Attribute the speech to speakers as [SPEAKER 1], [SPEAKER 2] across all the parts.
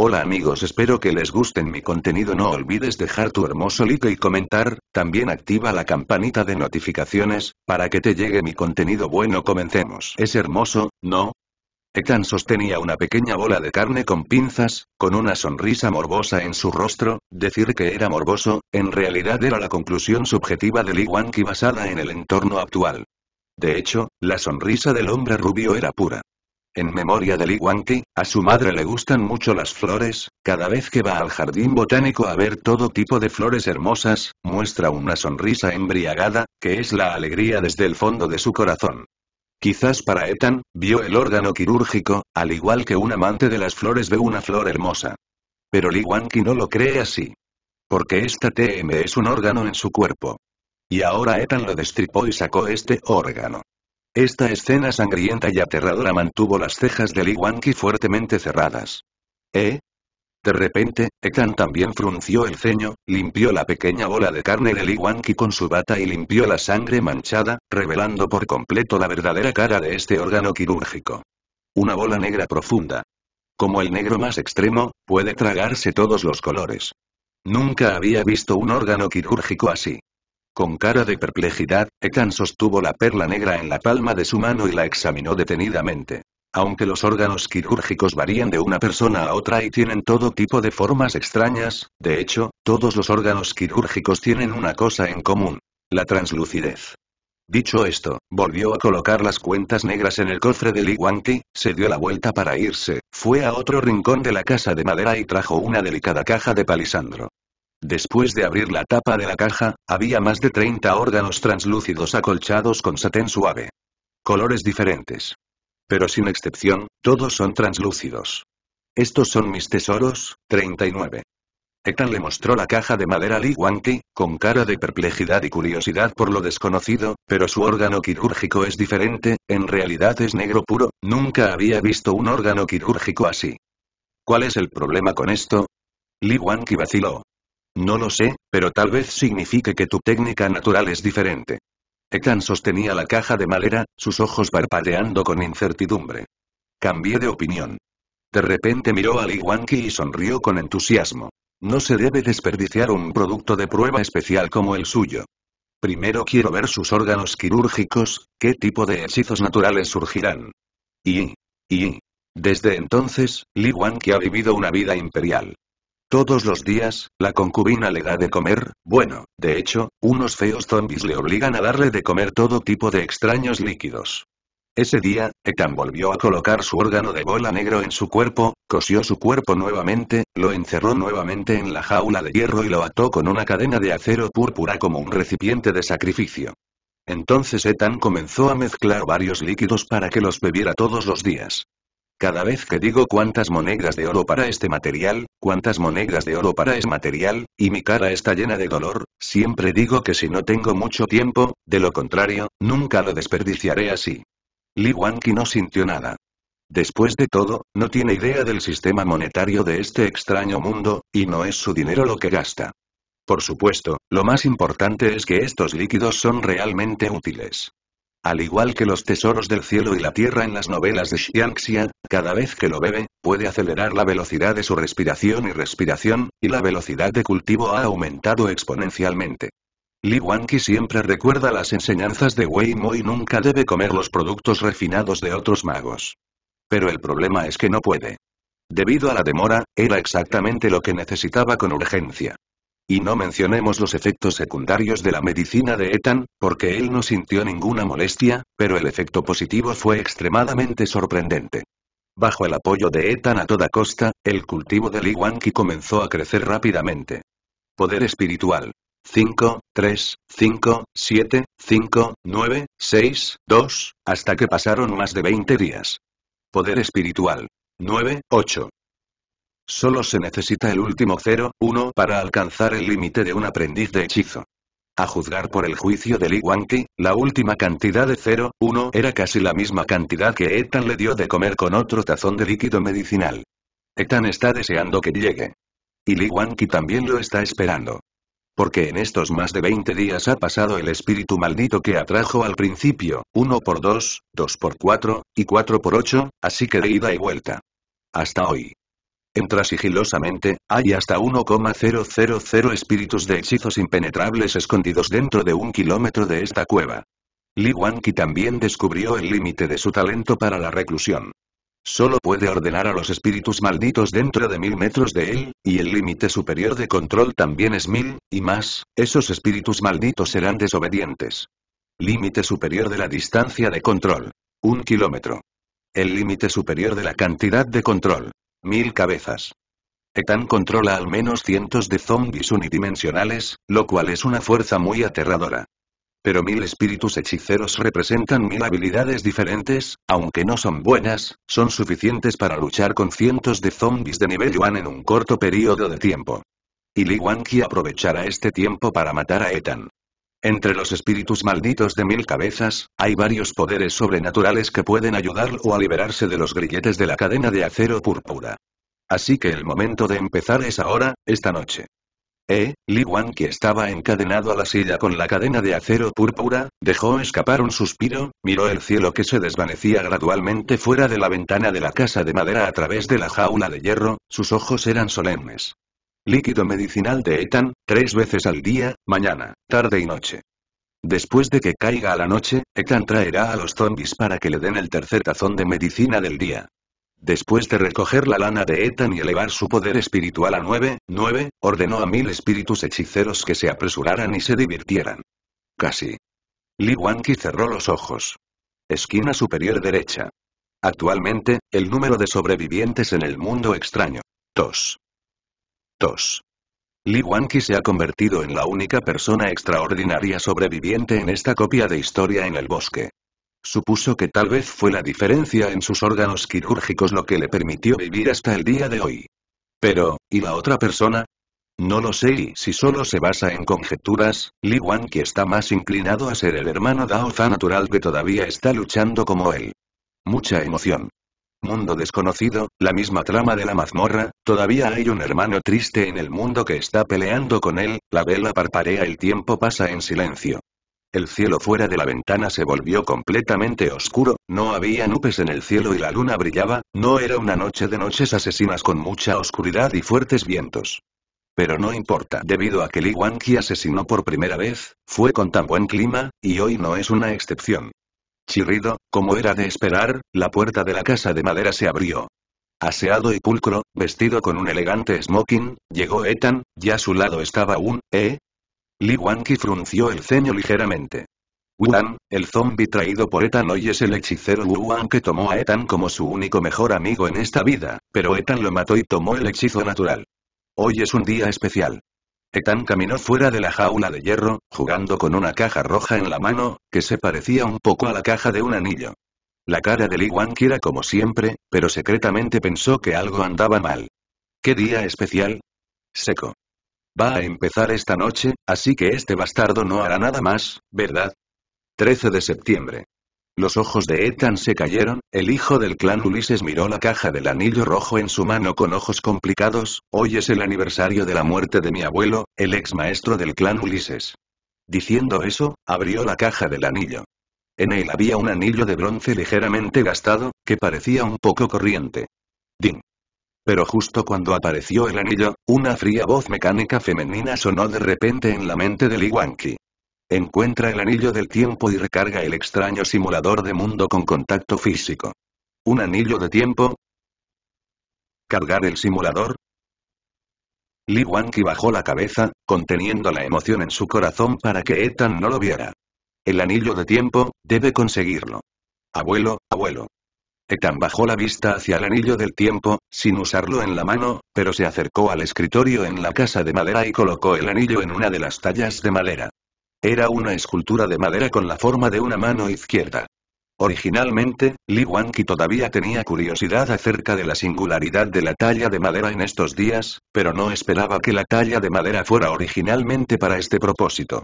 [SPEAKER 1] Hola amigos espero que les gusten mi contenido no olvides dejar tu hermoso like y comentar, también activa la campanita de notificaciones, para que te llegue mi contenido bueno comencemos. Es hermoso, ¿no? Ekan sostenía una pequeña bola de carne con pinzas, con una sonrisa morbosa en su rostro, decir que era morboso, en realidad era la conclusión subjetiva de Lee Wanky basada en el entorno actual. De hecho, la sonrisa del hombre rubio era pura. En memoria de Li Wanki, a su madre le gustan mucho las flores, cada vez que va al jardín botánico a ver todo tipo de flores hermosas, muestra una sonrisa embriagada, que es la alegría desde el fondo de su corazón. Quizás para Ethan, vio el órgano quirúrgico, al igual que un amante de las flores ve una flor hermosa. Pero Li Wanky no lo cree así. Porque esta TM es un órgano en su cuerpo. Y ahora Ethan lo destripó y sacó este órgano. Esta escena sangrienta y aterradora mantuvo las cejas de Li Wanqi fuertemente cerradas. ¿Eh? De repente, Ekan también frunció el ceño, limpió la pequeña bola de carne de Li Wanqi con su bata y limpió la sangre manchada, revelando por completo la verdadera cara de este órgano quirúrgico. Una bola negra profunda. Como el negro más extremo, puede tragarse todos los colores. Nunca había visto un órgano quirúrgico así. Con cara de perplejidad, Ekan sostuvo la perla negra en la palma de su mano y la examinó detenidamente. Aunque los órganos quirúrgicos varían de una persona a otra y tienen todo tipo de formas extrañas, de hecho, todos los órganos quirúrgicos tienen una cosa en común, la translucidez. Dicho esto, volvió a colocar las cuentas negras en el cofre de Li se dio la vuelta para irse, fue a otro rincón de la casa de madera y trajo una delicada caja de palisandro. Después de abrir la tapa de la caja, había más de 30 órganos translúcidos acolchados con satén suave. Colores diferentes. Pero sin excepción, todos son translúcidos. Estos son mis tesoros, 39. Ethan le mostró la caja de madera a Li Wanky, con cara de perplejidad y curiosidad por lo desconocido, pero su órgano quirúrgico es diferente, en realidad es negro puro, nunca había visto un órgano quirúrgico así. ¿Cuál es el problema con esto? Li Wanky vaciló. No lo sé, pero tal vez signifique que tu técnica natural es diferente. Ekan sostenía la caja de madera, sus ojos parpadeando con incertidumbre. Cambié de opinión. De repente miró a Li Wanqi y sonrió con entusiasmo. No se debe desperdiciar un producto de prueba especial como el suyo. Primero quiero ver sus órganos quirúrgicos, qué tipo de hechizos naturales surgirán. Y... y... Desde entonces, Li Wanqi ha vivido una vida imperial. Todos los días, la concubina le da de comer, bueno, de hecho, unos feos zombies le obligan a darle de comer todo tipo de extraños líquidos. Ese día, Etan volvió a colocar su órgano de bola negro en su cuerpo, cosió su cuerpo nuevamente, lo encerró nuevamente en la jaula de hierro y lo ató con una cadena de acero púrpura como un recipiente de sacrificio. Entonces Etan comenzó a mezclar varios líquidos para que los bebiera todos los días. Cada vez que digo cuántas monedas de oro para este material, cuántas monedas de oro para ese material, y mi cara está llena de dolor, siempre digo que si no tengo mucho tiempo, de lo contrario, nunca lo desperdiciaré así. Li Wanqi no sintió nada. Después de todo, no tiene idea del sistema monetario de este extraño mundo, y no es su dinero lo que gasta. Por supuesto, lo más importante es que estos líquidos son realmente útiles. Al igual que los tesoros del cielo y la tierra en las novelas de Xianxia, cada vez que lo bebe, puede acelerar la velocidad de su respiración y respiración, y la velocidad de cultivo ha aumentado exponencialmente. Li Wanqi siempre recuerda las enseñanzas de Wei Mo y nunca debe comer los productos refinados de otros magos. Pero el problema es que no puede. Debido a la demora, era exactamente lo que necesitaba con urgencia. Y no mencionemos los efectos secundarios de la medicina de Ethan, porque él no sintió ninguna molestia, pero el efecto positivo fue extremadamente sorprendente. Bajo el apoyo de Ethan a toda costa, el cultivo de Li comenzó a crecer rápidamente. Poder espiritual. 5, 3, 5, 7, 5, 9, 6, 2, hasta que pasaron más de 20 días. Poder espiritual. 9, 8, Solo se necesita el último 0-1 para alcanzar el límite de un aprendiz de hechizo. A juzgar por el juicio de Li Wanqi, la última cantidad de 0-1 era casi la misma cantidad que Ethan le dio de comer con otro tazón de líquido medicinal. Ethan está deseando que llegue. Y Li Wanqi también lo está esperando porque en estos más de 20 días ha pasado el espíritu maldito que atrajo al principio, 1 por 2, 2 por 4, y 4 por 8, así que de ida y vuelta. Hasta hoy. Entra sigilosamente, hay hasta 1,000 espíritus de hechizos impenetrables escondidos dentro de un kilómetro de esta cueva. Li Wanqi también descubrió el límite de su talento para la reclusión. Solo puede ordenar a los espíritus malditos dentro de mil metros de él, y el límite superior de control también es mil, y más, esos espíritus malditos serán desobedientes. Límite superior de la distancia de control. Un kilómetro. El límite superior de la cantidad de control. Mil cabezas. Etan controla al menos cientos de zombies unidimensionales, lo cual es una fuerza muy aterradora. Pero mil espíritus hechiceros representan mil habilidades diferentes, aunque no son buenas, son suficientes para luchar con cientos de zombies de nivel Yuan en un corto periodo de tiempo. Y Li Wanqi aprovechará este tiempo para matar a Etan. Entre los espíritus malditos de mil cabezas, hay varios poderes sobrenaturales que pueden ayudarlo a liberarse de los grilletes de la cadena de acero púrpura. Así que el momento de empezar es ahora, esta noche. Eh, Li que estaba encadenado a la silla con la cadena de acero púrpura, dejó escapar un suspiro, miró el cielo que se desvanecía gradualmente fuera de la ventana de la casa de madera a través de la jaula de hierro, sus ojos eran solemnes líquido medicinal de Ethan, tres veces al día, mañana, tarde y noche. Después de que caiga a la noche, Ethan traerá a los zombies para que le den el tercer tazón de medicina del día. Después de recoger la lana de Ethan y elevar su poder espiritual a 9, 9, ordenó a mil espíritus hechiceros que se apresuraran y se divirtieran. Casi. Li Wanqi cerró los ojos. Esquina superior derecha. Actualmente, el número de sobrevivientes en el mundo extraño. 2. Lee Li Wanqi se ha convertido en la única persona extraordinaria sobreviviente en esta copia de historia en el bosque. Supuso que tal vez fue la diferencia en sus órganos quirúrgicos lo que le permitió vivir hasta el día de hoy. Pero, ¿y la otra persona? No lo sé y si solo se basa en conjeturas, Li Wanqi está más inclinado a ser el hermano Dao natural que todavía está luchando como él. Mucha emoción. Mundo desconocido, la misma trama de la mazmorra, todavía hay un hermano triste en el mundo que está peleando con él, la vela parparea el tiempo pasa en silencio. El cielo fuera de la ventana se volvió completamente oscuro, no había nubes en el cielo y la luna brillaba, no era una noche de noches asesinas con mucha oscuridad y fuertes vientos. Pero no importa, debido a que Li Wanqi asesinó por primera vez, fue con tan buen clima, y hoy no es una excepción. Chirrido, como era de esperar, la puerta de la casa de madera se abrió. Aseado y pulcro, vestido con un elegante smoking, llegó Ethan, ya a su lado estaba un, ¿eh? Li Wanky frunció el ceño ligeramente. Wuhan, el zombi traído por Ethan hoy es el hechicero Wuhan que tomó a Ethan como su único mejor amigo en esta vida, pero Ethan lo mató y tomó el hechizo natural. Hoy es un día especial tan caminó fuera de la jaula de hierro, jugando con una caja roja en la mano, que se parecía un poco a la caja de un anillo. La cara de Li Wang era como siempre, pero secretamente pensó que algo andaba mal. ¿Qué día especial? Seco. Va a empezar esta noche, así que este bastardo no hará nada más, ¿verdad? 13 de septiembre. Los ojos de Ethan se cayeron, el hijo del clan Ulises miró la caja del anillo rojo en su mano con ojos complicados, hoy es el aniversario de la muerte de mi abuelo, el ex maestro del clan Ulises. Diciendo eso, abrió la caja del anillo. En él había un anillo de bronce ligeramente gastado, que parecía un poco corriente. Ding. Pero justo cuando apareció el anillo, una fría voz mecánica femenina sonó de repente en la mente de Iwanki Encuentra el anillo del tiempo y recarga el extraño simulador de mundo con contacto físico. ¿Un anillo de tiempo? ¿Cargar el simulador? Lee Wanqi bajó la cabeza, conteniendo la emoción en su corazón para que Ethan no lo viera. El anillo de tiempo, debe conseguirlo. Abuelo, abuelo. Ethan bajó la vista hacia el anillo del tiempo, sin usarlo en la mano, pero se acercó al escritorio en la casa de madera y colocó el anillo en una de las tallas de madera. Era una escultura de madera con la forma de una mano izquierda. Originalmente, Li Wanqi todavía tenía curiosidad acerca de la singularidad de la talla de madera en estos días, pero no esperaba que la talla de madera fuera originalmente para este propósito.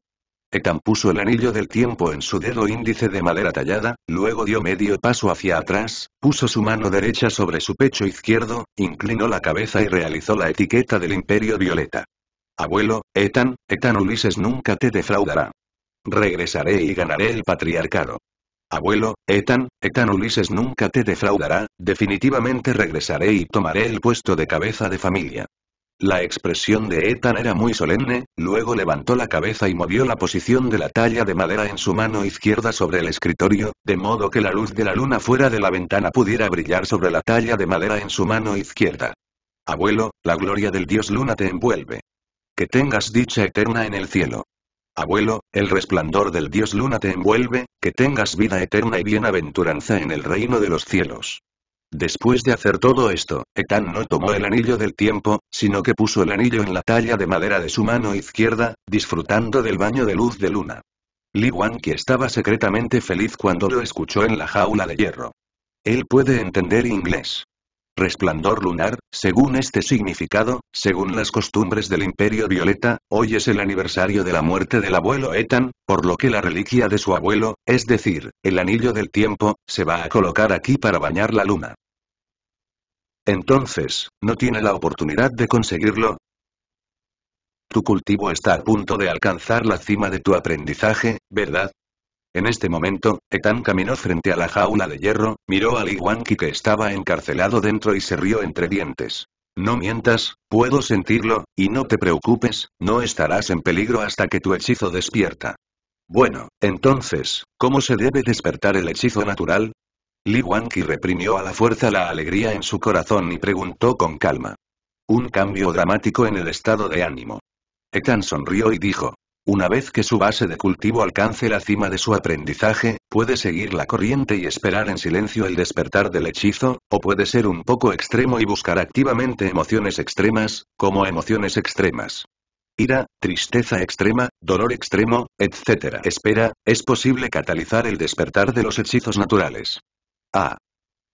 [SPEAKER 1] Ekan puso el anillo del tiempo en su dedo índice de madera tallada, luego dio medio paso hacia atrás, puso su mano derecha sobre su pecho izquierdo, inclinó la cabeza y realizó la etiqueta del Imperio Violeta. Abuelo, Etan, Etan Ulises nunca te defraudará. Regresaré y ganaré el patriarcado. Abuelo, Etan, Etan Ulises nunca te defraudará, definitivamente regresaré y tomaré el puesto de cabeza de familia. La expresión de Etan era muy solemne, luego levantó la cabeza y movió la posición de la talla de madera en su mano izquierda sobre el escritorio, de modo que la luz de la luna fuera de la ventana pudiera brillar sobre la talla de madera en su mano izquierda. Abuelo, la gloria del dios luna te envuelve. Que tengas dicha eterna en el cielo. Abuelo, el resplandor del dios luna te envuelve, que tengas vida eterna y bienaventuranza en el reino de los cielos. Después de hacer todo esto, Etan no tomó el anillo del tiempo, sino que puso el anillo en la talla de madera de su mano izquierda, disfrutando del baño de luz de luna. Li que estaba secretamente feliz cuando lo escuchó en la jaula de hierro. Él puede entender inglés. Resplandor lunar, según este significado, según las costumbres del Imperio Violeta, hoy es el aniversario de la muerte del abuelo Ethan, por lo que la reliquia de su abuelo, es decir, el anillo del tiempo, se va a colocar aquí para bañar la luna. Entonces, ¿no tiene la oportunidad de conseguirlo? Tu cultivo está a punto de alcanzar la cima de tu aprendizaje, ¿verdad? En este momento, Etan caminó frente a la jaula de hierro, miró a Li Wanki que estaba encarcelado dentro y se rió entre dientes. No mientas, puedo sentirlo, y no te preocupes, no estarás en peligro hasta que tu hechizo despierta. Bueno, entonces, ¿cómo se debe despertar el hechizo natural? Li Wanqi reprimió a la fuerza la alegría en su corazón y preguntó con calma. Un cambio dramático en el estado de ánimo. Etan sonrió y dijo, una vez que su base de cultivo alcance la cima de su aprendizaje, puede seguir la corriente y esperar en silencio el despertar del hechizo, o puede ser un poco extremo y buscar activamente emociones extremas, como emociones extremas. Ira, tristeza extrema, dolor extremo, etc. Espera, es posible catalizar el despertar de los hechizos naturales. A.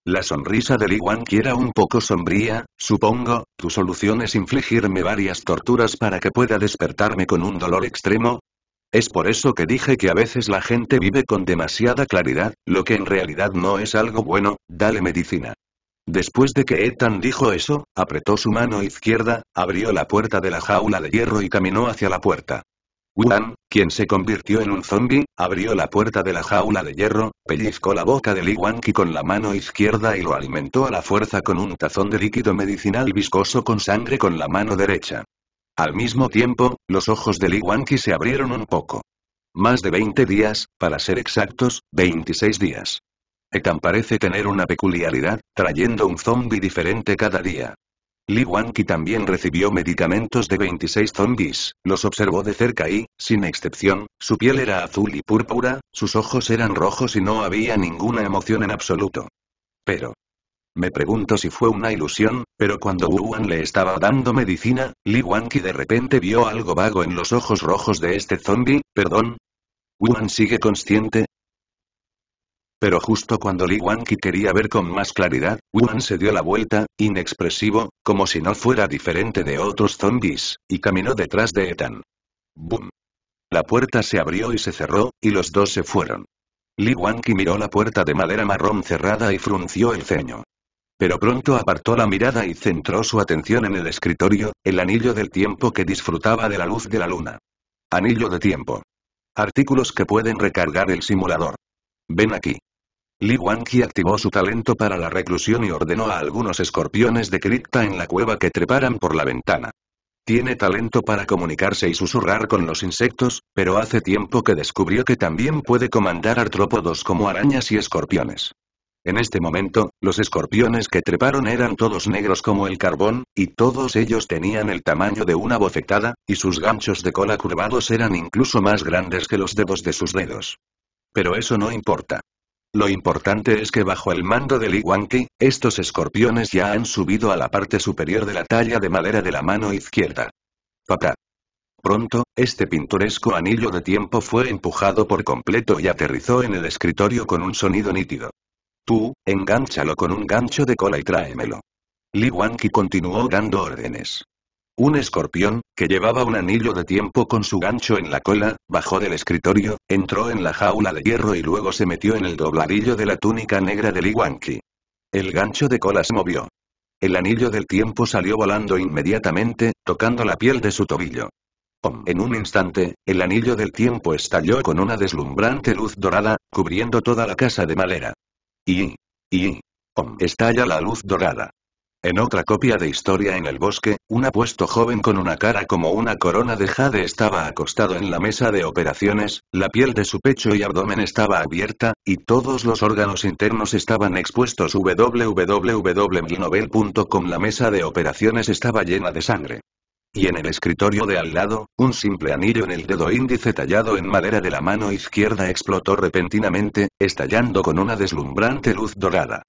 [SPEAKER 1] La sonrisa de Li Wang era un poco sombría, supongo, tu solución es infligirme varias torturas para que pueda despertarme con un dolor extremo. Es por eso que dije que a veces la gente vive con demasiada claridad, lo que en realidad no es algo bueno, dale medicina. Después de que Ethan dijo eso, apretó su mano izquierda, abrió la puerta de la jaula de hierro y caminó hacia la puerta. Wuhan, quien se convirtió en un zombi, abrió la puerta de la jaula de hierro, pellizcó la boca de Li Wanqi con la mano izquierda y lo alimentó a la fuerza con un tazón de líquido medicinal viscoso con sangre con la mano derecha. Al mismo tiempo, los ojos de Li Wanqi se abrieron un poco. Más de 20 días, para ser exactos, 26 días. Ekan parece tener una peculiaridad, trayendo un zombi diferente cada día. Li Wanqi también recibió medicamentos de 26 zombies, los observó de cerca y, sin excepción, su piel era azul y púrpura, sus ojos eran rojos y no había ninguna emoción en absoluto. Pero, me pregunto si fue una ilusión, pero cuando Wan le estaba dando medicina, Li Wanqi de repente vio algo vago en los ojos rojos de este zombie, perdón. Wan sigue consciente, pero justo cuando Li Wanqi quería ver con más claridad, Wuhan se dio la vuelta, inexpresivo, como si no fuera diferente de otros zombies, y caminó detrás de Ethan. ¡Bum! La puerta se abrió y se cerró, y los dos se fueron. Li Wanqi miró la puerta de madera marrón cerrada y frunció el ceño. Pero pronto apartó la mirada y centró su atención en el escritorio, el anillo del tiempo que disfrutaba de la luz de la luna. Anillo de tiempo. Artículos que pueden recargar el simulador. Ven aquí. Li Wangqi activó su talento para la reclusión y ordenó a algunos escorpiones de cripta en la cueva que treparan por la ventana. Tiene talento para comunicarse y susurrar con los insectos, pero hace tiempo que descubrió que también puede comandar artrópodos como arañas y escorpiones. En este momento, los escorpiones que treparon eran todos negros como el carbón, y todos ellos tenían el tamaño de una bofetada, y sus ganchos de cola curvados eran incluso más grandes que los dedos de sus dedos. Pero eso no importa. Lo importante es que bajo el mando de Li Wanqi, estos escorpiones ya han subido a la parte superior de la talla de madera de la mano izquierda. Papá. Pronto, este pintoresco anillo de tiempo fue empujado por completo y aterrizó en el escritorio con un sonido nítido. Tú, engánchalo con un gancho de cola y tráemelo. Li Wanqi continuó dando órdenes. Un escorpión, que llevaba un anillo de tiempo con su gancho en la cola, bajó del escritorio, entró en la jaula de hierro y luego se metió en el dobladillo de la túnica negra de Liwanki. El gancho de cola se movió. El anillo del tiempo salió volando inmediatamente, tocando la piel de su tobillo. ¡Om! En un instante, el anillo del tiempo estalló con una deslumbrante luz dorada, cubriendo toda la casa de madera. Y, y, ¡Om! Estalla la luz dorada. En otra copia de Historia en el bosque, un apuesto joven con una cara como una corona de jade estaba acostado en la mesa de operaciones, la piel de su pecho y abdomen estaba abierta, y todos los órganos internos estaban expuestos www.milnovel.com La mesa de operaciones estaba llena de sangre. Y en el escritorio de al lado, un simple anillo en el dedo índice tallado en madera de la mano izquierda explotó repentinamente, estallando con una deslumbrante luz dorada.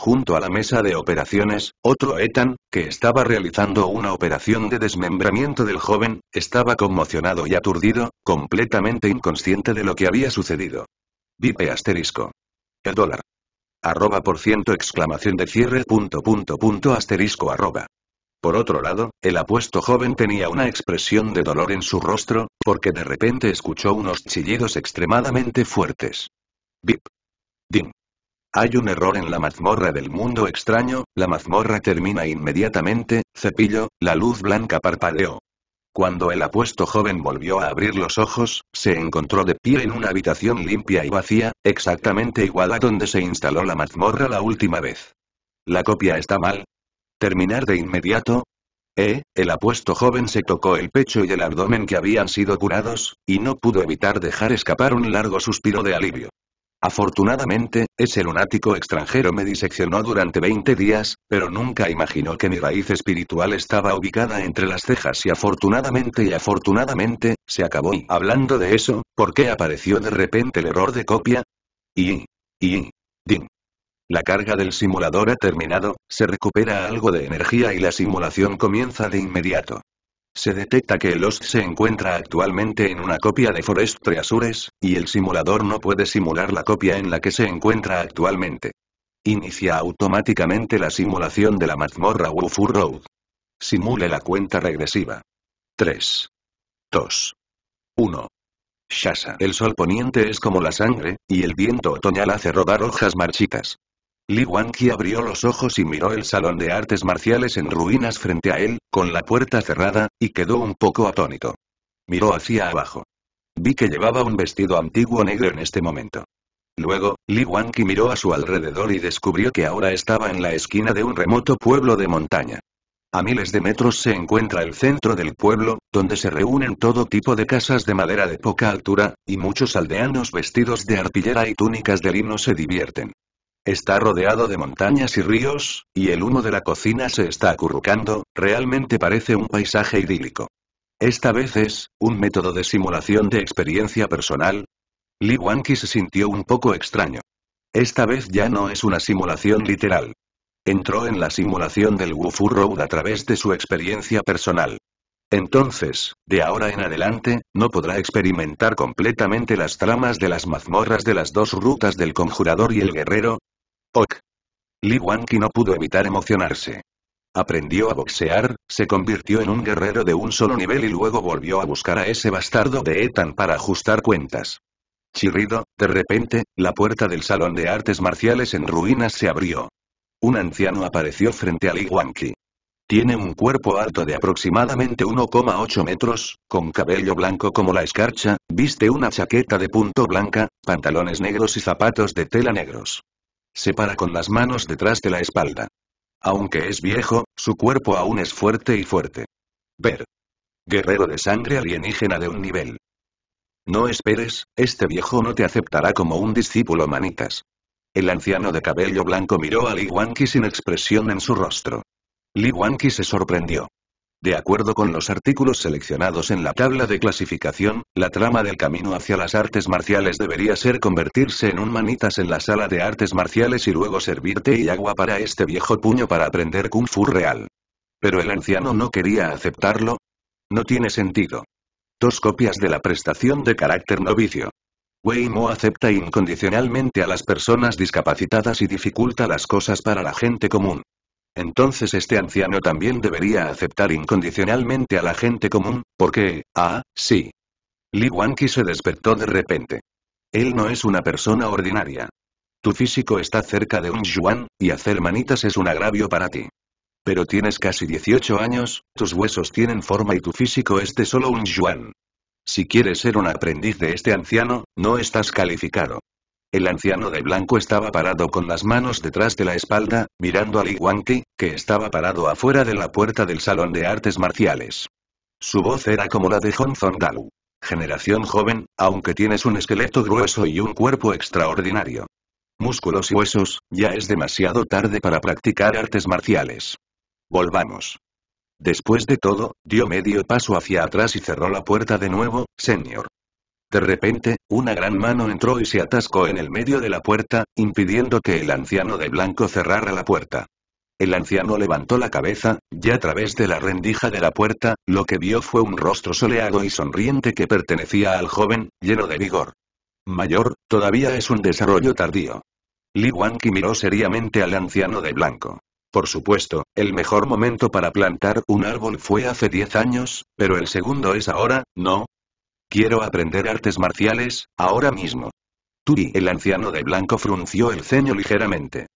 [SPEAKER 1] Junto a la mesa de operaciones, otro Ethan, que estaba realizando una operación de desmembramiento del joven, estaba conmocionado y aturdido, completamente inconsciente de lo que había sucedido. Bip asterisco. El dólar. Arroba por ciento exclamación de cierre punto punto punto asterisco arroba. Por otro lado, el apuesto joven tenía una expresión de dolor en su rostro, porque de repente escuchó unos chillidos extremadamente fuertes. Vip. Dim. Hay un error en la mazmorra del mundo extraño, la mazmorra termina inmediatamente, cepillo, la luz blanca parpadeó. Cuando el apuesto joven volvió a abrir los ojos, se encontró de pie en una habitación limpia y vacía, exactamente igual a donde se instaló la mazmorra la última vez. La copia está mal. Terminar de inmediato, eh, el apuesto joven se tocó el pecho y el abdomen que habían sido curados, y no pudo evitar dejar escapar un largo suspiro de alivio. Afortunadamente, ese lunático extranjero me diseccionó durante 20 días, pero nunca imaginó que mi raíz espiritual estaba ubicada entre las cejas y afortunadamente y afortunadamente, se acabó y hablando de eso, ¿por qué apareció de repente el error de copia? Y... y... din. La carga del simulador ha terminado, se recupera algo de energía y la simulación comienza de inmediato. Se detecta que el host se encuentra actualmente en una copia de Forest Treasures, y el simulador no puede simular la copia en la que se encuentra actualmente. Inicia automáticamente la simulación de la mazmorra Wufu Road. Simule la cuenta regresiva. 3. 2. 1. Shasha. El sol poniente es como la sangre, y el viento otoñal hace rodar hojas marchitas. Li Wanqi abrió los ojos y miró el salón de artes marciales en ruinas frente a él, con la puerta cerrada, y quedó un poco atónito. Miró hacia abajo. Vi que llevaba un vestido antiguo negro en este momento. Luego, Li Wanqi miró a su alrededor y descubrió que ahora estaba en la esquina de un remoto pueblo de montaña. A miles de metros se encuentra el centro del pueblo, donde se reúnen todo tipo de casas de madera de poca altura, y muchos aldeanos vestidos de artillera y túnicas de lino se divierten. Está rodeado de montañas y ríos, y el humo de la cocina se está acurrucando, realmente parece un paisaje idílico. Esta vez es, un método de simulación de experiencia personal. Li Wanqi se sintió un poco extraño. Esta vez ya no es una simulación literal. Entró en la simulación del Wufu Road a través de su experiencia personal. Entonces, de ahora en adelante, no podrá experimentar completamente las tramas de las mazmorras de las dos rutas del conjurador y el guerrero, Ok. Li Wanqi no pudo evitar emocionarse. Aprendió a boxear, se convirtió en un guerrero de un solo nivel y luego volvió a buscar a ese bastardo de Ethan para ajustar cuentas. Chirrido, de repente, la puerta del salón de artes marciales en ruinas se abrió. Un anciano apareció frente a Li Wanky. Tiene un cuerpo alto de aproximadamente 1,8 metros, con cabello blanco como la escarcha, viste una chaqueta de punto blanca, pantalones negros y zapatos de tela negros. Se para con las manos detrás de la espalda. Aunque es viejo, su cuerpo aún es fuerte y fuerte. Ver. Guerrero de sangre alienígena de un nivel. No esperes, este viejo no te aceptará como un discípulo manitas. El anciano de cabello blanco miró a Li Wanqi sin expresión en su rostro. Li Wanqi se sorprendió. De acuerdo con los artículos seleccionados en la tabla de clasificación, la trama del camino hacia las artes marciales debería ser convertirse en un manitas en la sala de artes marciales y luego servirte té y agua para este viejo puño para aprender kung fu real. Pero el anciano no quería aceptarlo. No tiene sentido. Dos copias de la prestación de carácter novicio. Wei acepta incondicionalmente a las personas discapacitadas y dificulta las cosas para la gente común entonces este anciano también debería aceptar incondicionalmente a la gente común, porque, ah, sí. Li Wanqi se despertó de repente. Él no es una persona ordinaria. Tu físico está cerca de un yuan, y hacer manitas es un agravio para ti. Pero tienes casi 18 años, tus huesos tienen forma y tu físico es de solo un yuan. Si quieres ser un aprendiz de este anciano, no estás calificado. El anciano de blanco estaba parado con las manos detrás de la espalda, mirando a Li que estaba parado afuera de la puerta del Salón de Artes Marciales. Su voz era como la de Johnson Dalu. Generación joven, aunque tienes un esqueleto grueso y un cuerpo extraordinario. Músculos y huesos, ya es demasiado tarde para practicar artes marciales. Volvamos. Después de todo, dio medio paso hacia atrás y cerró la puerta de nuevo, señor. De repente, una gran mano entró y se atascó en el medio de la puerta, impidiendo que el anciano de blanco cerrara la puerta. El anciano levantó la cabeza, y a través de la rendija de la puerta, lo que vio fue un rostro soleado y sonriente que pertenecía al joven, lleno de vigor. Mayor, todavía es un desarrollo tardío. Li Wanqi miró seriamente al anciano de blanco. Por supuesto, el mejor momento para plantar un árbol fue hace diez años, pero el segundo es ahora, ¿no? Quiero aprender artes marciales, ahora mismo. Turi, el anciano de blanco, frunció el ceño ligeramente.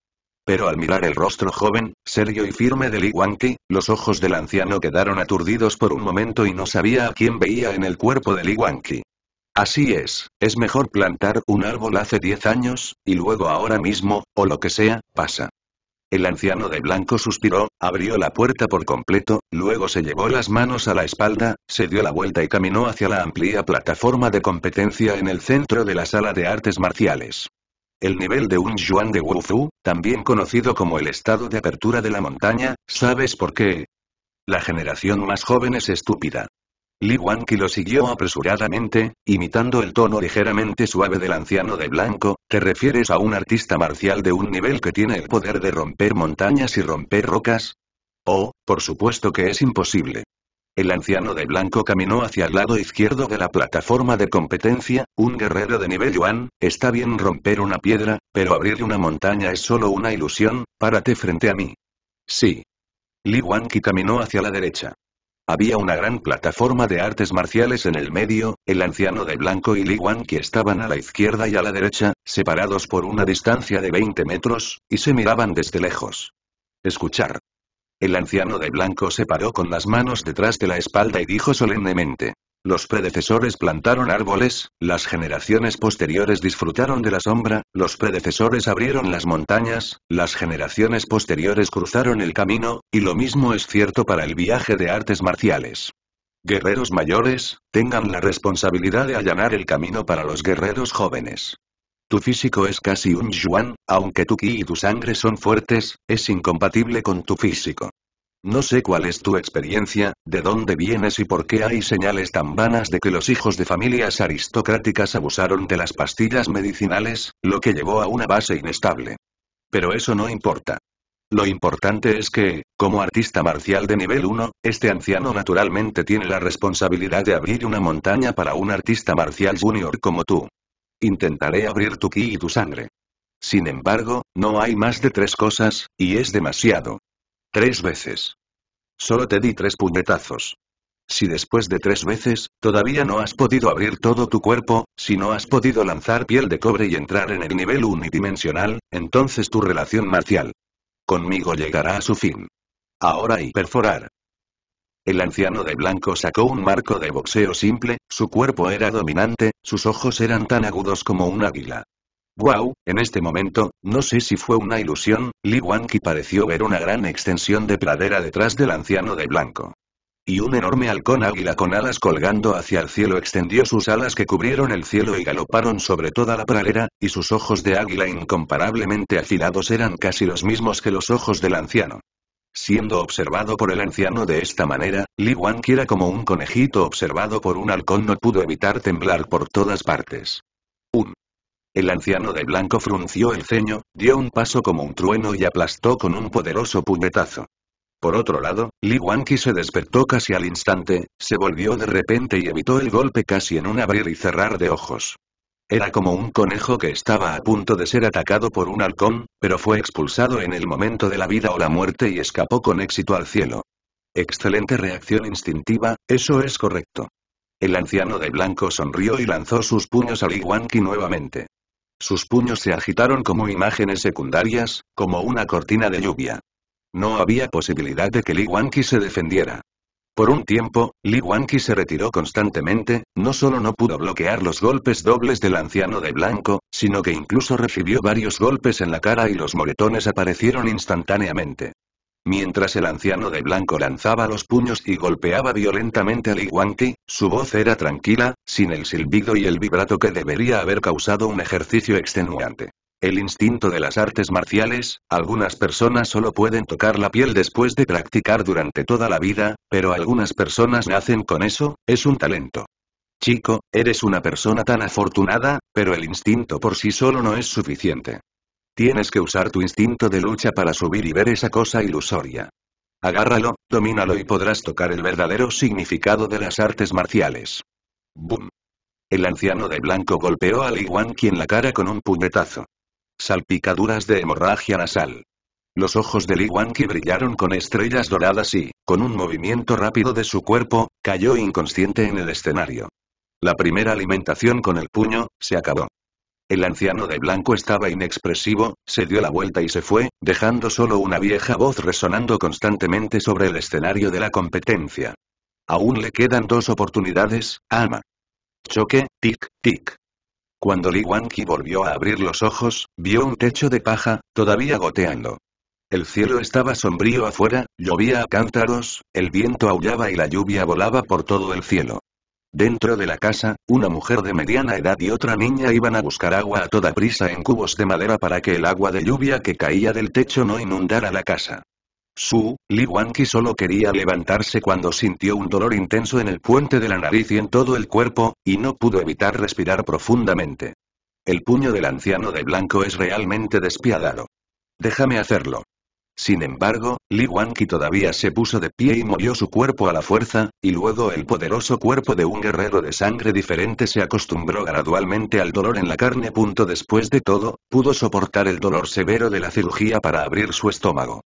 [SPEAKER 1] Pero al mirar el rostro joven, serio y firme de Li Wanqi, los ojos del anciano quedaron aturdidos por un momento y no sabía a quién veía en el cuerpo de Li Así es, es mejor plantar un árbol hace diez años, y luego ahora mismo, o lo que sea, pasa. El anciano de blanco suspiró, abrió la puerta por completo, luego se llevó las manos a la espalda, se dio la vuelta y caminó hacia la amplia plataforma de competencia en el centro de la sala de artes marciales. El nivel de un yuan de Wufu, también conocido como el estado de apertura de la montaña, ¿sabes por qué? La generación más joven es estúpida. Li Wanqi lo siguió apresuradamente, imitando el tono ligeramente suave del anciano de blanco, te refieres a un artista marcial de un nivel que tiene el poder de romper montañas y romper rocas? Oh, por supuesto que es imposible. El anciano de blanco caminó hacia el lado izquierdo de la plataforma de competencia, un guerrero de nivel yuan, está bien romper una piedra, pero abrir una montaña es solo una ilusión, párate frente a mí. Sí. Li Wanqi caminó hacia la derecha. Había una gran plataforma de artes marciales en el medio, el anciano de blanco y Li que estaban a la izquierda y a la derecha, separados por una distancia de 20 metros, y se miraban desde lejos. Escuchar. El anciano de blanco se paró con las manos detrás de la espalda y dijo solemnemente. Los predecesores plantaron árboles, las generaciones posteriores disfrutaron de la sombra, los predecesores abrieron las montañas, las generaciones posteriores cruzaron el camino, y lo mismo es cierto para el viaje de artes marciales. Guerreros mayores, tengan la responsabilidad de allanar el camino para los guerreros jóvenes. Tu físico es casi un yuan, aunque tu ki y tu sangre son fuertes, es incompatible con tu físico. No sé cuál es tu experiencia, de dónde vienes y por qué hay señales tan vanas de que los hijos de familias aristocráticas abusaron de las pastillas medicinales, lo que llevó a una base inestable. Pero eso no importa. Lo importante es que, como artista marcial de nivel 1, este anciano naturalmente tiene la responsabilidad de abrir una montaña para un artista marcial junior como tú. Intentaré abrir tu ki y tu sangre. Sin embargo, no hay más de tres cosas, y es demasiado. Tres veces. Solo te di tres puñetazos. Si después de tres veces, todavía no has podido abrir todo tu cuerpo, si no has podido lanzar piel de cobre y entrar en el nivel unidimensional, entonces tu relación marcial conmigo llegará a su fin. Ahora y perforar. El anciano de blanco sacó un marco de boxeo simple, su cuerpo era dominante, sus ojos eran tan agudos como un águila. Wow, en este momento, no sé si fue una ilusión, Li Wanky pareció ver una gran extensión de pradera detrás del anciano de blanco. Y un enorme halcón águila con alas colgando hacia el cielo extendió sus alas que cubrieron el cielo y galoparon sobre toda la pradera, y sus ojos de águila incomparablemente afilados eran casi los mismos que los ojos del anciano. Siendo observado por el anciano de esta manera, Li Wanqi era como un conejito observado por un halcón no pudo evitar temblar por todas partes. Un el anciano de blanco frunció el ceño, dio un paso como un trueno y aplastó con un poderoso puñetazo. Por otro lado, Li Wanqi se despertó casi al instante, se volvió de repente y evitó el golpe casi en un abrir y cerrar de ojos. Era como un conejo que estaba a punto de ser atacado por un halcón, pero fue expulsado en el momento de la vida o la muerte y escapó con éxito al cielo. Excelente reacción instintiva, eso es correcto. El anciano de blanco sonrió y lanzó sus puños a Li Wanqi nuevamente. Sus puños se agitaron como imágenes secundarias, como una cortina de lluvia. No había posibilidad de que Li Wanqi se defendiera. Por un tiempo, Li Wanki se retiró constantemente, no solo no pudo bloquear los golpes dobles del anciano de blanco, sino que incluso recibió varios golpes en la cara y los moretones aparecieron instantáneamente. Mientras el anciano de blanco lanzaba los puños y golpeaba violentamente al Li su voz era tranquila, sin el silbido y el vibrato que debería haber causado un ejercicio extenuante. El instinto de las artes marciales, algunas personas solo pueden tocar la piel después de practicar durante toda la vida, pero algunas personas nacen con eso, es un talento. Chico, eres una persona tan afortunada, pero el instinto por sí solo no es suficiente. Tienes que usar tu instinto de lucha para subir y ver esa cosa ilusoria. Agárralo, domínalo y podrás tocar el verdadero significado de las artes marciales. Boom. El anciano de blanco golpeó a Li Wanqi en la cara con un puñetazo. Salpicaduras de hemorragia nasal. Los ojos de Li brillaron con estrellas doradas y, con un movimiento rápido de su cuerpo, cayó inconsciente en el escenario. La primera alimentación con el puño, se acabó. El anciano de blanco estaba inexpresivo, se dio la vuelta y se fue, dejando solo una vieja voz resonando constantemente sobre el escenario de la competencia. Aún le quedan dos oportunidades, ama. Choque, tic, tic. Cuando Li Wanqi volvió a abrir los ojos, vio un techo de paja, todavía goteando. El cielo estaba sombrío afuera, llovía a cántaros, el viento aullaba y la lluvia volaba por todo el cielo. Dentro de la casa, una mujer de mediana edad y otra niña iban a buscar agua a toda prisa en cubos de madera para que el agua de lluvia que caía del techo no inundara la casa. Su, Li Wanqi solo quería levantarse cuando sintió un dolor intenso en el puente de la nariz y en todo el cuerpo, y no pudo evitar respirar profundamente. El puño del anciano de blanco es realmente despiadado. Déjame hacerlo. Sin embargo, Li Wanqi todavía se puso de pie y movió su cuerpo a la fuerza, y luego el poderoso cuerpo de un guerrero de sangre diferente se acostumbró gradualmente al dolor en la carne. Después de todo, pudo soportar el dolor severo de la cirugía para abrir su estómago.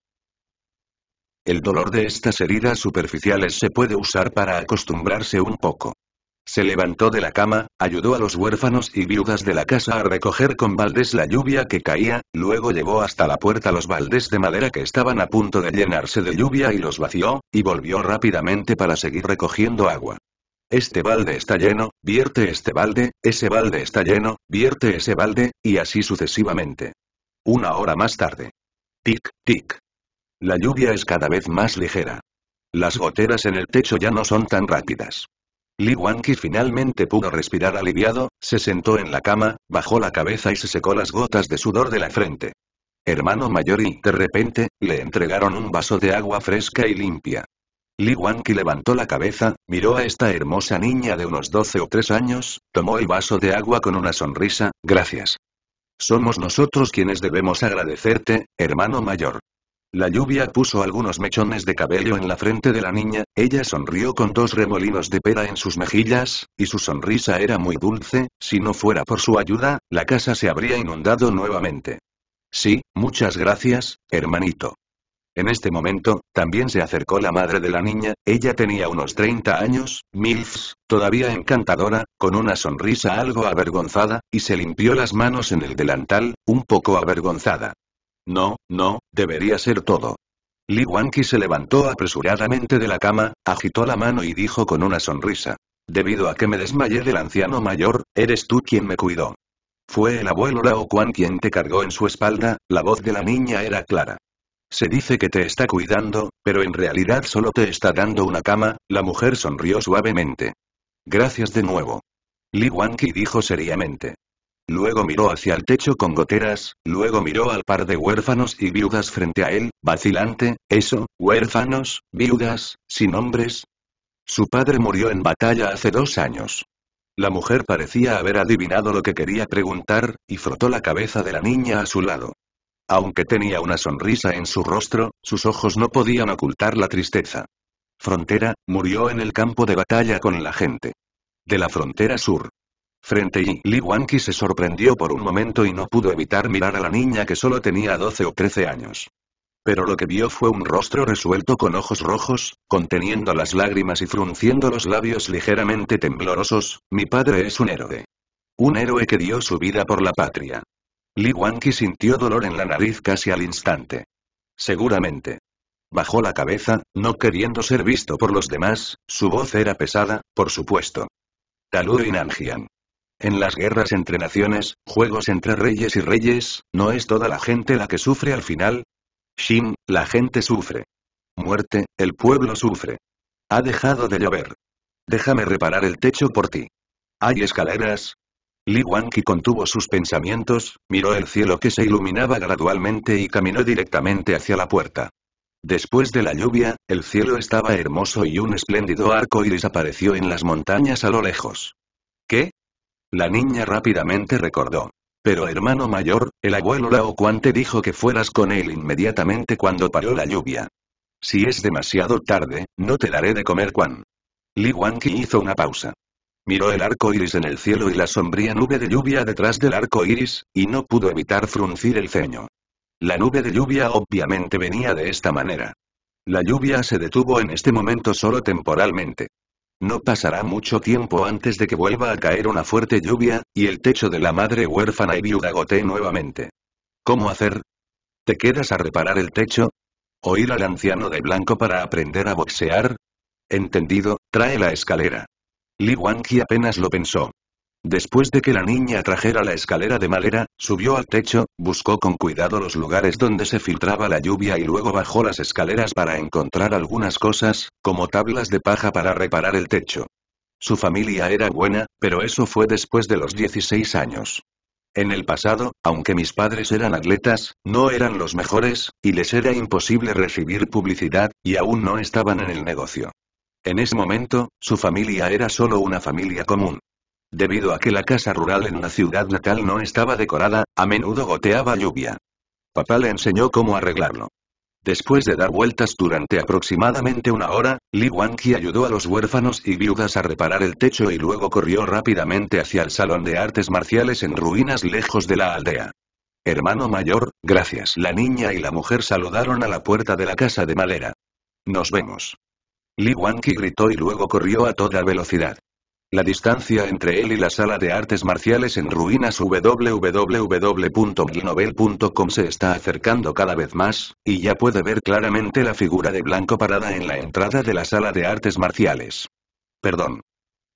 [SPEAKER 1] El dolor de estas heridas superficiales se puede usar para acostumbrarse un poco. Se levantó de la cama, ayudó a los huérfanos y viudas de la casa a recoger con baldes la lluvia que caía, luego llevó hasta la puerta los baldes de madera que estaban a punto de llenarse de lluvia y los vació, y volvió rápidamente para seguir recogiendo agua. Este balde está lleno, vierte este balde, ese balde está lleno, vierte ese balde, y así sucesivamente. Una hora más tarde. Tic, tic. La lluvia es cada vez más ligera. Las goteras en el techo ya no son tan rápidas. Li Wangqi finalmente pudo respirar aliviado, se sentó en la cama, bajó la cabeza y se secó las gotas de sudor de la frente. Hermano mayor y, de repente, le entregaron un vaso de agua fresca y limpia. Li Wangqi levantó la cabeza, miró a esta hermosa niña de unos 12 o 3 años, tomó el vaso de agua con una sonrisa, gracias. Somos nosotros quienes debemos agradecerte, hermano mayor. La lluvia puso algunos mechones de cabello en la frente de la niña, ella sonrió con dos remolinos de pera en sus mejillas, y su sonrisa era muy dulce, si no fuera por su ayuda, la casa se habría inundado nuevamente. Sí, muchas gracias, hermanito. En este momento, también se acercó la madre de la niña, ella tenía unos 30 años, Milfs, todavía encantadora, con una sonrisa algo avergonzada, y se limpió las manos en el delantal, un poco avergonzada. No, no, debería ser todo. Li Wanqi se levantó apresuradamente de la cama, agitó la mano y dijo con una sonrisa. Debido a que me desmayé del anciano mayor, eres tú quien me cuidó. Fue el abuelo Lao Quan quien te cargó en su espalda, la voz de la niña era clara. Se dice que te está cuidando, pero en realidad solo te está dando una cama, la mujer sonrió suavemente. Gracias de nuevo. Li Wanqi dijo seriamente. Luego miró hacia el techo con goteras, luego miró al par de huérfanos y viudas frente a él, vacilante, eso, huérfanos, viudas, sin hombres. Su padre murió en batalla hace dos años. La mujer parecía haber adivinado lo que quería preguntar, y frotó la cabeza de la niña a su lado. Aunque tenía una sonrisa en su rostro, sus ojos no podían ocultar la tristeza. Frontera, murió en el campo de batalla con la gente. De la frontera sur frente y Li Wanqi se sorprendió por un momento y no pudo evitar mirar a la niña que solo tenía 12 o 13 años. Pero lo que vio fue un rostro resuelto con ojos rojos, conteniendo las lágrimas y frunciendo los labios ligeramente temblorosos, mi padre es un héroe. Un héroe que dio su vida por la patria. Li Wanqi sintió dolor en la nariz casi al instante. Seguramente. Bajó la cabeza, no queriendo ser visto por los demás, su voz era pesada, por supuesto. Talur y en las guerras entre naciones, juegos entre reyes y reyes, ¿no es toda la gente la que sufre al final? Shin, la gente sufre. Muerte, el pueblo sufre. Ha dejado de llover. Déjame reparar el techo por ti. ¿Hay escaleras? Li Wanqi contuvo sus pensamientos, miró el cielo que se iluminaba gradualmente y caminó directamente hacia la puerta. Después de la lluvia, el cielo estaba hermoso y un espléndido arco iris apareció en las montañas a lo lejos. ¿Qué? La niña rápidamente recordó. Pero hermano mayor, el abuelo Lao Kuan te dijo que fueras con él inmediatamente cuando paró la lluvia. Si es demasiado tarde, no te daré de comer Kuan». Li Wanqi hizo una pausa. Miró el arco iris en el cielo y la sombría nube de lluvia detrás del arco iris, y no pudo evitar fruncir el ceño. La nube de lluvia obviamente venía de esta manera. La lluvia se detuvo en este momento solo temporalmente. No pasará mucho tiempo antes de que vuelva a caer una fuerte lluvia, y el techo de la madre huérfana y viuda gotee nuevamente. ¿Cómo hacer? ¿Te quedas a reparar el techo? ¿O ir al anciano de blanco para aprender a boxear? Entendido, trae la escalera. Li Wangqi apenas lo pensó. Después de que la niña trajera la escalera de madera, subió al techo, buscó con cuidado los lugares donde se filtraba la lluvia y luego bajó las escaleras para encontrar algunas cosas, como tablas de paja para reparar el techo. Su familia era buena, pero eso fue después de los 16 años. En el pasado, aunque mis padres eran atletas, no eran los mejores, y les era imposible recibir publicidad, y aún no estaban en el negocio. En ese momento, su familia era solo una familia común. Debido a que la casa rural en la ciudad natal no estaba decorada, a menudo goteaba lluvia. Papá le enseñó cómo arreglarlo. Después de dar vueltas durante aproximadamente una hora, Li Ki ayudó a los huérfanos y viudas a reparar el techo y luego corrió rápidamente hacia el salón de artes marciales en ruinas lejos de la aldea. Hermano mayor, gracias. La niña y la mujer saludaron a la puerta de la casa de madera. Nos vemos. Li Ki gritó y luego corrió a toda velocidad. La distancia entre él y la sala de artes marciales en ruinas www.glinovel.com se está acercando cada vez más, y ya puede ver claramente la figura de blanco parada en la entrada de la sala de artes marciales. Perdón.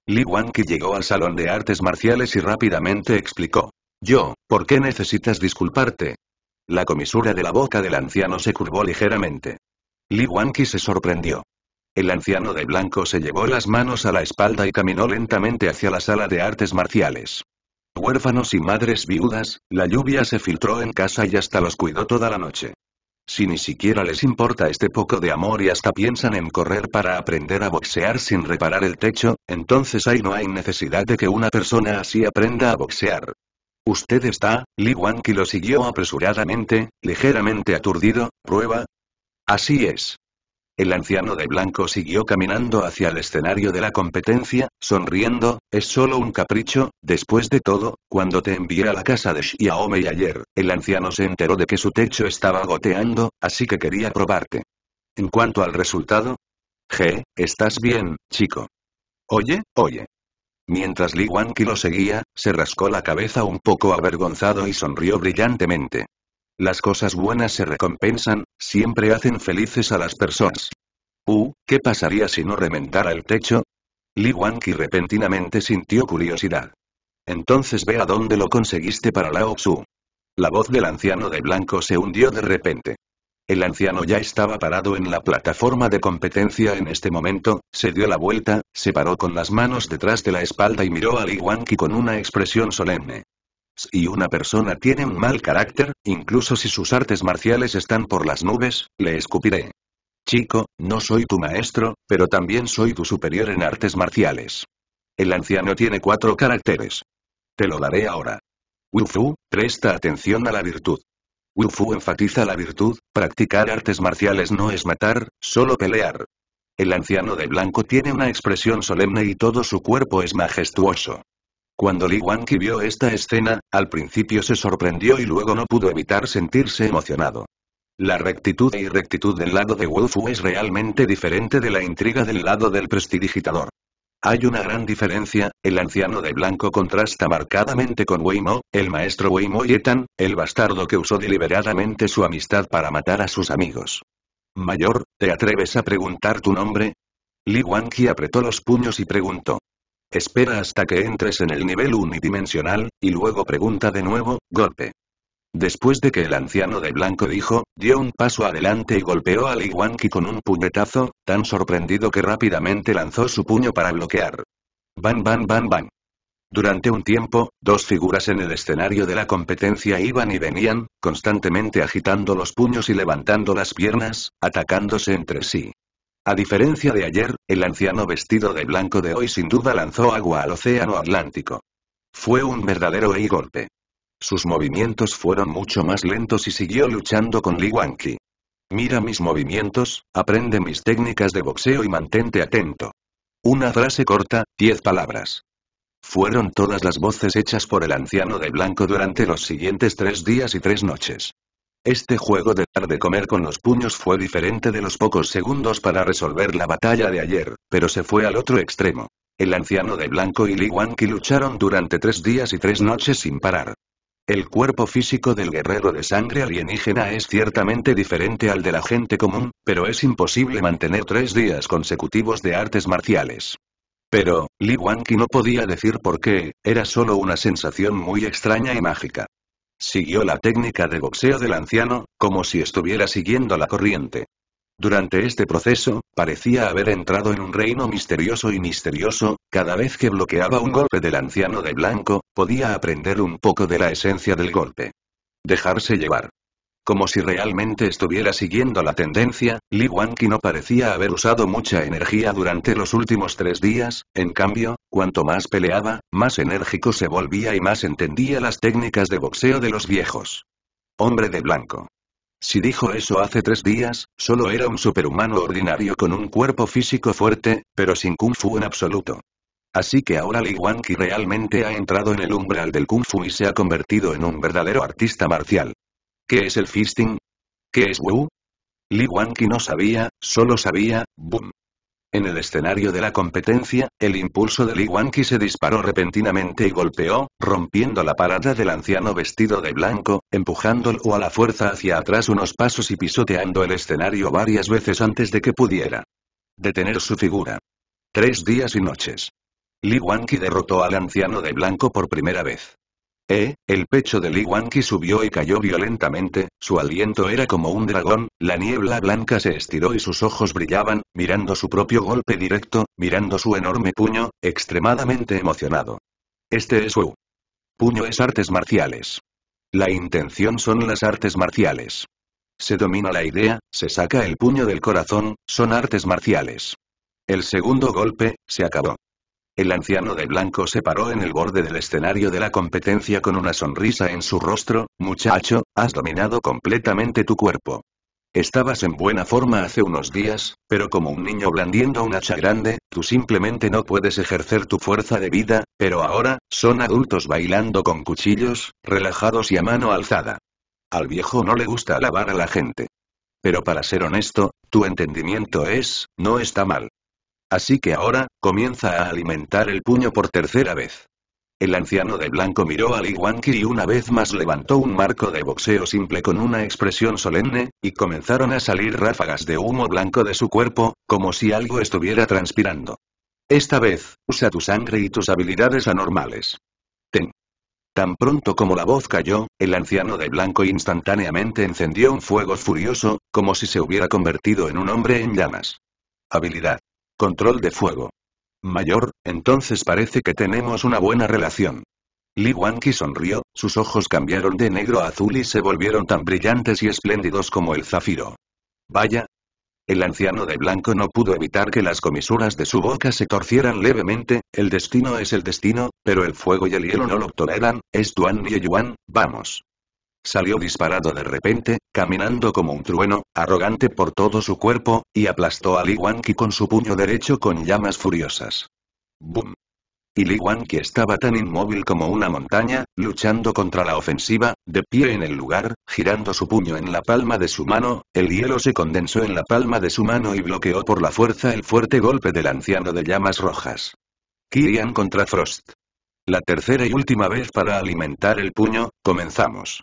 [SPEAKER 1] Li Wanqi llegó al salón de artes marciales y rápidamente explicó. Yo, ¿por qué necesitas disculparte? La comisura de la boca del anciano se curvó ligeramente. Lee Wanqi se sorprendió. El anciano de blanco se llevó las manos a la espalda y caminó lentamente hacia la sala de artes marciales. Huérfanos y madres viudas, la lluvia se filtró en casa y hasta los cuidó toda la noche. Si ni siquiera les importa este poco de amor y hasta piensan en correr para aprender a boxear sin reparar el techo, entonces ahí no hay necesidad de que una persona así aprenda a boxear. Usted está, Li Wanqi lo siguió apresuradamente, ligeramente aturdido, prueba. Así es. El anciano de blanco siguió caminando hacia el escenario de la competencia, sonriendo, es solo un capricho, después de todo, cuando te envié a la casa de Xiaomei ayer, el anciano se enteró de que su techo estaba goteando, así que quería probarte. En cuanto al resultado, je, estás bien, chico. Oye, oye. Mientras Li Wanqi lo seguía, se rascó la cabeza un poco avergonzado y sonrió brillantemente. Las cosas buenas se recompensan, siempre hacen felices a las personas. Uh, ¿qué pasaría si no rementara el techo? Li Wanqi repentinamente sintió curiosidad. Entonces ve a dónde lo conseguiste para Lao Tzu. La voz del anciano de blanco se hundió de repente. El anciano ya estaba parado en la plataforma de competencia en este momento, se dio la vuelta, se paró con las manos detrás de la espalda y miró a Li Wanqi con una expresión solemne y una persona tiene un mal carácter, incluso si sus artes marciales están por las nubes, le escupiré. Chico, no soy tu maestro, pero también soy tu superior en artes marciales. El anciano tiene cuatro caracteres. Te lo daré ahora. Wufu, presta atención a la virtud. Wufu enfatiza la virtud, practicar artes marciales no es matar, solo pelear. El anciano de blanco tiene una expresión solemne y todo su cuerpo es majestuoso. Cuando Li Wanqi vio esta escena, al principio se sorprendió y luego no pudo evitar sentirse emocionado. La rectitud e rectitud del lado de Fu es realmente diferente de la intriga del lado del prestidigitador. Hay una gran diferencia, el anciano de blanco contrasta marcadamente con Weimo, el maestro Weimo Yetan, el bastardo que usó deliberadamente su amistad para matar a sus amigos. Mayor, ¿te atreves a preguntar tu nombre? Li Wanqi apretó los puños y preguntó. Espera hasta que entres en el nivel unidimensional, y luego pregunta de nuevo, golpe. Después de que el anciano de blanco dijo, dio un paso adelante y golpeó a Li con un puñetazo, tan sorprendido que rápidamente lanzó su puño para bloquear. Bam, ban ban ban. Durante un tiempo, dos figuras en el escenario de la competencia iban y venían, constantemente agitando los puños y levantando las piernas, atacándose entre sí. A diferencia de ayer, el anciano vestido de blanco de hoy sin duda lanzó agua al océano Atlántico. Fue un verdadero e golpe. Sus movimientos fueron mucho más lentos y siguió luchando con Li Mira mis movimientos, aprende mis técnicas de boxeo y mantente atento. Una frase corta, diez palabras. Fueron todas las voces hechas por el anciano de blanco durante los siguientes tres días y tres noches. Este juego de dar de comer con los puños fue diferente de los pocos segundos para resolver la batalla de ayer, pero se fue al otro extremo. El anciano de blanco y Li Wanqi lucharon durante tres días y tres noches sin parar. El cuerpo físico del guerrero de sangre alienígena es ciertamente diferente al de la gente común, pero es imposible mantener tres días consecutivos de artes marciales. Pero, Li Wanqi no podía decir por qué, era solo una sensación muy extraña y mágica. Siguió la técnica de boxeo del anciano, como si estuviera siguiendo la corriente. Durante este proceso, parecía haber entrado en un reino misterioso y misterioso, cada vez que bloqueaba un golpe del anciano de blanco, podía aprender un poco de la esencia del golpe. Dejarse llevar. Como si realmente estuviera siguiendo la tendencia, Li Wanqi no parecía haber usado mucha energía durante los últimos tres días, en cambio, Cuanto más peleaba, más enérgico se volvía y más entendía las técnicas de boxeo de los viejos. Hombre de blanco. Si dijo eso hace tres días, solo era un superhumano ordinario con un cuerpo físico fuerte, pero sin kung fu en absoluto. Así que ahora Li Wangqi realmente ha entrado en el umbral del kung fu y se ha convertido en un verdadero artista marcial. ¿Qué es el fisting? ¿Qué es Wu? Li Wangqi no sabía, solo sabía, boom. En el escenario de la competencia, el impulso de Li Wanqi se disparó repentinamente y golpeó, rompiendo la parada del anciano vestido de blanco, empujándolo a la fuerza hacia atrás unos pasos y pisoteando el escenario varias veces antes de que pudiera detener su figura. Tres días y noches. Li Wanqi derrotó al anciano de blanco por primera vez. Eh, el pecho de Li Wanqi subió y cayó violentamente, su aliento era como un dragón, la niebla blanca se estiró y sus ojos brillaban, mirando su propio golpe directo, mirando su enorme puño, extremadamente emocionado. Este es Wu. Puño es artes marciales. La intención son las artes marciales. Se domina la idea, se saca el puño del corazón, son artes marciales. El segundo golpe, se acabó. El anciano de blanco se paró en el borde del escenario de la competencia con una sonrisa en su rostro, muchacho, has dominado completamente tu cuerpo. Estabas en buena forma hace unos días, pero como un niño blandiendo un hacha grande, tú simplemente no puedes ejercer tu fuerza de vida, pero ahora, son adultos bailando con cuchillos, relajados y a mano alzada. Al viejo no le gusta alabar a la gente. Pero para ser honesto, tu entendimiento es, no está mal. Así que ahora, comienza a alimentar el puño por tercera vez. El anciano de blanco miró a Li y una vez más levantó un marco de boxeo simple con una expresión solemne, y comenzaron a salir ráfagas de humo blanco de su cuerpo, como si algo estuviera transpirando. Esta vez, usa tu sangre y tus habilidades anormales. Ten. Tan pronto como la voz cayó, el anciano de blanco instantáneamente encendió un fuego furioso, como si se hubiera convertido en un hombre en llamas. Habilidad. Control de fuego. Mayor, entonces parece que tenemos una buena relación. Li Wanqi sonrió, sus ojos cambiaron de negro a azul y se volvieron tan brillantes y espléndidos como el zafiro. Vaya. El anciano de blanco no pudo evitar que las comisuras de su boca se torcieran levemente, el destino es el destino, pero el fuego y el hielo no lo toleran, es Duan y Yuan, vamos. Salió disparado de repente, caminando como un trueno, arrogante por todo su cuerpo, y aplastó a Li con su puño derecho con llamas furiosas. ¡Bum! Y Li estaba tan inmóvil como una montaña, luchando contra la ofensiva, de pie en el lugar, girando su puño en la palma de su mano, el hielo se condensó en la palma de su mano y bloqueó por la fuerza el fuerte golpe del anciano de llamas rojas. Kirian contra Frost. La tercera y última vez para alimentar el puño, comenzamos.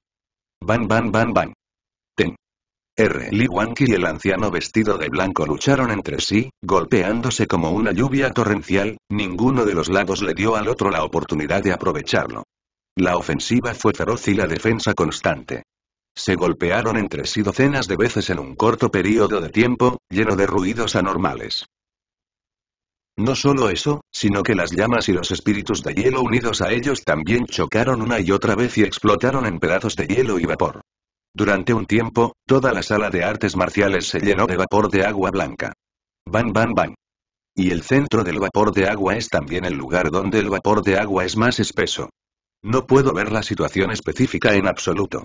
[SPEAKER 1] «¡Bang! ¡Bang! ¡Bang! ¡Bang! Ten. R. Lee Wanky y el anciano vestido de blanco lucharon entre sí, golpeándose como una lluvia torrencial, ninguno de los lados le dio al otro la oportunidad de aprovecharlo. La ofensiva fue feroz y la defensa constante. Se golpearon entre sí docenas de veces en un corto período de tiempo, lleno de ruidos anormales. No solo eso, sino que las llamas y los espíritus de hielo unidos a ellos también chocaron una y otra vez y explotaron en pedazos de hielo y vapor. Durante un tiempo, toda la sala de artes marciales se llenó de vapor de agua blanca. Bam bam bam. Y el centro del vapor de agua es también el lugar donde el vapor de agua es más espeso. No puedo ver la situación específica en absoluto.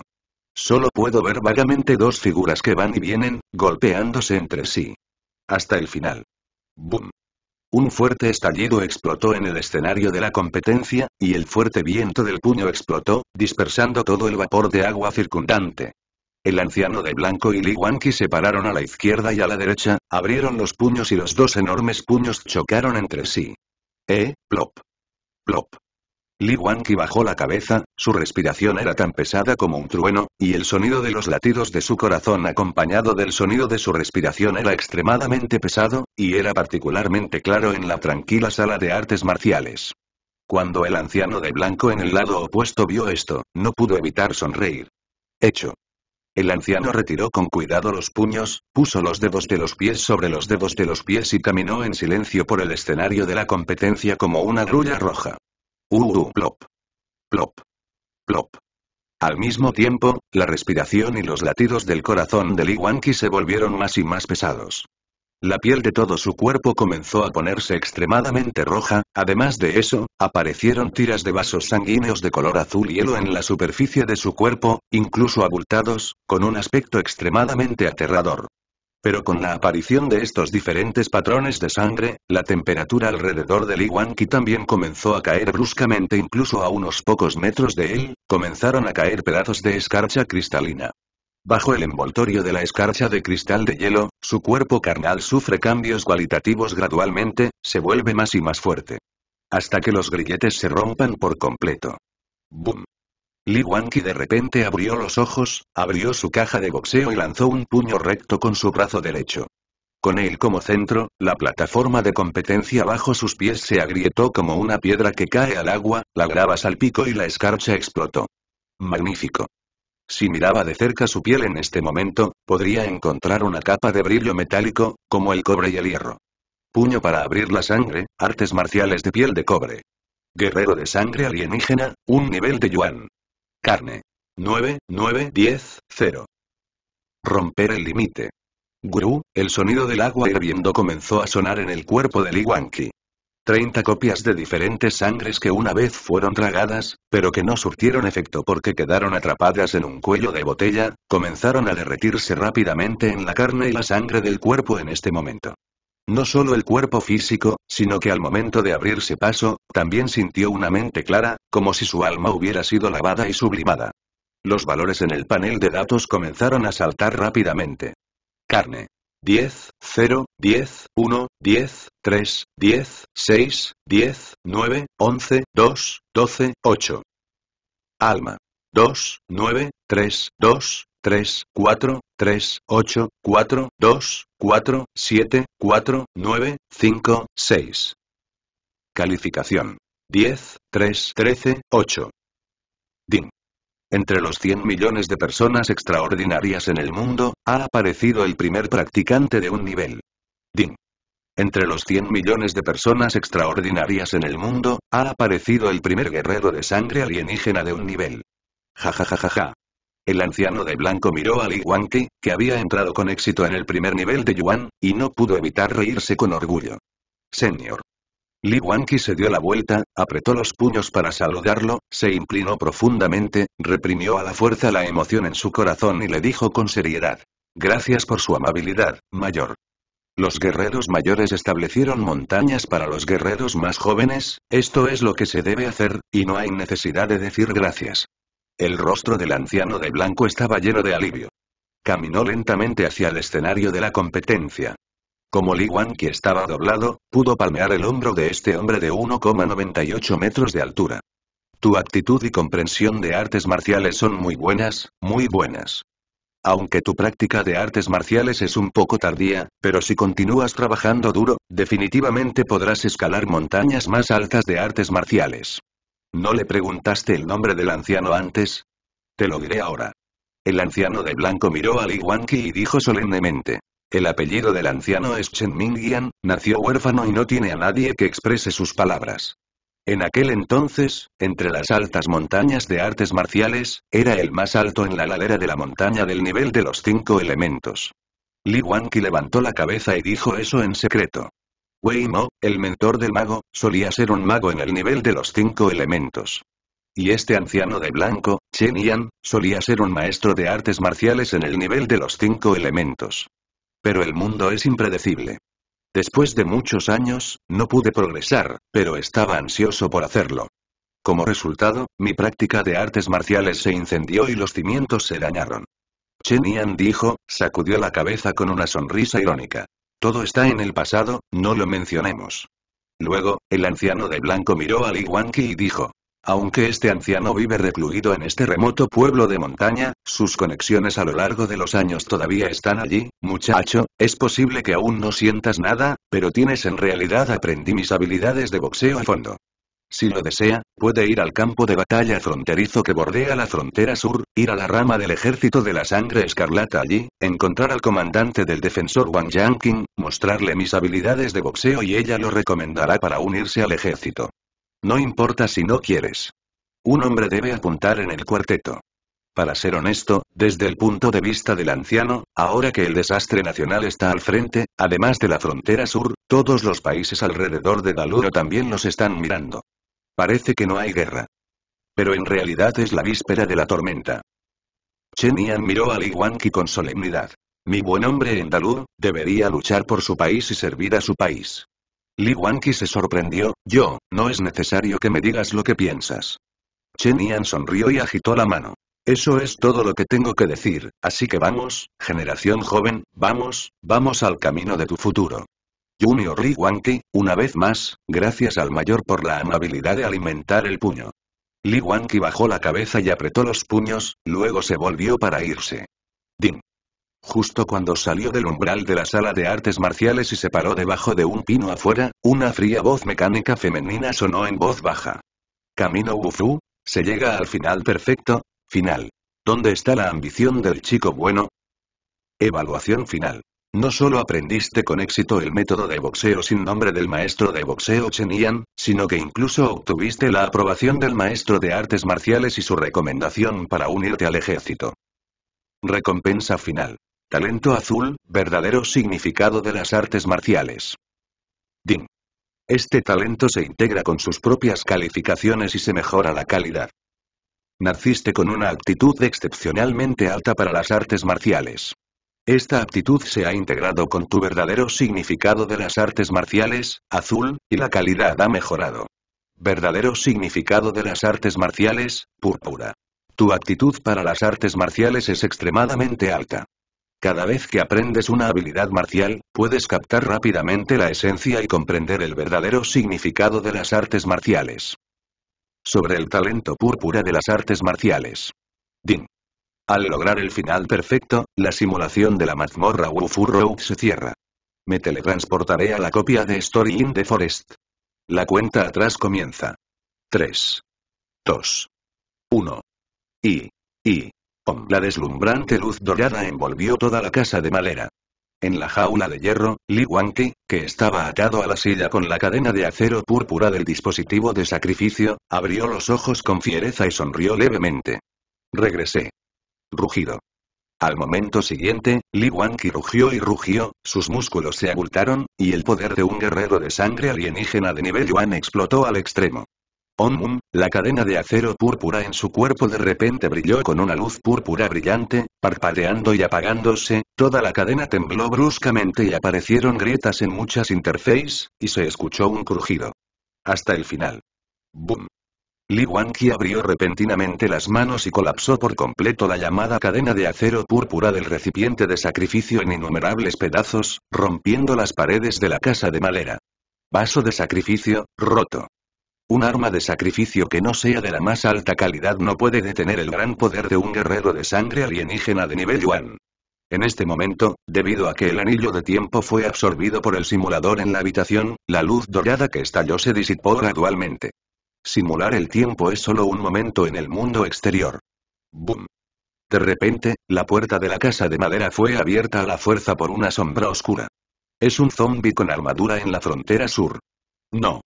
[SPEAKER 1] Solo puedo ver vagamente dos figuras que van y vienen, golpeándose entre sí. Hasta el final. ¡Bum! Un fuerte estallido explotó en el escenario de la competencia, y el fuerte viento del puño explotó, dispersando todo el vapor de agua circundante. El anciano de blanco y Li Wanqi se pararon a la izquierda y a la derecha, abrieron los puños y los dos enormes puños chocaron entre sí. Eh, plop. Plop. Li Wanqi bajó la cabeza, su respiración era tan pesada como un trueno, y el sonido de los latidos de su corazón acompañado del sonido de su respiración era extremadamente pesado, y era particularmente claro en la tranquila sala de artes marciales. Cuando el anciano de blanco en el lado opuesto vio esto, no pudo evitar sonreír. Hecho. El anciano retiró con cuidado los puños, puso los dedos de los pies sobre los dedos de los pies y caminó en silencio por el escenario de la competencia como una grulla roja. Uh, plop. Plop. Plop. Al mismo tiempo, la respiración y los latidos del corazón de Li se volvieron más y más pesados. La piel de todo su cuerpo comenzó a ponerse extremadamente roja, además de eso, aparecieron tiras de vasos sanguíneos de color azul hielo en la superficie de su cuerpo, incluso abultados, con un aspecto extremadamente aterrador. Pero con la aparición de estos diferentes patrones de sangre, la temperatura alrededor del Li también comenzó a caer bruscamente incluso a unos pocos metros de él, comenzaron a caer pedazos de escarcha cristalina. Bajo el envoltorio de la escarcha de cristal de hielo, su cuerpo carnal sufre cambios cualitativos gradualmente, se vuelve más y más fuerte. Hasta que los grilletes se rompan por completo. ¡Bum! Li Wanqi de repente abrió los ojos, abrió su caja de boxeo y lanzó un puño recto con su brazo derecho. Con él como centro, la plataforma de competencia bajo sus pies se agrietó como una piedra que cae al agua, la grava salpicó y la escarcha explotó. Magnífico. Si miraba de cerca su piel en este momento, podría encontrar una capa de brillo metálico, como el cobre y el hierro. Puño para abrir la sangre, artes marciales de piel de cobre. Guerrero de sangre alienígena, un nivel de yuan. Carne. 9, 9, 10, 0. Romper el límite. Gru, el sonido del agua hirviendo comenzó a sonar en el cuerpo del Iwanki. Treinta copias de diferentes sangres que una vez fueron tragadas, pero que no surtieron efecto porque quedaron atrapadas en un cuello de botella, comenzaron a derretirse rápidamente en la carne y la sangre del cuerpo en este momento. No solo el cuerpo físico, sino que al momento de abrirse paso, también sintió una mente clara, como si su alma hubiera sido lavada y sublimada. Los valores en el panel de datos comenzaron a saltar rápidamente. Carne. 10, 0, 10, 1, 10, 3, 10, 6, 10, 9, 11, 2, 12, 8. Alma. 2, 9, 3, 2, 3, 4, 3, 8, 4, 2, 4, 7, 4, 9, 5, 6. Calificación. 10, 3, 13, 8. DIN. Entre los 100 millones de personas extraordinarias en el mundo, ha aparecido el primer practicante de un nivel. DIN. Entre los 100 millones de personas extraordinarias en el mundo, ha aparecido el primer guerrero de sangre alienígena de un nivel. Ja ja ja ja ja. El anciano de blanco miró a Li Wanqi, que había entrado con éxito en el primer nivel de Yuan, y no pudo evitar reírse con orgullo. Señor. Li Wanqi se dio la vuelta, apretó los puños para saludarlo, se inclinó profundamente, reprimió a la fuerza la emoción en su corazón y le dijo con seriedad. Gracias por su amabilidad, mayor. Los guerreros mayores establecieron montañas para los guerreros más jóvenes, esto es lo que se debe hacer, y no hay necesidad de decir gracias. El rostro del anciano de blanco estaba lleno de alivio. Caminó lentamente hacia el escenario de la competencia. Como Li que estaba doblado, pudo palmear el hombro de este hombre de 1,98 metros de altura. Tu actitud y comprensión de artes marciales son muy buenas, muy buenas. Aunque tu práctica de artes marciales es un poco tardía, pero si continúas trabajando duro, definitivamente podrás escalar montañas más altas de artes marciales. ¿No le preguntaste el nombre del anciano antes? Te lo diré ahora. El anciano de blanco miró a Li Wanqi y dijo solemnemente. El apellido del anciano es Chen Mingyan, nació huérfano y no tiene a nadie que exprese sus palabras. En aquel entonces, entre las altas montañas de artes marciales, era el más alto en la ladera de la montaña del nivel de los cinco elementos. Li Wanqi levantó la cabeza y dijo eso en secreto. Wei Mo, el mentor del mago, solía ser un mago en el nivel de los cinco elementos. Y este anciano de blanco, Chen Yan, solía ser un maestro de artes marciales en el nivel de los cinco elementos. Pero el mundo es impredecible. Después de muchos años, no pude progresar, pero estaba ansioso por hacerlo. Como resultado, mi práctica de artes marciales se incendió y los cimientos se dañaron. Chen Yan dijo, sacudió la cabeza con una sonrisa irónica. Todo está en el pasado, no lo mencionemos. Luego, el anciano de blanco miró a Li y dijo. Aunque este anciano vive recluido en este remoto pueblo de montaña, sus conexiones a lo largo de los años todavía están allí, muchacho, es posible que aún no sientas nada, pero tienes en realidad aprendí mis habilidades de boxeo a fondo. Si lo desea, puede ir al campo de batalla fronterizo que bordea la frontera sur, ir a la rama del ejército de la sangre escarlata allí, encontrar al comandante del defensor Wang Yangqing, mostrarle mis habilidades de boxeo y ella lo recomendará para unirse al ejército. No importa si no quieres. Un hombre debe apuntar en el cuarteto. Para ser honesto, desde el punto de vista del anciano, ahora que el desastre nacional está al frente, además de la frontera sur, todos los países alrededor de Daluro también los están mirando. Parece que no hay guerra. Pero en realidad es la víspera de la tormenta. Chen Yan miró a Li Wanqi con solemnidad. Mi buen hombre Endalú, debería luchar por su país y servir a su país. Li Wanqi se sorprendió, yo, no es necesario que me digas lo que piensas. Chen Yan sonrió y agitó la mano. Eso es todo lo que tengo que decir, así que vamos, generación joven, vamos, vamos al camino de tu futuro. Junior Lee Wanky, una vez más, gracias al mayor por la amabilidad de alimentar el puño. Lee Wanky bajó la cabeza y apretó los puños, luego se volvió para irse. Din. Justo cuando salió del umbral de la sala de artes marciales y se paró debajo de un pino afuera, una fría voz mecánica femenina sonó en voz baja. Camino Wufu, se llega al final perfecto, final. ¿Dónde está la ambición del chico bueno? Evaluación final. No solo aprendiste con éxito el método de boxeo sin nombre del maestro de boxeo Yan, sino que incluso obtuviste la aprobación del maestro de artes marciales y su recomendación para unirte al ejército. Recompensa final. Talento azul, verdadero significado de las artes marciales. Ding. Este talento se integra con sus propias calificaciones y se mejora la calidad. Naciste con una actitud excepcionalmente alta para las artes marciales. Esta aptitud se ha integrado con tu verdadero significado de las artes marciales, azul, y la calidad ha mejorado. Verdadero significado de las artes marciales, púrpura. Tu aptitud para las artes marciales es extremadamente alta. Cada vez que aprendes una habilidad marcial, puedes captar rápidamente la esencia y comprender el verdadero significado de las artes marciales. Sobre el talento púrpura de las artes marciales. Din. Al lograr el final perfecto, la simulación de la mazmorra Wufu se cierra. Me teletransportaré a la copia de Story in the Forest. La cuenta atrás comienza. 3. 2. 1. Y. Y. La deslumbrante luz dorada envolvió toda la casa de madera. En la jaula de hierro, Li Wanki, que estaba atado a la silla con la cadena de acero púrpura del dispositivo de sacrificio, abrió los ojos con fiereza y sonrió levemente. Regresé rugido. Al momento siguiente, Li Ki rugió y rugió, sus músculos se abultaron, y el poder de un guerrero de sangre alienígena de nivel Yuan explotó al extremo. On-Mum, la cadena de acero púrpura en su cuerpo de repente brilló con una luz púrpura brillante, parpadeando y apagándose, toda la cadena tembló bruscamente y aparecieron grietas en muchas interfaces, y se escuchó un crujido. Hasta el final. ¡Bum! Li Wangqi abrió repentinamente las manos y colapsó por completo la llamada cadena de acero púrpura del recipiente de sacrificio en innumerables pedazos, rompiendo las paredes de la casa de madera. Vaso de sacrificio, roto. Un arma de sacrificio que no sea de la más alta calidad no puede detener el gran poder de un guerrero de sangre alienígena de nivel Yuan. En este momento, debido a que el anillo de tiempo fue absorbido por el simulador en la habitación, la luz dorada que estalló se disipó gradualmente. Simular el tiempo es solo un momento en el mundo exterior. Boom. De repente, la puerta de la casa de madera fue abierta a la fuerza por una sombra oscura. Es un zombi con armadura en la frontera sur. No.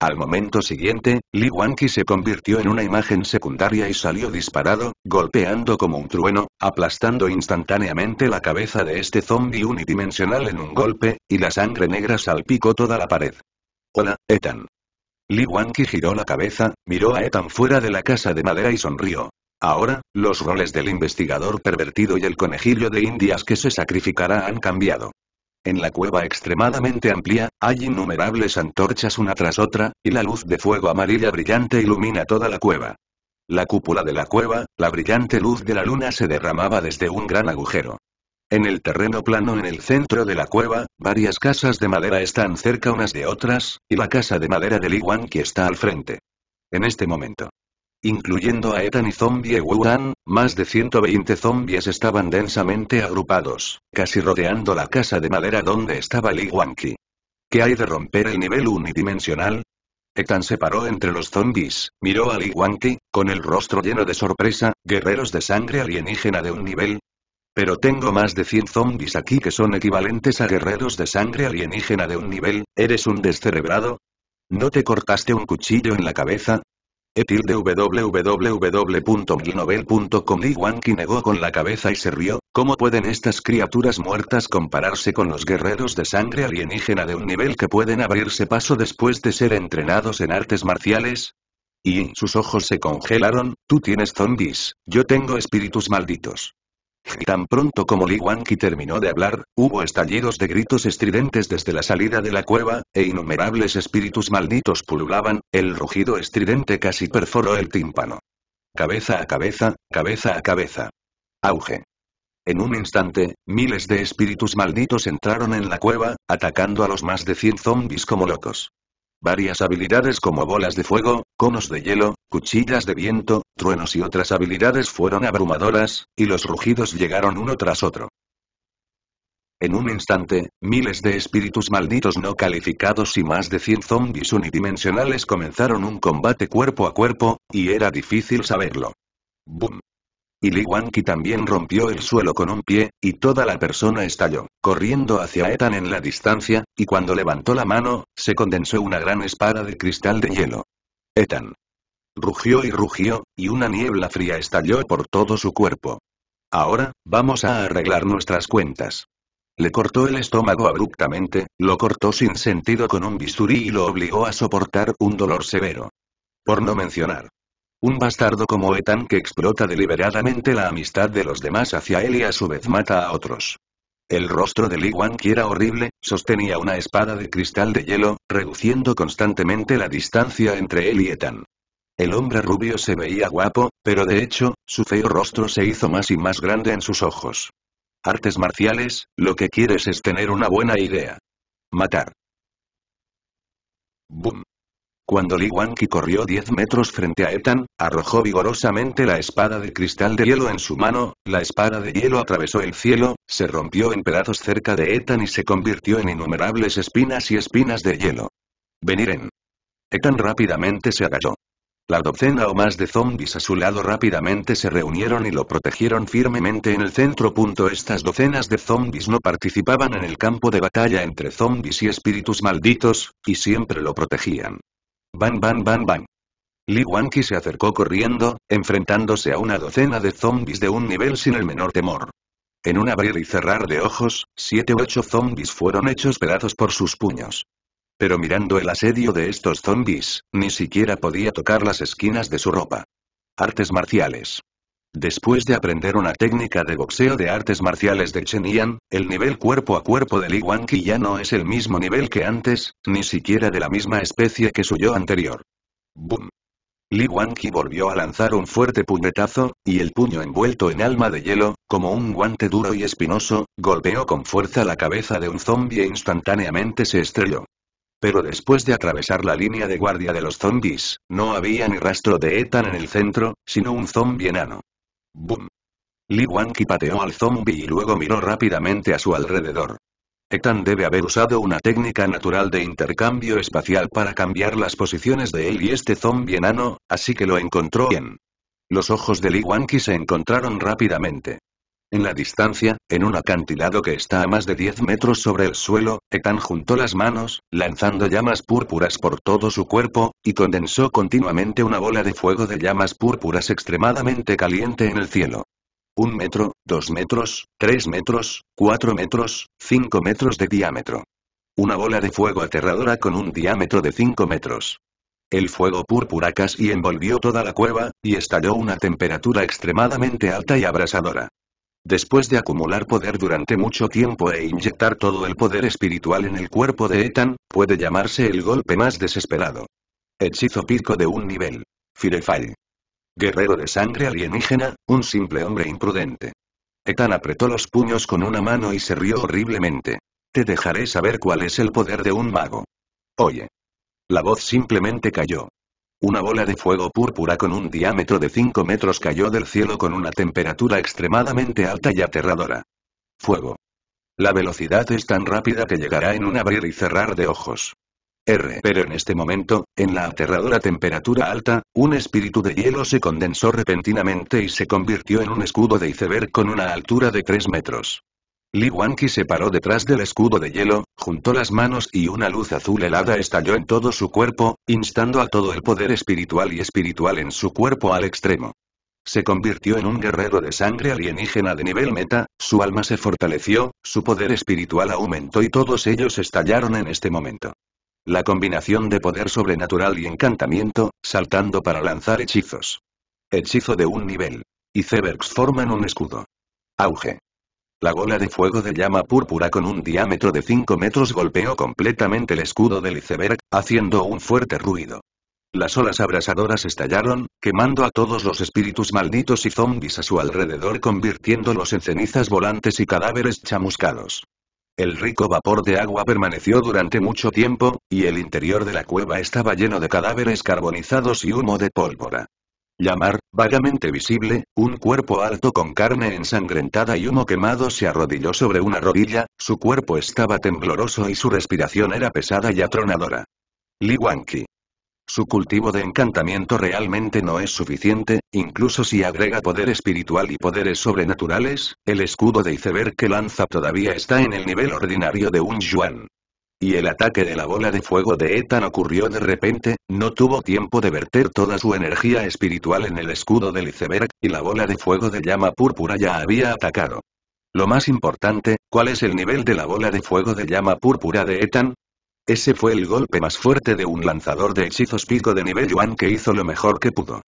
[SPEAKER 1] Al momento siguiente, Lee Wanqi se convirtió en una imagen secundaria y salió disparado, golpeando como un trueno, aplastando instantáneamente la cabeza de este zombi unidimensional en un golpe, y la sangre negra salpicó toda la pared. Hola, Ethan. Li Wanqi giró la cabeza, miró a Ethan fuera de la casa de madera y sonrió. Ahora, los roles del investigador pervertido y el conejillo de indias que se sacrificará han cambiado. En la cueva extremadamente amplia, hay innumerables antorchas una tras otra, y la luz de fuego amarilla brillante ilumina toda la cueva. La cúpula de la cueva, la brillante luz de la luna se derramaba desde un gran agujero. En el terreno plano en el centro de la cueva, varias casas de madera están cerca unas de otras, y la casa de madera de Li que está al frente. En este momento. Incluyendo a Ethan y Zombie Wuhan, más de 120 zombies estaban densamente agrupados, casi rodeando la casa de madera donde estaba Li Wanqi. ¿Qué hay de romper el nivel unidimensional? Ethan se paró entre los zombies, miró a Li Wanqi, con el rostro lleno de sorpresa, guerreros de sangre alienígena de un nivel, pero tengo más de 100 zombies aquí que son equivalentes a guerreros de sangre alienígena de un nivel, ¿eres un descerebrado? ¿No te cortaste un cuchillo en la cabeza? Etilde Lee Wanky negó con la cabeza y se rió, ¿cómo pueden estas criaturas muertas compararse con los guerreros de sangre alienígena de un nivel que pueden abrirse paso después de ser entrenados en artes marciales? Y sus ojos se congelaron, tú tienes zombies, yo tengo espíritus malditos. Y tan pronto como Li Wanqi terminó de hablar, hubo estallidos de gritos estridentes desde la salida de la cueva, e innumerables espíritus malditos pululaban, el rugido estridente casi perforó el tímpano. Cabeza a cabeza, cabeza a cabeza. Auge. En un instante, miles de espíritus malditos entraron en la cueva, atacando a los más de 100 zombies como locos. Varias habilidades como bolas de fuego, conos de hielo, cuchillas de viento, truenos y otras habilidades fueron abrumadoras, y los rugidos llegaron uno tras otro. En un instante, miles de espíritus malditos no calificados y más de 100 zombies unidimensionales comenzaron un combate cuerpo a cuerpo, y era difícil saberlo. ¡Bum! Y Li también rompió el suelo con un pie, y toda la persona estalló, corriendo hacia Ethan en la distancia, y cuando levantó la mano, se condensó una gran espada de cristal de hielo. Ethan, Rugió y rugió, y una niebla fría estalló por todo su cuerpo. Ahora, vamos a arreglar nuestras cuentas. Le cortó el estómago abruptamente, lo cortó sin sentido con un bisturí y lo obligó a soportar un dolor severo. Por no mencionar. Un bastardo como Ethan que explota deliberadamente la amistad de los demás hacia él y a su vez mata a otros. El rostro de Li que era horrible, sostenía una espada de cristal de hielo, reduciendo constantemente la distancia entre él y Ethan. El hombre rubio se veía guapo, pero de hecho, su feo rostro se hizo más y más grande en sus ojos. Artes marciales, lo que quieres es tener una buena idea. Matar. Boom. Cuando Li Wanqi corrió 10 metros frente a Ethan, arrojó vigorosamente la espada de cristal de hielo en su mano, la espada de hielo atravesó el cielo, se rompió en pedazos cerca de Ethan y se convirtió en innumerables espinas y espinas de hielo. Venir en. Ethan rápidamente se agachó. La docena o más de zombies a su lado rápidamente se reunieron y lo protegieron firmemente en el centro. Estas docenas de zombies no participaban en el campo de batalla entre zombies y espíritus malditos, y siempre lo protegían. ban ban ban ban. Lee Wanqi se acercó corriendo, enfrentándose a una docena de zombies de un nivel sin el menor temor. En un abrir y cerrar de ojos, siete u ocho zombies fueron hechos pedazos por sus puños pero mirando el asedio de estos zombies, ni siquiera podía tocar las esquinas de su ropa. Artes marciales. Después de aprender una técnica de boxeo de artes marciales de Chen Yan, el nivel cuerpo a cuerpo de Li Wanqi ya no es el mismo nivel que antes, ni siquiera de la misma especie que su anterior. Boom. Li Wanqi volvió a lanzar un fuerte puñetazo, y el puño envuelto en alma de hielo, como un guante duro y espinoso, golpeó con fuerza la cabeza de un zombie e instantáneamente se estrelló. Pero después de atravesar la línea de guardia de los zombies, no había ni rastro de Ethan en el centro, sino un zombie enano. ¡Bum! Li Wanky pateó al zombie y luego miró rápidamente a su alrededor. Ethan debe haber usado una técnica natural de intercambio espacial para cambiar las posiciones de él y este zombie enano, así que lo encontró bien. Los ojos de Li Wanky se encontraron rápidamente. En la distancia, en un acantilado que está a más de 10 metros sobre el suelo, Etan juntó las manos, lanzando llamas púrpuras por todo su cuerpo, y condensó continuamente una bola de fuego de llamas púrpuras extremadamente caliente en el cielo. Un metro, dos metros, tres metros, cuatro metros, cinco metros de diámetro. Una bola de fuego aterradora con un diámetro de cinco metros. El fuego púrpura casi envolvió toda la cueva, y estalló una temperatura extremadamente alta y abrasadora. Después de acumular poder durante mucho tiempo e inyectar todo el poder espiritual en el cuerpo de Ethan, puede llamarse el golpe más desesperado. Hechizo pico de un nivel. Firefall. Guerrero de sangre alienígena, un simple hombre imprudente. Ethan apretó los puños con una mano y se rió horriblemente. Te dejaré saber cuál es el poder de un mago. Oye. La voz simplemente cayó. Una bola de fuego púrpura con un diámetro de 5 metros cayó del cielo con una temperatura extremadamente alta y aterradora. Fuego. La velocidad es tan rápida que llegará en un abrir y cerrar de ojos. R. Pero en este momento, en la aterradora temperatura alta, un espíritu de hielo se condensó repentinamente y se convirtió en un escudo de iceberg con una altura de 3 metros. Li Wanqi se paró detrás del escudo de hielo, juntó las manos y una luz azul helada estalló en todo su cuerpo, instando a todo el poder espiritual y espiritual en su cuerpo al extremo. Se convirtió en un guerrero de sangre alienígena de nivel meta, su alma se fortaleció, su poder espiritual aumentó y todos ellos estallaron en este momento. La combinación de poder sobrenatural y encantamiento, saltando para lanzar hechizos. Hechizo de un nivel. Y Ceberx forman un escudo. Auge. La bola de fuego de llama púrpura con un diámetro de 5 metros golpeó completamente el escudo del iceberg, haciendo un fuerte ruido. Las olas abrasadoras estallaron, quemando a todos los espíritus malditos y zombis a su alrededor convirtiéndolos en cenizas volantes y cadáveres chamuscados. El rico vapor de agua permaneció durante mucho tiempo, y el interior de la cueva estaba lleno de cadáveres carbonizados y humo de pólvora llamar, vagamente visible, un cuerpo alto con carne ensangrentada y humo quemado se arrodilló sobre una rodilla, su cuerpo estaba tembloroso y su respiración era pesada y atronadora. Li Wanqi. Su cultivo de encantamiento realmente no es suficiente, incluso si agrega poder espiritual y poderes sobrenaturales, el escudo de iceberg que lanza todavía está en el nivel ordinario de un yuan. Y el ataque de la bola de fuego de Ethan ocurrió de repente, no tuvo tiempo de verter toda su energía espiritual en el escudo del iceberg, y la bola de fuego de llama púrpura ya había atacado. Lo más importante, ¿cuál es el nivel de la bola de fuego de llama púrpura de Ethan? Ese fue el golpe más fuerte de un lanzador de hechizos pico de nivel Yuan que hizo lo mejor que pudo.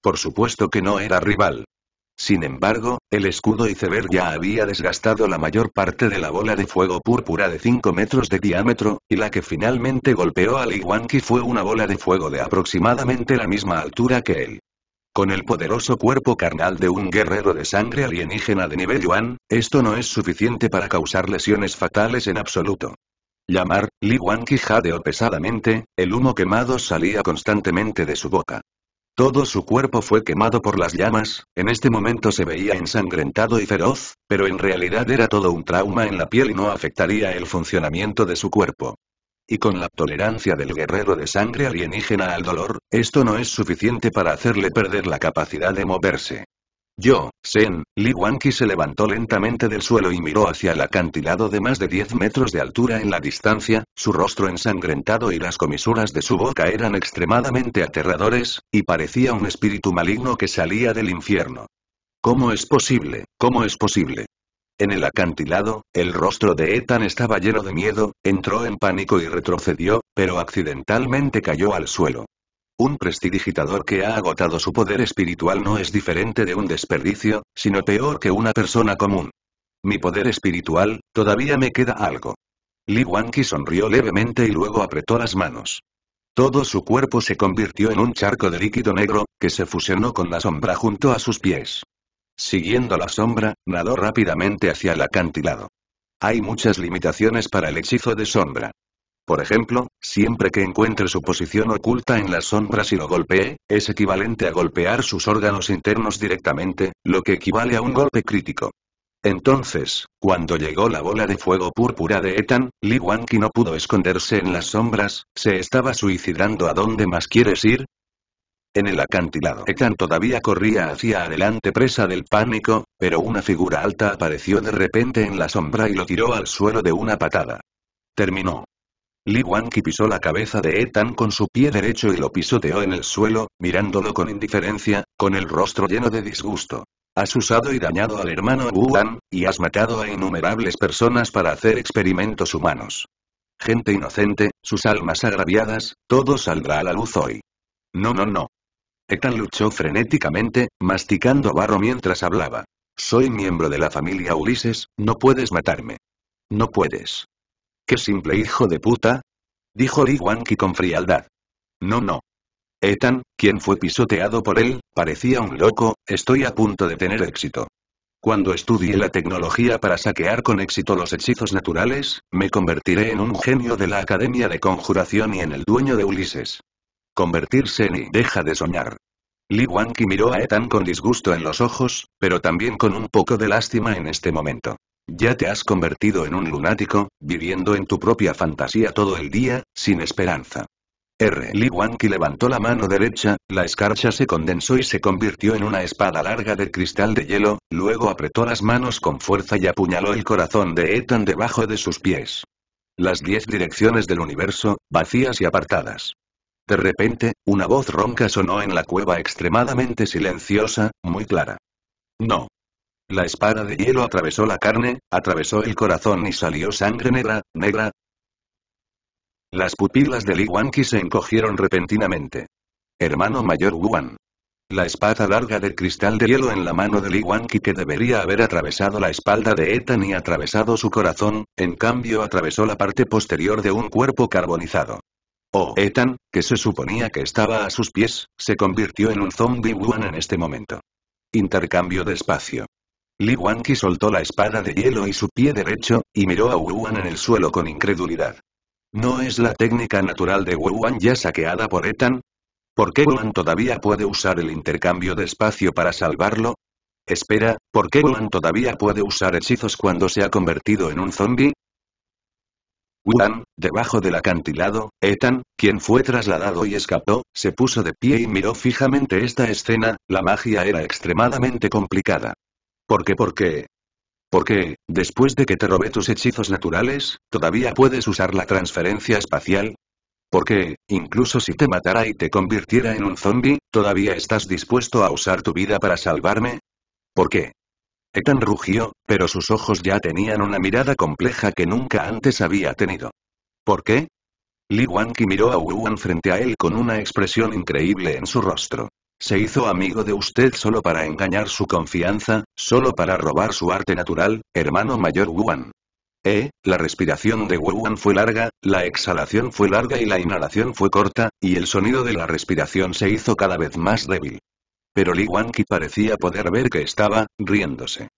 [SPEAKER 1] Por supuesto que no era rival. Sin embargo, el escudo iceberg ya había desgastado la mayor parte de la bola de fuego púrpura de 5 metros de diámetro, y la que finalmente golpeó a Li Wanki fue una bola de fuego de aproximadamente la misma altura que él. Con el poderoso cuerpo carnal de un guerrero de sangre alienígena de nivel Yuan, esto no es suficiente para causar lesiones fatales en absoluto. Llamar, Li Wanqi jadeó pesadamente, el humo quemado salía constantemente de su boca. Todo su cuerpo fue quemado por las llamas, en este momento se veía ensangrentado y feroz, pero en realidad era todo un trauma en la piel y no afectaría el funcionamiento de su cuerpo. Y con la tolerancia del guerrero de sangre alienígena al dolor, esto no es suficiente para hacerle perder la capacidad de moverse. Yo, Sen, Li Wanqi se levantó lentamente del suelo y miró hacia el acantilado de más de 10 metros de altura en la distancia, su rostro ensangrentado y las comisuras de su boca eran extremadamente aterradores, y parecía un espíritu maligno que salía del infierno. ¿Cómo es posible? ¿Cómo es posible? En el acantilado, el rostro de Ethan estaba lleno de miedo, entró en pánico y retrocedió, pero accidentalmente cayó al suelo. Un prestidigitador que ha agotado su poder espiritual no es diferente de un desperdicio, sino peor que una persona común. Mi poder espiritual, todavía me queda algo. Li Wanqi sonrió levemente y luego apretó las manos. Todo su cuerpo se convirtió en un charco de líquido negro, que se fusionó con la sombra junto a sus pies. Siguiendo la sombra, nadó rápidamente hacia el acantilado. Hay muchas limitaciones para el hechizo de sombra. Por ejemplo, siempre que encuentre su posición oculta en las sombras y lo golpee, es equivalente a golpear sus órganos internos directamente, lo que equivale a un golpe crítico. Entonces, cuando llegó la bola de fuego púrpura de Ethan, Li Wanqi no pudo esconderse en las sombras, se estaba suicidando ¿a dónde más quieres ir? En el acantilado Ethan todavía corría hacia adelante presa del pánico, pero una figura alta apareció de repente en la sombra y lo tiró al suelo de una patada. Terminó. Li Wanqi pisó la cabeza de Etan con su pie derecho y lo pisoteó en el suelo, mirándolo con indiferencia, con el rostro lleno de disgusto. Has usado y dañado al hermano Wuan, y has matado a innumerables personas para hacer experimentos humanos. Gente inocente, sus almas agraviadas, todo saldrá a la luz hoy. No, no, no. Etan luchó frenéticamente, masticando barro mientras hablaba. Soy miembro de la familia Ulises, no puedes matarme. No puedes. ¿Qué simple hijo de puta? Dijo Li Wanqi con frialdad. No, no. Ethan, quien fue pisoteado por él, parecía un loco, estoy a punto de tener éxito. Cuando estudie la tecnología para saquear con éxito los hechizos naturales, me convertiré en un genio de la Academia de Conjuración y en el dueño de Ulises. Convertirse en deja de soñar. Li Wanqi miró a Ethan con disgusto en los ojos, pero también con un poco de lástima en este momento. Ya te has convertido en un lunático, viviendo en tu propia fantasía todo el día, sin esperanza. R. Lee Wanqi levantó la mano derecha, la escarcha se condensó y se convirtió en una espada larga de cristal de hielo, luego apretó las manos con fuerza y apuñaló el corazón de Ethan debajo de sus pies. Las diez direcciones del universo, vacías y apartadas. De repente, una voz ronca sonó en la cueva extremadamente silenciosa, muy clara. No. La espada de hielo atravesó la carne, atravesó el corazón y salió sangre negra, negra. Las pupilas de Li Wanqi se encogieron repentinamente. Hermano mayor Wuan. La espada larga de cristal de hielo en la mano de Li Wanqi que debería haber atravesado la espalda de Ethan y atravesado su corazón, en cambio atravesó la parte posterior de un cuerpo carbonizado. oh, Ethan, que se suponía que estaba a sus pies, se convirtió en un zombie Wuan en este momento. Intercambio de espacio. Li Wanqi soltó la espada de hielo y su pie derecho, y miró a Woo-wan en el suelo con incredulidad. ¿No es la técnica natural de Woo-wan ya saqueada por Etan? ¿Por qué Woo-wan todavía puede usar el intercambio de espacio para salvarlo? Espera, ¿por qué Woo-wan todavía puede usar hechizos cuando se ha convertido en un zombie? Woo-wan, debajo del acantilado, Ethan, quien fue trasladado y escapó, se puso de pie y miró fijamente esta escena, la magia era extremadamente complicada. ¿Por qué? qué? ¿Por Porque, después de que te robé tus hechizos naturales, todavía puedes usar la transferencia espacial, porque, incluso si te matara y te convirtiera en un zombie, ¿todavía estás dispuesto a usar tu vida para salvarme? ¿Por qué? Ethan rugió, pero sus ojos ya tenían una mirada compleja que nunca antes había tenido. ¿Por qué? Li Wanqi miró a Wu Wan frente a él con una expresión increíble en su rostro. Se hizo amigo de usted solo para engañar su confianza, solo para robar su arte natural, hermano mayor Wuan. Eh, la respiración de Wuan fue larga, la exhalación fue larga y la inhalación fue corta, y el sonido de la respiración se hizo cada vez más débil. Pero Li Wanqi parecía poder ver que estaba, riéndose.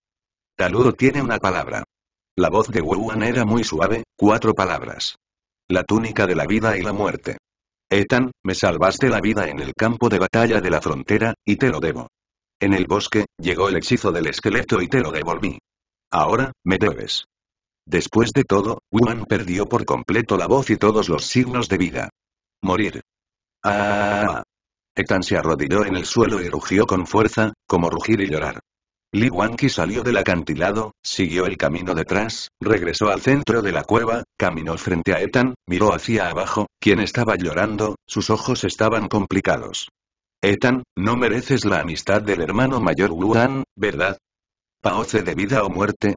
[SPEAKER 1] Taludo tiene una palabra. La voz de Wuan era muy suave, cuatro palabras. La túnica de la vida y la muerte. Ethan, me salvaste la vida en el campo de batalla de la frontera, y te lo debo. En el bosque, llegó el hechizo del esqueleto y te lo devolví. Ahora, me debes. Después de todo, Wuhan perdió por completo la voz y todos los signos de vida. Morir. Ah. Ethan se arrodilló en el suelo y rugió con fuerza, como rugir y llorar. Li Wanqi salió del acantilado, siguió el camino detrás, regresó al centro de la cueva, caminó frente a Ethan, miró hacia abajo, quien estaba llorando, sus ojos estaban complicados. Ethan, no mereces la amistad del hermano mayor Wuhan, ¿verdad? Paoce de vida o muerte.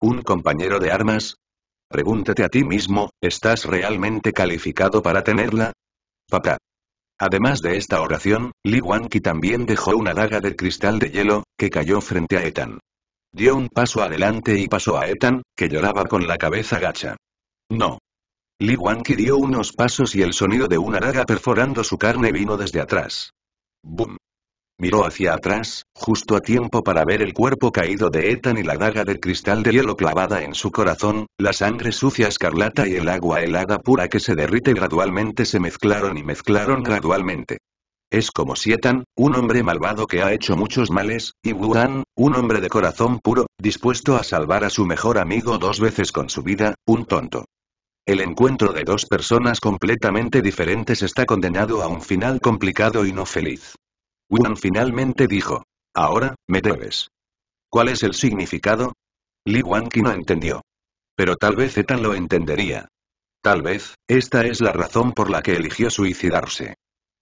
[SPEAKER 1] Un compañero de armas. Pregúntate a ti mismo, ¿estás realmente calificado para tenerla? Papá. Además de esta oración, Li Wanqi también dejó una daga de cristal de hielo, que cayó frente a Ethan. Dio un paso adelante y pasó a Ethan, que lloraba con la cabeza gacha. No. Li Wanqi dio unos pasos y el sonido de una daga perforando su carne vino desde atrás. ¡Bum! Miró hacia atrás, justo a tiempo para ver el cuerpo caído de Ethan y la daga de cristal de hielo clavada en su corazón, la sangre sucia escarlata y el agua helada pura que se derrite gradualmente se mezclaron y mezclaron gradualmente. Es como si Ethan, un hombre malvado que ha hecho muchos males, y Wuhan, un hombre de corazón puro, dispuesto a salvar a su mejor amigo dos veces con su vida, un tonto. El encuentro de dos personas completamente diferentes está condenado a un final complicado y no feliz. Wan finalmente dijo. Ahora, me debes. ¿Cuál es el significado? Li Wangqi no entendió. Pero tal vez Ethan lo entendería. Tal vez, esta es la razón por la que eligió suicidarse.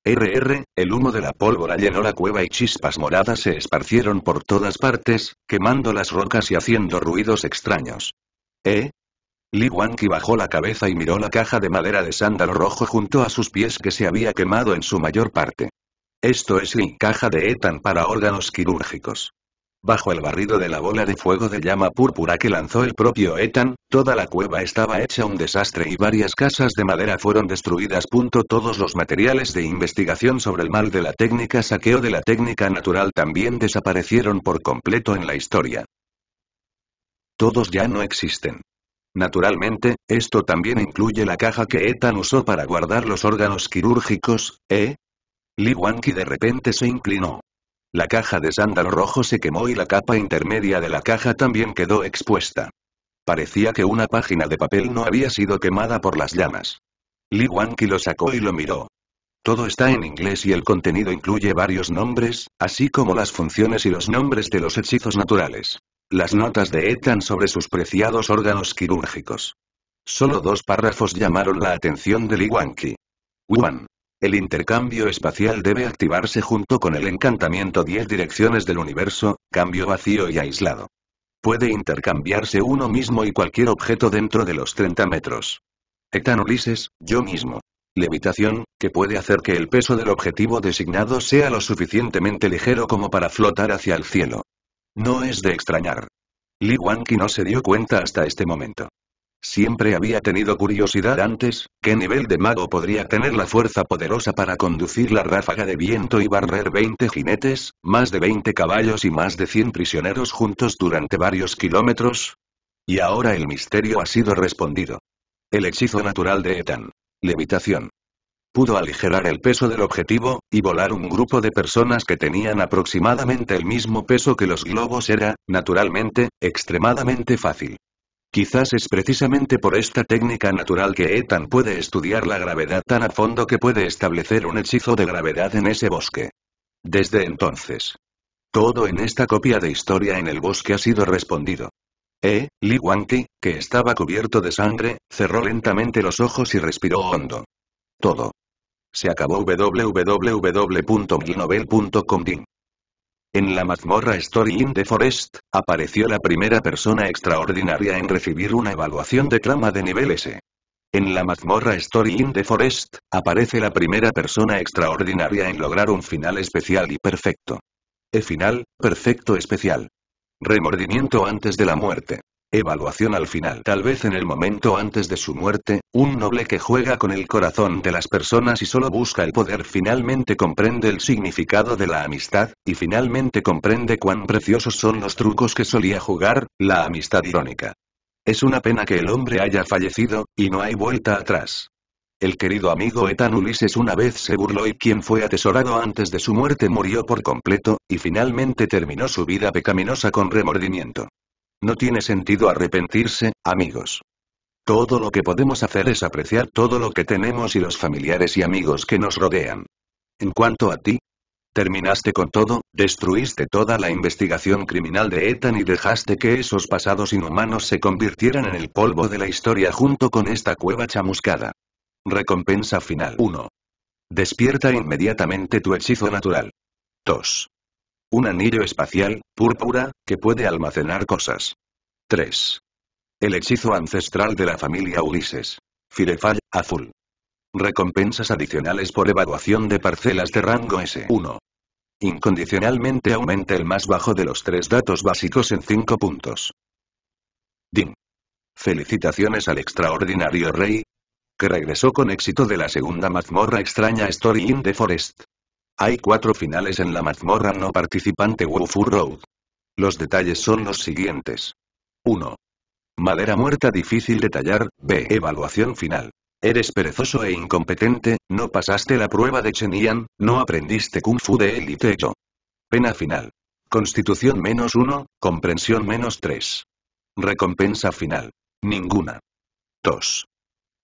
[SPEAKER 1] RR, el humo de la pólvora llenó la cueva y chispas moradas se esparcieron por todas partes, quemando las rocas y haciendo ruidos extraños. ¿Eh? Li Wangqi bajó la cabeza y miró la caja de madera de sándalo rojo junto a sus pies que se había quemado en su mayor parte. Esto es la caja de etan para órganos quirúrgicos. Bajo el barrido de la bola de fuego de llama púrpura que lanzó el propio Ethan, toda la cueva estaba hecha un desastre y varias casas de madera fueron destruidas. Todos los materiales de investigación sobre el mal de la técnica saqueo de la técnica natural también desaparecieron por completo en la historia. Todos ya no existen. Naturalmente, esto también incluye la caja que Ethan usó para guardar los órganos quirúrgicos, ¿eh? Li Wanqi de repente se inclinó. La caja de sándalo rojo se quemó y la capa intermedia de la caja también quedó expuesta. Parecía que una página de papel no había sido quemada por las llamas. Li Wanqi lo sacó y lo miró. Todo está en inglés y el contenido incluye varios nombres, así como las funciones y los nombres de los hechizos naturales. Las notas de Ethan sobre sus preciados órganos quirúrgicos. Solo dos párrafos llamaron la atención de Li Wanqi. Wan, el intercambio espacial debe activarse junto con el encantamiento 10 direcciones del universo, cambio vacío y aislado. Puede intercambiarse uno mismo y cualquier objeto dentro de los 30 metros. Etanolises, yo mismo. Levitación, que puede hacer que el peso del objetivo designado sea lo suficientemente ligero como para flotar hacia el cielo. No es de extrañar. Li Wanqi no se dio cuenta hasta este momento. Siempre había tenido curiosidad antes, ¿qué nivel de mago podría tener la fuerza poderosa para conducir la ráfaga de viento y barrer 20 jinetes, más de 20 caballos y más de 100 prisioneros juntos durante varios kilómetros? Y ahora el misterio ha sido respondido. El hechizo natural de Ethan. Levitación. Pudo aligerar el peso del objetivo, y volar un grupo de personas que tenían aproximadamente el mismo peso que los globos era, naturalmente, extremadamente fácil. Quizás es precisamente por esta técnica natural que Ethan puede estudiar la gravedad tan a fondo que puede establecer un hechizo de gravedad en ese bosque. Desde entonces. Todo en esta copia de historia en el bosque ha sido respondido. E, Li Wanki, que estaba cubierto de sangre, cerró lentamente los ojos y respiró hondo. Todo. Se acabó www.ginobel.com. En la mazmorra Story in the Forest, apareció la primera persona extraordinaria en recibir una evaluación de trama de nivel S. En la mazmorra Story in the Forest, aparece la primera persona extraordinaria en lograr un final especial y perfecto. E final, perfecto especial. Remordimiento antes de la muerte. Evaluación al final. Tal vez en el momento antes de su muerte, un noble que juega con el corazón de las personas y solo busca el poder finalmente comprende el significado de la amistad, y finalmente comprende cuán preciosos son los trucos que solía jugar, la amistad irónica. Es una pena que el hombre haya fallecido, y no hay vuelta atrás. El querido amigo Etan Ulises una vez se burló y quien fue atesorado antes de su muerte murió por completo, y finalmente terminó su vida pecaminosa con remordimiento. No tiene sentido arrepentirse, amigos. Todo lo que podemos hacer es apreciar todo lo que tenemos y los familiares y amigos que nos rodean. En cuanto a ti, terminaste con todo, destruiste toda la investigación criminal de Ethan y dejaste que esos pasados inhumanos se convirtieran en el polvo de la historia junto con esta cueva chamuscada. Recompensa final 1. Despierta inmediatamente tu hechizo natural. 2. Un anillo espacial, púrpura, que puede almacenar cosas. 3. El hechizo ancestral de la familia Ulises. Firefall, azul. Recompensas adicionales por evaluación de parcelas de rango S1. Incondicionalmente aumenta el más bajo de los tres datos básicos en 5 puntos. DIN. Felicitaciones al extraordinario rey, que regresó con éxito de la segunda mazmorra extraña Story in the Forest. Hay cuatro finales en la mazmorra no participante Wufu Road. Los detalles son los siguientes. 1. Madera muerta difícil de tallar, B. Evaluación final. Eres perezoso e incompetente, no pasaste la prueba de Chenian, no aprendiste Kung Fu de élite yo. Pena final. Constitución menos 1, comprensión menos 3. Recompensa final. Ninguna. 2.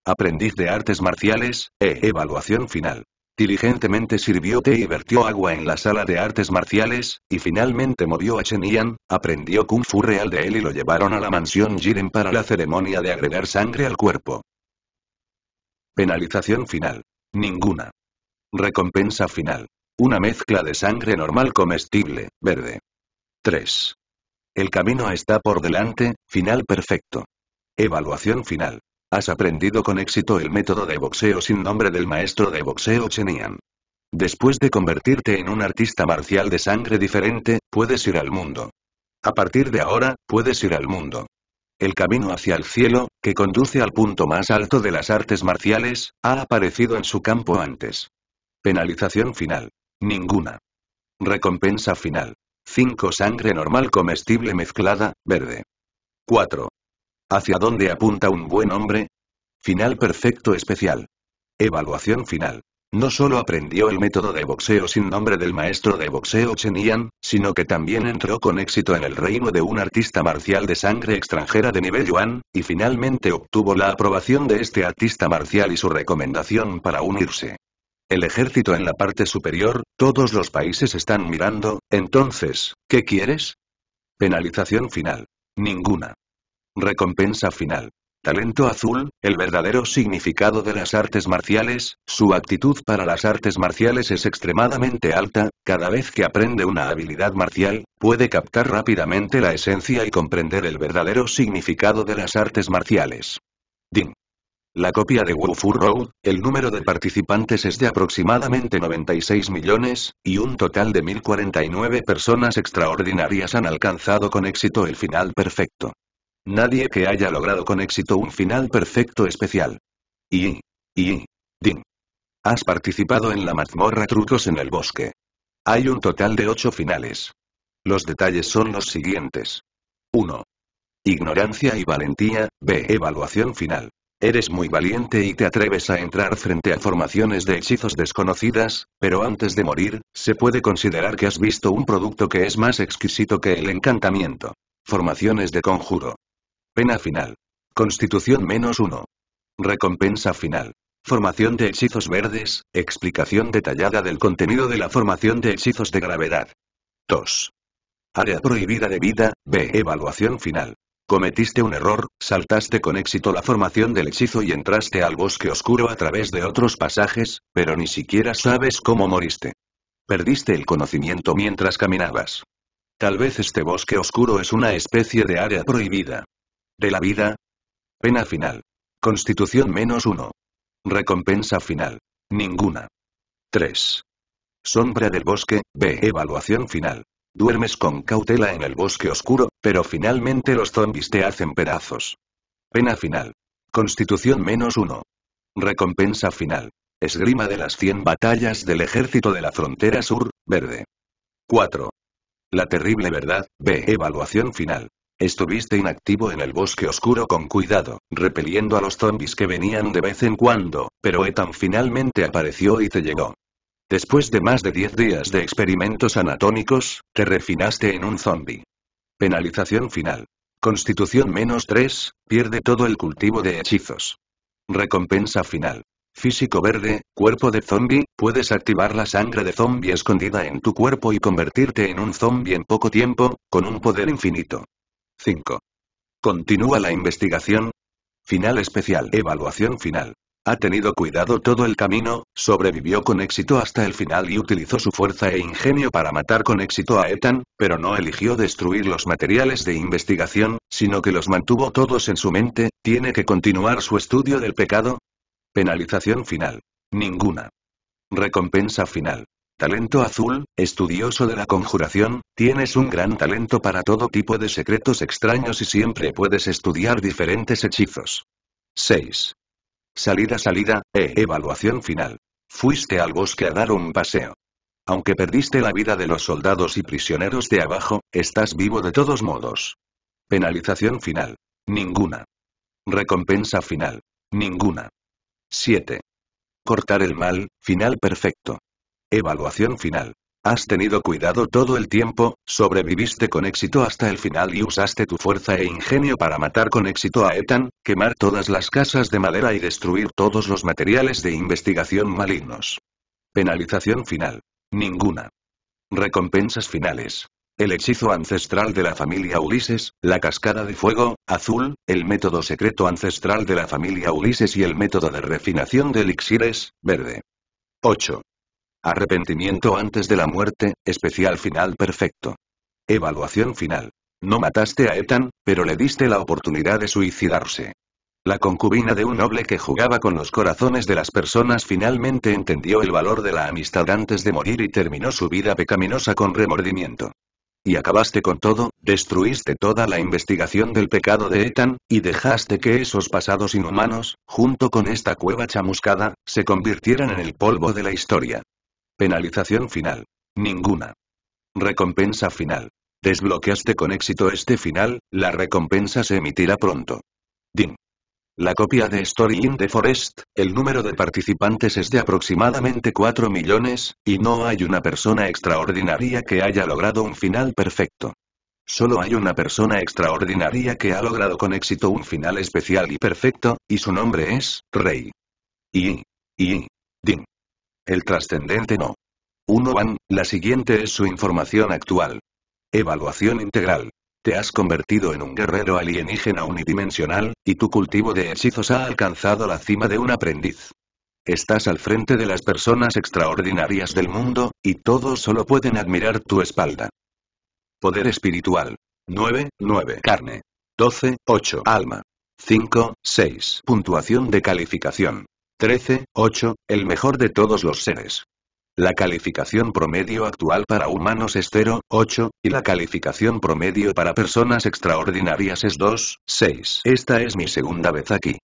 [SPEAKER 1] Aprendiz de artes marciales, E. Evaluación final. Diligentemente sirvió té y vertió agua en la sala de artes marciales, y finalmente movió a Chen aprendió Kung Fu real de él y lo llevaron a la mansión Jiren para la ceremonia de agregar sangre al cuerpo. Penalización final. Ninguna. Recompensa final. Una mezcla de sangre normal comestible, verde. 3. El camino está por delante, final perfecto. Evaluación final. Has aprendido con éxito el método de boxeo sin nombre del maestro de boxeo Chenian. Después de convertirte en un artista marcial de sangre diferente, puedes ir al mundo. A partir de ahora, puedes ir al mundo. El camino hacia el cielo, que conduce al punto más alto de las artes marciales, ha aparecido en su campo antes. Penalización final. Ninguna. Recompensa final. 5. Sangre normal comestible mezclada, verde. 4. ¿Hacia dónde apunta un buen hombre? Final perfecto especial. Evaluación final. No solo aprendió el método de boxeo sin nombre del maestro de boxeo Chen Yan, sino que también entró con éxito en el reino de un artista marcial de sangre extranjera de nivel yuan, y finalmente obtuvo la aprobación de este artista marcial y su recomendación para unirse. El ejército en la parte superior, todos los países están mirando, entonces, ¿qué quieres? Penalización final. Ninguna. Recompensa final. Talento azul, el verdadero significado de las artes marciales, su actitud para las artes marciales es extremadamente alta, cada vez que aprende una habilidad marcial, puede captar rápidamente la esencia y comprender el verdadero significado de las artes marciales. Ding. La copia de Wufu Road, el número de participantes es de aproximadamente 96 millones, y un total de 1049 personas extraordinarias han alcanzado con éxito el final perfecto. Nadie que haya logrado con éxito un final perfecto especial. Y. Y. Din. Has participado en la mazmorra Trucos en el Bosque. Hay un total de ocho finales. Los detalles son los siguientes. 1. Ignorancia y valentía, B. Evaluación final. Eres muy valiente y te atreves a entrar frente a formaciones de hechizos desconocidas, pero antes de morir, se puede considerar que has visto un producto que es más exquisito que el encantamiento. Formaciones de conjuro. Pena final. Constitución menos 1. Recompensa final. Formación de hechizos verdes, explicación detallada del contenido de la formación de hechizos de gravedad. 2. Área prohibida de vida, B. Evaluación final. Cometiste un error, saltaste con éxito la formación del hechizo y entraste al bosque oscuro a través de otros pasajes, pero ni siquiera sabes cómo moriste. Perdiste el conocimiento mientras caminabas. Tal vez este bosque oscuro es una especie de área prohibida. De la vida. Pena final. Constitución menos uno. Recompensa final. Ninguna. 3. Sombra del bosque, B. Evaluación final. Duermes con cautela en el bosque oscuro, pero finalmente los zombies te hacen pedazos. Pena final. Constitución menos uno. Recompensa final. Esgrima de las 100 batallas del ejército de la frontera sur, verde. 4. La terrible verdad, B. Evaluación final. Estuviste inactivo en el bosque oscuro con cuidado, repeliendo a los zombis que venían de vez en cuando, pero Ethan finalmente apareció y te llegó. Después de más de 10 días de experimentos anatómicos, te refinaste en un zombie. Penalización final. Constitución menos 3, pierde todo el cultivo de hechizos. Recompensa final. Físico verde, cuerpo de zombie, puedes activar la sangre de zombie escondida en tu cuerpo y convertirte en un zombie en poco tiempo, con un poder infinito. 5. Continúa la investigación. Final especial. Evaluación final. Ha tenido cuidado todo el camino, sobrevivió con éxito hasta el final y utilizó su fuerza e ingenio para matar con éxito a Ethan, pero no eligió destruir los materiales de investigación, sino que los mantuvo todos en su mente, tiene que continuar su estudio del pecado. Penalización final. Ninguna. Recompensa final. Talento azul, estudioso de la conjuración, tienes un gran talento para todo tipo de secretos extraños y siempre puedes estudiar diferentes hechizos. 6. Salida salida, e evaluación final. Fuiste al bosque a dar un paseo. Aunque perdiste la vida de los soldados y prisioneros de abajo, estás vivo de todos modos. Penalización final. Ninguna. Recompensa final. Ninguna. 7. Cortar el mal, final perfecto. Evaluación final. Has tenido cuidado todo el tiempo, sobreviviste con éxito hasta el final y usaste tu fuerza e ingenio para matar con éxito a Ethan, quemar todas las casas de madera y destruir todos los materiales de investigación malignos. Penalización final. Ninguna. Recompensas finales. El hechizo ancestral de la familia Ulises, la cascada de fuego, azul, el método secreto ancestral de la familia Ulises y el método de refinación de elixires, verde. 8. Arrepentimiento antes de la muerte, especial final perfecto. Evaluación final. No mataste a Ethan, pero le diste la oportunidad de suicidarse. La concubina de un noble que jugaba con los corazones de las personas finalmente entendió el valor de la amistad antes de morir y terminó su vida pecaminosa con remordimiento. Y acabaste con todo, destruiste toda la investigación del pecado de Ethan, y dejaste que esos pasados inhumanos, junto con esta cueva chamuscada, se convirtieran en el polvo de la historia. Penalización final. Ninguna. Recompensa final. Desbloqueaste con éxito este final, la recompensa se emitirá pronto. Din. La copia de Story in the Forest, el número de participantes es de aproximadamente 4 millones, y no hay una persona extraordinaria que haya logrado un final perfecto. Solo hay una persona extraordinaria que ha logrado con éxito un final especial y perfecto, y su nombre es, Rey. Y. Y. Din. El trascendente no. 1 la siguiente es su información actual. Evaluación integral. Te has convertido en un guerrero alienígena unidimensional, y tu cultivo de hechizos ha alcanzado la cima de un aprendiz. Estás al frente de las personas extraordinarias del mundo, y todos solo pueden admirar tu espalda. Poder espiritual. 9, 9. Carne. 12, 8. Alma. 5, 6. Puntuación de calificación. 13, 8, el mejor de todos los seres. La calificación promedio actual para humanos es 0,8 y la calificación promedio para personas extraordinarias es 2,6. Esta es mi segunda vez aquí.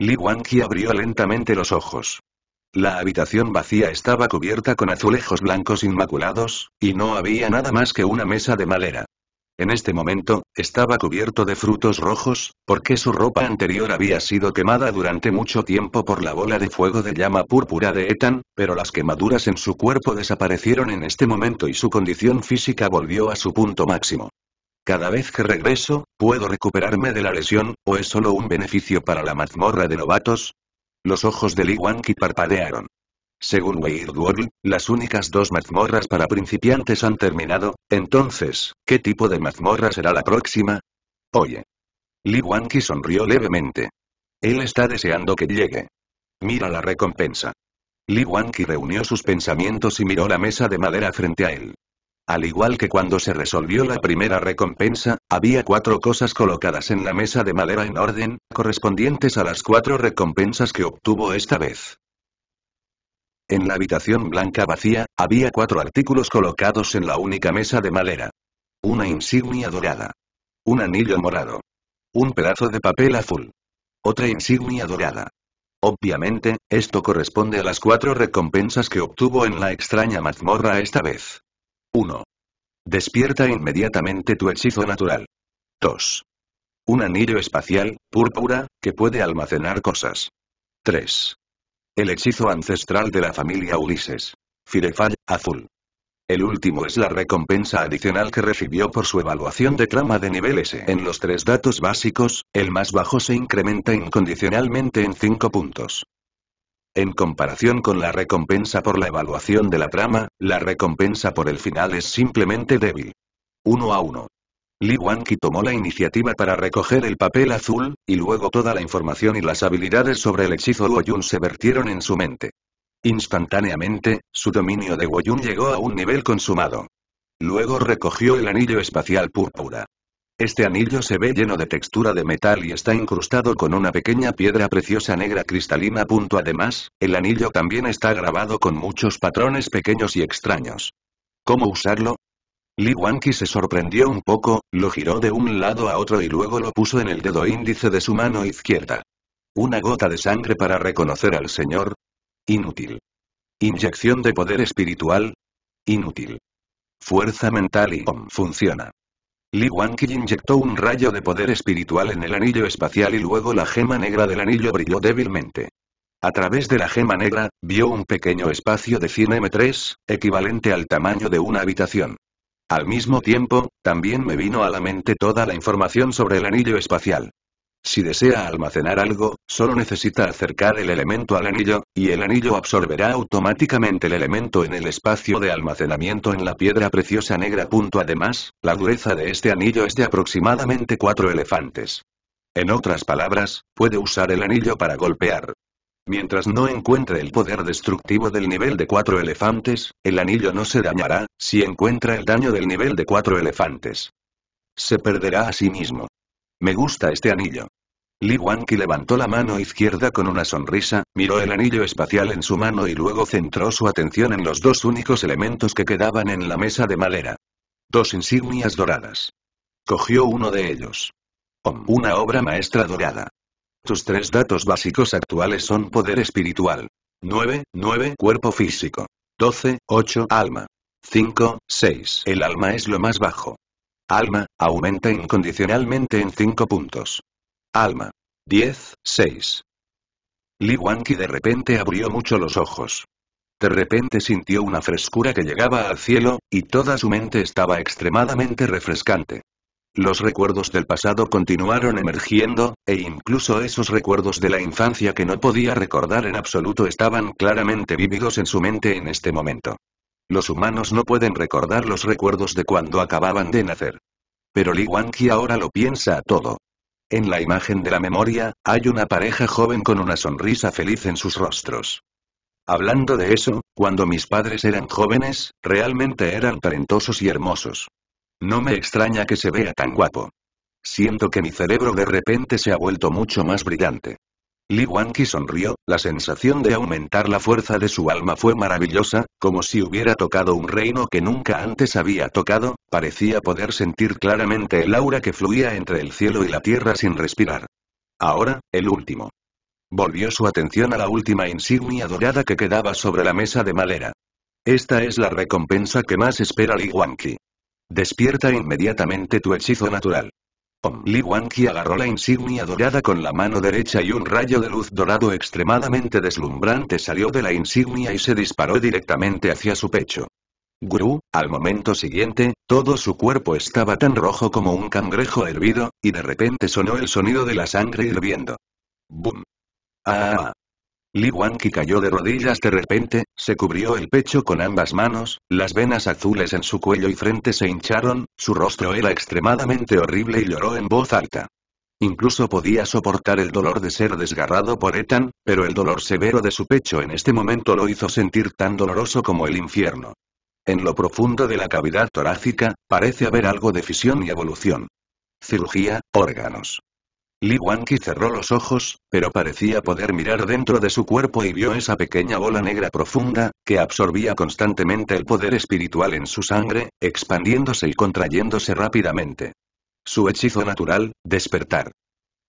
[SPEAKER 1] Li Wangqi abrió lentamente los ojos. La habitación vacía estaba cubierta con azulejos blancos inmaculados, y no había nada más que una mesa de madera. En este momento, estaba cubierto de frutos rojos, porque su ropa anterior había sido quemada durante mucho tiempo por la bola de fuego de llama púrpura de Ethan, pero las quemaduras en su cuerpo desaparecieron en este momento y su condición física volvió a su punto máximo. Cada vez que regreso, ¿puedo recuperarme de la lesión, o es solo un beneficio para la mazmorra de novatos? Los ojos de Li Wanqi parpadearon. Según Weird World, las únicas dos mazmorras para principiantes han terminado, entonces, ¿qué tipo de mazmorra será la próxima? Oye. Li Wanqi sonrió levemente. Él está deseando que llegue. Mira la recompensa. Li Wanqi reunió sus pensamientos y miró la mesa de madera frente a él. Al igual que cuando se resolvió la primera recompensa, había cuatro cosas colocadas en la mesa de madera en orden, correspondientes a las cuatro recompensas que obtuvo esta vez. En la habitación blanca vacía, había cuatro artículos colocados en la única mesa de madera. Una insignia dorada. Un anillo morado. Un pedazo de papel azul. Otra insignia dorada. Obviamente, esto corresponde a las cuatro recompensas que obtuvo en la extraña mazmorra esta vez. 1. Despierta inmediatamente tu hechizo natural. 2. Un anillo espacial, púrpura, que puede almacenar cosas. 3. El hechizo ancestral de la familia Ulises. Firefall, azul. El último es la recompensa adicional que recibió por su evaluación de trama de nivel S. En los tres datos básicos, el más bajo se incrementa incondicionalmente en 5 puntos. En comparación con la recompensa por la evaluación de la trama, la recompensa por el final es simplemente débil. 1 a 1. Li ki tomó la iniciativa para recoger el papel azul, y luego toda la información y las habilidades sobre el hechizo Guoyun se vertieron en su mente. Instantáneamente, su dominio de Guoyun llegó a un nivel consumado. Luego recogió el anillo espacial púrpura. Este anillo se ve lleno de textura de metal y está incrustado con una pequeña piedra preciosa negra cristalina. Además, el anillo también está grabado con muchos patrones pequeños y extraños. ¿Cómo usarlo? Li Wanqi se sorprendió un poco, lo giró de un lado a otro y luego lo puso en el dedo índice de su mano izquierda. ¿Una gota de sangre para reconocer al Señor? Inútil. ¿Inyección de poder espiritual? Inútil. Fuerza mental y OM funciona. Li Wanqi inyectó un rayo de poder espiritual en el anillo espacial y luego la gema negra del anillo brilló débilmente. A través de la gema negra, vio un pequeño espacio de 100 m3, equivalente al tamaño de una habitación. Al mismo tiempo, también me vino a la mente toda la información sobre el anillo espacial. Si desea almacenar algo, solo necesita acercar el elemento al anillo, y el anillo absorberá automáticamente el elemento en el espacio de almacenamiento en la piedra preciosa negra. Además, la dureza de este anillo es de aproximadamente 4 elefantes. En otras palabras, puede usar el anillo para golpear, Mientras no encuentre el poder destructivo del nivel de cuatro elefantes, el anillo no se dañará, si encuentra el daño del nivel de cuatro elefantes. Se perderá a sí mismo. Me gusta este anillo. Li Wanqi levantó la mano izquierda con una sonrisa, miró el anillo espacial en su mano y luego centró su atención en los dos únicos elementos que quedaban en la mesa de madera. Dos insignias doradas. Cogió uno de ellos. una obra maestra dorada. Tus tres datos básicos actuales son poder espiritual. 9, 9, cuerpo físico. 12, 8, alma. 5, 6, el alma es lo más bajo. Alma, aumenta incondicionalmente en 5 puntos. Alma. 10, 6. Li Wanqi de repente abrió mucho los ojos. De repente sintió una frescura que llegaba al cielo, y toda su mente estaba extremadamente refrescante. Los recuerdos del pasado continuaron emergiendo, e incluso esos recuerdos de la infancia que no podía recordar en absoluto estaban claramente vívidos en su mente en este momento. Los humanos no pueden recordar los recuerdos de cuando acababan de nacer. Pero Li Ki ahora lo piensa a todo. En la imagen de la memoria, hay una pareja joven con una sonrisa feliz en sus rostros. Hablando de eso, cuando mis padres eran jóvenes, realmente eran talentosos y hermosos. No me extraña que se vea tan guapo. Siento que mi cerebro de repente se ha vuelto mucho más brillante. Li Wanqi sonrió, la sensación de aumentar la fuerza de su alma fue maravillosa, como si hubiera tocado un reino que nunca antes había tocado, parecía poder sentir claramente el aura que fluía entre el cielo y la tierra sin respirar. Ahora, el último. Volvió su atención a la última insignia dorada que quedaba sobre la mesa de madera. Esta es la recompensa que más espera Li Wanqi. Despierta inmediatamente tu hechizo natural. Om Li agarró la insignia dorada con la mano derecha y un rayo de luz dorado extremadamente deslumbrante salió de la insignia y se disparó directamente hacia su pecho. Guru, al momento siguiente, todo su cuerpo estaba tan rojo como un cangrejo hervido, y de repente sonó el sonido de la sangre hirviendo. ¡Bum! ¡Ah! ah, ah. Li Wanqi cayó de rodillas de repente, se cubrió el pecho con ambas manos, las venas azules en su cuello y frente se hincharon, su rostro era extremadamente horrible y lloró en voz alta. Incluso podía soportar el dolor de ser desgarrado por Ethan, pero el dolor severo de su pecho en este momento lo hizo sentir tan doloroso como el infierno. En lo profundo de la cavidad torácica, parece haber algo de fisión y evolución. Cirugía, órganos. Li Wanqi cerró los ojos, pero parecía poder mirar dentro de su cuerpo y vio esa pequeña bola negra profunda, que absorbía constantemente el poder espiritual en su sangre, expandiéndose y contrayéndose rápidamente. Su hechizo natural, despertar.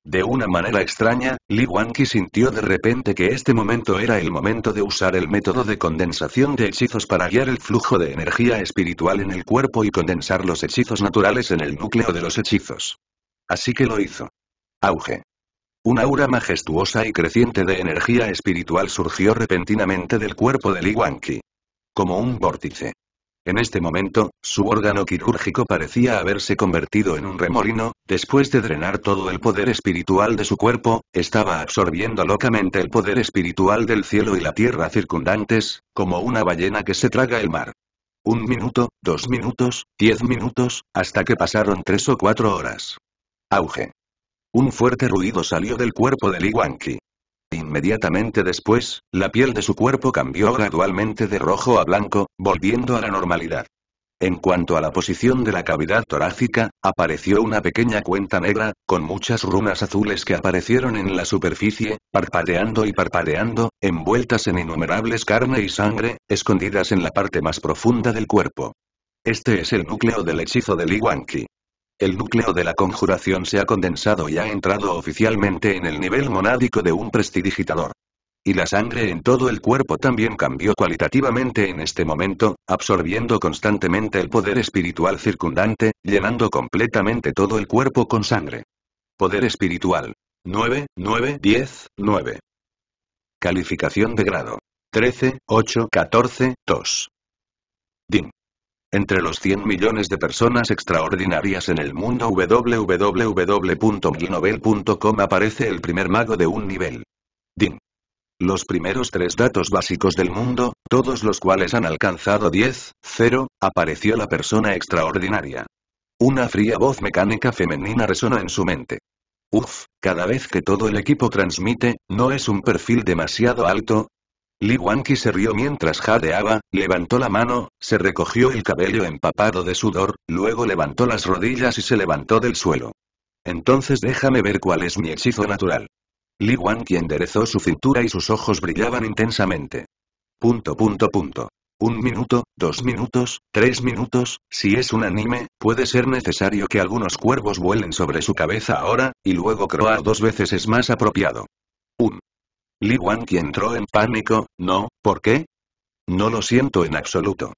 [SPEAKER 1] De una manera extraña, Li Wanqi sintió de repente que este momento era el momento de usar el método de condensación de hechizos para guiar el flujo de energía espiritual en el cuerpo y condensar los hechizos naturales en el núcleo de los hechizos. Así que lo hizo. Auge. Un aura majestuosa y creciente de energía espiritual surgió repentinamente del cuerpo de Li Como un vórtice. En este momento, su órgano quirúrgico parecía haberse convertido en un remolino, después de drenar todo el poder espiritual de su cuerpo, estaba absorbiendo locamente el poder espiritual del cielo y la tierra circundantes, como una ballena que se traga el mar. Un minuto, dos minutos, diez minutos, hasta que pasaron tres o cuatro horas. Auge. Un fuerte ruido salió del cuerpo de Li Inmediatamente después, la piel de su cuerpo cambió gradualmente de rojo a blanco, volviendo a la normalidad. En cuanto a la posición de la cavidad torácica, apareció una pequeña cuenta negra, con muchas runas azules que aparecieron en la superficie, parpadeando y parpadeando, envueltas en innumerables carne y sangre, escondidas en la parte más profunda del cuerpo. Este es el núcleo del hechizo de Li el núcleo de la conjuración se ha condensado y ha entrado oficialmente en el nivel monádico de un prestidigitador. Y la sangre en todo el cuerpo también cambió cualitativamente en este momento, absorbiendo constantemente el poder espiritual circundante, llenando completamente todo el cuerpo con sangre. Poder espiritual. 9, 9, 10, 9. Calificación de grado. 13, 8, 14, 2. DIN. Entre los 100 millones de personas extraordinarias en el mundo www.milnovel.com aparece el primer mago de un nivel. Din. Los primeros tres datos básicos del mundo, todos los cuales han alcanzado 10, 0, apareció la persona extraordinaria. Una fría voz mecánica femenina resonó en su mente. Uf, cada vez que todo el equipo transmite, no es un perfil demasiado alto, Li se rió mientras jadeaba, levantó la mano, se recogió el cabello empapado de sudor, luego levantó las rodillas y se levantó del suelo. Entonces déjame ver cuál es mi hechizo natural. Li Wanqi enderezó su cintura y sus ojos brillaban intensamente. Punto punto punto. Un minuto, dos minutos, tres minutos, si es un anime, puede ser necesario que algunos cuervos vuelen sobre su cabeza ahora, y luego croar dos veces es más apropiado. Li que entró en pánico, no, ¿por qué? No lo siento en absoluto.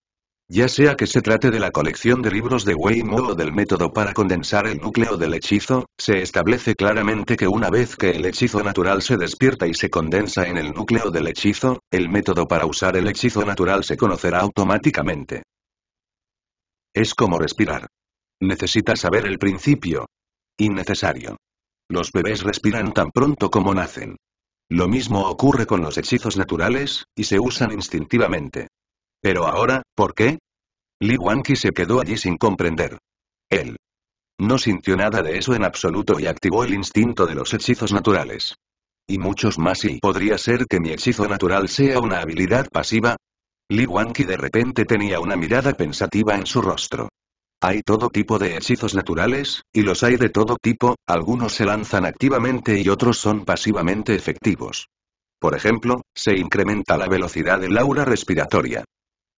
[SPEAKER 1] Ya sea que se trate de la colección de libros de Wei Mo o del método para condensar el núcleo del hechizo, se establece claramente que una vez que el hechizo natural se despierta y se condensa en el núcleo del hechizo, el método para usar el hechizo natural se conocerá automáticamente. Es como respirar. Necesitas saber el principio. Innecesario. Los bebés respiran tan pronto como nacen. Lo mismo ocurre con los hechizos naturales, y se usan instintivamente. Pero ahora, ¿por qué? Li Wanqi se quedó allí sin comprender. Él. No sintió nada de eso en absoluto y activó el instinto de los hechizos naturales. Y muchos más y podría ser que mi hechizo natural sea una habilidad pasiva. Li Wanqi de repente tenía una mirada pensativa en su rostro. Hay todo tipo de hechizos naturales, y los hay de todo tipo, algunos se lanzan activamente y otros son pasivamente efectivos. Por ejemplo, se incrementa la velocidad del aura respiratoria.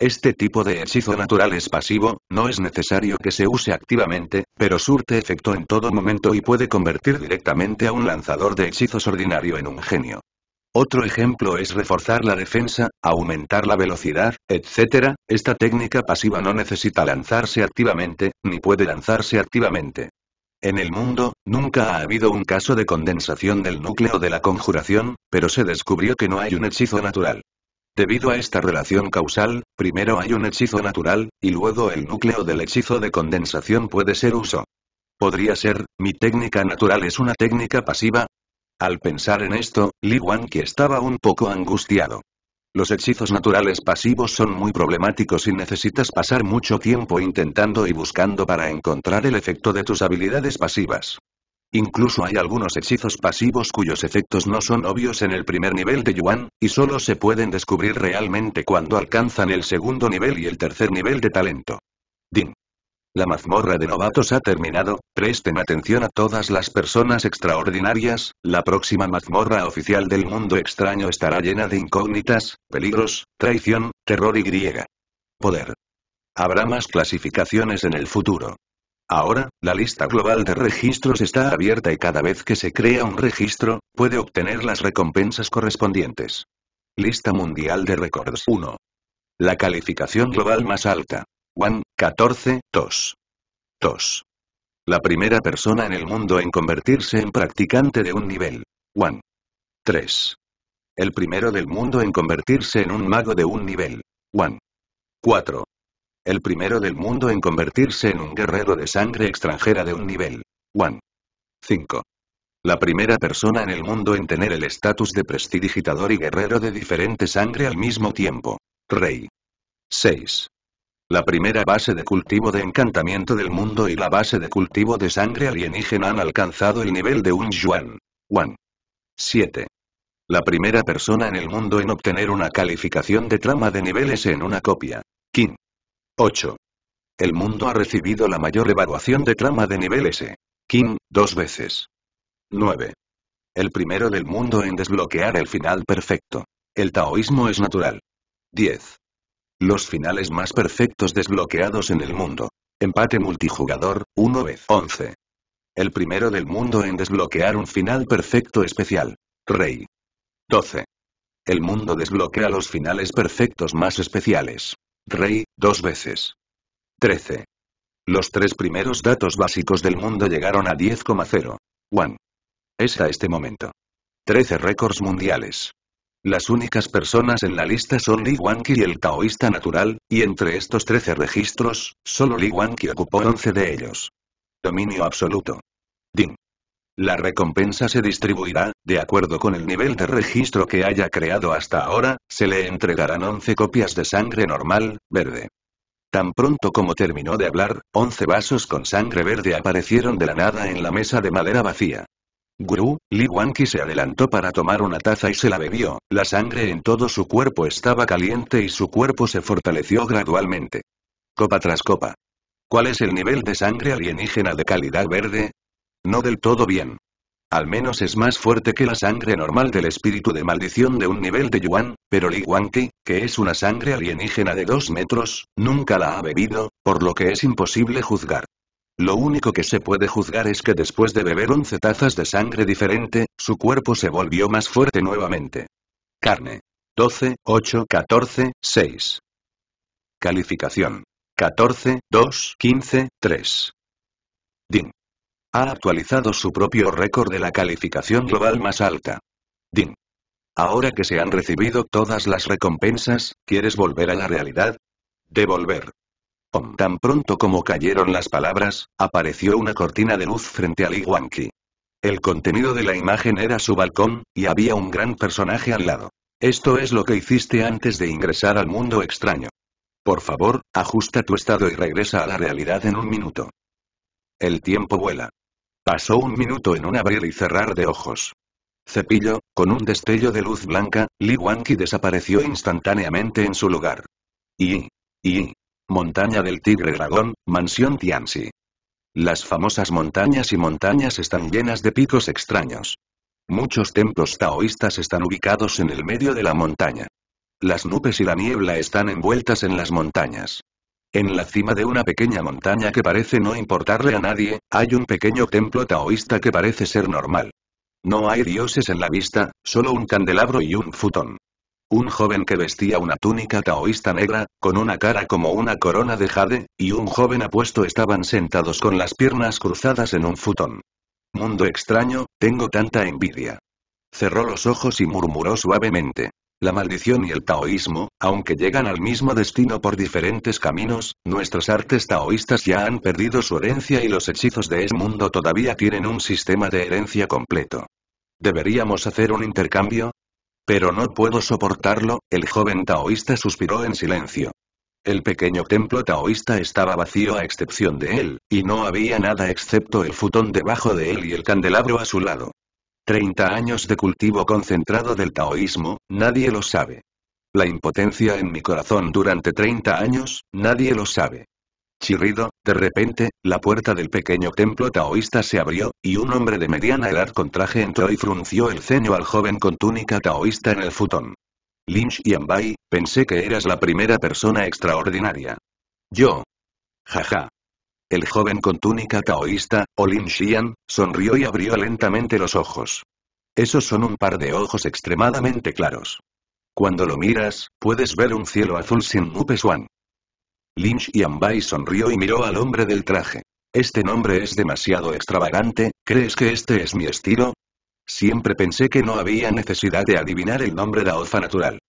[SPEAKER 1] Este tipo de hechizo natural es pasivo, no es necesario que se use activamente, pero surte efecto en todo momento y puede convertir directamente a un lanzador de hechizos ordinario en un genio. Otro ejemplo es reforzar la defensa, aumentar la velocidad, etc. Esta técnica pasiva no necesita lanzarse activamente, ni puede lanzarse activamente. En el mundo, nunca ha habido un caso de condensación del núcleo de la conjuración, pero se descubrió que no hay un hechizo natural. Debido a esta relación causal, primero hay un hechizo natural, y luego el núcleo del hechizo de condensación puede ser uso. Podría ser, mi técnica natural es una técnica pasiva, al pensar en esto, Li que estaba un poco angustiado. Los hechizos naturales pasivos son muy problemáticos y necesitas pasar mucho tiempo intentando y buscando para encontrar el efecto de tus habilidades pasivas. Incluso hay algunos hechizos pasivos cuyos efectos no son obvios en el primer nivel de Yuan, y solo se pueden descubrir realmente cuando alcanzan el segundo nivel y el tercer nivel de talento. Din. La mazmorra de novatos ha terminado, presten atención a todas las personas extraordinarias, la próxima mazmorra oficial del mundo extraño estará llena de incógnitas, peligros, traición, terror y griega. Poder. Habrá más clasificaciones en el futuro. Ahora, la lista global de registros está abierta y cada vez que se crea un registro, puede obtener las recompensas correspondientes. Lista Mundial de Récords 1. La calificación global más alta. Juan, 14, 2. 2. La primera persona en el mundo en convertirse en practicante de un nivel. Juan. 3. El primero del mundo en convertirse en un mago de un nivel. Juan. 4. El primero del mundo en convertirse en un guerrero de sangre extranjera de un nivel. Juan. 5. La primera persona en el mundo en tener el estatus de prestidigitador y guerrero de diferente sangre al mismo tiempo. Rey. 6 la primera base de cultivo de encantamiento del mundo y la base de cultivo de sangre alienígena han alcanzado el nivel de un yuan. Juan. 7. La primera persona en el mundo en obtener una calificación de trama de niveles en una copia. Kim. 8. El mundo ha recibido la mayor evaluación de trama de nivel S. King, e. dos veces. 9. El primero del mundo en desbloquear el final perfecto. El taoísmo es natural. 10. Los finales más perfectos desbloqueados en el mundo. Empate multijugador, 1 vez 11. El primero del mundo en desbloquear un final perfecto especial. Rey. 12. El mundo desbloquea los finales perfectos más especiales. Rey, dos veces. 13. Los tres primeros datos básicos del mundo llegaron a 10,0. One. Es a este momento. 13 récords mundiales. Las únicas personas en la lista son Li Wanqi y el taoísta natural, y entre estos 13 registros, solo Li Wanqi ocupó 11 de ellos. Dominio absoluto. Ding. La recompensa se distribuirá, de acuerdo con el nivel de registro que haya creado hasta ahora, se le entregarán 11 copias de sangre normal, verde. Tan pronto como terminó de hablar, 11 vasos con sangre verde aparecieron de la nada en la mesa de madera vacía. Guru, Li Wanqi se adelantó para tomar una taza y se la bebió, la sangre en todo su cuerpo estaba caliente y su cuerpo se fortaleció gradualmente. Copa tras copa. ¿Cuál es el nivel de sangre alienígena de calidad verde? No del todo bien. Al menos es más fuerte que la sangre normal del espíritu de maldición de un nivel de Yuan, pero Li Wanqi, que es una sangre alienígena de dos metros, nunca la ha bebido, por lo que es imposible juzgar. Lo único que se puede juzgar es que después de beber once tazas de sangre diferente, su cuerpo se volvió más fuerte nuevamente. Carne. 12, 8, 14, 6. Calificación. 14, 2, 15, 3. DIN. Ha actualizado su propio récord de la calificación global más alta. DIN. Ahora que se han recibido todas las recompensas, ¿quieres volver a la realidad? Devolver. Tan pronto como cayeron las palabras, apareció una cortina de luz frente a Li Wanky. El contenido de la imagen era su balcón, y había un gran personaje al lado. Esto es lo que hiciste antes de ingresar al mundo extraño. Por favor, ajusta tu estado y regresa a la realidad en un minuto. El tiempo vuela. Pasó un minuto en un abrir y cerrar de ojos. Cepillo, con un destello de luz blanca, Li Wanqi desapareció instantáneamente en su lugar. Y... y... Montaña del Tigre Dragón, Mansión Tianxi. Las famosas montañas y montañas están llenas de picos extraños. Muchos templos taoístas están ubicados en el medio de la montaña. Las nubes y la niebla están envueltas en las montañas. En la cima de una pequeña montaña que parece no importarle a nadie, hay un pequeño templo taoísta que parece ser normal. No hay dioses en la vista, solo un candelabro y un futón. Un joven que vestía una túnica taoísta negra, con una cara como una corona de jade, y un joven apuesto estaban sentados con las piernas cruzadas en un futón. Mundo extraño, tengo tanta envidia. Cerró los ojos y murmuró suavemente. La maldición y el taoísmo, aunque llegan al mismo destino por diferentes caminos, nuestras artes taoístas ya han perdido su herencia y los hechizos de ese mundo todavía tienen un sistema de herencia completo. Deberíamos hacer un intercambio, pero no puedo soportarlo, el joven taoísta suspiró en silencio. El pequeño templo taoísta estaba vacío a excepción de él, y no había nada excepto el futón debajo de él y el candelabro a su lado. Treinta años de cultivo concentrado del taoísmo, nadie lo sabe. La impotencia en mi corazón durante treinta años, nadie lo sabe. Chirrido, de repente, la puerta del pequeño templo taoísta se abrió, y un hombre de mediana edad con traje entró y frunció el ceño al joven con túnica taoísta en el futón. Lynch y pensé que eras la primera persona extraordinaria. Yo. Jaja. El joven con túnica taoísta, Olin Xian, sonrió y abrió lentamente los ojos. Esos son un par de ojos extremadamente claros. Cuando lo miras, puedes ver un cielo azul sin nubes Lynch y Ambay sonrió y miró al hombre del traje. Este nombre es demasiado extravagante, ¿crees que este es mi estilo? Siempre pensé que no había necesidad de adivinar el nombre de ofa natural.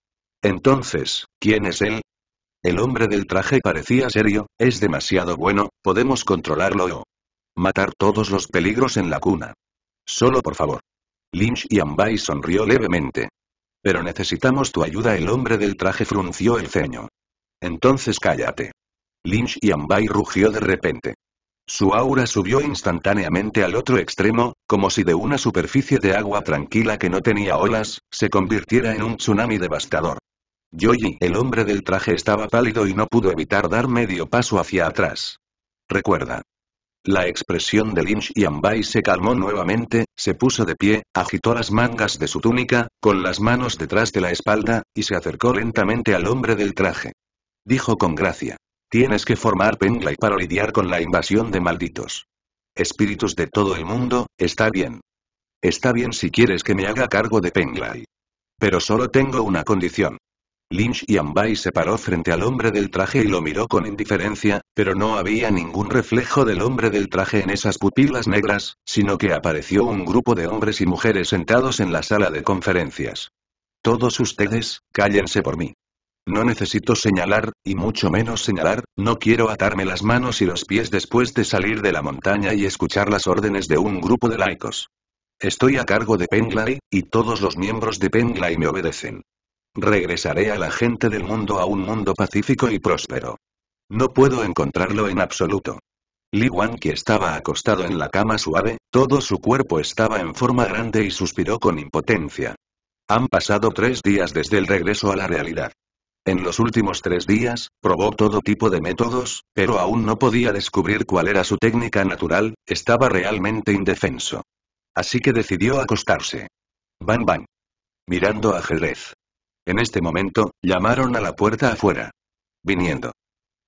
[SPEAKER 1] Entonces, ¿quién es él? El hombre del traje parecía serio, es demasiado bueno, podemos controlarlo o matar todos los peligros en la cuna. Solo por favor. Lynch y Ambay sonrió levemente. Pero necesitamos tu ayuda, el hombre del traje frunció el ceño. Entonces cállate. Lynch Ambay rugió de repente. Su aura subió instantáneamente al otro extremo, como si de una superficie de agua tranquila que no tenía olas, se convirtiera en un tsunami devastador. Yoyi, el hombre del traje estaba pálido y no pudo evitar dar medio paso hacia atrás. Recuerda. La expresión de Lynch y Ambai se calmó nuevamente, se puso de pie, agitó las mangas de su túnica, con las manos detrás de la espalda, y se acercó lentamente al hombre del traje. Dijo con gracia. Tienes que formar Penglai para lidiar con la invasión de malditos. Espíritus de todo el mundo, está bien. Está bien si quieres que me haga cargo de Penglai. Pero solo tengo una condición. Lynch y Ambai se paró frente al hombre del traje y lo miró con indiferencia, pero no había ningún reflejo del hombre del traje en esas pupilas negras, sino que apareció un grupo de hombres y mujeres sentados en la sala de conferencias. Todos ustedes, cállense por mí. No necesito señalar, y mucho menos señalar, no quiero atarme las manos y los pies después de salir de la montaña y escuchar las órdenes de un grupo de laicos. Estoy a cargo de Penglai, y todos los miembros de Penglai me obedecen. Regresaré a la gente del mundo a un mundo pacífico y próspero. No puedo encontrarlo en absoluto. Li Wan que estaba acostado en la cama suave, todo su cuerpo estaba en forma grande y suspiró con impotencia. Han pasado tres días desde el regreso a la realidad. En los últimos tres días, probó todo tipo de métodos, pero aún no podía descubrir cuál era su técnica natural, estaba realmente indefenso. Así que decidió acostarse. Van van. Mirando a Jerez. En este momento, llamaron a la puerta afuera. Viniendo.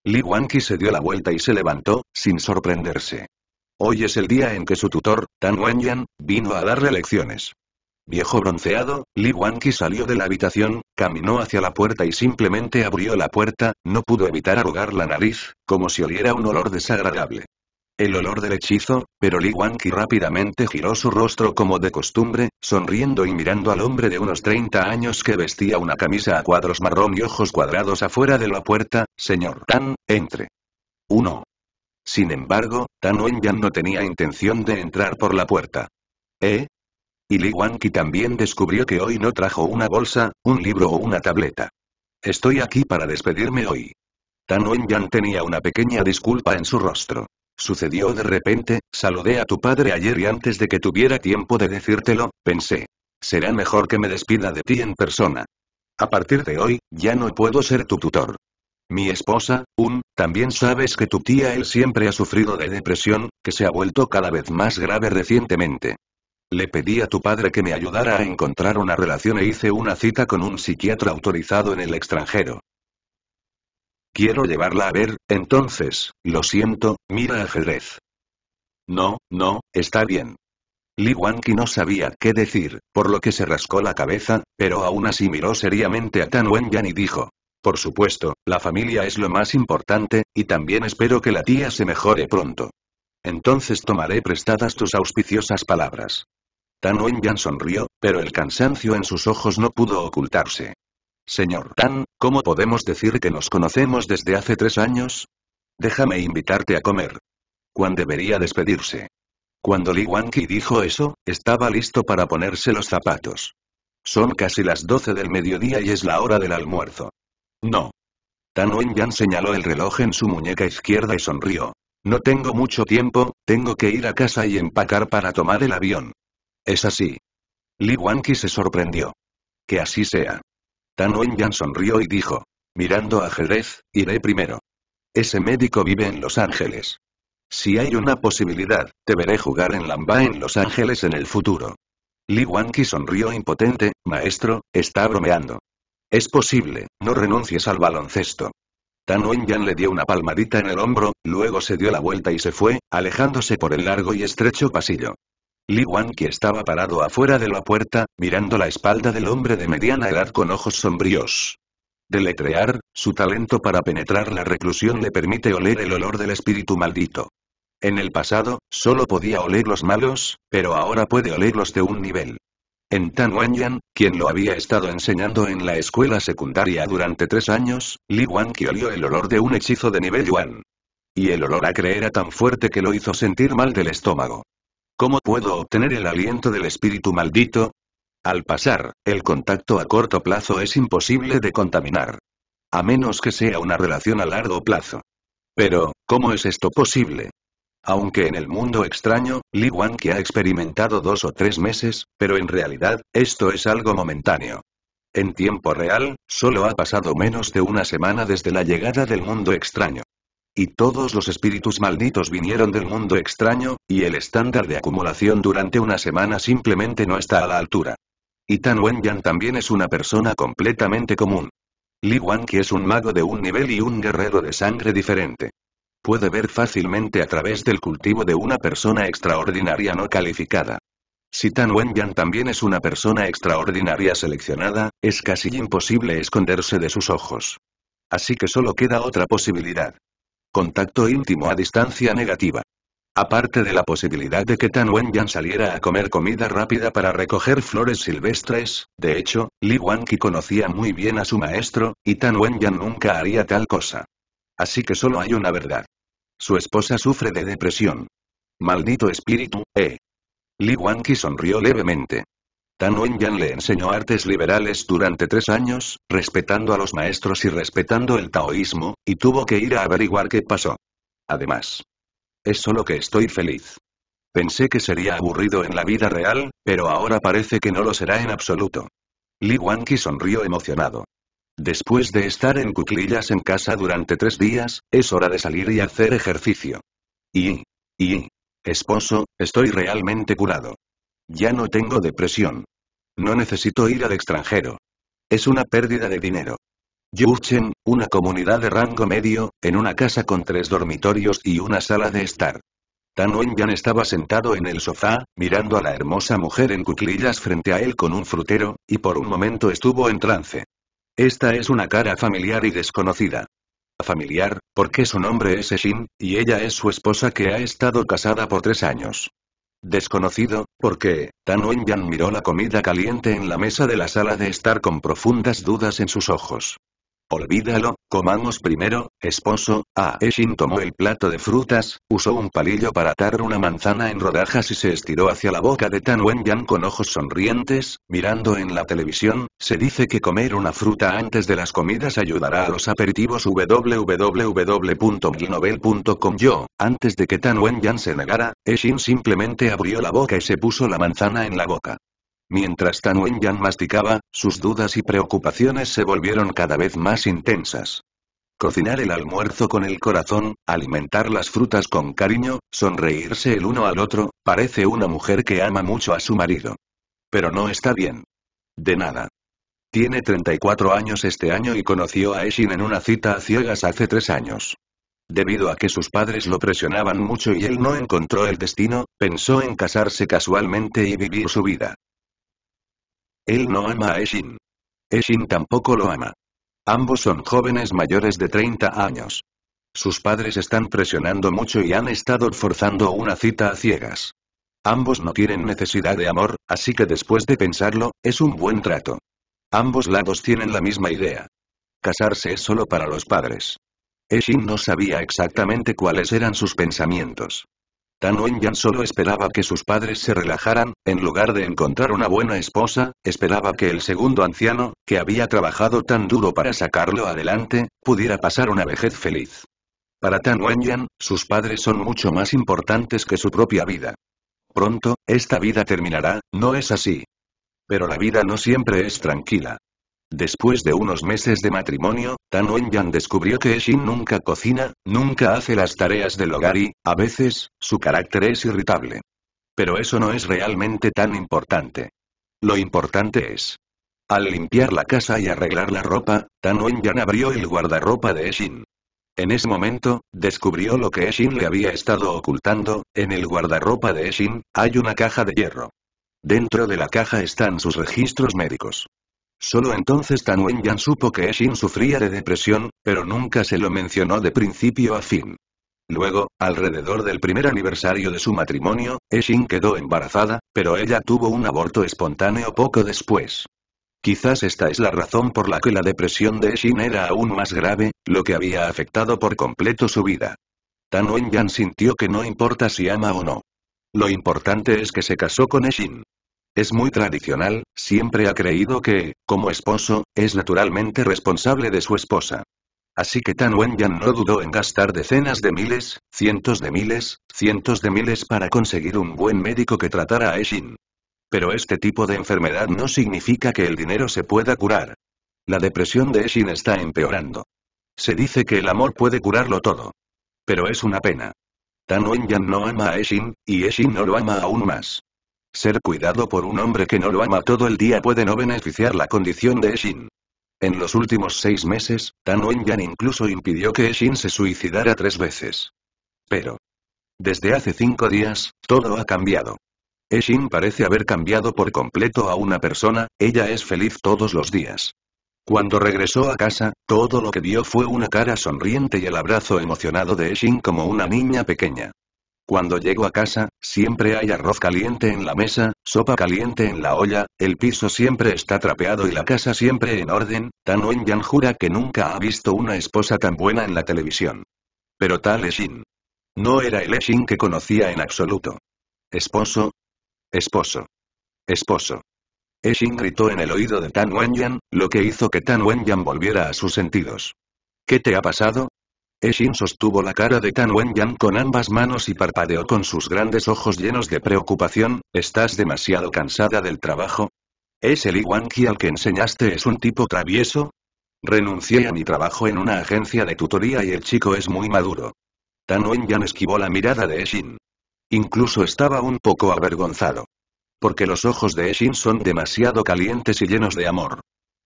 [SPEAKER 1] Li Wanqi se dio la vuelta y se levantó, sin sorprenderse. Hoy es el día en que su tutor, Tan Wenyan, vino a darle lecciones. Viejo bronceado, Li Ki salió de la habitación, caminó hacia la puerta y simplemente abrió la puerta, no pudo evitar arrugar la nariz, como si oliera un olor desagradable. El olor del hechizo, pero Li Ki rápidamente giró su rostro como de costumbre, sonriendo y mirando al hombre de unos 30 años que vestía una camisa a cuadros marrón y ojos cuadrados afuera de la puerta, señor Tan, entre. 1. Sin embargo, Tan Wenyan no tenía intención de entrar por la puerta. ¿Eh? Y Li Ki también descubrió que hoy no trajo una bolsa, un libro o una tableta. Estoy aquí para despedirme hoy. Tan Wenyan tenía una pequeña disculpa en su rostro. Sucedió de repente, saludé a tu padre ayer y antes de que tuviera tiempo de decírtelo, pensé. Será mejor que me despida de ti en persona. A partir de hoy, ya no puedo ser tu tutor. Mi esposa, Un, también sabes que tu tía él siempre ha sufrido de depresión, que se ha vuelto cada vez más grave recientemente. Le pedí a tu padre que me ayudara a encontrar una relación e hice una cita con un psiquiatra autorizado en el extranjero. Quiero llevarla a ver, entonces, lo siento, mira ajedrez. No, no, está bien. Li Wanqi no sabía qué decir, por lo que se rascó la cabeza, pero aún así miró seriamente a Tan Wenyan y dijo. Por supuesto, la familia es lo más importante, y también espero que la tía se mejore pronto. Entonces tomaré prestadas tus auspiciosas palabras. Tan Wenyan sonrió, pero el cansancio en sus ojos no pudo ocultarse. Señor Tan, ¿cómo podemos decir que nos conocemos desde hace tres años? Déjame invitarte a comer. Juan debería despedirse. Cuando Li Wanqi dijo eso, estaba listo para ponerse los zapatos. Son casi las doce del mediodía y es la hora del almuerzo. No. Tan Wenyan señaló el reloj en su muñeca izquierda y sonrió. No tengo mucho tiempo, tengo que ir a casa y empacar para tomar el avión. Es así. Li Wanqi se sorprendió. Que así sea. Tan Wenyan sonrió y dijo. Mirando a Jerez, iré primero. Ese médico vive en Los Ángeles. Si hay una posibilidad, te veré jugar en Lamba en Los Ángeles en el futuro. Li Wanqi sonrió impotente, maestro, está bromeando. Es posible, no renuncies al baloncesto. Tan Wenyan le dio una palmadita en el hombro, luego se dio la vuelta y se fue, alejándose por el largo y estrecho pasillo. Li Wanqi estaba parado afuera de la puerta, mirando la espalda del hombre de mediana edad con ojos sombríos. Deletrear, su talento para penetrar la reclusión le permite oler el olor del espíritu maldito. En el pasado, solo podía oler los malos, pero ahora puede olerlos de un nivel. En Tan Wanyan, quien lo había estado enseñando en la escuela secundaria durante tres años, Li Wanqi olió el olor de un hechizo de nivel Yuan. Y el olor acre era tan fuerte que lo hizo sentir mal del estómago. ¿Cómo puedo obtener el aliento del espíritu maldito? Al pasar, el contacto a corto plazo es imposible de contaminar. A menos que sea una relación a largo plazo. Pero, ¿cómo es esto posible? Aunque en el mundo extraño, Li que ha experimentado dos o tres meses, pero en realidad, esto es algo momentáneo. En tiempo real, solo ha pasado menos de una semana desde la llegada del mundo extraño. Y todos los espíritus malditos vinieron del mundo extraño, y el estándar de acumulación durante una semana simplemente no está a la altura. Y Tan Wenyan también es una persona completamente común. Li que es un mago de un nivel y un guerrero de sangre diferente. Puede ver fácilmente a través del cultivo de una persona extraordinaria no calificada. Si Tan Wenyan también es una persona extraordinaria seleccionada, es casi imposible esconderse de sus ojos. Así que solo queda otra posibilidad. Contacto íntimo a distancia negativa. Aparte de la posibilidad de que Tan Yan saliera a comer comida rápida para recoger flores silvestres, de hecho, Li Wanqi conocía muy bien a su maestro, y Tan Yan nunca haría tal cosa. Así que solo hay una verdad. Su esposa sufre de depresión. Maldito espíritu, eh. Li Wanqi sonrió levemente. Tan Wenyan le enseñó artes liberales durante tres años, respetando a los maestros y respetando el taoísmo, y tuvo que ir a averiguar qué pasó. Además. Es solo que estoy feliz. Pensé que sería aburrido en la vida real, pero ahora parece que no lo será en absoluto. Li Wanqi sonrió emocionado. Después de estar en cuclillas en casa durante tres días, es hora de salir y hacer ejercicio. Y... y... esposo, estoy realmente curado. Ya no tengo depresión. No necesito ir al extranjero. Es una pérdida de dinero. Yuchen, una comunidad de rango medio, en una casa con tres dormitorios y una sala de estar. Tan Wenyan estaba sentado en el sofá, mirando a la hermosa mujer en cuclillas frente a él con un frutero, y por un momento estuvo en trance. Esta es una cara familiar y desconocida. Familiar, porque su nombre es Eshin, y ella es su esposa que ha estado casada por tres años. Desconocido, porque, Tan Wenyan miró la comida caliente en la mesa de la sala de estar con profundas dudas en sus ojos. Olvídalo, comamos primero, esposo. a. Ah, Eshin tomó el plato de frutas, usó un palillo para atar una manzana en rodajas y se estiró hacia la boca de Tan Wenyan con ojos sonrientes, mirando en la televisión, se dice que comer una fruta antes de las comidas ayudará a los aperitivos www.ginobel.com Yo, antes de que Tan Wenyan se negara, Eshin simplemente abrió la boca y se puso la manzana en la boca. Mientras Tan Wenyan masticaba, sus dudas y preocupaciones se volvieron cada vez más intensas. Cocinar el almuerzo con el corazón, alimentar las frutas con cariño, sonreírse el uno al otro, parece una mujer que ama mucho a su marido. Pero no está bien. De nada. Tiene 34 años este año y conoció a Eshin en una cita a ciegas hace tres años. Debido a que sus padres lo presionaban mucho y él no encontró el destino, pensó en casarse casualmente y vivir su vida. Él no ama a Eshin. Eshin tampoco lo ama. Ambos son jóvenes mayores de 30 años. Sus padres están presionando mucho y han estado forzando una cita a ciegas. Ambos no tienen necesidad de amor, así que después de pensarlo, es un buen trato. Ambos lados tienen la misma idea. Casarse es solo para los padres. Eshin no sabía exactamente cuáles eran sus pensamientos. Tan Wenyan solo esperaba que sus padres se relajaran, en lugar de encontrar una buena esposa, esperaba que el segundo anciano, que había trabajado tan duro para sacarlo adelante, pudiera pasar una vejez feliz. Para Tan Wenyan, sus padres son mucho más importantes que su propia vida. Pronto, esta vida terminará, ¿no es así? Pero la vida no siempre es tranquila. Después de unos meses de matrimonio, Tan Wenyan descubrió que Shin nunca cocina, nunca hace las tareas del hogar y, a veces, su carácter es irritable. Pero eso no es realmente tan importante. Lo importante es. Al limpiar la casa y arreglar la ropa, Tan Wenyan abrió el guardarropa de Eshin. En ese momento, descubrió lo que Eshin le había estado ocultando, en el guardarropa de Eshin, hay una caja de hierro. Dentro de la caja están sus registros médicos. Solo entonces Tan Wen-Yan supo que Eshin sufría de depresión, pero nunca se lo mencionó de principio a fin. Luego, alrededor del primer aniversario de su matrimonio, Eshin quedó embarazada, pero ella tuvo un aborto espontáneo poco después. Quizás esta es la razón por la que la depresión de Eshin era aún más grave, lo que había afectado por completo su vida. Tan Wen-Yan sintió que no importa si ama o no. Lo importante es que se casó con Eshin. Es muy tradicional, siempre ha creído que, como esposo, es naturalmente responsable de su esposa. Así que Tan Wenyan no dudó en gastar decenas de miles, cientos de miles, cientos de miles para conseguir un buen médico que tratara a Eshin. Pero este tipo de enfermedad no significa que el dinero se pueda curar. La depresión de Eshin está empeorando. Se dice que el amor puede curarlo todo. Pero es una pena. Tan Wenyan no ama a Eshin, y Eshin no lo ama aún más. Ser cuidado por un hombre que no lo ama todo el día puede no beneficiar la condición de Eshin. En los últimos seis meses, Tan Wenyan incluso impidió que Eshin se suicidara tres veces. Pero. Desde hace cinco días, todo ha cambiado. Eshin parece haber cambiado por completo a una persona, ella es feliz todos los días. Cuando regresó a casa, todo lo que vio fue una cara sonriente y el abrazo emocionado de Eshin como una niña pequeña. Cuando llego a casa, siempre hay arroz caliente en la mesa, sopa caliente en la olla, el piso siempre está trapeado y la casa siempre en orden, Tan Wenyan jura que nunca ha visto una esposa tan buena en la televisión. Pero tal Eshin. No era el Eshin que conocía en absoluto. Esposo. Esposo. Esposo. Eshin gritó en el oído de Tan Wenyan, lo que hizo que Tan Wenyan volviera a sus sentidos. ¿Qué te ha pasado? Eshin sostuvo la cara de Tan Wenyan con ambas manos y parpadeó con sus grandes ojos llenos de preocupación, ¿estás demasiado cansada del trabajo? ¿Es el Iwanki al que enseñaste es un tipo travieso? Renuncié a mi trabajo en una agencia de tutoría y el chico es muy maduro. Tan Wenyan esquivó la mirada de Eshin. Incluso estaba un poco avergonzado. Porque los ojos de Eshin son demasiado calientes y llenos de amor.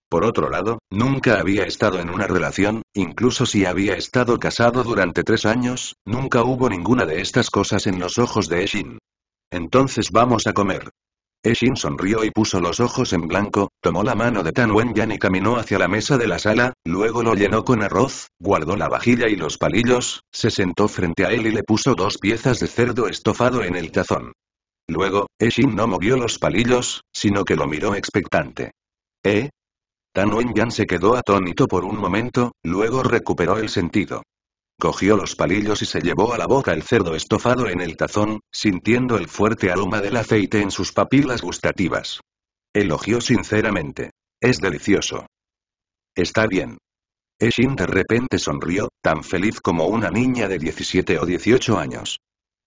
[SPEAKER 1] Por otro lado, nunca había estado en una relación, incluso si había estado casado durante tres años, nunca hubo ninguna de estas cosas en los ojos de Eshin. Entonces vamos a comer. Eshin sonrió y puso los ojos en blanco, tomó la mano de Tan Wenyan y caminó hacia la mesa de la sala, luego lo llenó con arroz, guardó la vajilla y los palillos, se sentó frente a él y le puso dos piezas de cerdo estofado en el tazón. Luego, Eshin no movió los palillos, sino que lo miró expectante. ¿Eh? Tan Wenyan se quedó atónito por un momento, luego recuperó el sentido. Cogió los palillos y se llevó a la boca el cerdo estofado en el tazón, sintiendo el fuerte aroma del aceite en sus papilas gustativas. Elogió sinceramente. Es delicioso. Está bien. Eshin de repente sonrió, tan feliz como una niña de 17 o 18 años.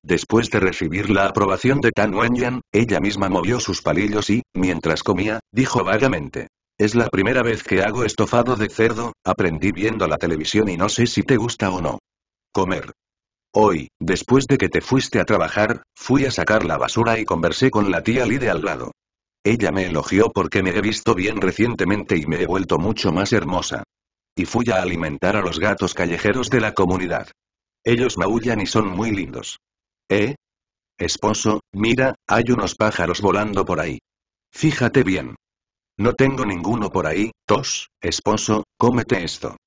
[SPEAKER 1] Después de recibir la aprobación de Tan Wenyan, ella misma movió sus palillos y, mientras comía, dijo vagamente. Es la primera vez que hago estofado de cerdo, aprendí viendo la televisión y no sé si te gusta o no. Comer. Hoy, después de que te fuiste a trabajar, fui a sacar la basura y conversé con la tía Lide al lado. Ella me elogió porque me he visto bien recientemente y me he vuelto mucho más hermosa. Y fui a alimentar a los gatos callejeros de la comunidad. Ellos maullan y son muy lindos. ¿Eh? Esposo, mira, hay unos pájaros volando por ahí. Fíjate bien. No tengo ninguno por ahí, tos, esposo, cómete esto.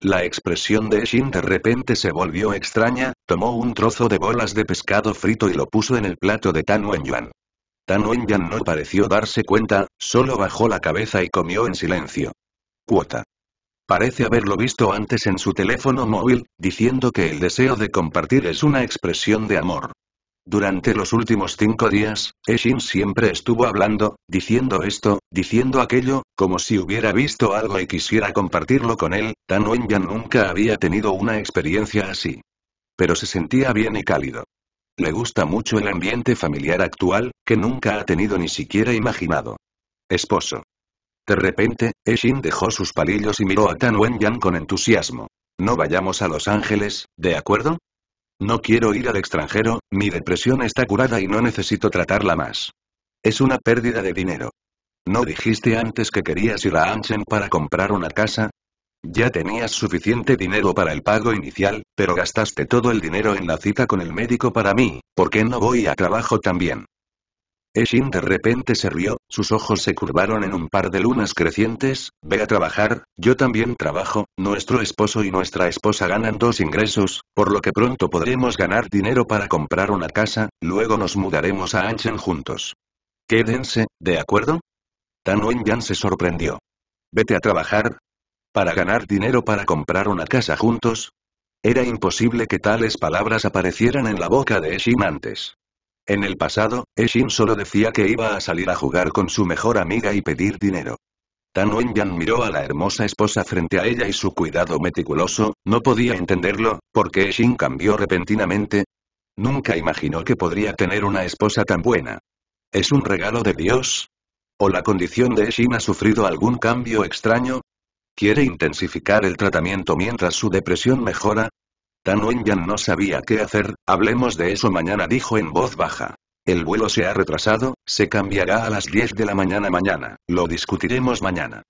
[SPEAKER 1] La expresión de Shin de repente se volvió extraña, tomó un trozo de bolas de pescado frito y lo puso en el plato de Tan Wenyuan. Tan Wenyuan no pareció darse cuenta, solo bajó la cabeza y comió en silencio. Cuota. Parece haberlo visto antes en su teléfono móvil, diciendo que el deseo de compartir es una expresión de amor. Durante los últimos cinco días, Eshin siempre estuvo hablando, diciendo esto, diciendo aquello, como si hubiera visto algo y quisiera compartirlo con él, Tan Wenyan nunca había tenido una experiencia así. Pero se sentía bien y cálido. Le gusta mucho el ambiente familiar actual, que nunca ha tenido ni siquiera imaginado. Esposo. De repente, Eshin dejó sus palillos y miró a Tan Wenyan con entusiasmo. No vayamos a Los Ángeles, ¿de acuerdo? No quiero ir al extranjero, mi depresión está curada y no necesito tratarla más. Es una pérdida de dinero. ¿No dijiste antes que querías ir a Anchen para comprar una casa? Ya tenías suficiente dinero para el pago inicial, pero gastaste todo el dinero en la cita con el médico para mí, ¿por qué no voy a trabajo también? Eshin de repente se rió, sus ojos se curvaron en un par de lunas crecientes, ve a trabajar, yo también trabajo, nuestro esposo y nuestra esposa ganan dos ingresos, por lo que pronto podremos ganar dinero para comprar una casa, luego nos mudaremos a Anchen juntos. Quédense, ¿de acuerdo? Tan Wenyan se sorprendió. ¿Vete a trabajar? ¿Para ganar dinero para comprar una casa juntos? Era imposible que tales palabras aparecieran en la boca de Eshin antes. En el pasado, Eshin solo decía que iba a salir a jugar con su mejor amiga y pedir dinero. Tan Wenyan miró a la hermosa esposa frente a ella y su cuidado meticuloso, no podía entenderlo, porque Eshin cambió repentinamente. Nunca imaginó que podría tener una esposa tan buena. ¿Es un regalo de Dios? ¿O la condición de Eshin ha sufrido algún cambio extraño? ¿Quiere intensificar el tratamiento mientras su depresión mejora? Tan Wenyan no sabía qué hacer, hablemos de eso mañana dijo en voz baja. El vuelo se ha retrasado, se cambiará a las 10 de la mañana mañana, lo discutiremos mañana.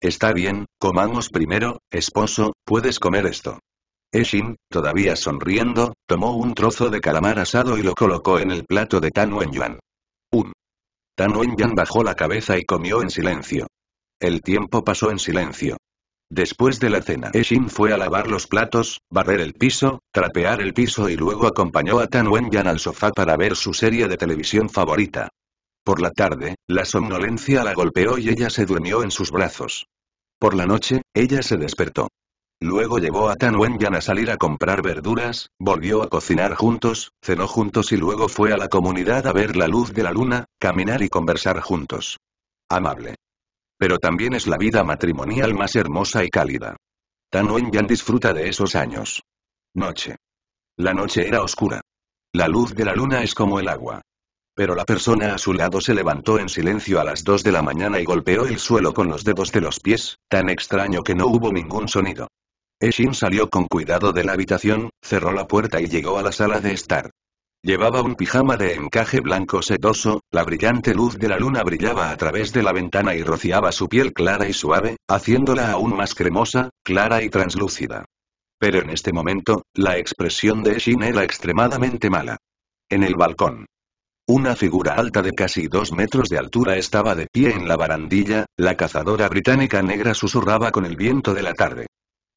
[SPEAKER 1] Está bien, comamos primero, esposo, puedes comer esto. Eshin, todavía sonriendo, tomó un trozo de calamar asado y lo colocó en el plato de Tan Wenyuan. Un. Tan Wenyuan bajó la cabeza y comió en silencio. El tiempo pasó en silencio. Después de la cena, Eshin fue a lavar los platos, barrer el piso, trapear el piso y luego acompañó a Tan Wenyan al sofá para ver su serie de televisión favorita. Por la tarde, la somnolencia la golpeó y ella se durmió en sus brazos. Por la noche, ella se despertó. Luego llevó a Tan Wenyan a salir a comprar verduras, volvió a cocinar juntos, cenó juntos y luego fue a la comunidad a ver la luz de la luna, caminar y conversar juntos. Amable. Pero también es la vida matrimonial más hermosa y cálida. Tan disfruta de esos años. Noche. La noche era oscura. La luz de la luna es como el agua. Pero la persona a su lado se levantó en silencio a las 2 de la mañana y golpeó el suelo con los dedos de los pies, tan extraño que no hubo ningún sonido. Eshin salió con cuidado de la habitación, cerró la puerta y llegó a la sala de estar. Llevaba un pijama de encaje blanco sedoso, la brillante luz de la luna brillaba a través de la ventana y rociaba su piel clara y suave, haciéndola aún más cremosa, clara y translúcida. Pero en este momento, la expresión de Shin era extremadamente mala. En el balcón. Una figura alta de casi dos metros de altura estaba de pie en la barandilla, la cazadora británica negra susurraba con el viento de la tarde.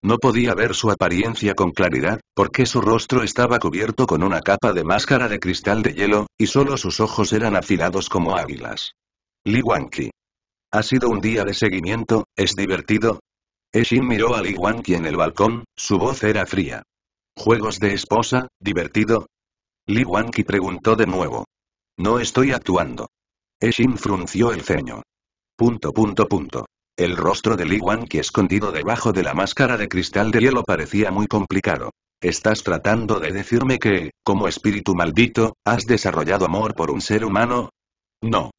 [SPEAKER 1] No podía ver su apariencia con claridad, porque su rostro estaba cubierto con una capa de máscara de cristal de hielo, y solo sus ojos eran afilados como águilas. Li Wanqi. Ha sido un día de seguimiento, ¿es divertido? Eshin miró a Li Wanqi en el balcón, su voz era fría. ¿Juegos de esposa, divertido? Li Wanqi preguntó de nuevo. No estoy actuando. Eshin frunció el ceño. Punto punto punto. El rostro de Li Wanqi escondido debajo de la máscara de cristal de hielo parecía muy complicado. ¿Estás tratando de decirme que, como espíritu maldito, has desarrollado amor por un ser humano? No.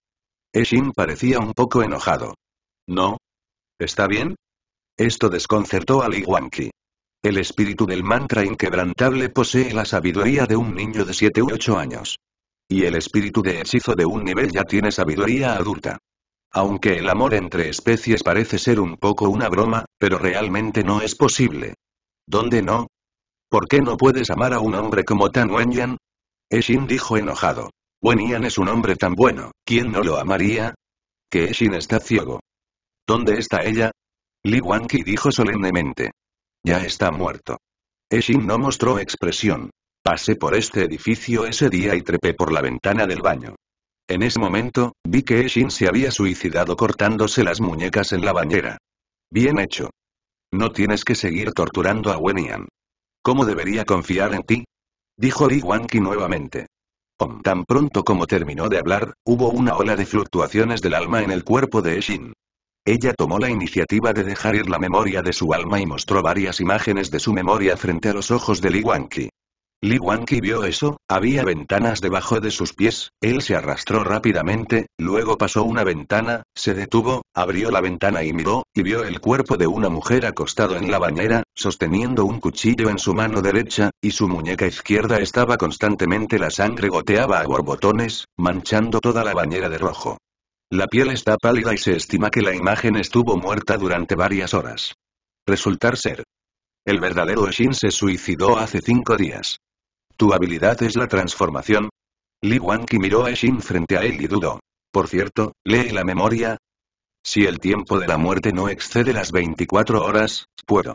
[SPEAKER 1] Eshin parecía un poco enojado. No. ¿Está bien? Esto desconcertó a Li Wanqi. El espíritu del mantra inquebrantable posee la sabiduría de un niño de 7 u 8 años. Y el espíritu de hechizo de un nivel ya tiene sabiduría adulta. Aunque el amor entre especies parece ser un poco una broma, pero realmente no es posible. ¿Dónde no? ¿Por qué no puedes amar a un hombre como Tan Wenyan? Eshin dijo enojado. Wenyan es un hombre tan bueno, ¿quién no lo amaría? Que Eshin está ciego. ¿Dónde está ella? Li Wanqi dijo solemnemente. Ya está muerto. Eshin no mostró expresión. Pasé por este edificio ese día y trepé por la ventana del baño. En ese momento, vi que Eshin se había suicidado cortándose las muñecas en la bañera. Bien hecho. No tienes que seguir torturando a Wenian. ¿Cómo debería confiar en ti? Dijo Li Wanqi nuevamente. Tan pronto como terminó de hablar, hubo una ola de fluctuaciones del alma en el cuerpo de Eshin. Ella tomó la iniciativa de dejar ir la memoria de su alma y mostró varias imágenes de su memoria frente a los ojos de Li Wanqi. Li Wanqi vio eso, había ventanas debajo de sus pies, él se arrastró rápidamente, luego pasó una ventana, se detuvo, abrió la ventana y miró, y vio el cuerpo de una mujer acostado en la bañera, sosteniendo un cuchillo en su mano derecha, y su muñeca izquierda estaba constantemente la sangre goteaba a borbotones, manchando toda la bañera de rojo. La piel está pálida y se estima que la imagen estuvo muerta durante varias horas. Resultar ser. El verdadero Shin se suicidó hace cinco días. ¿Tu habilidad es la transformación? Li Wanqi miró a Xin frente a él y dudó. Por cierto, lee la memoria. Si el tiempo de la muerte no excede las 24 horas, puedo.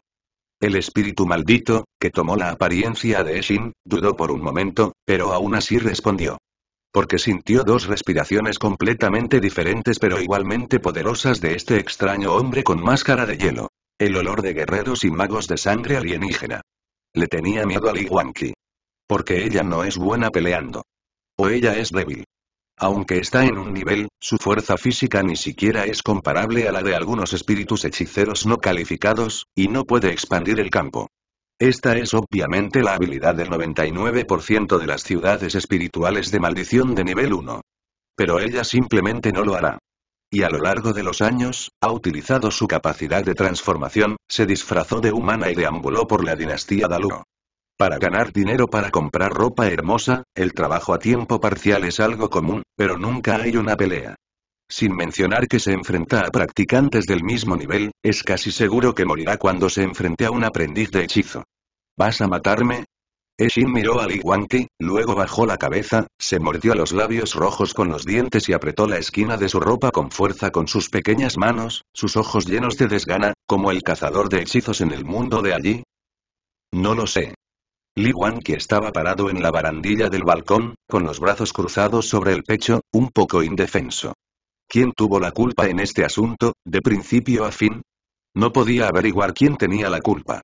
[SPEAKER 1] El espíritu maldito, que tomó la apariencia de Eshin, dudó por un momento, pero aún así respondió. Porque sintió dos respiraciones completamente diferentes pero igualmente poderosas de este extraño hombre con máscara de hielo. El olor de guerreros y magos de sangre alienígena. Le tenía miedo a Li Wanqi. Porque ella no es buena peleando. O ella es débil. Aunque está en un nivel, su fuerza física ni siquiera es comparable a la de algunos espíritus hechiceros no calificados, y no puede expandir el campo. Esta es obviamente la habilidad del 99% de las ciudades espirituales de maldición de nivel 1. Pero ella simplemente no lo hará. Y a lo largo de los años, ha utilizado su capacidad de transformación, se disfrazó de humana y deambuló por la dinastía Daluo. Para ganar dinero para comprar ropa hermosa, el trabajo a tiempo parcial es algo común, pero nunca hay una pelea. Sin mencionar que se enfrenta a practicantes del mismo nivel, es casi seguro que morirá cuando se enfrente a un aprendiz de hechizo. ¿Vas a matarme? Eshin miró a Li Wanqi, luego bajó la cabeza, se mordió los labios rojos con los dientes y apretó la esquina de su ropa con fuerza con sus pequeñas manos, sus ojos llenos de desgana, como el cazador de hechizos en el mundo de allí. No lo sé. Li que estaba parado en la barandilla del balcón, con los brazos cruzados sobre el pecho, un poco indefenso. ¿Quién tuvo la culpa en este asunto, de principio a fin? No podía averiguar quién tenía la culpa.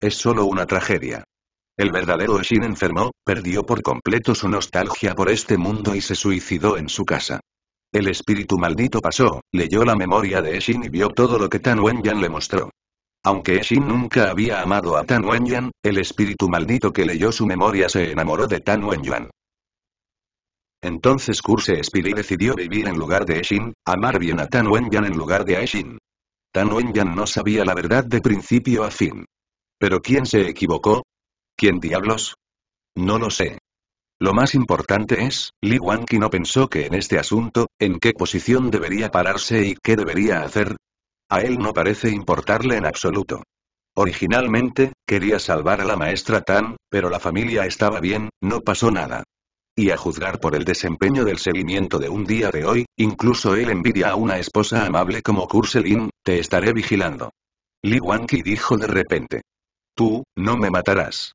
[SPEAKER 1] Es solo una tragedia. El verdadero Shin enfermó, perdió por completo su nostalgia por este mundo y se suicidó en su casa. El espíritu maldito pasó, leyó la memoria de Eshin y vio todo lo que Tan Yan le mostró. Aunque Shin nunca había amado a Tan Wenyan, el espíritu maldito que leyó su memoria se enamoró de Tan Wenyan. Entonces Curse Spirit decidió vivir en lugar de Eshin, amar bien a Tan Wenyan en lugar de a Tan Wenyan no sabía la verdad de principio a fin. ¿Pero quién se equivocó? ¿Quién diablos? No lo sé. Lo más importante es, Li Wanqi no pensó que en este asunto, en qué posición debería pararse y qué debería hacer, a él no parece importarle en absoluto. Originalmente, quería salvar a la maestra Tan, pero la familia estaba bien, no pasó nada. Y a juzgar por el desempeño del seguimiento de un día de hoy, incluso él envidia a una esposa amable como Kurselin, te estaré vigilando. Li Wanqi dijo de repente. Tú, no me matarás.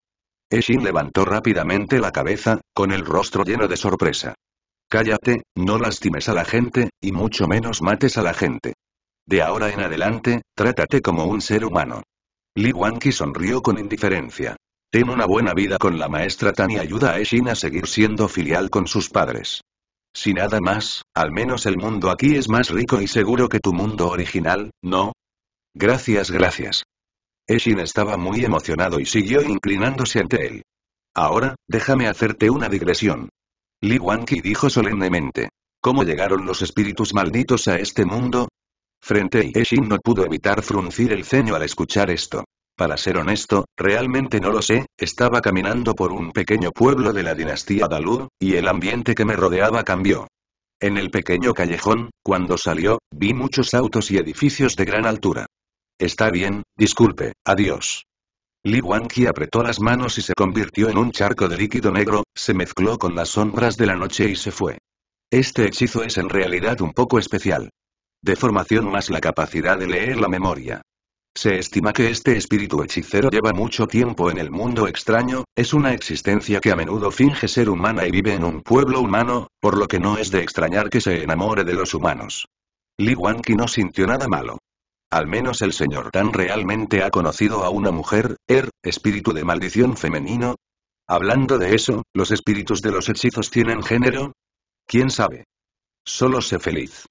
[SPEAKER 1] Eshin levantó rápidamente la cabeza, con el rostro lleno de sorpresa. Cállate, no lastimes a la gente, y mucho menos mates a la gente. De ahora en adelante, trátate como un ser humano. Li Wanqi sonrió con indiferencia. Ten una buena vida con la maestra Tan y ayuda a Eshin a seguir siendo filial con sus padres. Si nada más, al menos el mundo aquí es más rico y seguro que tu mundo original, ¿no? Gracias, gracias. Eshin estaba muy emocionado y siguió inclinándose ante él. Ahora, déjame hacerte una digresión. Li Wanqi dijo solemnemente. ¿Cómo llegaron los espíritus malditos a este mundo? Frente a no pudo evitar fruncir el ceño al escuchar esto. Para ser honesto, realmente no lo sé, estaba caminando por un pequeño pueblo de la dinastía Dalú, y el ambiente que me rodeaba cambió. En el pequeño callejón, cuando salió, vi muchos autos y edificios de gran altura. Está bien, disculpe, adiós. Li Wangqi apretó las manos y se convirtió en un charco de líquido negro, se mezcló con las sombras de la noche y se fue. Este hechizo es en realidad un poco especial deformación formación más la capacidad de leer la memoria. Se estima que este espíritu hechicero lleva mucho tiempo en el mundo extraño, es una existencia que a menudo finge ser humana y vive en un pueblo humano, por lo que no es de extrañar que se enamore de los humanos. Li Wanqi no sintió nada malo. Al menos el señor Tan realmente ha conocido a una mujer, Er, espíritu de maldición femenino. Hablando de eso, ¿los espíritus de los hechizos tienen género? ¿Quién sabe? Solo sé feliz.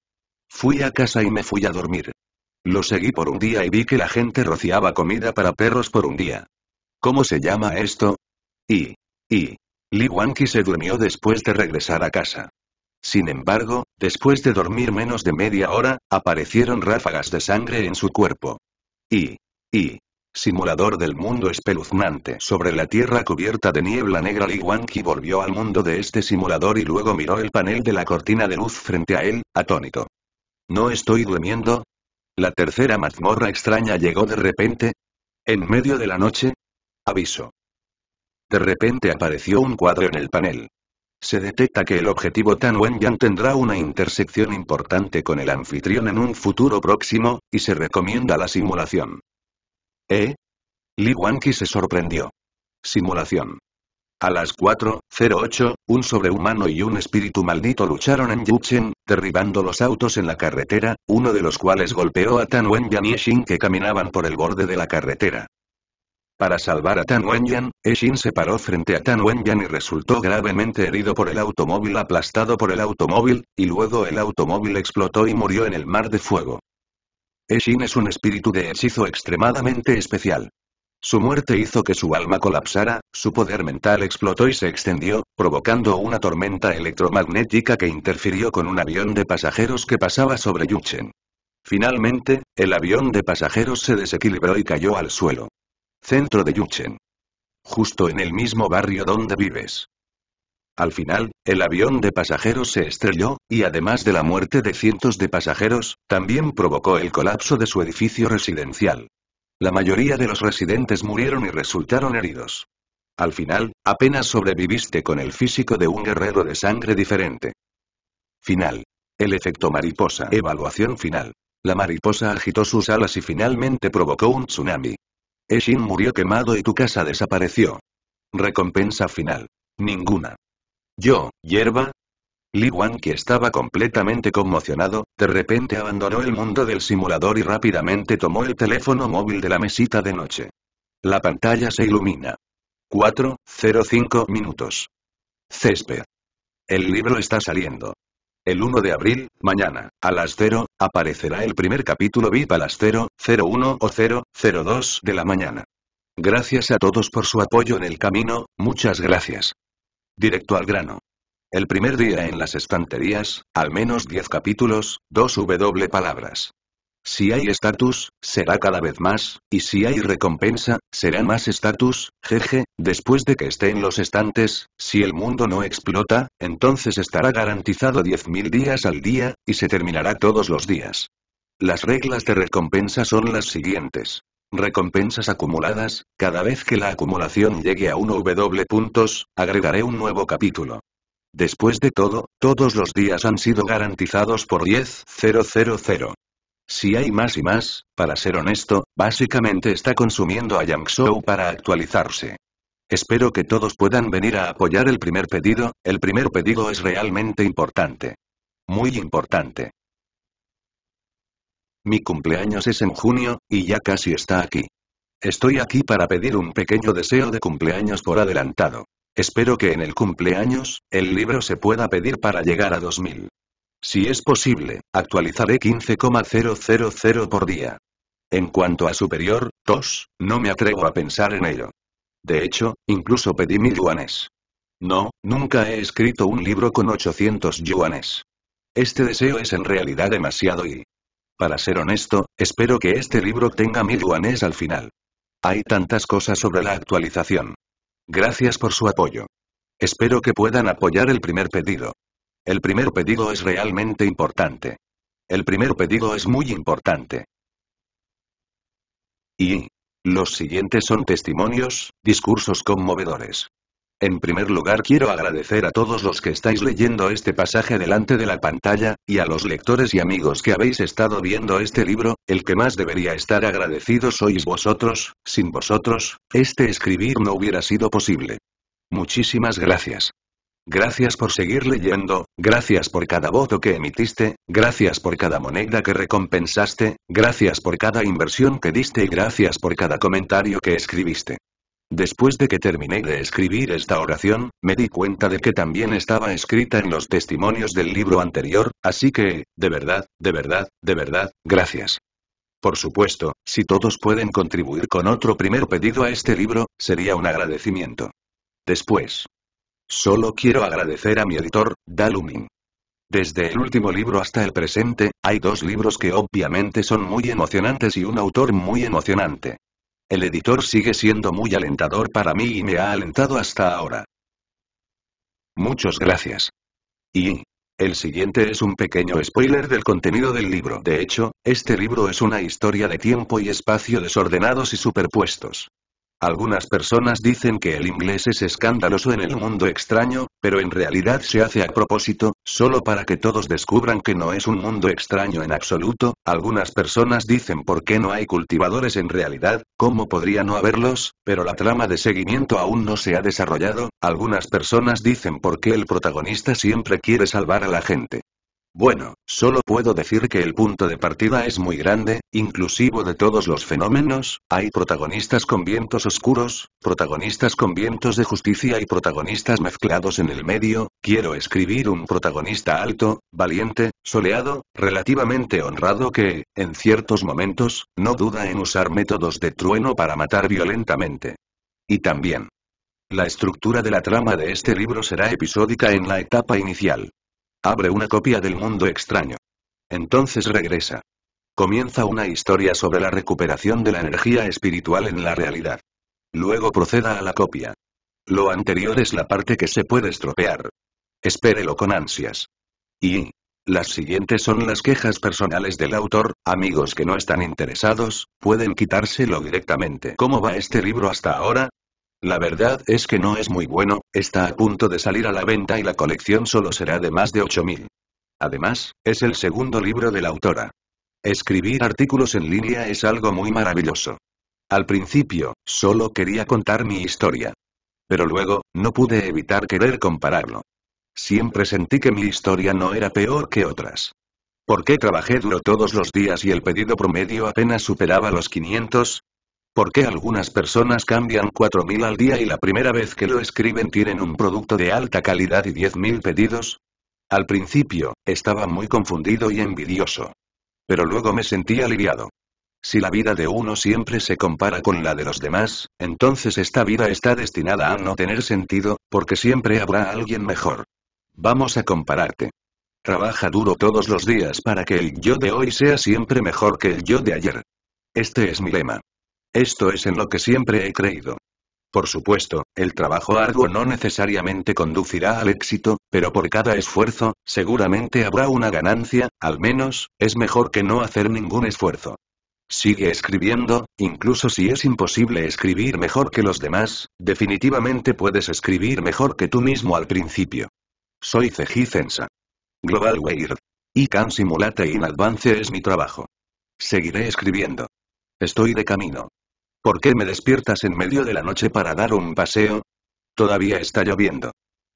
[SPEAKER 1] Fui a casa y me fui a dormir. Lo seguí por un día y vi que la gente rociaba comida para perros por un día. ¿Cómo se llama esto? Y. Y. Li Wanqi se durmió después de regresar a casa. Sin embargo, después de dormir menos de media hora, aparecieron ráfagas de sangre en su cuerpo. Y. Y. Simulador del mundo espeluznante. Sobre la tierra cubierta de niebla negra Li Wanqi volvió al mundo de este simulador y luego miró el panel de la cortina de luz frente a él, atónito. ¿No estoy durmiendo? La tercera mazmorra extraña llegó de repente. En medio de la noche. Aviso. De repente apareció un cuadro en el panel. Se detecta que el objetivo Tan Wenyan tendrá una intersección importante con el anfitrión en un futuro próximo, y se recomienda la simulación. ¿Eh? Li Wanqi se sorprendió. Simulación. A las 4.08, un sobrehumano y un espíritu maldito lucharon en Yuchen, derribando los autos en la carretera, uno de los cuales golpeó a Tan Wenyan y que caminaban por el borde de la carretera. Para salvar a Tan Wenyan, Eshin se paró frente a Tan Wenyan y resultó gravemente herido por el automóvil aplastado por el automóvil, y luego el automóvil explotó y murió en el mar de fuego. Eshin es un espíritu de hechizo extremadamente especial. Su muerte hizo que su alma colapsara, su poder mental explotó y se extendió, provocando una tormenta electromagnética que interfirió con un avión de pasajeros que pasaba sobre Yuchen. Finalmente, el avión de pasajeros se desequilibró y cayó al suelo. Centro de Yuchen. Justo en el mismo barrio donde vives. Al final, el avión de pasajeros se estrelló, y además de la muerte de cientos de pasajeros, también provocó el colapso de su edificio residencial. La mayoría de los residentes murieron y resultaron heridos. Al final, apenas sobreviviste con el físico de un guerrero de sangre diferente. Final. El efecto mariposa. Evaluación final. La mariposa agitó sus alas y finalmente provocó un tsunami. Eshin murió quemado y tu casa desapareció. Recompensa final. Ninguna. Yo, hierba, Li Wan que estaba completamente conmocionado, de repente abandonó el mundo del simulador y rápidamente tomó el teléfono móvil de la mesita de noche. La pantalla se ilumina. 4.05 minutos. Césped. El libro está saliendo. El 1 de abril, mañana, a las 0, aparecerá el primer capítulo VIP a las 0, o 0:02 de la mañana. Gracias a todos por su apoyo en el camino, muchas gracias. Directo al grano. El primer día en las estanterías, al menos 10 capítulos, 2 W palabras. Si hay estatus, será cada vez más, y si hay recompensa, será más estatus, jeje, después de que esté en los estantes, si el mundo no explota, entonces estará garantizado 10.000 días al día, y se terminará todos los días. Las reglas de recompensa son las siguientes. Recompensas acumuladas, cada vez que la acumulación llegue a 1W puntos, agregaré un nuevo capítulo. Después de todo, todos los días han sido garantizados por 10.000. Si hay más y más, para ser honesto, básicamente está consumiendo a Yangshou para actualizarse. Espero que todos puedan venir a apoyar el primer pedido, el primer pedido es realmente importante. Muy importante. Mi cumpleaños es en junio, y ya casi está aquí. Estoy aquí para pedir un pequeño deseo de cumpleaños por adelantado. Espero que en el cumpleaños, el libro se pueda pedir para llegar a 2000. Si es posible, actualizaré 15,000 por día. En cuanto a superior, tos, no me atrevo a pensar en ello. De hecho, incluso pedí mil yuanes. No, nunca he escrito un libro con 800 yuanes. Este deseo es en realidad demasiado y... Para ser honesto, espero que este libro tenga mil yuanes al final. Hay tantas cosas sobre la actualización. Gracias por su apoyo. Espero que puedan apoyar el primer pedido. El primer pedido es realmente importante. El primer pedido es muy importante. Y los siguientes son testimonios, discursos conmovedores. En primer lugar quiero agradecer a todos los que estáis leyendo este pasaje delante de la pantalla, y a los lectores y amigos que habéis estado viendo este libro, el que más debería estar agradecido sois vosotros, sin vosotros, este escribir no hubiera sido posible. Muchísimas gracias. Gracias por seguir leyendo, gracias por cada voto que emitiste, gracias por cada moneda que recompensaste, gracias por cada inversión que diste y gracias por cada comentario que escribiste. Después de que terminé de escribir esta oración, me di cuenta de que también estaba escrita en los testimonios del libro anterior, así que, de verdad, de verdad, de verdad, gracias. Por supuesto, si todos pueden contribuir con otro primer pedido a este libro, sería un agradecimiento. Después. Solo quiero agradecer a mi editor, Dalumin. Desde el último libro hasta el presente, hay dos libros que obviamente son muy emocionantes y un autor muy emocionante. El editor sigue siendo muy alentador para mí y me ha alentado hasta ahora. Muchas gracias. Y... El siguiente es un pequeño spoiler del contenido del libro. De hecho, este libro es una historia de tiempo y espacio desordenados y superpuestos. Algunas personas dicen que el inglés es escandaloso en el mundo extraño, pero en realidad se hace a propósito, solo para que todos descubran que no es un mundo extraño en absoluto, algunas personas dicen por qué no hay cultivadores en realidad, cómo podría no haberlos, pero la trama de seguimiento aún no se ha desarrollado, algunas personas dicen por qué el protagonista siempre quiere salvar a la gente. Bueno, solo puedo decir que el punto de partida es muy grande, inclusivo de todos los fenómenos, hay protagonistas con vientos oscuros, protagonistas con vientos de justicia y protagonistas mezclados en el medio, quiero escribir un protagonista alto, valiente, soleado, relativamente honrado que, en ciertos momentos, no duda en usar métodos de trueno para matar violentamente. Y también. La estructura de la trama de este libro será episódica en la etapa inicial. Abre una copia del mundo extraño. Entonces regresa. Comienza una historia sobre la recuperación de la energía espiritual en la realidad. Luego proceda a la copia. Lo anterior es la parte que se puede estropear. Espérelo con ansias. Y... Las siguientes son las quejas personales del autor, amigos que no están interesados, pueden quitárselo directamente. ¿Cómo va este libro hasta ahora? La verdad es que no es muy bueno, está a punto de salir a la venta y la colección solo será de más de 8.000. Además, es el segundo libro de la autora. Escribir artículos en línea es algo muy maravilloso. Al principio, solo quería contar mi historia. Pero luego, no pude evitar querer compararlo. Siempre sentí que mi historia no era peor que otras. ¿Por qué trabajé duro todos los días y el pedido promedio apenas superaba los 500? ¿Por qué algunas personas cambian 4.000 al día y la primera vez que lo escriben tienen un producto de alta calidad y 10.000 pedidos? Al principio, estaba muy confundido y envidioso. Pero luego me sentí aliviado. Si la vida de uno siempre se compara con la de los demás, entonces esta vida está destinada a no tener sentido, porque siempre habrá alguien mejor. Vamos a compararte. Trabaja duro todos los días para que el yo de hoy sea siempre mejor que el yo de ayer. Este es mi lema. Esto es en lo que siempre he creído. Por supuesto, el trabajo arduo no necesariamente conducirá al éxito, pero por cada esfuerzo, seguramente habrá una ganancia, al menos, es mejor que no hacer ningún esfuerzo. Sigue escribiendo, incluso si es imposible escribir mejor que los demás, definitivamente puedes escribir mejor que tú mismo al principio. Soy Ceji Global Weird. Can Simulate in Advance es mi trabajo. Seguiré escribiendo. Estoy de camino. ¿Por qué me despiertas en medio de la noche para dar un paseo? Todavía está lloviendo.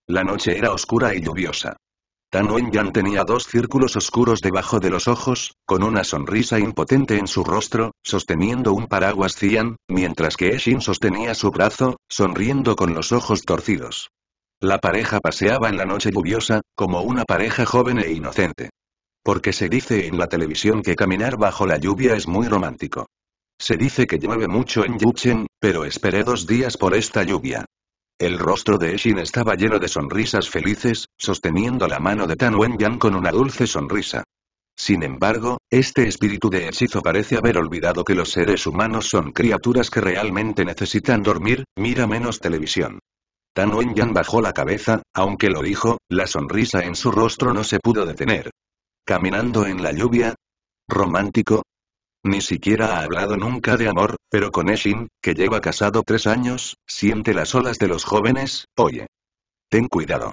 [SPEAKER 1] La noche era oscura y lluviosa. Tan Wenyan tenía dos círculos oscuros debajo de los ojos, con una sonrisa impotente en su rostro, sosteniendo un paraguas cian, mientras que Eshin sostenía su brazo, sonriendo con los ojos torcidos. La pareja paseaba en la noche lluviosa, como una pareja joven e inocente. Porque se dice en la televisión que caminar bajo la lluvia es muy romántico. Se dice que llueve mucho en Yuchen, pero esperé dos días por esta lluvia. El rostro de Eshin estaba lleno de sonrisas felices, sosteniendo la mano de Tan Wenyan con una dulce sonrisa. Sin embargo, este espíritu de hechizo parece haber olvidado que los seres humanos son criaturas que realmente necesitan dormir, mira menos televisión. Tan Wenyan bajó la cabeza, aunque lo dijo, la sonrisa en su rostro no se pudo detener. Caminando en la lluvia. Romántico, ni siquiera ha hablado nunca de amor, pero con Eshin, que lleva casado tres años, siente las olas de los jóvenes, oye. Ten cuidado.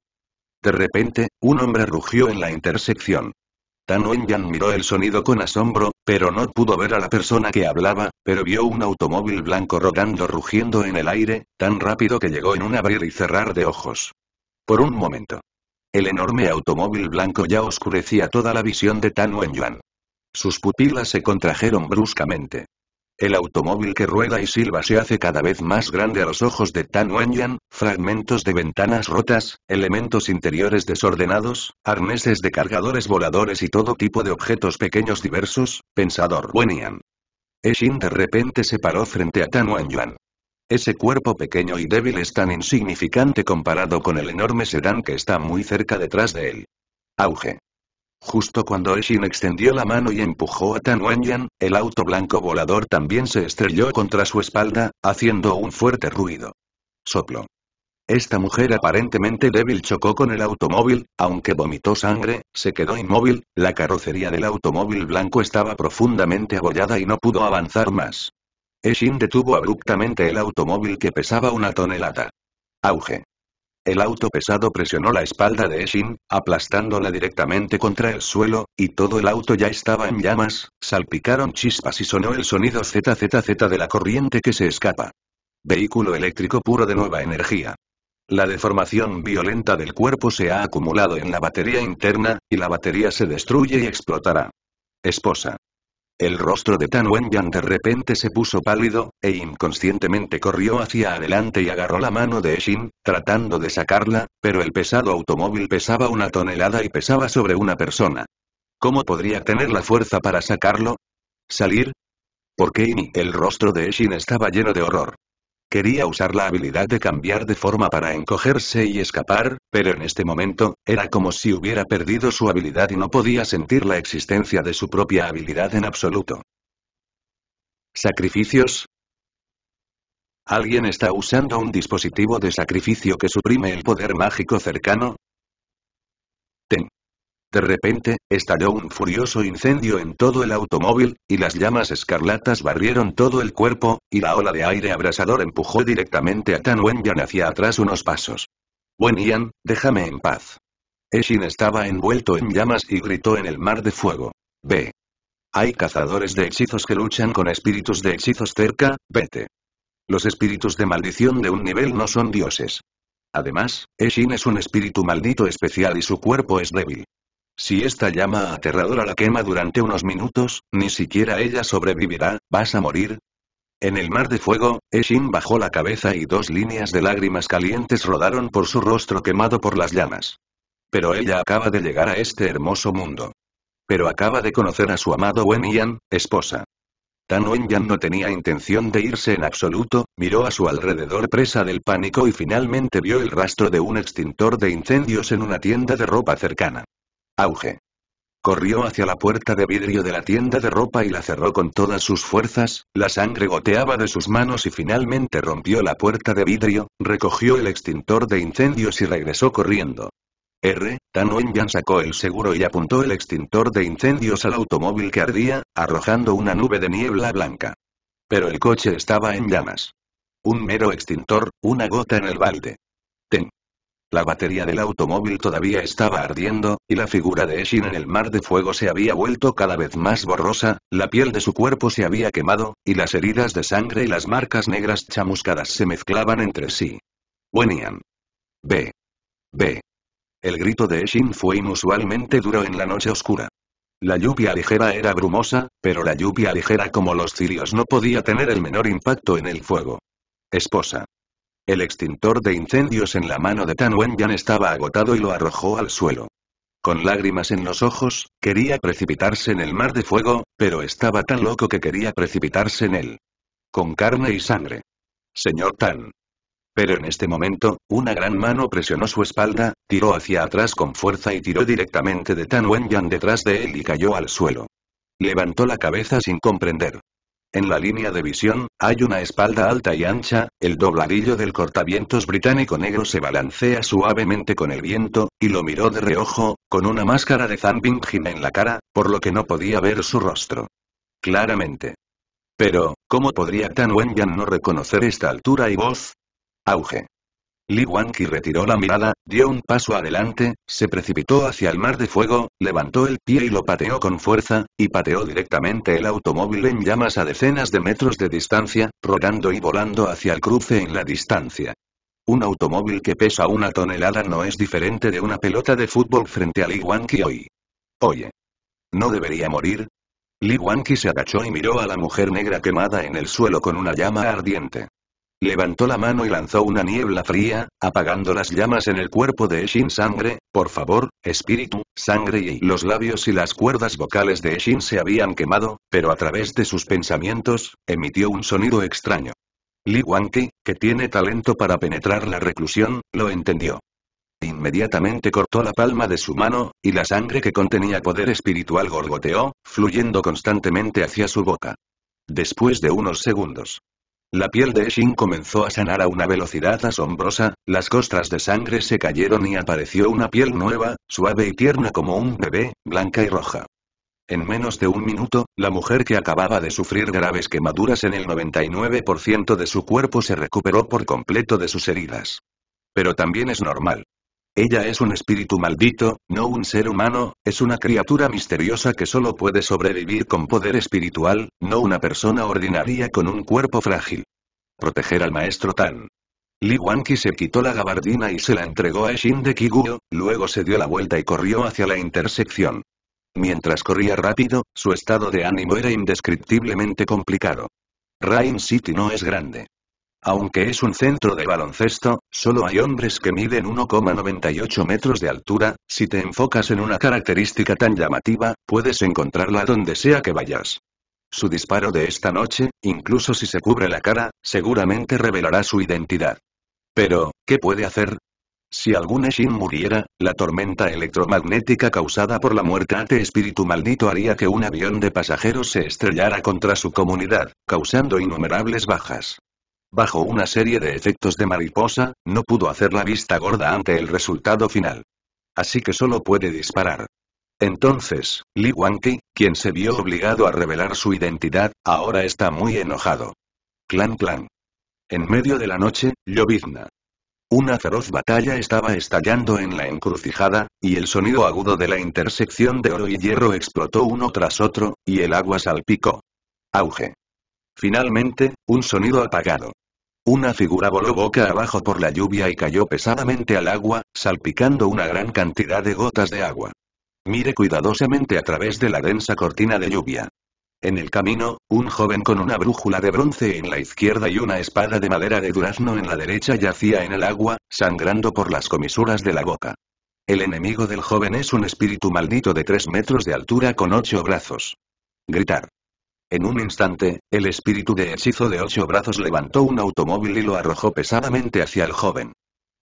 [SPEAKER 1] De repente, un hombre rugió en la intersección. Tan Wenyan miró el sonido con asombro, pero no pudo ver a la persona que hablaba, pero vio un automóvil blanco rodando rugiendo en el aire, tan rápido que llegó en un abrir y cerrar de ojos. Por un momento. El enorme automóvil blanco ya oscurecía toda la visión de Tan Wenyan. Sus pupilas se contrajeron bruscamente. El automóvil que rueda y silba se hace cada vez más grande a los ojos de Tan Wenyan, fragmentos de ventanas rotas, elementos interiores desordenados, arneses de cargadores voladores y todo tipo de objetos pequeños diversos, pensador Wenyan. Eshin de repente se paró frente a Tan Wenyan. Ese cuerpo pequeño y débil es tan insignificante comparado con el enorme sedán que está muy cerca detrás de él. Auge. Justo cuando Eshin extendió la mano y empujó a Tan Wenyan, el auto blanco volador también se estrelló contra su espalda, haciendo un fuerte ruido. Soplo. Esta mujer aparentemente débil chocó con el automóvil, aunque vomitó sangre, se quedó inmóvil, la carrocería del automóvil blanco estaba profundamente abollada y no pudo avanzar más. Eshin detuvo abruptamente el automóvil que pesaba una tonelada. Auge. El auto pesado presionó la espalda de Eshin, aplastándola directamente contra el suelo, y todo el auto ya estaba en llamas, salpicaron chispas y sonó el sonido ZZZ de la corriente que se escapa. Vehículo eléctrico puro de nueva energía. La deformación violenta del cuerpo se ha acumulado en la batería interna, y la batería se destruye y explotará. Esposa. El rostro de Tan Wenyan de repente se puso pálido, e inconscientemente corrió hacia adelante y agarró la mano de Eshin, tratando de sacarla, pero el pesado automóvil pesaba una tonelada y pesaba sobre una persona. ¿Cómo podría tener la fuerza para sacarlo? ¿Salir? ¿Por qué? El rostro de Eshin estaba lleno de horror. Quería usar la habilidad de cambiar de forma para encogerse y escapar, pero en este momento, era como si hubiera perdido su habilidad y no podía sentir la existencia de su propia habilidad en absoluto. ¿Sacrificios? ¿Alguien está usando un dispositivo de sacrificio que suprime el poder mágico cercano? Ten. De repente, estalló un furioso incendio en todo el automóvil, y las llamas escarlatas barrieron todo el cuerpo, y la ola de aire abrasador empujó directamente a Tan Yan hacia atrás unos pasos. Yan, déjame en paz. Eshin estaba envuelto en llamas y gritó en el mar de fuego. Ve. Hay cazadores de hechizos que luchan con espíritus de hechizos cerca, vete. Los espíritus de maldición de un nivel no son dioses. Además, Eshin es un espíritu maldito especial y su cuerpo es débil. Si esta llama aterradora la quema durante unos minutos, ni siquiera ella sobrevivirá, vas a morir. En el mar de fuego, Eshin bajó la cabeza y dos líneas de lágrimas calientes rodaron por su rostro quemado por las llamas. Pero ella acaba de llegar a este hermoso mundo. Pero acaba de conocer a su amado Wen Yan, esposa. Tan Wen Yan no tenía intención de irse en absoluto, miró a su alrededor presa del pánico y finalmente vio el rastro de un extintor de incendios en una tienda de ropa cercana. Auge. Corrió hacia la puerta de vidrio de la tienda de ropa y la cerró con todas sus fuerzas, la sangre goteaba de sus manos y finalmente rompió la puerta de vidrio, recogió el extintor de incendios y regresó corriendo. R. Tan Yan sacó el seguro y apuntó el extintor de incendios al automóvil que ardía, arrojando una nube de niebla blanca. Pero el coche estaba en llamas. Un mero extintor, una gota en el balde. Ten. La batería del automóvil todavía estaba ardiendo, y la figura de Eshin en el mar de fuego se había vuelto cada vez más borrosa, la piel de su cuerpo se había quemado, y las heridas de sangre y las marcas negras chamuscadas se mezclaban entre sí. Wenian. B. B. El grito de Eshin fue inusualmente duro en la noche oscura. La lluvia ligera era brumosa, pero la lluvia ligera como los cirios no podía tener el menor impacto en el fuego. Esposa. El extintor de incendios en la mano de Tan Wenyan estaba agotado y lo arrojó al suelo. Con lágrimas en los ojos, quería precipitarse en el mar de fuego, pero estaba tan loco que quería precipitarse en él. Con carne y sangre. Señor Tan. Pero en este momento, una gran mano presionó su espalda, tiró hacia atrás con fuerza y tiró directamente de Tan Wenyan detrás de él y cayó al suelo. Levantó la cabeza sin comprender. En la línea de visión, hay una espalda alta y ancha, el dobladillo del cortavientos británico negro se balancea suavemente con el viento, y lo miró de reojo, con una máscara de Jim en la cara, por lo que no podía ver su rostro. Claramente. Pero, ¿cómo podría Tan Wenyan no reconocer esta altura y voz? Auge. Li Wanky retiró la mirada, dio un paso adelante, se precipitó hacia el mar de fuego, levantó el pie y lo pateó con fuerza, y pateó directamente el automóvil en llamas a decenas de metros de distancia, rodando y volando hacia el cruce en la distancia. Un automóvil que pesa una tonelada no es diferente de una pelota de fútbol frente a Lee Wanky hoy. Oye. ¿No debería morir? Li Wanky se agachó y miró a la mujer negra quemada en el suelo con una llama ardiente. Levantó la mano y lanzó una niebla fría, apagando las llamas en el cuerpo de Eshin Sangre, por favor, espíritu, sangre y los labios y las cuerdas vocales de Eshin se habían quemado, pero a través de sus pensamientos, emitió un sonido extraño. Li Wanqi, que tiene talento para penetrar la reclusión, lo entendió. Inmediatamente cortó la palma de su mano, y la sangre que contenía poder espiritual gorgoteó, fluyendo constantemente hacia su boca. Después de unos segundos, la piel de Shin comenzó a sanar a una velocidad asombrosa, las costras de sangre se cayeron y apareció una piel nueva, suave y tierna como un bebé, blanca y roja. En menos de un minuto, la mujer que acababa de sufrir graves quemaduras en el 99% de su cuerpo se recuperó por completo de sus heridas. Pero también es normal. Ella es un espíritu maldito, no un ser humano, es una criatura misteriosa que solo puede sobrevivir con poder espiritual, no una persona ordinaria con un cuerpo frágil. Proteger al maestro Tan. Li Wanqi se quitó la gabardina y se la entregó a Shin de Kiguyo, luego se dio la vuelta y corrió hacia la intersección. Mientras corría rápido, su estado de ánimo era indescriptiblemente complicado. Rain City no es grande. Aunque es un centro de baloncesto, solo hay hombres que miden 1,98 metros de altura, si te enfocas en una característica tan llamativa, puedes encontrarla donde sea que vayas. Su disparo de esta noche, incluso si se cubre la cara, seguramente revelará su identidad. Pero, ¿qué puede hacer? Si algún Eshin muriera, la tormenta electromagnética causada por la muerte ante espíritu maldito haría que un avión de pasajeros se estrellara contra su comunidad, causando innumerables bajas. Bajo una serie de efectos de mariposa, no pudo hacer la vista gorda ante el resultado final. Así que solo puede disparar. Entonces, Li Wanqi, quien se vio obligado a revelar su identidad, ahora está muy enojado. Clan clan. En medio de la noche, llovizna. Una feroz batalla estaba estallando en la encrucijada, y el sonido agudo de la intersección de oro y hierro explotó uno tras otro, y el agua salpicó. Auge. Finalmente, un sonido apagado. Una figura voló boca abajo por la lluvia y cayó pesadamente al agua, salpicando una gran cantidad de gotas de agua. Mire cuidadosamente a través de la densa cortina de lluvia. En el camino, un joven con una brújula de bronce en la izquierda y una espada de madera de durazno en la derecha yacía en el agua, sangrando por las comisuras de la boca. El enemigo del joven es un espíritu maldito de tres metros de altura con ocho brazos. Gritar. En un instante, el espíritu de hechizo de ocho brazos levantó un automóvil y lo arrojó pesadamente hacia el joven.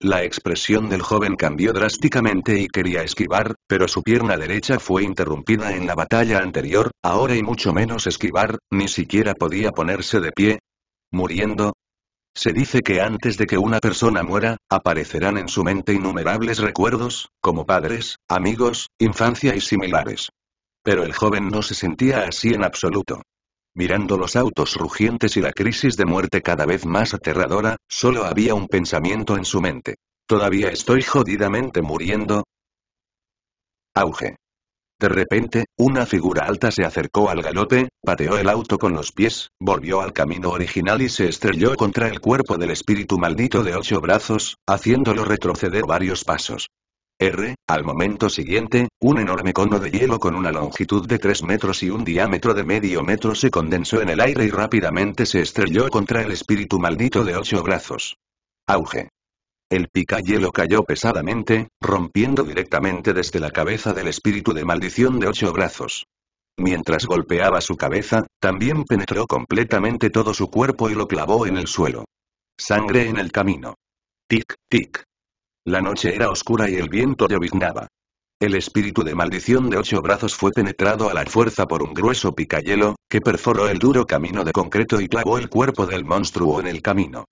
[SPEAKER 1] La expresión del joven cambió drásticamente y quería esquivar, pero su pierna derecha fue interrumpida en la batalla anterior, ahora y mucho menos esquivar, ni siquiera podía ponerse de pie. Muriendo. Se dice que antes de que una persona muera, aparecerán en su mente innumerables recuerdos, como padres, amigos, infancia y similares. Pero el joven no se sentía así en absoluto. Mirando los autos rugientes y la crisis de muerte cada vez más aterradora, solo había un pensamiento en su mente. ¿Todavía estoy jodidamente muriendo? Auge. De repente, una figura alta se acercó al galope, pateó el auto con los pies, volvió al camino original y se estrelló contra el cuerpo del espíritu maldito de ocho brazos, haciéndolo retroceder varios pasos. R. Al momento siguiente, un enorme cono de hielo con una longitud de 3 metros y un diámetro de medio metro se condensó en el aire y rápidamente se estrelló contra el espíritu maldito de ocho brazos. Auge. El picahielo cayó pesadamente, rompiendo directamente desde la cabeza del espíritu de maldición de ocho brazos. Mientras golpeaba su cabeza, también penetró completamente todo su cuerpo y lo clavó en el suelo. Sangre en el camino. Tic, tic. La noche era oscura y el viento lloviznaba. El espíritu de maldición de ocho brazos fue penetrado a la fuerza por un grueso picayelo, que perforó el duro camino de concreto y clavó el cuerpo del monstruo en el camino.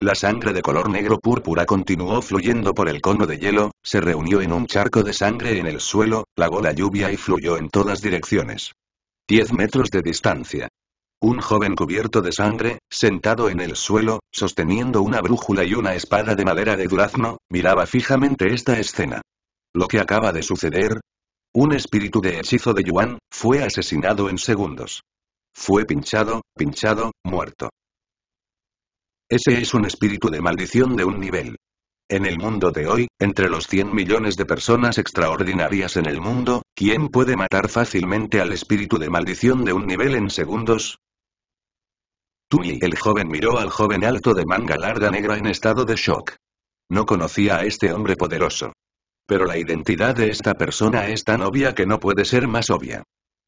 [SPEAKER 1] La sangre de color negro púrpura continuó fluyendo por el cono de hielo, se reunió en un charco de sangre en el suelo, plagó la lluvia y fluyó en todas direcciones. Diez metros de distancia. Un joven cubierto de sangre, sentado en el suelo, sosteniendo una brújula y una espada de madera de durazno, miraba fijamente esta escena. Lo que acaba de suceder. Un espíritu de hechizo de Yuan, fue asesinado en segundos. Fue pinchado, pinchado, muerto. Ese es un espíritu de maldición de un nivel. En el mundo de hoy, entre los 100 millones de personas extraordinarias en el mundo, ¿quién puede matar fácilmente al espíritu de maldición de un nivel en segundos? Tui el joven miró al joven alto de manga larga negra en estado de shock. No conocía a este hombre poderoso. Pero la identidad de esta persona es tan obvia que no puede ser más obvia.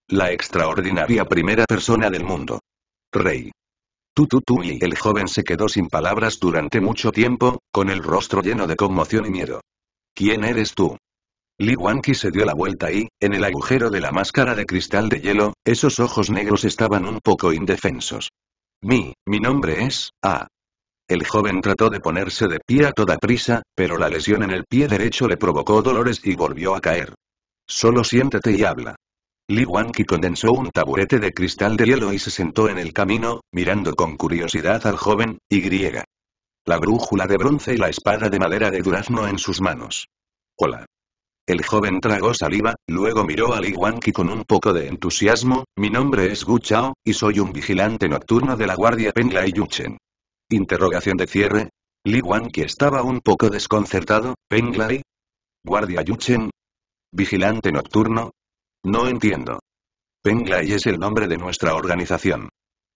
[SPEAKER 1] La extraordinaria primera persona del mundo. Rey. tú y el joven se quedó sin palabras durante mucho tiempo, con el rostro lleno de conmoción y miedo. ¿Quién eres tú? Li Wanqi se dio la vuelta y, en el agujero de la máscara de cristal de hielo, esos ojos negros estaban un poco indefensos. Mi, mi nombre es, A. El joven trató de ponerse de pie a toda prisa, pero la lesión en el pie derecho le provocó dolores y volvió a caer. Solo siéntate y habla. Li Wanqi condensó un taburete de cristal de hielo y se sentó en el camino, mirando con curiosidad al joven, y La brújula de bronce y la espada de madera de durazno en sus manos. Hola, el joven tragó saliva, luego miró a Li Wanqi con un poco de entusiasmo, mi nombre es Gu Chao, y soy un vigilante nocturno de la guardia Penglai Yuchen. Interrogación de cierre. Li Wanqi estaba un poco desconcertado, Penglai. Guardia Yuchen. Vigilante nocturno. No entiendo. Penglai es el nombre de nuestra organización.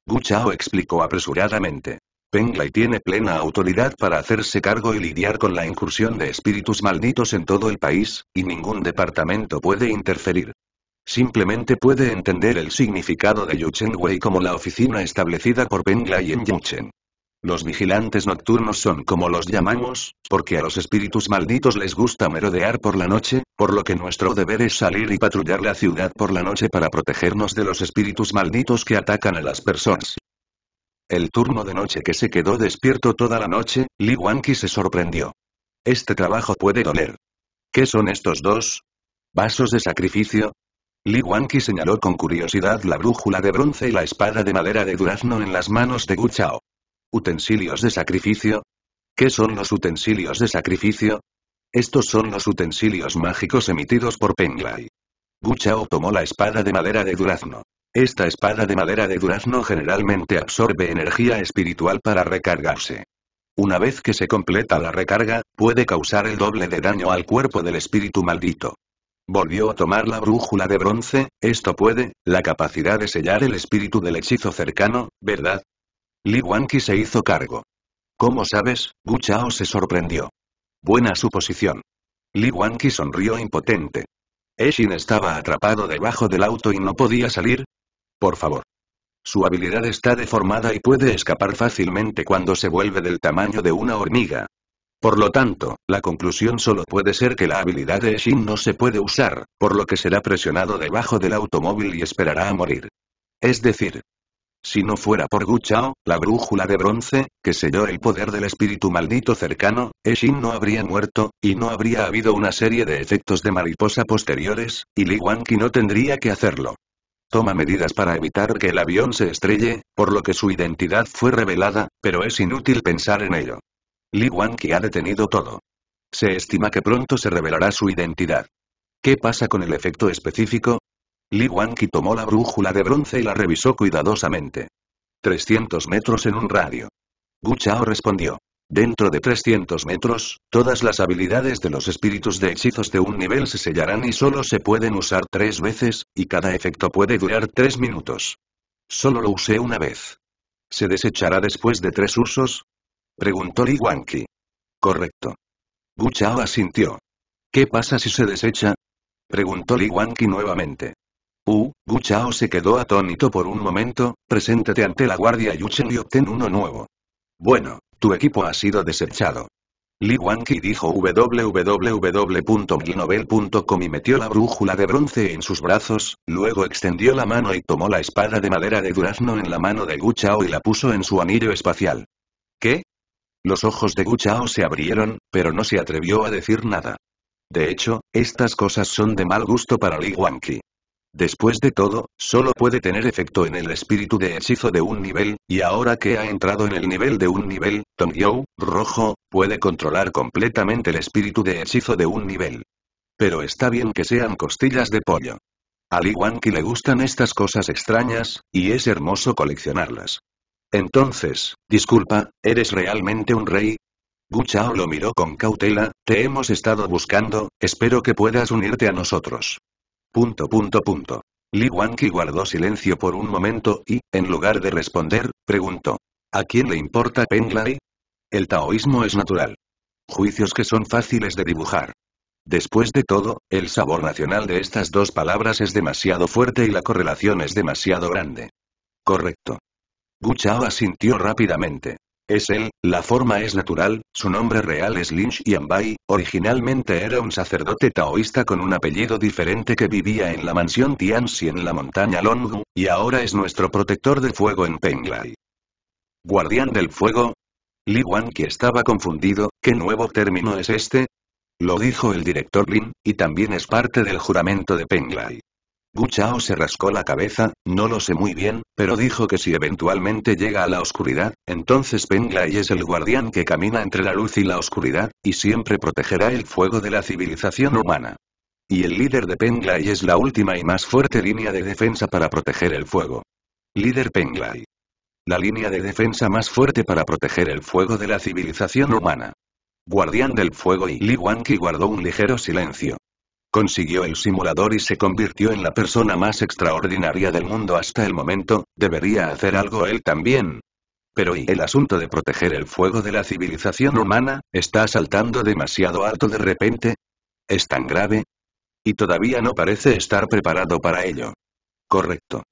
[SPEAKER 1] Gu Chao explicó apresuradamente. Penglai tiene plena autoridad para hacerse cargo y lidiar con la incursión de espíritus malditos en todo el país, y ningún departamento puede interferir. Simplemente puede entender el significado de Yuchenwei como la oficina establecida por Penglai en Yuchen. Los vigilantes nocturnos son como los llamamos, porque a los espíritus malditos les gusta merodear por la noche, por lo que nuestro deber es salir y patrullar la ciudad por la noche para protegernos de los espíritus malditos que atacan a las personas. El turno de noche que se quedó despierto toda la noche, Li Wanqi se sorprendió. Este trabajo puede doler. ¿Qué son estos dos? ¿Vasos de sacrificio? Li Wanqi señaló con curiosidad la brújula de bronce y la espada de madera de durazno en las manos de Gu Chao. ¿Utensilios de sacrificio? ¿Qué son los utensilios de sacrificio? Estos son los utensilios mágicos emitidos por Penglai. Gu Chao tomó la espada de madera de durazno. Esta espada de madera de durazno generalmente absorbe energía espiritual para recargarse. Una vez que se completa la recarga, puede causar el doble de daño al cuerpo del espíritu maldito. Volvió a tomar la brújula de bronce, esto puede, la capacidad de sellar el espíritu del hechizo cercano, ¿verdad? Li Wanqi se hizo cargo. Como sabes, Gu Chao se sorprendió. Buena suposición. Li Wanqi sonrió impotente. Eshin estaba atrapado debajo del auto y no podía salir, por favor. Su habilidad está deformada y puede escapar fácilmente cuando se vuelve del tamaño de una hormiga. Por lo tanto, la conclusión solo puede ser que la habilidad de Shin no se puede usar, por lo que será presionado debajo del automóvil y esperará a morir. Es decir, si no fuera por Gu Chao, la brújula de bronce, que selló el poder del espíritu maldito cercano, Eshin no habría muerto, y no habría habido una serie de efectos de mariposa posteriores, y Li Wanqi no tendría que hacerlo toma medidas para evitar que el avión se estrelle, por lo que su identidad fue revelada, pero es inútil pensar en ello. Li Wanqi ha detenido todo. Se estima que pronto se revelará su identidad. ¿Qué pasa con el efecto específico? Li Wanqi tomó la brújula de bronce y la revisó cuidadosamente. 300 metros en un radio. Gu Chao respondió. Dentro de 300 metros, todas las habilidades de los espíritus de hechizos de un nivel se sellarán y solo se pueden usar tres veces, y cada efecto puede durar tres minutos. Solo lo usé una vez. ¿Se desechará después de tres usos? Preguntó Li Wanqi. Correcto. Gu Chao asintió. ¿Qué pasa si se desecha? Preguntó Li Wanqi nuevamente. Uh, Gu Chao se quedó atónito por un momento, preséntate ante la guardia Yuchen y obtén uno nuevo. Bueno, tu equipo ha sido desechado. Li Wanqi dijo www.milnovel.com y metió la brújula de bronce en sus brazos, luego extendió la mano y tomó la espada de madera de durazno en la mano de Gu Chao y la puso en su anillo espacial. ¿Qué? Los ojos de Gu Chao se abrieron, pero no se atrevió a decir nada. De hecho, estas cosas son de mal gusto para Li Wanqi. Después de todo, solo puede tener efecto en el espíritu de hechizo de un nivel, y ahora que ha entrado en el nivel de un nivel, Tongyou, rojo, puede controlar completamente el espíritu de hechizo de un nivel. Pero está bien que sean costillas de pollo. A Li le gustan estas cosas extrañas, y es hermoso coleccionarlas. Entonces, disculpa, ¿eres realmente un rey? Gu Chao lo miró con cautela, te hemos estado buscando, espero que puedas unirte a nosotros. Punto punto punto. Li Wanqi guardó silencio por un momento y, en lugar de responder, preguntó. ¿A quién le importa Lai? El taoísmo es natural. Juicios que son fáciles de dibujar. Después de todo, el sabor nacional de estas dos palabras es demasiado fuerte y la correlación es demasiado grande. Correcto. Gu Chao asintió rápidamente. Es él, la forma es natural, su nombre real es Lin Xianbai, originalmente era un sacerdote taoísta con un apellido diferente que vivía en la mansión Tianxi en la montaña Longhu, y ahora es nuestro protector de fuego en Penglai. ¿Guardián del fuego? Li Wanqi estaba confundido, ¿qué nuevo término es este? Lo dijo el director Lin, y también es parte del juramento de Penglai. Gu Chao se rascó la cabeza, no lo sé muy bien, pero dijo que si eventualmente llega a la oscuridad, entonces Penglai es el guardián que camina entre la luz y la oscuridad, y siempre protegerá el fuego de la civilización humana. Y el líder de Penglai es la última y más fuerte línea de defensa para proteger el fuego. Líder Penglai. La línea de defensa más fuerte para proteger el fuego de la civilización humana. Guardián del fuego y Li Wanqi guardó un ligero silencio consiguió el simulador y se convirtió en la persona más extraordinaria del mundo hasta el momento, debería hacer algo él también. Pero y el asunto de proteger el fuego de la civilización humana, está saltando demasiado alto de repente. ¿Es tan grave? Y todavía no parece estar preparado para ello. Correcto.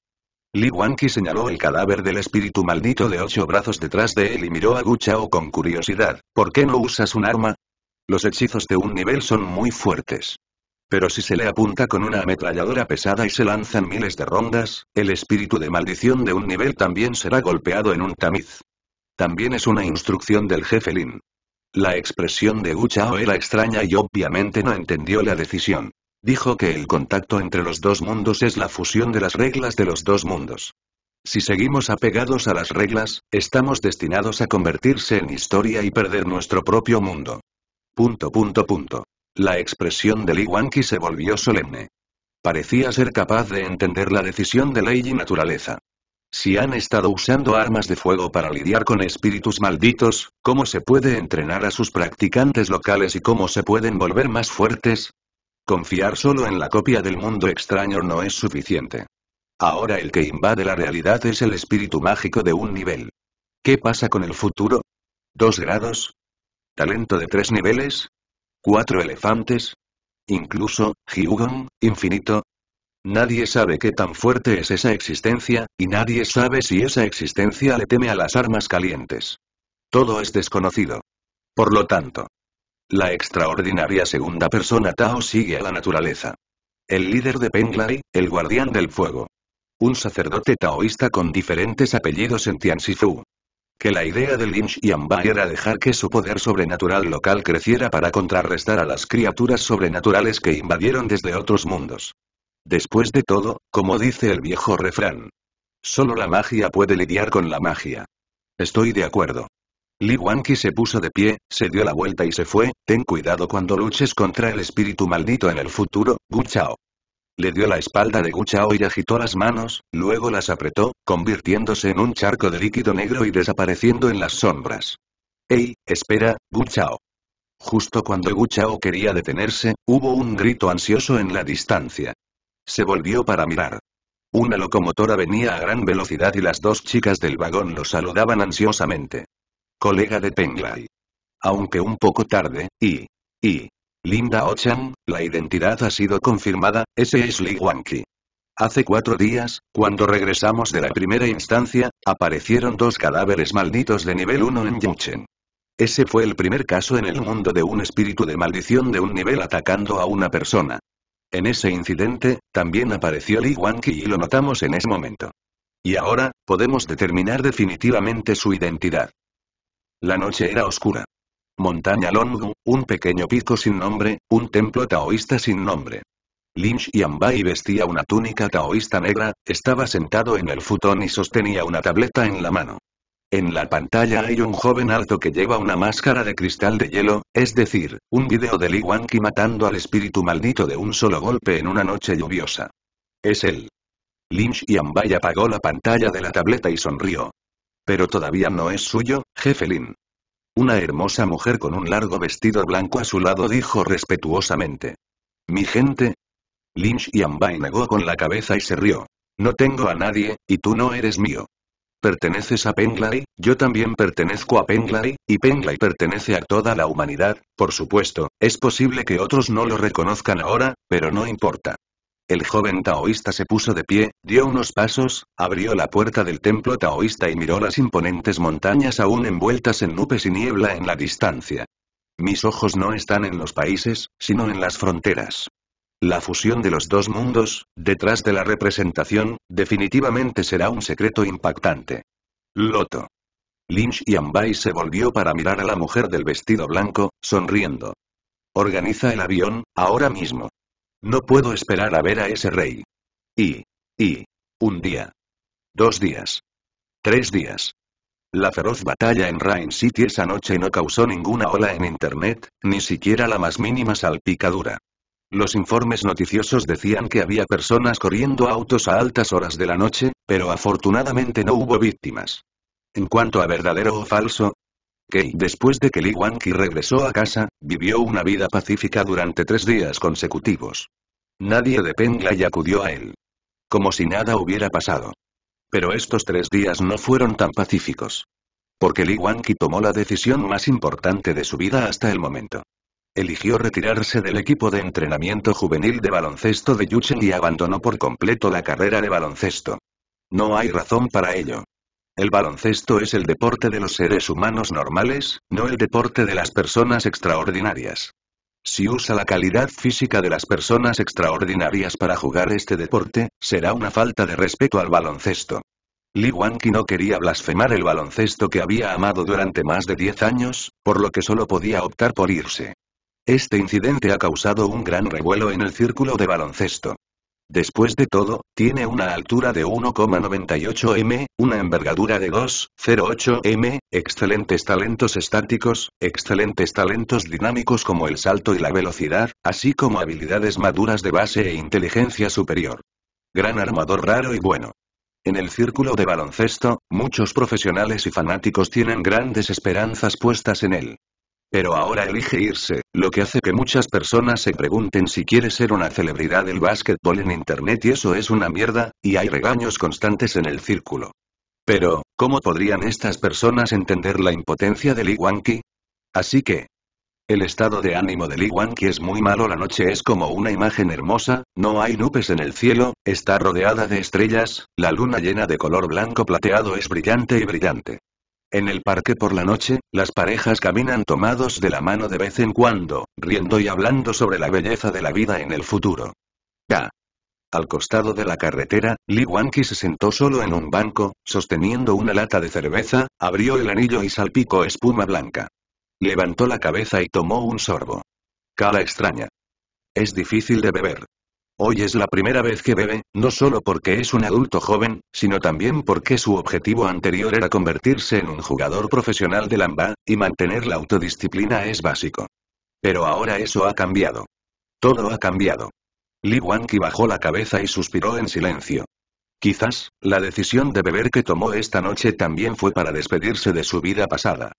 [SPEAKER 1] Li Wanqi señaló el cadáver del espíritu maldito de ocho brazos detrás de él y miró a Gu Chao con curiosidad. ¿Por qué no usas un arma? Los hechizos de un nivel son muy fuertes pero si se le apunta con una ametralladora pesada y se lanzan miles de rondas, el espíritu de maldición de un nivel también será golpeado en un tamiz. También es una instrucción del jefe Lin. La expresión de Wu Chao era extraña y obviamente no entendió la decisión. Dijo que el contacto entre los dos mundos es la fusión de las reglas de los dos mundos. Si seguimos apegados a las reglas, estamos destinados a convertirse en historia y perder nuestro propio mundo. Punto punto punto. La expresión de Li Wanqi se volvió solemne. Parecía ser capaz de entender la decisión de ley y naturaleza. Si han estado usando armas de fuego para lidiar con espíritus malditos, ¿cómo se puede entrenar a sus practicantes locales y cómo se pueden volver más fuertes? Confiar solo en la copia del mundo extraño no es suficiente. Ahora el que invade la realidad es el espíritu mágico de un nivel. ¿Qué pasa con el futuro? ¿Dos grados? ¿Talento de tres niveles? ¿Cuatro elefantes? Incluso, Hyugong, infinito. Nadie sabe qué tan fuerte es esa existencia, y nadie sabe si esa existencia le teme a las armas calientes. Todo es desconocido. Por lo tanto, la extraordinaria segunda persona Tao sigue a la naturaleza. El líder de Penglai, el guardián del fuego. Un sacerdote taoísta con diferentes apellidos en Tianxifu. Que la idea de Lynch y Amba era dejar que su poder sobrenatural local creciera para contrarrestar a las criaturas sobrenaturales que invadieron desde otros mundos. Después de todo, como dice el viejo refrán, solo la magia puede lidiar con la magia. Estoy de acuerdo. Li Wanqi se puso de pie, se dio la vuelta y se fue, ten cuidado cuando luches contra el espíritu maldito en el futuro, Gu Chao. Le dio la espalda de Guchao y agitó las manos, luego las apretó, convirtiéndose en un charco de líquido negro y desapareciendo en las sombras. ¡Ey, espera, Guchao! Justo cuando Guchao quería detenerse, hubo un grito ansioso en la distancia. Se volvió para mirar. Una locomotora venía a gran velocidad y las dos chicas del vagón lo saludaban ansiosamente. Colega de Penglai. Aunque un poco tarde, y... y... Linda Ochan, la identidad ha sido confirmada, ese es Li Wanqi. Hace cuatro días, cuando regresamos de la primera instancia, aparecieron dos cadáveres malditos de nivel 1 en Yuchen. Ese fue el primer caso en el mundo de un espíritu de maldición de un nivel atacando a una persona. En ese incidente, también apareció Li Wanqi y lo notamos en ese momento. Y ahora, podemos determinar definitivamente su identidad. La noche era oscura. Montaña Longu, un pequeño pico sin nombre, un templo taoísta sin nombre. Lynch Ambay vestía una túnica taoísta negra, estaba sentado en el futón y sostenía una tableta en la mano. En la pantalla hay un joven alto que lleva una máscara de cristal de hielo, es decir, un video de Li Wanqi matando al espíritu maldito de un solo golpe en una noche lluviosa. Es él. Lynch Ambay apagó la pantalla de la tableta y sonrió. Pero todavía no es suyo, jefe Lin. Una hermosa mujer con un largo vestido blanco a su lado dijo respetuosamente. Mi gente. Lynch y Ambay negó con la cabeza y se rió. No tengo a nadie, y tú no eres mío. Perteneces a Penglai, yo también pertenezco a Penglai, y Penglai pertenece a toda la humanidad, por supuesto, es posible que otros no lo reconozcan ahora, pero no importa. El joven taoísta se puso de pie, dio unos pasos, abrió la puerta del templo taoísta y miró las imponentes montañas aún envueltas en nubes y niebla en la distancia. Mis ojos no están en los países, sino en las fronteras. La fusión de los dos mundos, detrás de la representación, definitivamente será un secreto impactante. Loto. Lynch y Ambay se volvió para mirar a la mujer del vestido blanco, sonriendo. Organiza el avión, ahora mismo. No puedo esperar a ver a ese rey. Y. y. un día. Dos días. Tres días. La feroz batalla en Rain City esa noche no causó ninguna ola en Internet, ni siquiera la más mínima salpicadura. Los informes noticiosos decían que había personas corriendo autos a altas horas de la noche, pero afortunadamente no hubo víctimas. En cuanto a verdadero o falso, que después de que Li Ki regresó a casa, vivió una vida pacífica durante tres días consecutivos. Nadie de Penglai acudió a él. Como si nada hubiera pasado. Pero estos tres días no fueron tan pacíficos. Porque Li Ki tomó la decisión más importante de su vida hasta el momento. Eligió retirarse del equipo de entrenamiento juvenil de baloncesto de Yuchen y abandonó por completo la carrera de baloncesto. No hay razón para ello. El baloncesto es el deporte de los seres humanos normales, no el deporte de las personas extraordinarias. Si usa la calidad física de las personas extraordinarias para jugar este deporte, será una falta de respeto al baloncesto. Li Wanqi no quería blasfemar el baloncesto que había amado durante más de 10 años, por lo que solo podía optar por irse. Este incidente ha causado un gran revuelo en el círculo de baloncesto. Después de todo, tiene una altura de 1,98 m, una envergadura de 2,08 m, excelentes talentos estáticos, excelentes talentos dinámicos como el salto y la velocidad, así como habilidades maduras de base e inteligencia superior. Gran armador raro y bueno. En el círculo de baloncesto, muchos profesionales y fanáticos tienen grandes esperanzas puestas en él. Pero ahora elige irse, lo que hace que muchas personas se pregunten si quiere ser una celebridad del básquetbol en internet y eso es una mierda, y hay regaños constantes en el círculo. Pero, ¿cómo podrían estas personas entender la impotencia de Lee Wanky? Así que, el estado de ánimo de Li Wanky es muy malo la noche es como una imagen hermosa, no hay nubes en el cielo, está rodeada de estrellas, la luna llena de color blanco plateado es brillante y brillante. En el parque por la noche, las parejas caminan tomados de la mano de vez en cuando, riendo y hablando sobre la belleza de la vida en el futuro. K. Al costado de la carretera, Lee Wanky se sentó solo en un banco, sosteniendo una lata de cerveza, abrió el anillo y salpicó espuma blanca. Levantó la cabeza y tomó un sorbo. ¡Cala extraña. Es difícil de beber. Hoy es la primera vez que bebe, no solo porque es un adulto joven, sino también porque su objetivo anterior era convertirse en un jugador profesional de lamba, y mantener la autodisciplina es básico. Pero ahora eso ha cambiado. Todo ha cambiado. Li Wanki bajó la cabeza y suspiró en silencio. Quizás, la decisión de beber que tomó esta noche también fue para despedirse de su vida pasada.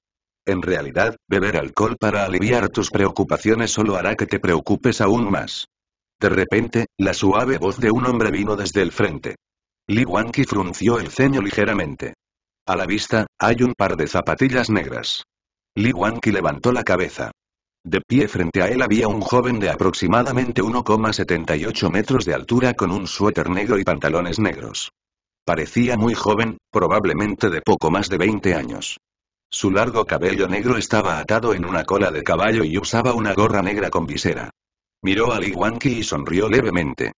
[SPEAKER 1] En realidad, beber alcohol para aliviar tus preocupaciones solo hará que te preocupes aún más. De repente, la suave voz de un hombre vino desde el frente. Lee Wanqi frunció el ceño ligeramente. A la vista, hay un par de zapatillas negras. Lee Wanqi levantó la cabeza. De pie frente a él había un joven de aproximadamente 1,78 metros de altura con un suéter negro y pantalones negros. Parecía muy joven, probablemente de poco más de 20 años. Su largo cabello negro estaba atado en una cola de caballo y usaba una gorra negra con visera. Miró a Li Wanqi y sonrió levemente.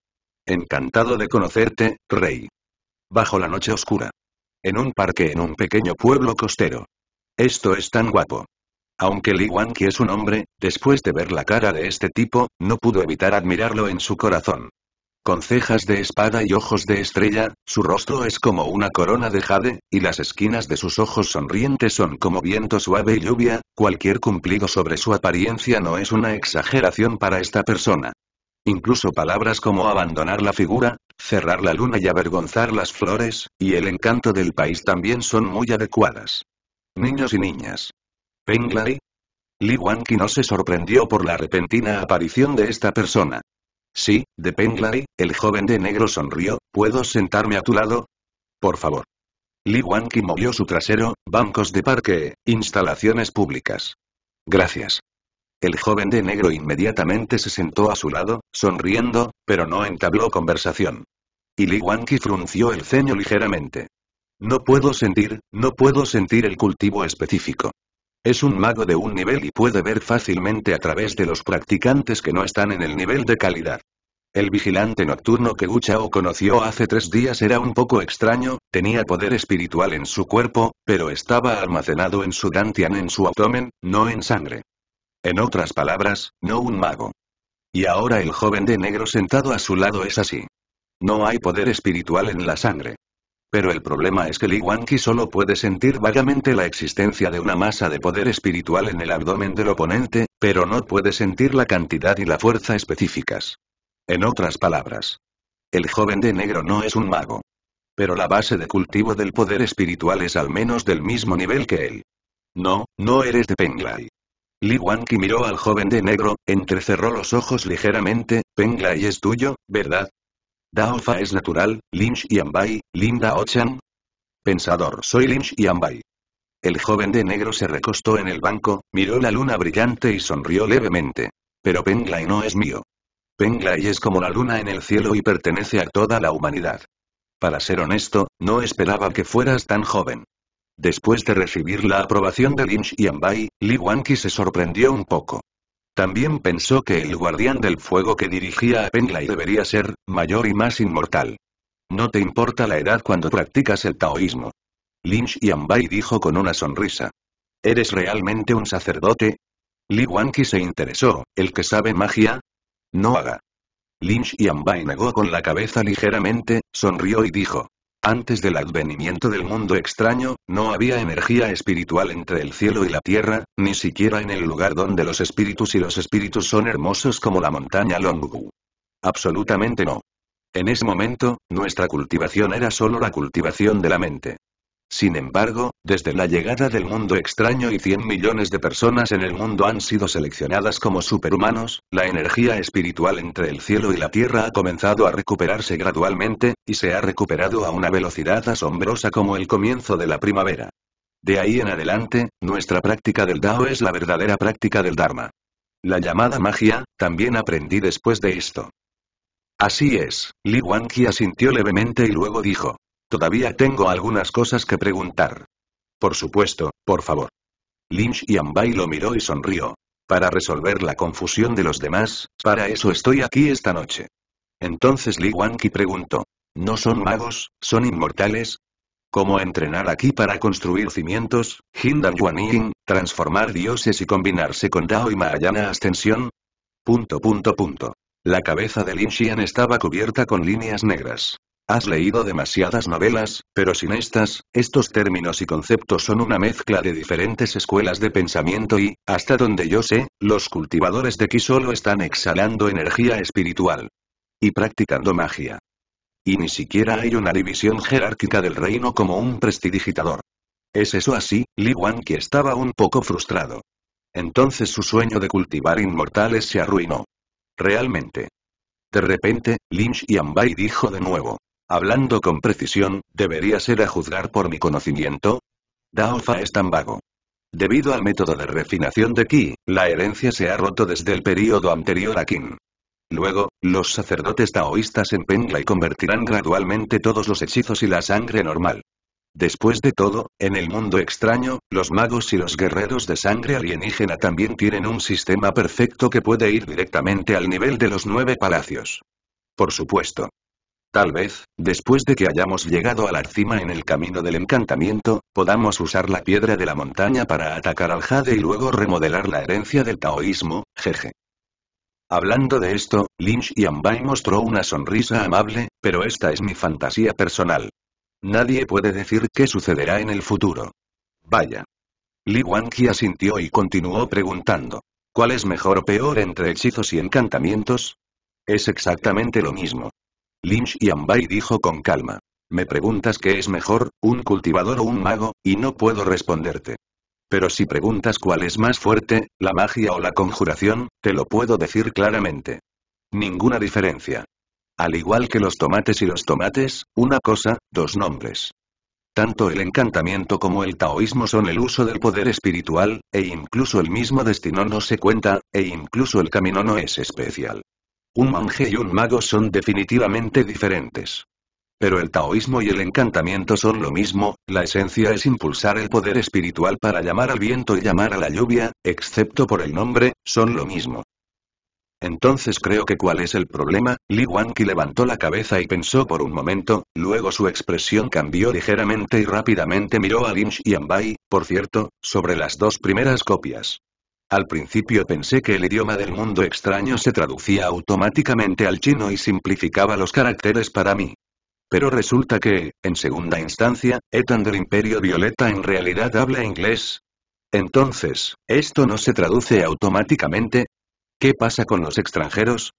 [SPEAKER 1] Encantado de conocerte, rey. Bajo la noche oscura. En un parque en un pequeño pueblo costero. Esto es tan guapo. Aunque Li Wanqi es un hombre, después de ver la cara de este tipo, no pudo evitar admirarlo en su corazón. Con cejas de espada y ojos de estrella, su rostro es como una corona de jade, y las esquinas de sus ojos sonrientes son como viento suave y lluvia, cualquier cumplido sobre su apariencia no es una exageración para esta persona. Incluso palabras como abandonar la figura, cerrar la luna y avergonzar las flores, y el encanto del país también son muy adecuadas. Niños y niñas. Penglai. Li Wanqi no se sorprendió por la repentina aparición de esta persona. Sí, de Penglai, el joven de negro sonrió, ¿puedo sentarme a tu lado? Por favor. Li Wanqi movió su trasero, bancos de parque, instalaciones públicas. Gracias. El joven de negro inmediatamente se sentó a su lado, sonriendo, pero no entabló conversación. Y Li Wanqi frunció el ceño ligeramente. No puedo sentir, no puedo sentir el cultivo específico. Es un mago de un nivel y puede ver fácilmente a través de los practicantes que no están en el nivel de calidad. El vigilante nocturno que Gu Chao conoció hace tres días era un poco extraño, tenía poder espiritual en su cuerpo, pero estaba almacenado en su dantian en su abdomen, no en sangre. En otras palabras, no un mago. Y ahora el joven de negro sentado a su lado es así. No hay poder espiritual en la sangre. Pero el problema es que Li Wanqi solo puede sentir vagamente la existencia de una masa de poder espiritual en el abdomen del oponente, pero no puede sentir la cantidad y la fuerza específicas. En otras palabras, el joven de negro no es un mago. Pero la base de cultivo del poder espiritual es al menos del mismo nivel que él. No, no eres de Penglai. Li Wanqi miró al joven de negro, entrecerró los ojos ligeramente, Penglai es tuyo, ¿verdad? Daofa es natural, Lynch y Linda Ochan. Pensador soy Lynch y El joven de negro se recostó en el banco, miró la luna brillante y sonrió levemente. Pero Penglai no es mío. Penglai es como la luna en el cielo y pertenece a toda la humanidad. Para ser honesto, no esperaba que fueras tan joven. Después de recibir la aprobación de Lynch y Ambay, Li Wanqi se sorprendió un poco. También pensó que el guardián del fuego que dirigía a Penglai debería ser, mayor y más inmortal. No te importa la edad cuando practicas el taoísmo. Lynch Yanbai dijo con una sonrisa. ¿Eres realmente un sacerdote? Li Wanqi se interesó, ¿el que sabe magia? No haga. Lynch Yanbai negó con la cabeza ligeramente, sonrió y dijo. Antes del advenimiento del mundo extraño, no había energía espiritual entre el cielo y la tierra, ni siquiera en el lugar donde los espíritus y los espíritus son hermosos como la montaña Longgu. Absolutamente no. En ese momento, nuestra cultivación era solo la cultivación de la mente. Sin embargo, desde la llegada del mundo extraño y 100 millones de personas en el mundo han sido seleccionadas como superhumanos, la energía espiritual entre el cielo y la tierra ha comenzado a recuperarse gradualmente, y se ha recuperado a una velocidad asombrosa como el comienzo de la primavera. De ahí en adelante, nuestra práctica del Dao es la verdadera práctica del Dharma. La llamada magia, también aprendí después de esto. Así es, Li Wangqi asintió levemente y luego dijo. Todavía tengo algunas cosas que preguntar. Por supuesto, por favor. Lynch y Ambay lo miró y sonrió. Para resolver la confusión de los demás, para eso estoy aquí esta noche. Entonces Li Wanqi preguntó. ¿No son magos, son inmortales? ¿Cómo entrenar aquí para construir cimientos, Hindan ying, transformar dioses y combinarse con Dao y Mahayana Ascensión? Punto punto punto. La cabeza de Lin Xian estaba cubierta con líneas negras. Has leído demasiadas novelas, pero sin estas, estos términos y conceptos son una mezcla de diferentes escuelas de pensamiento y, hasta donde yo sé, los cultivadores de ki solo están exhalando energía espiritual. Y practicando magia. Y ni siquiera hay una división jerárquica del reino como un prestidigitador. ¿Es eso así? Li que estaba un poco frustrado. Entonces su sueño de cultivar inmortales se arruinó. Realmente. De repente, Lynch y dijo de nuevo. Hablando con precisión, ¿debería ser a juzgar por mi conocimiento? Daofa es tan vago. Debido al método de refinación de Qi, la herencia se ha roto desde el período anterior a Qin. Luego, los sacerdotes taoístas en y convertirán gradualmente todos los hechizos y la sangre normal. Después de todo, en el mundo extraño, los magos y los guerreros de sangre alienígena también tienen un sistema perfecto que puede ir directamente al nivel de los nueve palacios. Por supuesto, Tal vez, después de que hayamos llegado a la cima en el camino del encantamiento, podamos usar la piedra de la montaña para atacar al jade y luego remodelar la herencia del taoísmo, jeje. Hablando de esto, Lynch y Ambai mostró una sonrisa amable, pero esta es mi fantasía personal. Nadie puede decir qué sucederá en el futuro. Vaya. Li Ki asintió y continuó preguntando. ¿Cuál es mejor o peor entre hechizos y encantamientos? Es exactamente lo mismo. Lynch Yanbai dijo con calma. Me preguntas qué es mejor, un cultivador o un mago, y no puedo responderte. Pero si preguntas cuál es más fuerte, la magia o la conjuración, te lo puedo decir claramente. Ninguna diferencia. Al igual que los tomates y los tomates, una cosa, dos nombres. Tanto el encantamiento como el taoísmo son el uso del poder espiritual, e incluso el mismo destino no se cuenta, e incluso el camino no es especial. Un monje y un mago son definitivamente diferentes. Pero el taoísmo y el encantamiento son lo mismo, la esencia es impulsar el poder espiritual para llamar al viento y llamar a la lluvia, excepto por el nombre, son lo mismo. Entonces creo que cuál es el problema, Li Wanqi levantó la cabeza y pensó por un momento, luego su expresión cambió ligeramente y rápidamente miró a Lynch y Ambai, por cierto, sobre las dos primeras copias. Al principio pensé que el idioma del mundo extraño se traducía automáticamente al chino y simplificaba los caracteres para mí. Pero resulta que, en segunda instancia, Ethan del Imperio Violeta en realidad habla inglés. Entonces, ¿esto no se traduce automáticamente? ¿Qué pasa con los extranjeros?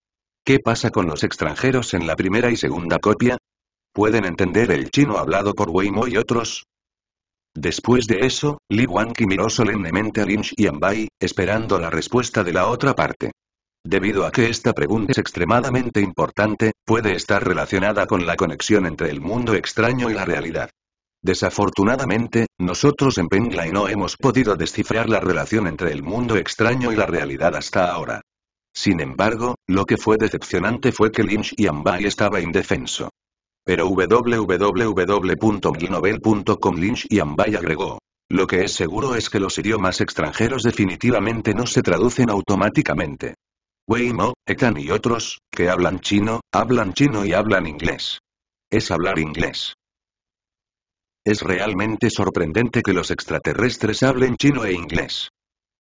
[SPEAKER 1] ¿Qué pasa con los extranjeros en la primera y segunda copia? ¿Pueden entender el chino hablado por Weimo y otros? Después de eso, Li Wanqi miró solemnemente a Lynch y Ambai, esperando la respuesta de la otra parte. Debido a que esta pregunta es extremadamente importante, puede estar relacionada con la conexión entre el mundo extraño y la realidad. Desafortunadamente, nosotros en Penglai no hemos podido descifrar la relación entre el mundo extraño y la realidad hasta ahora. Sin embargo, lo que fue decepcionante fue que Lynch y Ambai estaba indefenso. Pero www.milnovel.com Lynch y Ambay agregó. Lo que es seguro es que los idiomas extranjeros definitivamente no se traducen automáticamente. Weimo, Ekan y otros, que hablan chino, hablan chino y hablan inglés. Es hablar inglés. Es realmente sorprendente que los extraterrestres hablen chino e inglés.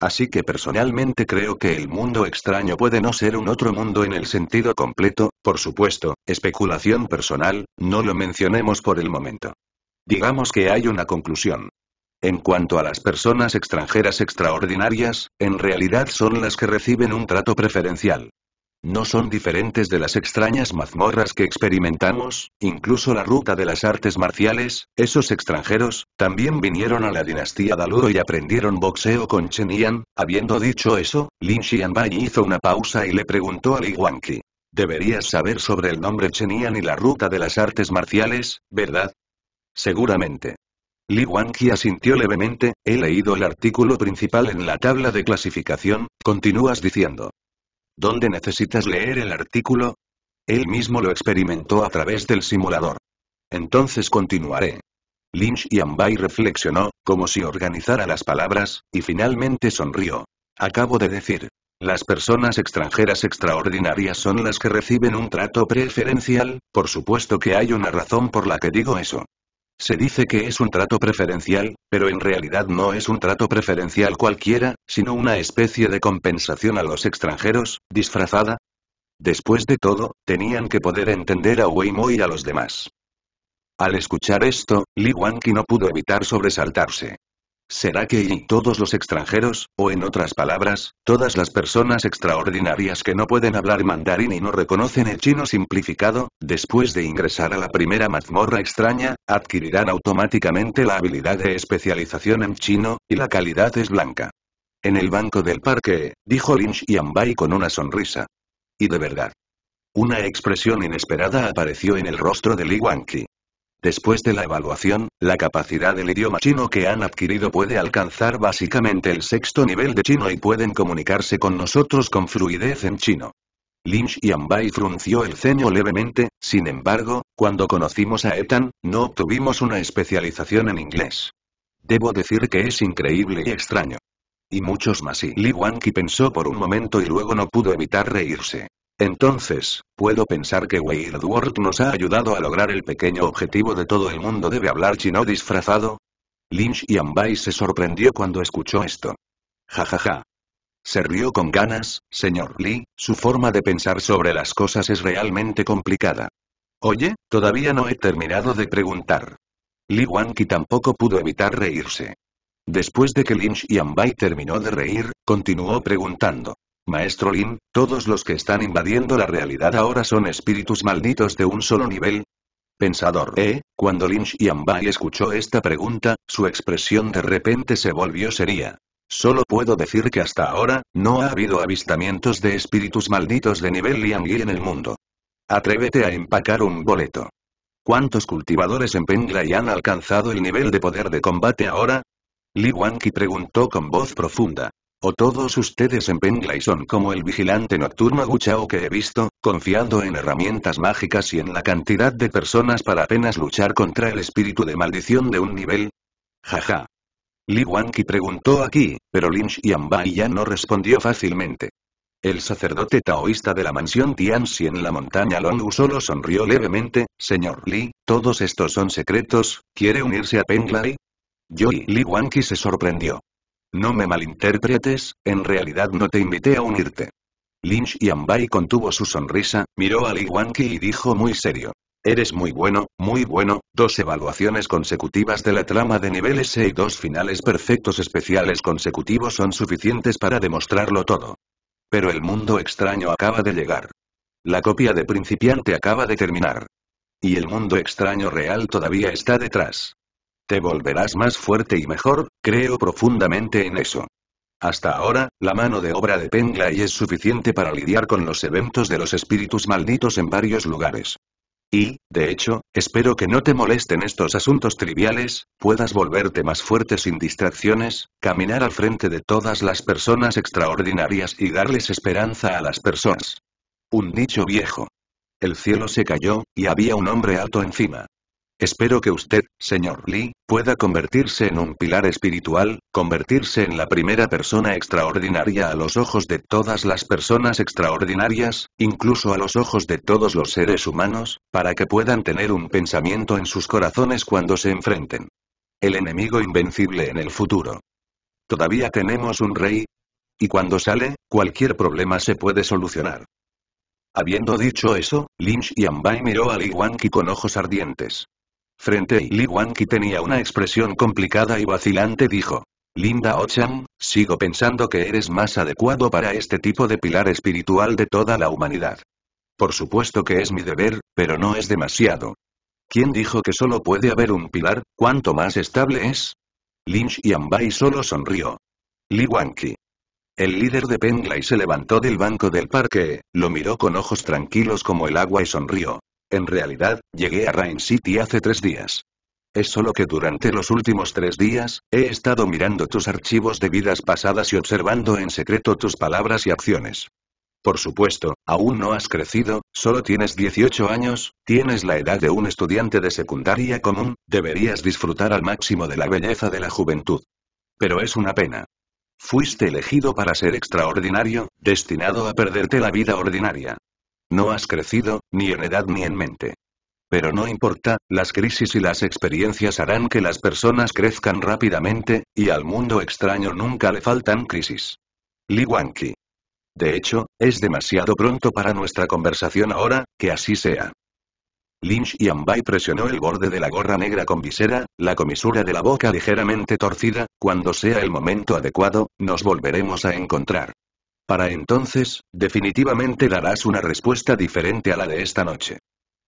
[SPEAKER 1] Así que personalmente creo que el mundo extraño puede no ser un otro mundo en el sentido completo, por supuesto, especulación personal, no lo mencionemos por el momento. Digamos que hay una conclusión. En cuanto a las personas extranjeras extraordinarias, en realidad son las que reciben un trato preferencial. No son diferentes de las extrañas mazmorras que experimentamos, incluso la ruta de las artes marciales, esos extranjeros, también vinieron a la dinastía Daluro y aprendieron boxeo con Chen Yan, habiendo dicho eso, Lin Xianbai hizo una pausa y le preguntó a Li Wanqi. Deberías saber sobre el nombre Chen Yan y la ruta de las artes marciales, ¿verdad? Seguramente. Li Wanqi asintió levemente, he leído el artículo principal en la tabla de clasificación, continúas diciendo. ¿Dónde necesitas leer el artículo? Él mismo lo experimentó a través del simulador. Entonces continuaré. Lynch y Ambay reflexionó, como si organizara las palabras, y finalmente sonrió. Acabo de decir. Las personas extranjeras extraordinarias son las que reciben un trato preferencial, por supuesto que hay una razón por la que digo eso. Se dice que es un trato preferencial, pero en realidad no es un trato preferencial cualquiera, sino una especie de compensación a los extranjeros, disfrazada. Después de todo, tenían que poder entender a Weimo y a los demás. Al escuchar esto, Li Wanqi no pudo evitar sobresaltarse. ¿Será que y todos los extranjeros, o en otras palabras, todas las personas extraordinarias que no pueden hablar mandarín y no reconocen el chino simplificado, después de ingresar a la primera mazmorra extraña, adquirirán automáticamente la habilidad de especialización en chino, y la calidad es blanca? En el banco del parque, dijo Lynch y Ambai con una sonrisa. Y de verdad. Una expresión inesperada apareció en el rostro de Li Wangqi. Después de la evaluación, la capacidad del idioma chino que han adquirido puede alcanzar básicamente el sexto nivel de chino y pueden comunicarse con nosotros con fluidez en chino. Lynch y frunció el ceño levemente, sin embargo, cuando conocimos a Ethan, no obtuvimos una especialización en inglés. Debo decir que es increíble y extraño. Y muchos más y Li Wanqi pensó por un momento y luego no pudo evitar reírse. Entonces, puedo pensar que Weird World nos ha ayudado a lograr el pequeño objetivo de todo el mundo debe hablar chino disfrazado. Lynch y Ambai se sorprendió cuando escuchó esto. Jajaja. Ja, ja. Se rió con ganas, señor Lee, su forma de pensar sobre las cosas es realmente complicada. Oye, todavía no he terminado de preguntar. Lee Wanki tampoco pudo evitar reírse. Después de que Lynch y Ambai terminó de reír, continuó preguntando. Maestro Lin, todos los que están invadiendo la realidad ahora son espíritus malditos de un solo nivel. Pensador, E, Cuando Lin Xianbai escuchó esta pregunta, su expresión de repente se volvió seria. Solo puedo decir que hasta ahora, no ha habido avistamientos de espíritus malditos de nivel Yi en el mundo. Atrévete a empacar un boleto. ¿Cuántos cultivadores en Penglai han alcanzado el nivel de poder de combate ahora? Li Wanqi preguntó con voz profunda. O todos ustedes en Penglai son como el vigilante nocturno Guchao que he visto, confiando en herramientas mágicas y en la cantidad de personas para apenas luchar contra el espíritu de maldición de un nivel. Jaja. Li Wanqi preguntó aquí, pero Lynch Bai ya no respondió fácilmente. El sacerdote taoísta de la mansión Tianxi en la montaña Longu solo sonrió levemente, señor Li, todos estos son secretos, ¿quiere unirse a Penglai? Yo y Li Wanqi se sorprendió. No me malinterpretes, en realidad no te invité a unirte. Lynch Ambai contuvo su sonrisa, miró a Li Wanqi y dijo muy serio. Eres muy bueno, muy bueno, dos evaluaciones consecutivas de la trama de nivel S y dos finales perfectos especiales consecutivos son suficientes para demostrarlo todo. Pero el mundo extraño acaba de llegar. La copia de principiante acaba de terminar. Y el mundo extraño real todavía está detrás. Te volverás más fuerte y mejor, creo profundamente en eso. Hasta ahora, la mano de obra de y es suficiente para lidiar con los eventos de los espíritus malditos en varios lugares. Y, de hecho, espero que no te molesten estos asuntos triviales, puedas volverte más fuerte sin distracciones, caminar al frente de todas las personas extraordinarias y darles esperanza a las personas. Un dicho viejo. El cielo se cayó, y había un hombre alto encima. Espero que usted, señor Lee, pueda convertirse en un pilar espiritual, convertirse en la primera persona extraordinaria a los ojos de todas las personas extraordinarias, incluso a los ojos de todos los seres humanos, para que puedan tener un pensamiento en sus corazones cuando se enfrenten. El enemigo invencible en el futuro. Todavía tenemos un rey. Y cuando sale, cualquier problema se puede solucionar. Habiendo dicho eso, Lynch y Ambai miró a Li Wanqi con ojos ardientes. Frente a Li Wanki tenía una expresión complicada y vacilante dijo. Linda Ochan, sigo pensando que eres más adecuado para este tipo de pilar espiritual de toda la humanidad. Por supuesto que es mi deber, pero no es demasiado. ¿Quién dijo que solo puede haber un pilar, cuanto más estable es? Lynch y Ambai solo sonrió. Li Wanki. El líder de Penglai se levantó del banco del parque, lo miró con ojos tranquilos como el agua y sonrió. En realidad, llegué a Rain City hace tres días. Es solo que durante los últimos tres días, he estado mirando tus archivos de vidas pasadas y observando en secreto tus palabras y acciones. Por supuesto, aún no has crecido, solo tienes 18 años, tienes la edad de un estudiante de secundaria común, deberías disfrutar al máximo de la belleza de la juventud. Pero es una pena. Fuiste elegido para ser extraordinario, destinado a perderte la vida ordinaria. No has crecido, ni en edad ni en mente. Pero no importa, las crisis y las experiencias harán que las personas crezcan rápidamente, y al mundo extraño nunca le faltan crisis. Li Wanqi. De hecho, es demasiado pronto para nuestra conversación ahora, que así sea. Lynch y Ambai presionó el borde de la gorra negra con visera, la comisura de la boca ligeramente torcida, cuando sea el momento adecuado, nos volveremos a encontrar. Para entonces, definitivamente darás una respuesta diferente a la de esta noche.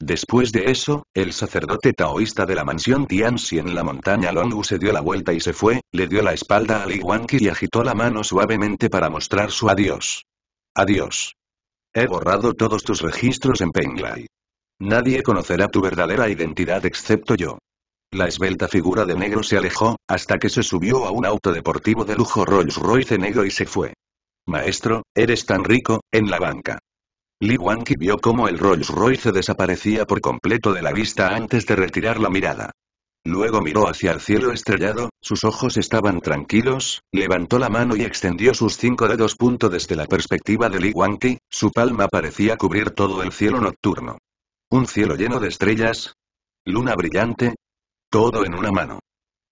[SPEAKER 1] Después de eso, el sacerdote taoísta de la mansión Tianxi en la montaña Longu se dio la vuelta y se fue, le dio la espalda a Li Wanqi y agitó la mano suavemente para mostrar su adiós. Adiós. He borrado todos tus registros en Penglai. Nadie conocerá tu verdadera identidad excepto yo. La esbelta figura de negro se alejó, hasta que se subió a un auto deportivo de lujo Rolls Royce negro y se fue. Maestro, eres tan rico, en la banca. Li ki vio cómo el Rolls Royce desaparecía por completo de la vista antes de retirar la mirada. Luego miró hacia el cielo estrellado, sus ojos estaban tranquilos, levantó la mano y extendió sus cinco dedos. Punto desde la perspectiva de Li ki su palma parecía cubrir todo el cielo nocturno. Un cielo lleno de estrellas. Luna brillante. Todo en una mano.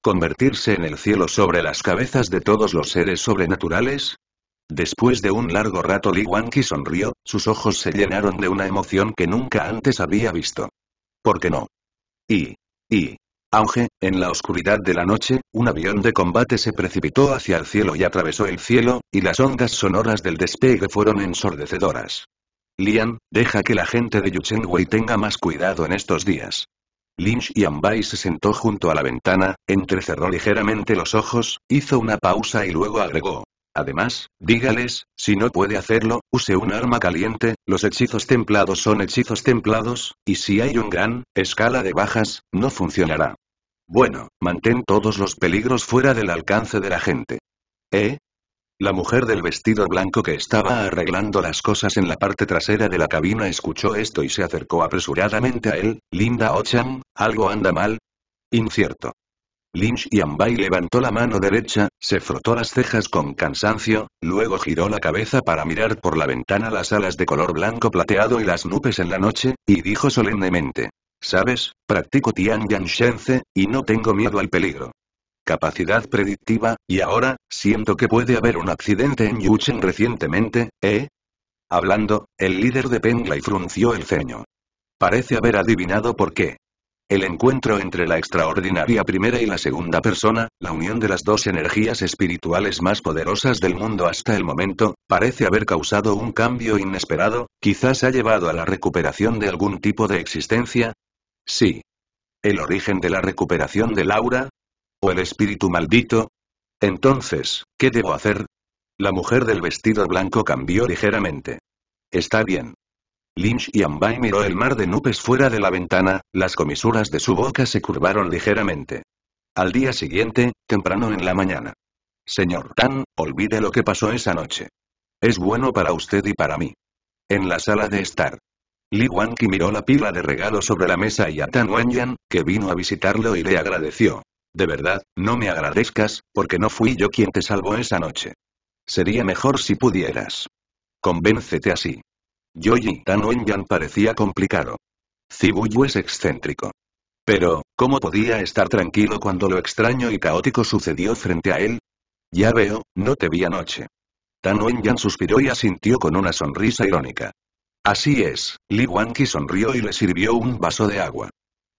[SPEAKER 1] Convertirse en el cielo sobre las cabezas de todos los seres sobrenaturales, Después de un largo rato Li Wanqi sonrió, sus ojos se llenaron de una emoción que nunca antes había visto. ¿Por qué no? Y... y... Auge, en la oscuridad de la noche, un avión de combate se precipitó hacia el cielo y atravesó el cielo, y las ondas sonoras del despegue fueron ensordecedoras. Lian, deja que la gente de Yuchengwei tenga más cuidado en estos días. Lynch Ambai se sentó junto a la ventana, entrecerró ligeramente los ojos, hizo una pausa y luego agregó, Además, dígales, si no puede hacerlo, use un arma caliente, los hechizos templados son hechizos templados, y si hay un gran, escala de bajas, no funcionará. Bueno, mantén todos los peligros fuera del alcance de la gente. ¿Eh? La mujer del vestido blanco que estaba arreglando las cosas en la parte trasera de la cabina escuchó esto y se acercó apresuradamente a él, Linda Ochan, ¿algo anda mal? Incierto. Lynch Ambai levantó la mano derecha, se frotó las cejas con cansancio, luego giró la cabeza para mirar por la ventana las alas de color blanco plateado y las nubes en la noche, y dijo solemnemente. Sabes, practico Tian Yan y no tengo miedo al peligro. Capacidad predictiva, y ahora, siento que puede haber un accidente en Yuchen recientemente, ¿eh? Hablando, el líder de Penglai frunció el ceño. Parece haber adivinado por qué. El encuentro entre la extraordinaria primera y la segunda persona, la unión de las dos energías espirituales más poderosas del mundo hasta el momento, parece haber causado un cambio inesperado, quizás ha llevado a la recuperación de algún tipo de existencia. Sí. ¿El origen de la recuperación de Laura? ¿O el espíritu maldito? Entonces, ¿qué debo hacer? La mujer del vestido blanco cambió ligeramente. Está bien. Lynch y Ambai miró el mar de nubes fuera de la ventana, las comisuras de su boca se curvaron ligeramente. Al día siguiente, temprano en la mañana. Señor Tan, olvide lo que pasó esa noche. Es bueno para usted y para mí. En la sala de estar. Li Wanqi miró la pila de regalos sobre la mesa y a Tan Wenyan, que vino a visitarlo y le agradeció. De verdad, no me agradezcas, porque no fui yo quien te salvó esa noche. Sería mejor si pudieras. Convéncete así. Yoyi Tan Wenyan parecía complicado. Zibuyu es excéntrico. Pero, ¿cómo podía estar tranquilo cuando lo extraño y caótico sucedió frente a él? Ya veo, no te vi anoche. Tan Wenyan suspiró y asintió con una sonrisa irónica. Así es, Li Wanqi sonrió y le sirvió un vaso de agua.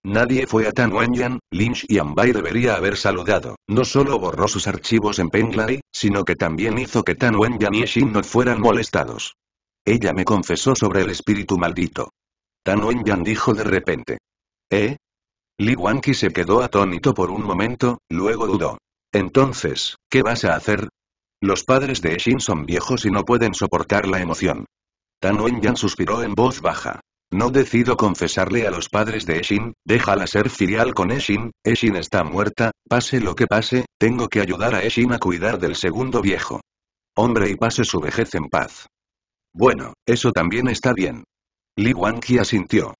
[SPEAKER 1] Nadie fue a Tan Wenyan, Lynch y Ambai debería haber saludado, no solo borró sus archivos en Penglai, sino que también hizo que Tan Wenyan y Xin no fueran molestados. Ella me confesó sobre el espíritu maldito. Tan Wenyan dijo de repente. ¿Eh? Li Wanqi se quedó atónito por un momento, luego dudó. Entonces, ¿qué vas a hacer? Los padres de Eshin son viejos y no pueden soportar la emoción. Tan Wenyan suspiró en voz baja. No decido confesarle a los padres de Eshin, déjala ser filial con Eshin, Eshin está muerta, pase lo que pase, tengo que ayudar a Eshin a cuidar del segundo viejo. Hombre y pase su vejez en paz. Bueno, eso también está bien. Li Wangji asintió.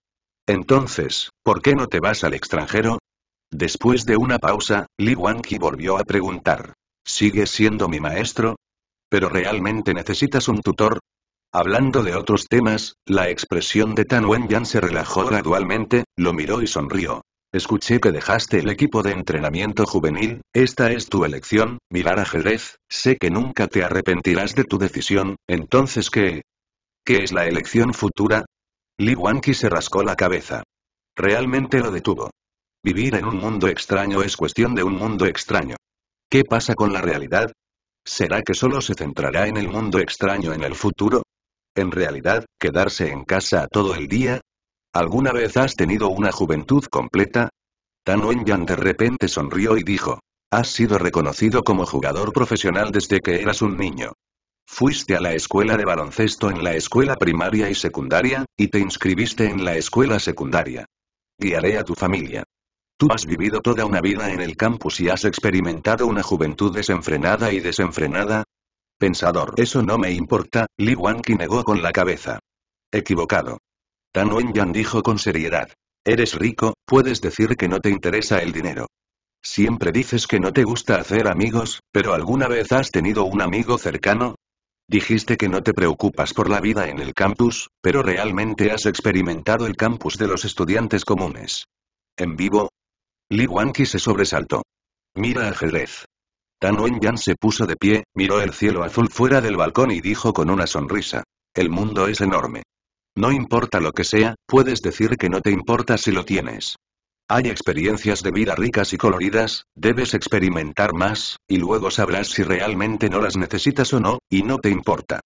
[SPEAKER 1] Entonces, ¿por qué no te vas al extranjero? Después de una pausa, Li Wangji volvió a preguntar. ¿Sigues siendo mi maestro? ¿Pero realmente necesitas un tutor? Hablando de otros temas, la expresión de Tan Wenyan se relajó gradualmente, lo miró y sonrió. Escuché que dejaste el equipo de entrenamiento juvenil, esta es tu elección, mirar ajedrez, sé que nunca te arrepentirás de tu decisión, entonces ¿qué? ¿Qué es la elección futura? Lee Wanqi se rascó la cabeza. Realmente lo detuvo. Vivir en un mundo extraño es cuestión de un mundo extraño. ¿Qué pasa con la realidad? ¿Será que solo se centrará en el mundo extraño en el futuro? En realidad, quedarse en casa todo el día, ¿Alguna vez has tenido una juventud completa? Tan Yan de repente sonrió y dijo. Has sido reconocido como jugador profesional desde que eras un niño. Fuiste a la escuela de baloncesto en la escuela primaria y secundaria, y te inscribiste en la escuela secundaria. Guiaré a tu familia. Tú has vivido toda una vida en el campus y has experimentado una juventud desenfrenada y desenfrenada. Pensador, eso no me importa, Li Wanki negó con la cabeza. Equivocado. Tan Wenyan dijo con seriedad. Eres rico, puedes decir que no te interesa el dinero. Siempre dices que no te gusta hacer amigos, pero ¿alguna vez has tenido un amigo cercano? Dijiste que no te preocupas por la vida en el campus, pero realmente has experimentado el campus de los estudiantes comunes. ¿En vivo? Li Wanqi se sobresaltó. Mira ajedrez. Tan Yan se puso de pie, miró el cielo azul fuera del balcón y dijo con una sonrisa. El mundo es enorme. No importa lo que sea, puedes decir que no te importa si lo tienes. Hay experiencias de vida ricas y coloridas, debes experimentar más, y luego sabrás si realmente no las necesitas o no, y no te importa.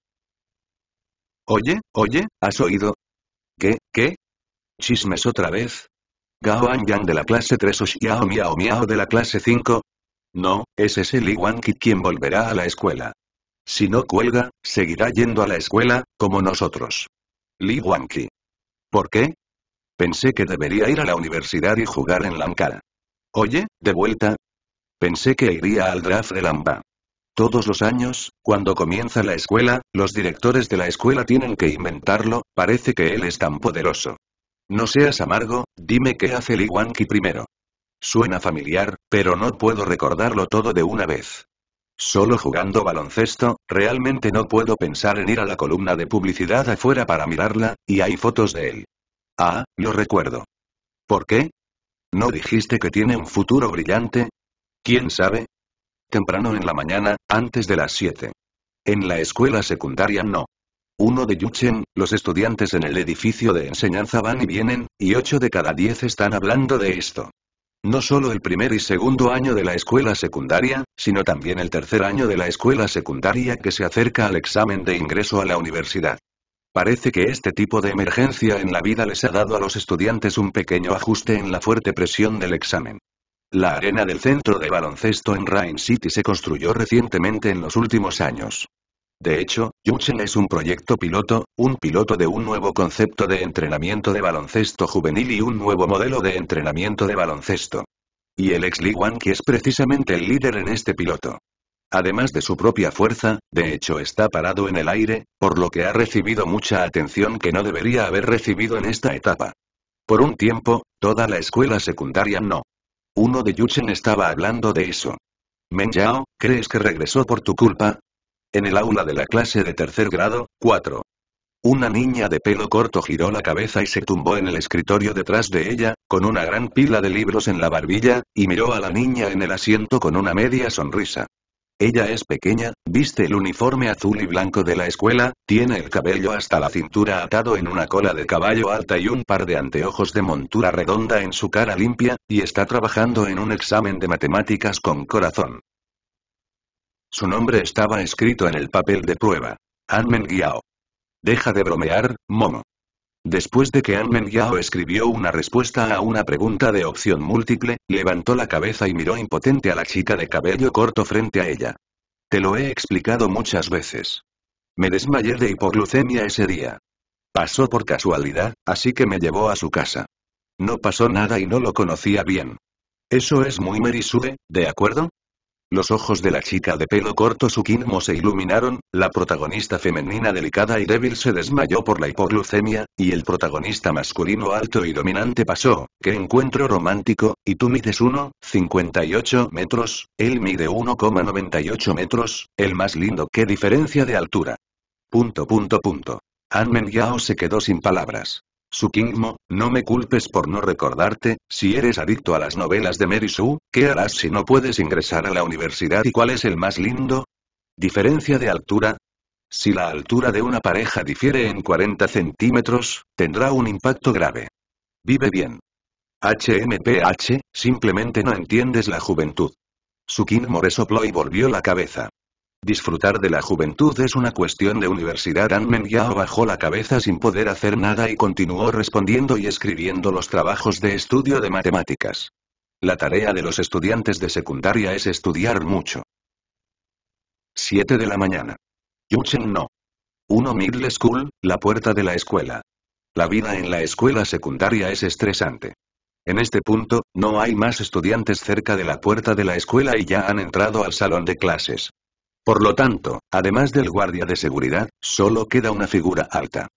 [SPEAKER 1] Oye, oye, ¿has oído? ¿Qué, qué? ¿Chismes otra vez? ¿Gao An Yang de la clase 3 o Xiao Miao Miao de la clase 5? No, ese es el Iwankit quien volverá a la escuela. Si no cuelga, seguirá yendo a la escuela, como nosotros. Li Wanqi. ¿Por qué? Pensé que debería ir a la universidad y jugar en Lankara. Oye, de vuelta. Pensé que iría al draft de Lamba. Todos los años, cuando comienza la escuela, los directores de la escuela tienen que inventarlo, parece que él es tan poderoso. No seas amargo, dime qué hace Li Wanqi primero. Suena familiar, pero no puedo recordarlo todo de una vez. Solo jugando baloncesto, realmente no puedo pensar en ir a la columna de publicidad afuera para mirarla, y hay fotos de él. Ah, lo recuerdo. ¿Por qué? ¿No dijiste que tiene un futuro brillante? ¿Quién sabe? Temprano en la mañana, antes de las 7. En la escuela secundaria no. Uno de Yuchen, los estudiantes en el edificio de enseñanza van y vienen, y 8 de cada 10 están hablando de esto. No solo el primer y segundo año de la escuela secundaria, sino también el tercer año de la escuela secundaria que se acerca al examen de ingreso a la universidad. Parece que este tipo de emergencia en la vida les ha dado a los estudiantes un pequeño ajuste en la fuerte presión del examen. La arena del centro de baloncesto en Rain City se construyó recientemente en los últimos años. De hecho, Yuchen es un proyecto piloto, un piloto de un nuevo concepto de entrenamiento de baloncesto juvenil y un nuevo modelo de entrenamiento de baloncesto. Y el ex Li que es precisamente el líder en este piloto. Además de su propia fuerza, de hecho está parado en el aire, por lo que ha recibido mucha atención que no debería haber recibido en esta etapa. Por un tiempo, toda la escuela secundaria no. Uno de Yuchen estaba hablando de eso. Men ¿crees que regresó por tu culpa? En el aula de la clase de tercer grado, 4. Una niña de pelo corto giró la cabeza y se tumbó en el escritorio detrás de ella, con una gran pila de libros en la barbilla, y miró a la niña en el asiento con una media sonrisa. Ella es pequeña, viste el uniforme azul y blanco de la escuela, tiene el cabello hasta la cintura atado en una cola de caballo alta y un par de anteojos de montura redonda en su cara limpia, y está trabajando en un examen de matemáticas con corazón. Su nombre estaba escrito en el papel de prueba. Anmen Giao. Deja de bromear, Momo. Después de que Anmen Giao escribió una respuesta a una pregunta de opción múltiple, levantó la cabeza y miró impotente a la chica de cabello corto frente a ella. Te lo he explicado muchas veces. Me desmayé de hipoglucemia ese día. Pasó por casualidad, así que me llevó a su casa. No pasó nada y no lo conocía bien. Eso es muy Merisue, ¿de acuerdo? Los ojos de la chica de pelo corto Sukinmo se iluminaron, la protagonista femenina delicada y débil se desmayó por la hipoglucemia, y el protagonista masculino alto y dominante pasó, qué encuentro romántico, y tú mides 1,58 metros, él mide 1,98 metros, el más lindo qué diferencia de altura. Punto punto punto. Anmen Yao se quedó sin palabras. Sukingmo, no me culpes por no recordarte, si eres adicto a las novelas de Mary Sue, ¿qué harás si no puedes ingresar a la universidad y cuál es el más lindo? ¿Diferencia de altura? Si la altura de una pareja difiere en 40 centímetros, tendrá un impacto grave. Vive bien. HMPH, simplemente no entiendes la juventud. Sukingmo resopló y volvió la cabeza. Disfrutar de la juventud es una cuestión de universidad. Anmen Yao bajó la cabeza sin poder hacer nada y continuó respondiendo y escribiendo los trabajos de estudio de matemáticas. La tarea de los estudiantes de secundaria es estudiar mucho. 7 de la mañana. Yuchen no. 1 Middle School, la puerta de la escuela. La vida en la escuela secundaria es estresante. En este punto, no hay más estudiantes cerca de la puerta de la escuela y ya han entrado al salón de clases. Por lo tanto, además del guardia de seguridad, solo queda una figura alta.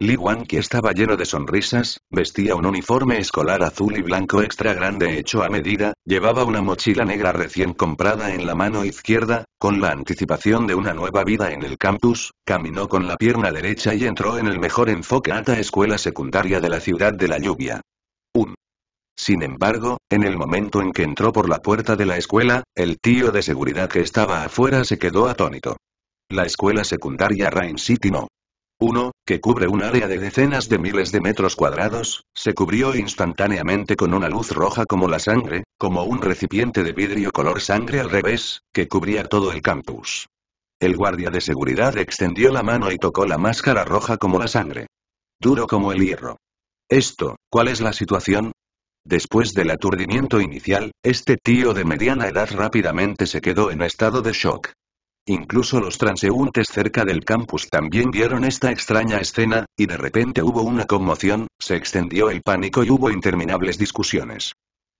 [SPEAKER 1] Li Wang que estaba lleno de sonrisas, vestía un uniforme escolar azul y blanco extra grande hecho a medida, llevaba una mochila negra recién comprada en la mano izquierda, con la anticipación de una nueva vida en el campus, caminó con la pierna derecha y entró en el mejor enfoque ATA escuela secundaria de la ciudad de la lluvia. 1. Sin embargo, en el momento en que entró por la puerta de la escuela, el tío de seguridad que estaba afuera se quedó atónito. La escuela secundaria Rain City No. 1, que cubre un área de decenas de miles de metros cuadrados, se cubrió instantáneamente con una luz roja como la sangre, como un recipiente de vidrio color sangre al revés, que cubría todo el campus. El guardia de seguridad extendió la mano y tocó la máscara roja como la sangre. Duro como el hierro. Esto, ¿cuál es la situación? Después del aturdimiento inicial, este tío de mediana edad rápidamente se quedó en estado de shock. Incluso los transeúntes cerca del campus también vieron esta extraña escena, y de repente hubo una conmoción, se extendió el pánico y hubo interminables discusiones.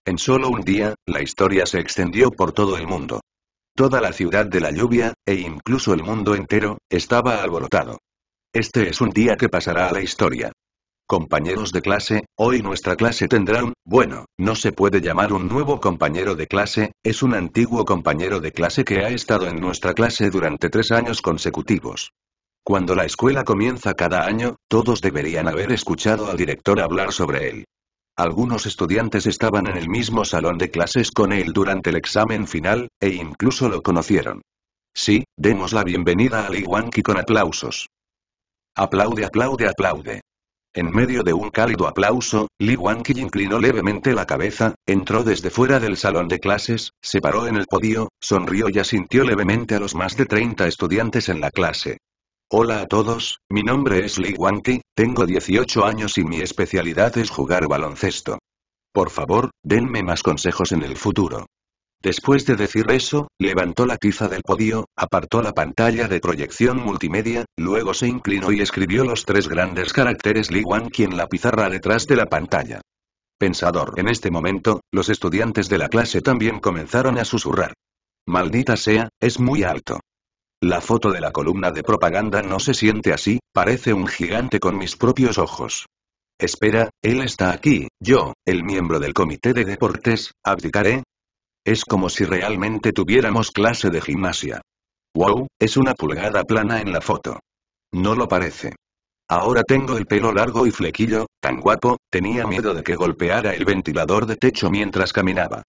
[SPEAKER 1] En solo un día, la historia se extendió por todo el mundo. Toda la ciudad de la lluvia, e incluso el mundo entero, estaba alborotado. Este es un día que pasará a la historia. Compañeros de clase, hoy nuestra clase tendrá un, bueno, no se puede llamar un nuevo compañero de clase, es un antiguo compañero de clase que ha estado en nuestra clase durante tres años consecutivos. Cuando la escuela comienza cada año, todos deberían haber escuchado al director hablar sobre él. Algunos estudiantes estaban en el mismo salón de clases con él durante el examen final, e incluso lo conocieron. Sí, demos la bienvenida a Lee con aplausos. Aplaude, aplaude, aplaude. En medio de un cálido aplauso, Lee Wanqi inclinó levemente la cabeza, entró desde fuera del salón de clases, se paró en el podio, sonrió y asintió levemente a los más de 30 estudiantes en la clase. Hola a todos, mi nombre es Lee Wanqi, tengo 18 años y mi especialidad es jugar baloncesto. Por favor, denme más consejos en el futuro. Después de decir eso, levantó la tiza del podio, apartó la pantalla de proyección multimedia, luego se inclinó y escribió los tres grandes caracteres Li Wanki en la pizarra detrás de la pantalla. Pensador. En este momento, los estudiantes de la clase también comenzaron a susurrar. Maldita sea, es muy alto. La foto de la columna de propaganda no se siente así, parece un gigante con mis propios ojos. Espera, él está aquí, yo, el miembro del comité de deportes, abdicaré, es como si realmente tuviéramos clase de gimnasia. Wow, es una pulgada plana en la foto. No lo parece. Ahora tengo el pelo largo y flequillo, tan guapo, tenía miedo de que golpeara el ventilador de techo mientras caminaba.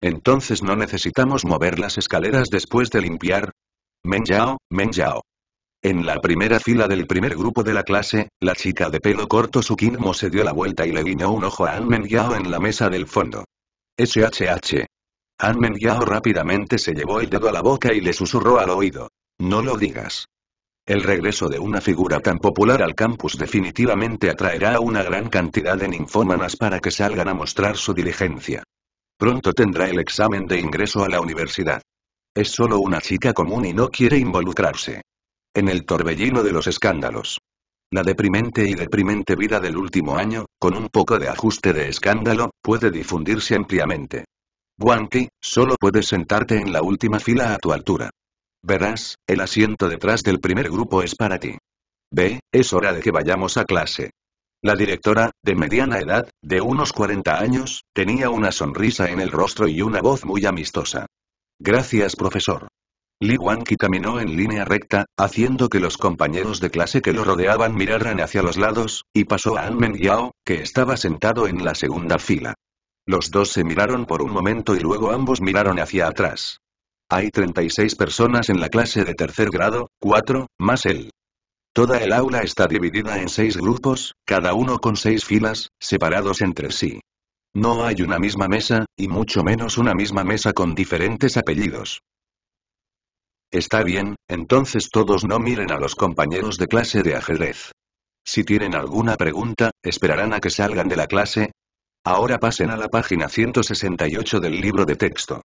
[SPEAKER 1] Entonces no necesitamos mover las escaleras después de limpiar. Men Yao, En la primera fila del primer grupo de la clase, la chica de pelo corto Sukinmo se dio la vuelta y le guiñó un ojo a men Yao en la mesa del fondo. SHH, Anmen Yao rápidamente se llevó el dedo a la boca y le susurró al oído. No lo digas. El regreso de una figura tan popular al campus definitivamente atraerá a una gran cantidad de ninfómanas para que salgan a mostrar su diligencia. Pronto tendrá el examen de ingreso a la universidad. Es solo una chica común y no quiere involucrarse. En el torbellino de los escándalos. La deprimente y deprimente vida del último año, con un poco de ajuste de escándalo, puede difundirse ampliamente. Guanqui, solo puedes sentarte en la última fila a tu altura. Verás, el asiento detrás del primer grupo es para ti. Ve, es hora de que vayamos a clase. La directora, de mediana edad, de unos 40 años, tenía una sonrisa en el rostro y una voz muy amistosa. Gracias profesor. Li Wanqi caminó en línea recta, haciendo que los compañeros de clase que lo rodeaban miraran hacia los lados, y pasó a Anmen Yao, que estaba sentado en la segunda fila. Los dos se miraron por un momento y luego ambos miraron hacia atrás. Hay 36 personas en la clase de tercer grado, 4, más él. Toda el aula está dividida en seis grupos, cada uno con seis filas, separados entre sí. No hay una misma mesa, y mucho menos una misma mesa con diferentes apellidos. Está bien, entonces todos no miren a los compañeros de clase de ajedrez. Si tienen alguna pregunta, esperarán a que salgan de la clase, Ahora pasen a la página 168 del libro de texto.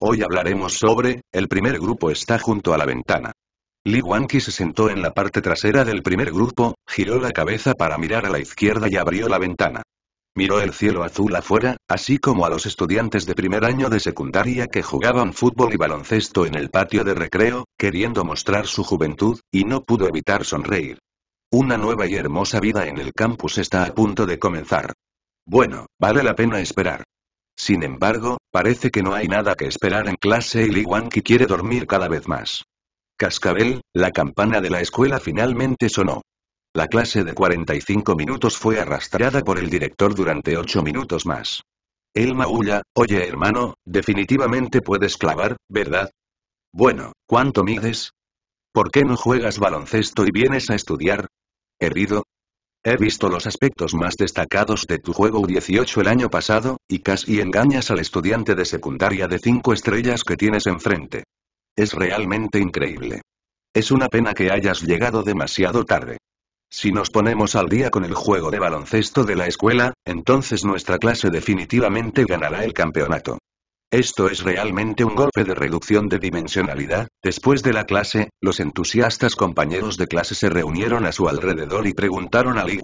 [SPEAKER 1] Hoy hablaremos sobre, el primer grupo está junto a la ventana. Li Wanqi se sentó en la parte trasera del primer grupo, giró la cabeza para mirar a la izquierda y abrió la ventana. Miró el cielo azul afuera, así como a los estudiantes de primer año de secundaria que jugaban fútbol y baloncesto en el patio de recreo, queriendo mostrar su juventud, y no pudo evitar sonreír. Una nueva y hermosa vida en el campus está a punto de comenzar. Bueno, vale la pena esperar. Sin embargo, parece que no hay nada que esperar en clase y Li Wanqi quiere dormir cada vez más. Cascabel, la campana de la escuela finalmente sonó. La clase de 45 minutos fue arrastrada por el director durante 8 minutos más. El maulla, oye hermano, definitivamente puedes clavar, ¿verdad? Bueno, ¿cuánto mides? ¿Por qué no juegas baloncesto y vienes a estudiar? Herido, He visto los aspectos más destacados de tu juego U18 el año pasado, y casi engañas al estudiante de secundaria de 5 estrellas que tienes enfrente. Es realmente increíble. Es una pena que hayas llegado demasiado tarde. Si nos ponemos al día con el juego de baloncesto de la escuela, entonces nuestra clase definitivamente ganará el campeonato. Esto es realmente un golpe de reducción de dimensionalidad. Después de la clase, los entusiastas compañeros de clase se reunieron a su alrededor y preguntaron a Li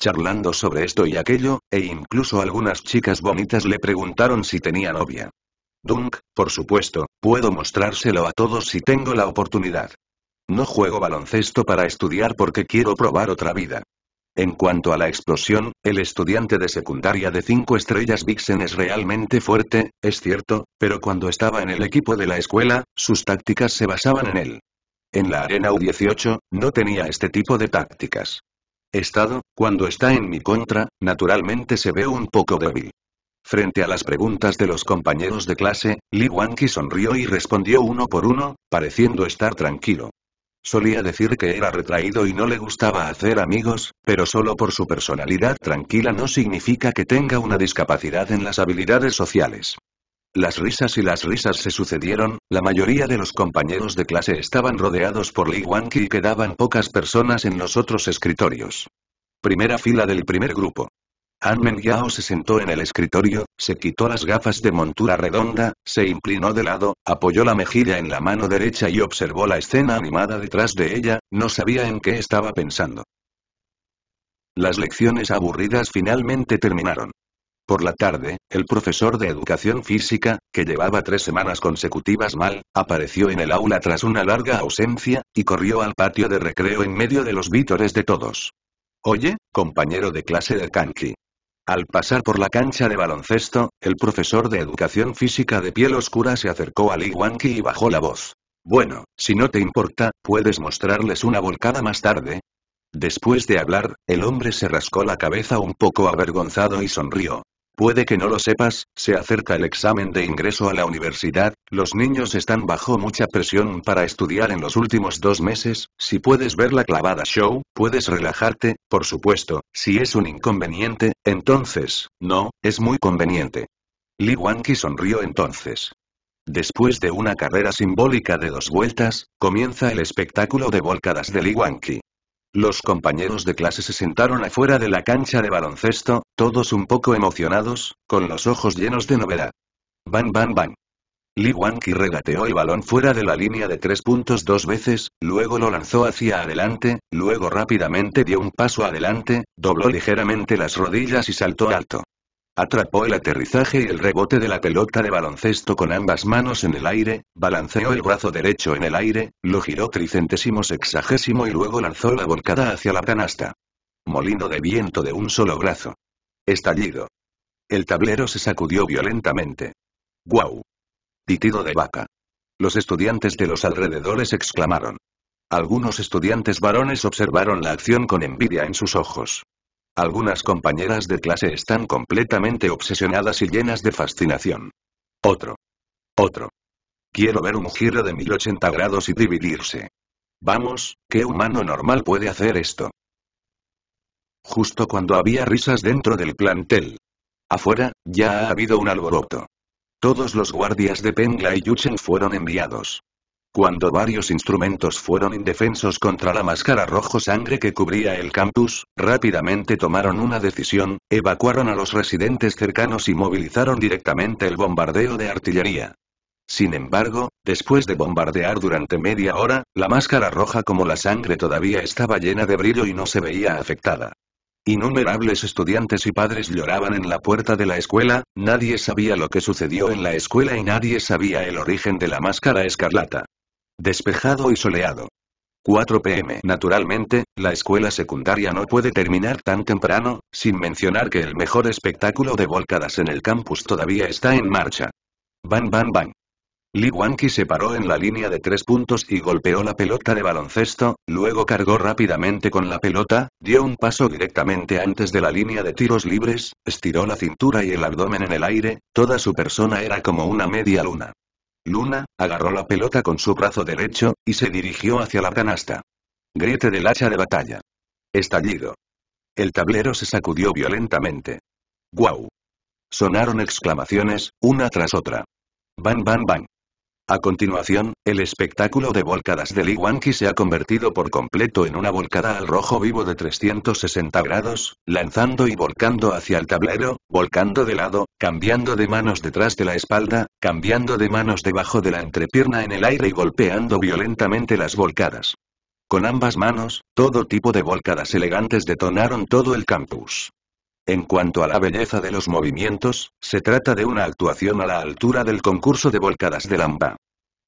[SPEAKER 1] charlando sobre esto y aquello, e incluso algunas chicas bonitas le preguntaron si tenía novia. Dunk, por supuesto, puedo mostrárselo a todos si tengo la oportunidad. No juego baloncesto para estudiar porque quiero probar otra vida. En cuanto a la explosión, el estudiante de secundaria de 5 estrellas Vixen es realmente fuerte, es cierto, pero cuando estaba en el equipo de la escuela, sus tácticas se basaban en él. En la Arena U18, no tenía este tipo de tácticas. Estado, cuando está en mi contra, naturalmente se ve un poco débil. Frente a las preguntas de los compañeros de clase, Li Wanqi sonrió y respondió uno por uno, pareciendo estar tranquilo. Solía decir que era retraído y no le gustaba hacer amigos, pero solo por su personalidad tranquila no significa que tenga una discapacidad en las habilidades sociales. Las risas y las risas se sucedieron, la mayoría de los compañeros de clase estaban rodeados por Lee Wanky y quedaban pocas personas en los otros escritorios. Primera fila del primer grupo. Anmen Yao se sentó en el escritorio, se quitó las gafas de montura redonda, se inclinó de lado, apoyó la mejilla en la mano derecha y observó la escena animada detrás de ella, no sabía en qué estaba pensando. Las lecciones aburridas finalmente terminaron. Por la tarde, el profesor de educación física, que llevaba tres semanas consecutivas mal, apareció en el aula tras una larga ausencia, y corrió al patio de recreo en medio de los vítores de todos. Oye, compañero de clase de Kanki, al pasar por la cancha de baloncesto, el profesor de educación física de piel oscura se acercó a Lee y bajó la voz. Bueno, si no te importa, puedes mostrarles una volcada más tarde. Después de hablar, el hombre se rascó la cabeza un poco avergonzado y sonrió. Puede que no lo sepas, se acerca el examen de ingreso a la universidad, los niños están bajo mucha presión para estudiar en los últimos dos meses, si puedes ver la clavada show, puedes relajarte, por supuesto, si es un inconveniente, entonces, no, es muy conveniente. Li Wanqi sonrió entonces. Después de una carrera simbólica de dos vueltas, comienza el espectáculo de volcadas de Li Wanqi. Los compañeros de clase se sentaron afuera de la cancha de baloncesto, todos un poco emocionados, con los ojos llenos de novedad. Van van van. Li Wanqi regateó el balón fuera de la línea de tres puntos dos veces, luego lo lanzó hacia adelante, luego rápidamente dio un paso adelante, dobló ligeramente las rodillas y saltó alto. Atrapó el aterrizaje y el rebote de la pelota de baloncesto con ambas manos en el aire, balanceó el brazo derecho en el aire, lo giró tricentésimo sexagésimo y luego lanzó la volcada hacia la canasta. Molino de viento de un solo brazo. Estallido. El tablero se sacudió violentamente. ¡Guau! titido de vaca. Los estudiantes de los alrededores exclamaron. Algunos estudiantes varones observaron la acción con envidia en sus ojos. Algunas compañeras de clase están completamente obsesionadas y llenas de fascinación. Otro. Otro. Quiero ver un giro de 1080 grados y dividirse. Vamos, ¿qué humano normal puede hacer esto? Justo cuando había risas dentro del plantel. Afuera, ya ha habido un alboroto. Todos los guardias de Pengla y Yuchen fueron enviados. Cuando varios instrumentos fueron indefensos contra la máscara rojo sangre que cubría el campus, rápidamente tomaron una decisión, evacuaron a los residentes cercanos y movilizaron directamente el bombardeo de artillería. Sin embargo, después de bombardear durante media hora, la máscara roja como la sangre todavía estaba llena de brillo y no se veía afectada. Innumerables estudiantes y padres lloraban en la puerta de la escuela, nadie sabía lo que sucedió en la escuela y nadie sabía el origen de la máscara escarlata. Despejado y soleado. 4 pm. Naturalmente, la escuela secundaria no puede terminar tan temprano, sin mencionar que el mejor espectáculo de volcadas en el campus todavía está en marcha. Bam bam bam. Li Wanqi se paró en la línea de tres puntos y golpeó la pelota de baloncesto, luego cargó rápidamente con la pelota, dio un paso directamente antes de la línea de tiros libres, estiró la cintura y el abdomen en el aire, toda su persona era como una media luna. Luna, agarró la pelota con su brazo derecho, y se dirigió hacia la canasta. Griete del hacha de batalla. Estallido. El tablero se sacudió violentamente. ¡Guau! Sonaron exclamaciones, una tras otra. Bang, bang, bang. A continuación, el espectáculo de volcadas de Li se ha convertido por completo en una volcada al rojo vivo de 360 grados, lanzando y volcando hacia el tablero, volcando de lado, cambiando de manos detrás de la espalda, cambiando de manos debajo de la entrepierna en el aire y golpeando violentamente las volcadas. Con ambas manos, todo tipo de volcadas elegantes detonaron todo el campus. En cuanto a la belleza de los movimientos, se trata de una actuación a la altura del concurso de volcadas de Lamba.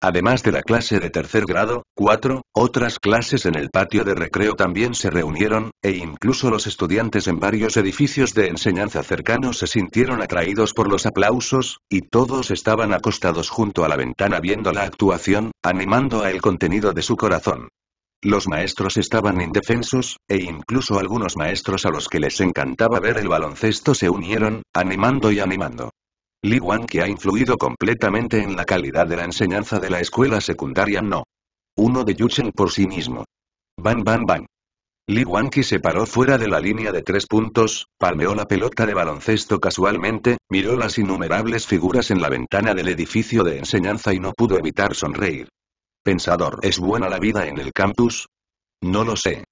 [SPEAKER 1] Además de la clase de tercer grado, cuatro, otras clases en el patio de recreo también se reunieron, e incluso los estudiantes en varios edificios de enseñanza cercanos se sintieron atraídos por los aplausos, y todos estaban acostados junto a la ventana viendo la actuación, animando a el contenido de su corazón. Los maestros estaban indefensos, e incluso algunos maestros a los que les encantaba ver el baloncesto se unieron, animando y animando. Li Wan que ha influido completamente en la calidad de la enseñanza de la escuela secundaria no. Uno de Yuchen por sí mismo. Ban ban ban. Li Wanqi se paró fuera de la línea de tres puntos, palmeó la pelota de baloncesto casualmente, miró las innumerables figuras en la ventana del edificio de enseñanza y no pudo evitar sonreír. Pensador, ¿es buena la vida en el campus? No lo sé.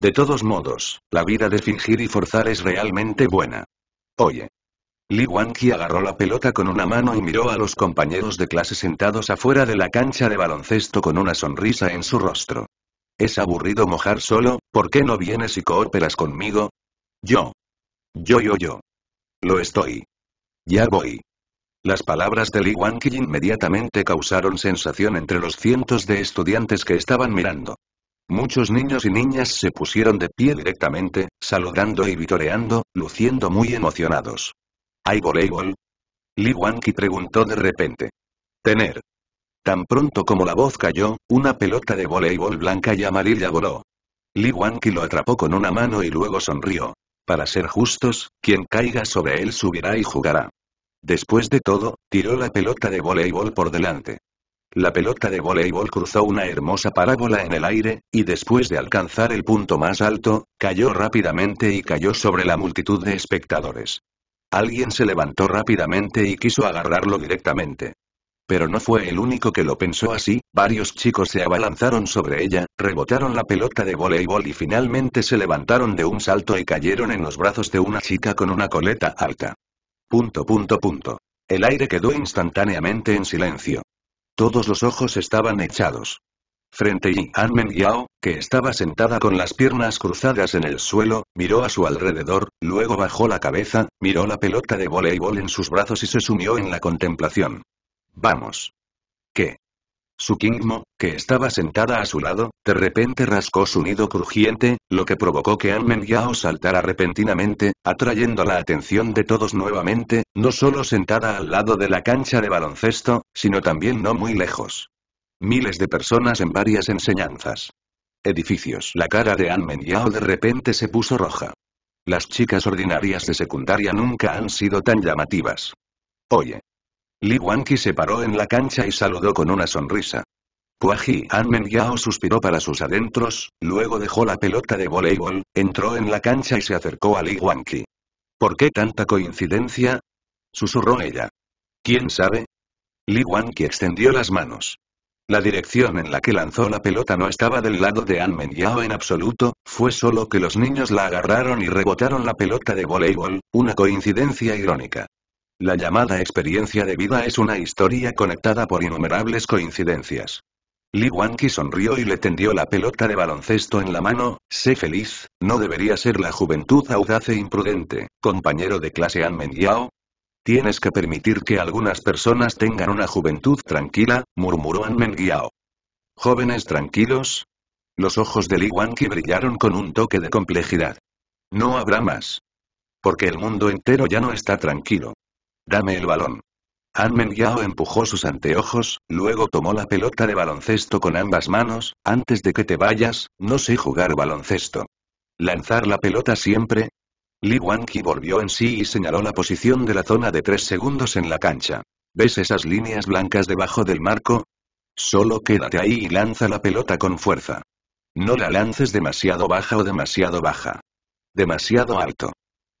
[SPEAKER 1] De todos modos, la vida de fingir y forzar es realmente buena. Oye. Li Wanqi agarró la pelota con una mano y miró a los compañeros de clase sentados afuera de la cancha de baloncesto con una sonrisa en su rostro. Es aburrido mojar solo, ¿por qué no vienes y cooperas conmigo? Yo. Yo yo yo. Lo estoy. Ya voy. Las palabras de Li Wanqi inmediatamente causaron sensación entre los cientos de estudiantes que estaban mirando. Muchos niños y niñas se pusieron de pie directamente, saludando y vitoreando, luciendo muy emocionados. ¿Hay voleibol? Li Wanky preguntó de repente. Tener. Tan pronto como la voz cayó, una pelota de voleibol blanca y amarilla voló. Li Wanky lo atrapó con una mano y luego sonrió. Para ser justos, quien caiga sobre él subirá y jugará. Después de todo, tiró la pelota de voleibol por delante. La pelota de voleibol cruzó una hermosa parábola en el aire, y después de alcanzar el punto más alto, cayó rápidamente y cayó sobre la multitud de espectadores. Alguien se levantó rápidamente y quiso agarrarlo directamente. Pero no fue el único que lo pensó así, varios chicos se abalanzaron sobre ella, rebotaron la pelota de voleibol y finalmente se levantaron de un salto y cayeron en los brazos de una chica con una coleta alta. Punto punto punto. El aire quedó instantáneamente en silencio. Todos los ojos estaban echados. Frente a Anmen Yao, que estaba sentada con las piernas cruzadas en el suelo, miró a su alrededor, luego bajó la cabeza, miró la pelota de voleibol en sus brazos y se sumió en la contemplación. Vamos. Su Kingmo, que estaba sentada a su lado, de repente rascó su nido crujiente, lo que provocó que Anmen Yao saltara repentinamente, atrayendo la atención de todos nuevamente, no solo sentada al lado de la cancha de baloncesto, sino también no muy lejos. Miles de personas en varias enseñanzas. Edificios. La cara de Anmen Yao de repente se puso roja. Las chicas ordinarias de secundaria nunca han sido tan llamativas. Oye, Li Wanqi se paró en la cancha y saludó con una sonrisa. Kuaji An Yao suspiró para sus adentros, luego dejó la pelota de voleibol, entró en la cancha y se acercó a Li Wanqi. ¿Por qué tanta coincidencia? Susurró ella. ¿Quién sabe? Li Wanqi extendió las manos. La dirección en la que lanzó la pelota no estaba del lado de Anmen Yao en absoluto, fue solo que los niños la agarraron y rebotaron la pelota de voleibol, una coincidencia irónica. La llamada experiencia de vida es una historia conectada por innumerables coincidencias. Li Wanqi sonrió y le tendió la pelota de baloncesto en la mano, sé feliz, no debería ser la juventud audaz e imprudente, compañero de clase Men Yao. Tienes que permitir que algunas personas tengan una juventud tranquila, murmuró Men Yao. ¿Jóvenes tranquilos? Los ojos de Li Wanqi brillaron con un toque de complejidad. No habrá más. Porque el mundo entero ya no está tranquilo. Dame el balón. Han Yao empujó sus anteojos, luego tomó la pelota de baloncesto con ambas manos, antes de que te vayas, no sé jugar baloncesto. ¿Lanzar la pelota siempre? Li Wanqi volvió en sí y señaló la posición de la zona de tres segundos en la cancha. ¿Ves esas líneas blancas debajo del marco? Solo quédate ahí y lanza la pelota con fuerza. No la lances demasiado baja o demasiado baja. Demasiado alto.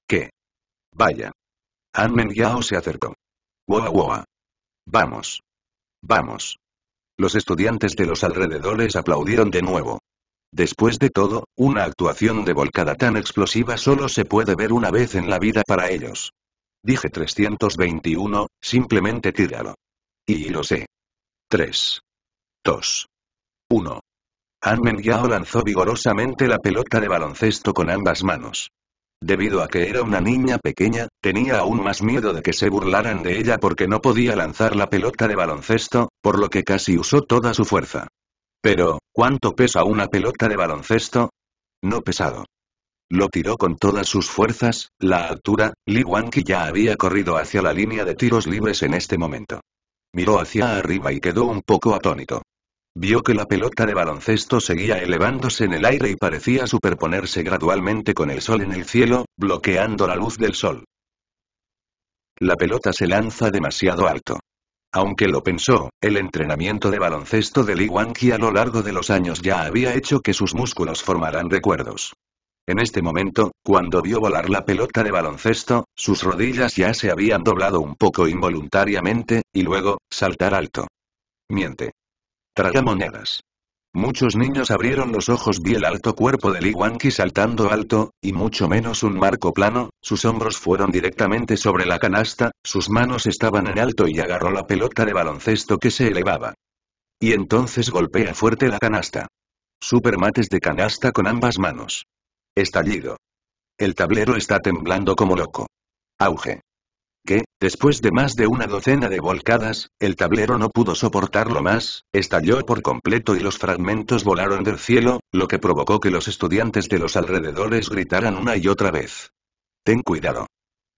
[SPEAKER 1] ¿Qué? Vaya. Anmen Yao se acercó. ¡Wow, gua ¡Vamos! ¡Vamos! Los estudiantes de los alrededores aplaudieron de nuevo. Después de todo, una actuación de volcada tan explosiva solo se puede ver una vez en la vida para ellos. Dije 321, simplemente tíralo. Y lo sé. 3. 2. 1. Anmen Yao lanzó vigorosamente la pelota de baloncesto con ambas manos. Debido a que era una niña pequeña, tenía aún más miedo de que se burlaran de ella porque no podía lanzar la pelota de baloncesto, por lo que casi usó toda su fuerza. Pero, ¿cuánto pesa una pelota de baloncesto? No pesado. Lo tiró con todas sus fuerzas, la altura, Li Wanqi ya había corrido hacia la línea de tiros libres en este momento. Miró hacia arriba y quedó un poco atónito. Vio que la pelota de baloncesto seguía elevándose en el aire y parecía superponerse gradualmente con el sol en el cielo, bloqueando la luz del sol. La pelota se lanza demasiado alto. Aunque lo pensó, el entrenamiento de baloncesto de Li a lo largo de los años ya había hecho que sus músculos formaran recuerdos. En este momento, cuando vio volar la pelota de baloncesto, sus rodillas ya se habían doblado un poco involuntariamente, y luego, saltar alto. Miente monedas Muchos niños abrieron los ojos vi el alto cuerpo del Li saltando alto, y mucho menos un marco plano, sus hombros fueron directamente sobre la canasta, sus manos estaban en alto y agarró la pelota de baloncesto que se elevaba. Y entonces golpea fuerte la canasta. Supermates de canasta con ambas manos. Estallido. El tablero está temblando como loco. Auge que, después de más de una docena de volcadas, el tablero no pudo soportarlo más, estalló por completo y los fragmentos volaron del cielo, lo que provocó que los estudiantes de los alrededores gritaran una y otra vez. Ten cuidado.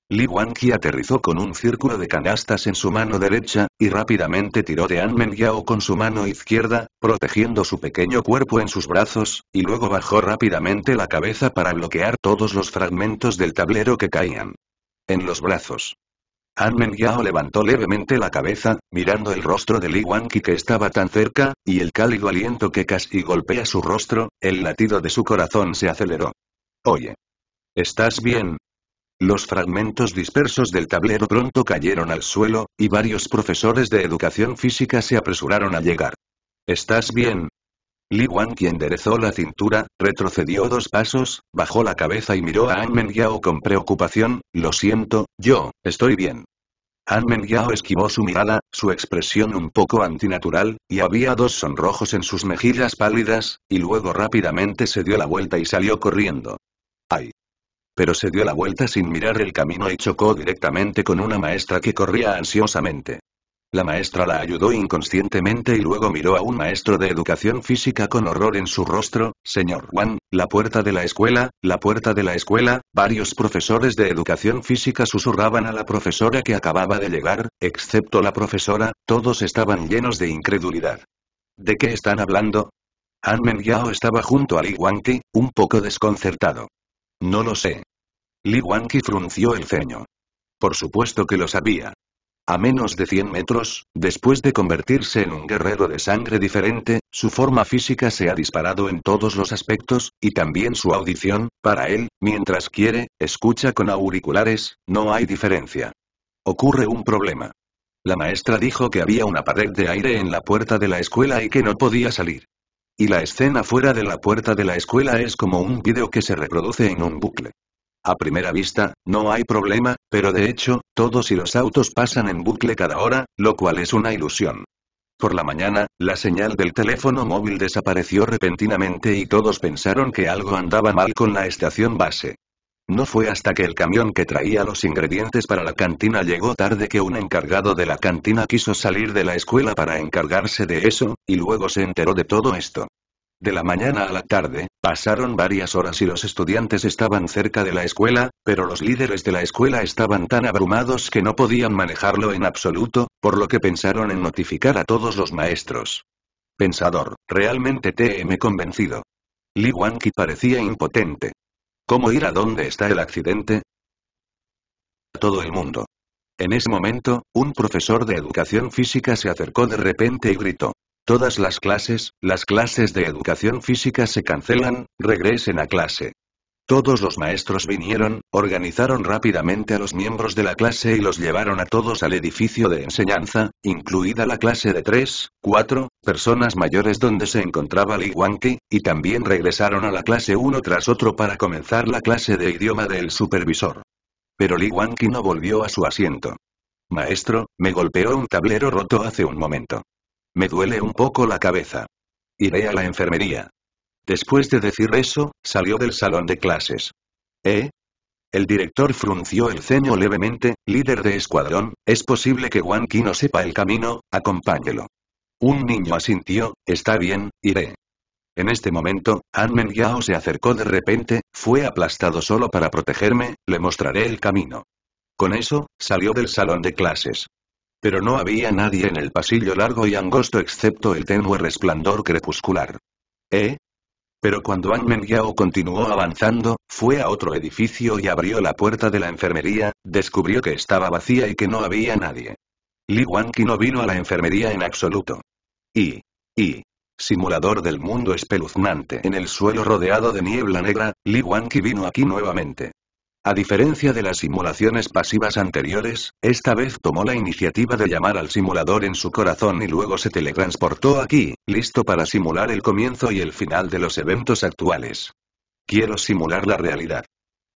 [SPEAKER 1] Li Wangji aterrizó con un círculo de canastas en su mano derecha, y rápidamente tiró de An Yao con su mano izquierda, protegiendo su pequeño cuerpo en sus brazos, y luego bajó rápidamente la cabeza para bloquear todos los fragmentos del tablero que caían. En los brazos. Anmen Yao levantó levemente la cabeza, mirando el rostro de Li Wanqi que estaba tan cerca, y el cálido aliento que casi golpea su rostro, el latido de su corazón se aceleró. Oye. ¿Estás bien? Los fragmentos dispersos del tablero pronto cayeron al suelo, y varios profesores de educación física se apresuraron a llegar. ¿Estás bien? Li quien enderezó la cintura, retrocedió dos pasos, bajó la cabeza y miró a meng Mengyao con preocupación, lo siento, yo, estoy bien. Han Mengyao esquivó su mirada, su expresión un poco antinatural, y había dos sonrojos en sus mejillas pálidas, y luego rápidamente se dio la vuelta y salió corriendo. ¡Ay! Pero se dio la vuelta sin mirar el camino y chocó directamente con una maestra que corría ansiosamente. La maestra la ayudó inconscientemente y luego miró a un maestro de educación física con horror en su rostro, señor Wang, la puerta de la escuela, la puerta de la escuela, varios profesores de educación física susurraban a la profesora que acababa de llegar, excepto la profesora, todos estaban llenos de incredulidad. ¿De qué están hablando? Han Men Yao estaba junto a Li Wangqi, un poco desconcertado. No lo sé. Li Wangqi frunció el ceño. Por supuesto que lo sabía. A menos de 100 metros, después de convertirse en un guerrero de sangre diferente, su forma física se ha disparado en todos los aspectos, y también su audición, para él, mientras quiere, escucha con auriculares, no hay diferencia. Ocurre un problema. La maestra dijo que había una pared de aire en la puerta de la escuela y que no podía salir. Y la escena fuera de la puerta de la escuela es como un video que se reproduce en un bucle. A primera vista, no hay problema, pero de hecho, todos y los autos pasan en bucle cada hora, lo cual es una ilusión. Por la mañana, la señal del teléfono móvil desapareció repentinamente y todos pensaron que algo andaba mal con la estación base. No fue hasta que el camión que traía los ingredientes para la cantina llegó tarde que un encargado de la cantina quiso salir de la escuela para encargarse de eso, y luego se enteró de todo esto. De la mañana a la tarde, pasaron varias horas y los estudiantes estaban cerca de la escuela, pero los líderes de la escuela estaban tan abrumados que no podían manejarlo en absoluto, por lo que pensaron en notificar a todos los maestros. Pensador, realmente te he convencido. Li Wanqi parecía impotente. ¿Cómo ir a dónde está el accidente? A Todo el mundo. En ese momento, un profesor de educación física se acercó de repente y gritó, Todas las clases, las clases de educación física se cancelan, regresen a clase. Todos los maestros vinieron, organizaron rápidamente a los miembros de la clase y los llevaron a todos al edificio de enseñanza, incluida la clase de tres, cuatro, personas mayores donde se encontraba Li Wanqi, y también regresaron a la clase uno tras otro para comenzar la clase de idioma del supervisor. Pero Li Wanqi no volvió a su asiento. Maestro, me golpeó un tablero roto hace un momento. Me duele un poco la cabeza. Iré a la enfermería. Después de decir eso, salió del salón de clases. ¿Eh? El director frunció el ceño levemente, líder de escuadrón, es posible que Ki no sepa el camino, acompáñelo. Un niño asintió, está bien, iré. En este momento, Anmen Yao se acercó de repente, fue aplastado solo para protegerme, le mostraré el camino. Con eso, salió del salón de clases. Pero no había nadie en el pasillo largo y angosto excepto el tenue resplandor crepuscular. ¿Eh? Pero cuando Anmen Yao continuó avanzando, fue a otro edificio y abrió la puerta de la enfermería, descubrió que estaba vacía y que no había nadie. Li Wanqi no vino a la enfermería en absoluto. Y. y. Simulador del mundo espeluznante. En el suelo rodeado de niebla negra, Li Wanqi vino aquí nuevamente. A diferencia de las simulaciones pasivas anteriores, esta vez tomó la iniciativa de llamar al simulador en su corazón y luego se teletransportó aquí, listo para simular el comienzo y el final de los eventos actuales. Quiero simular la realidad.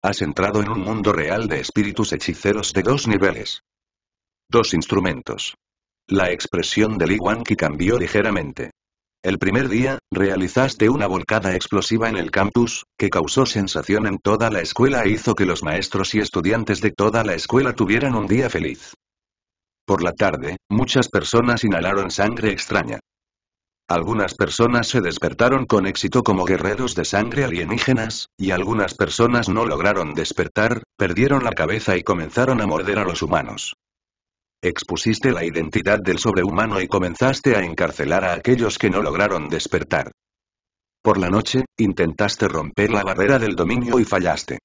[SPEAKER 1] Has entrado en un mundo real de espíritus hechiceros de dos niveles. Dos instrumentos. La expresión de Li Wanqi cambió ligeramente. El primer día, realizaste una volcada explosiva en el campus, que causó sensación en toda la escuela e hizo que los maestros y estudiantes de toda la escuela tuvieran un día feliz. Por la tarde, muchas personas inhalaron sangre extraña. Algunas personas se despertaron con éxito como guerreros de sangre alienígenas, y algunas personas no lograron despertar, perdieron la cabeza y comenzaron a morder a los humanos. Expusiste la identidad del sobrehumano y comenzaste a encarcelar a aquellos que no lograron despertar. Por la noche, intentaste romper la barrera del dominio y fallaste.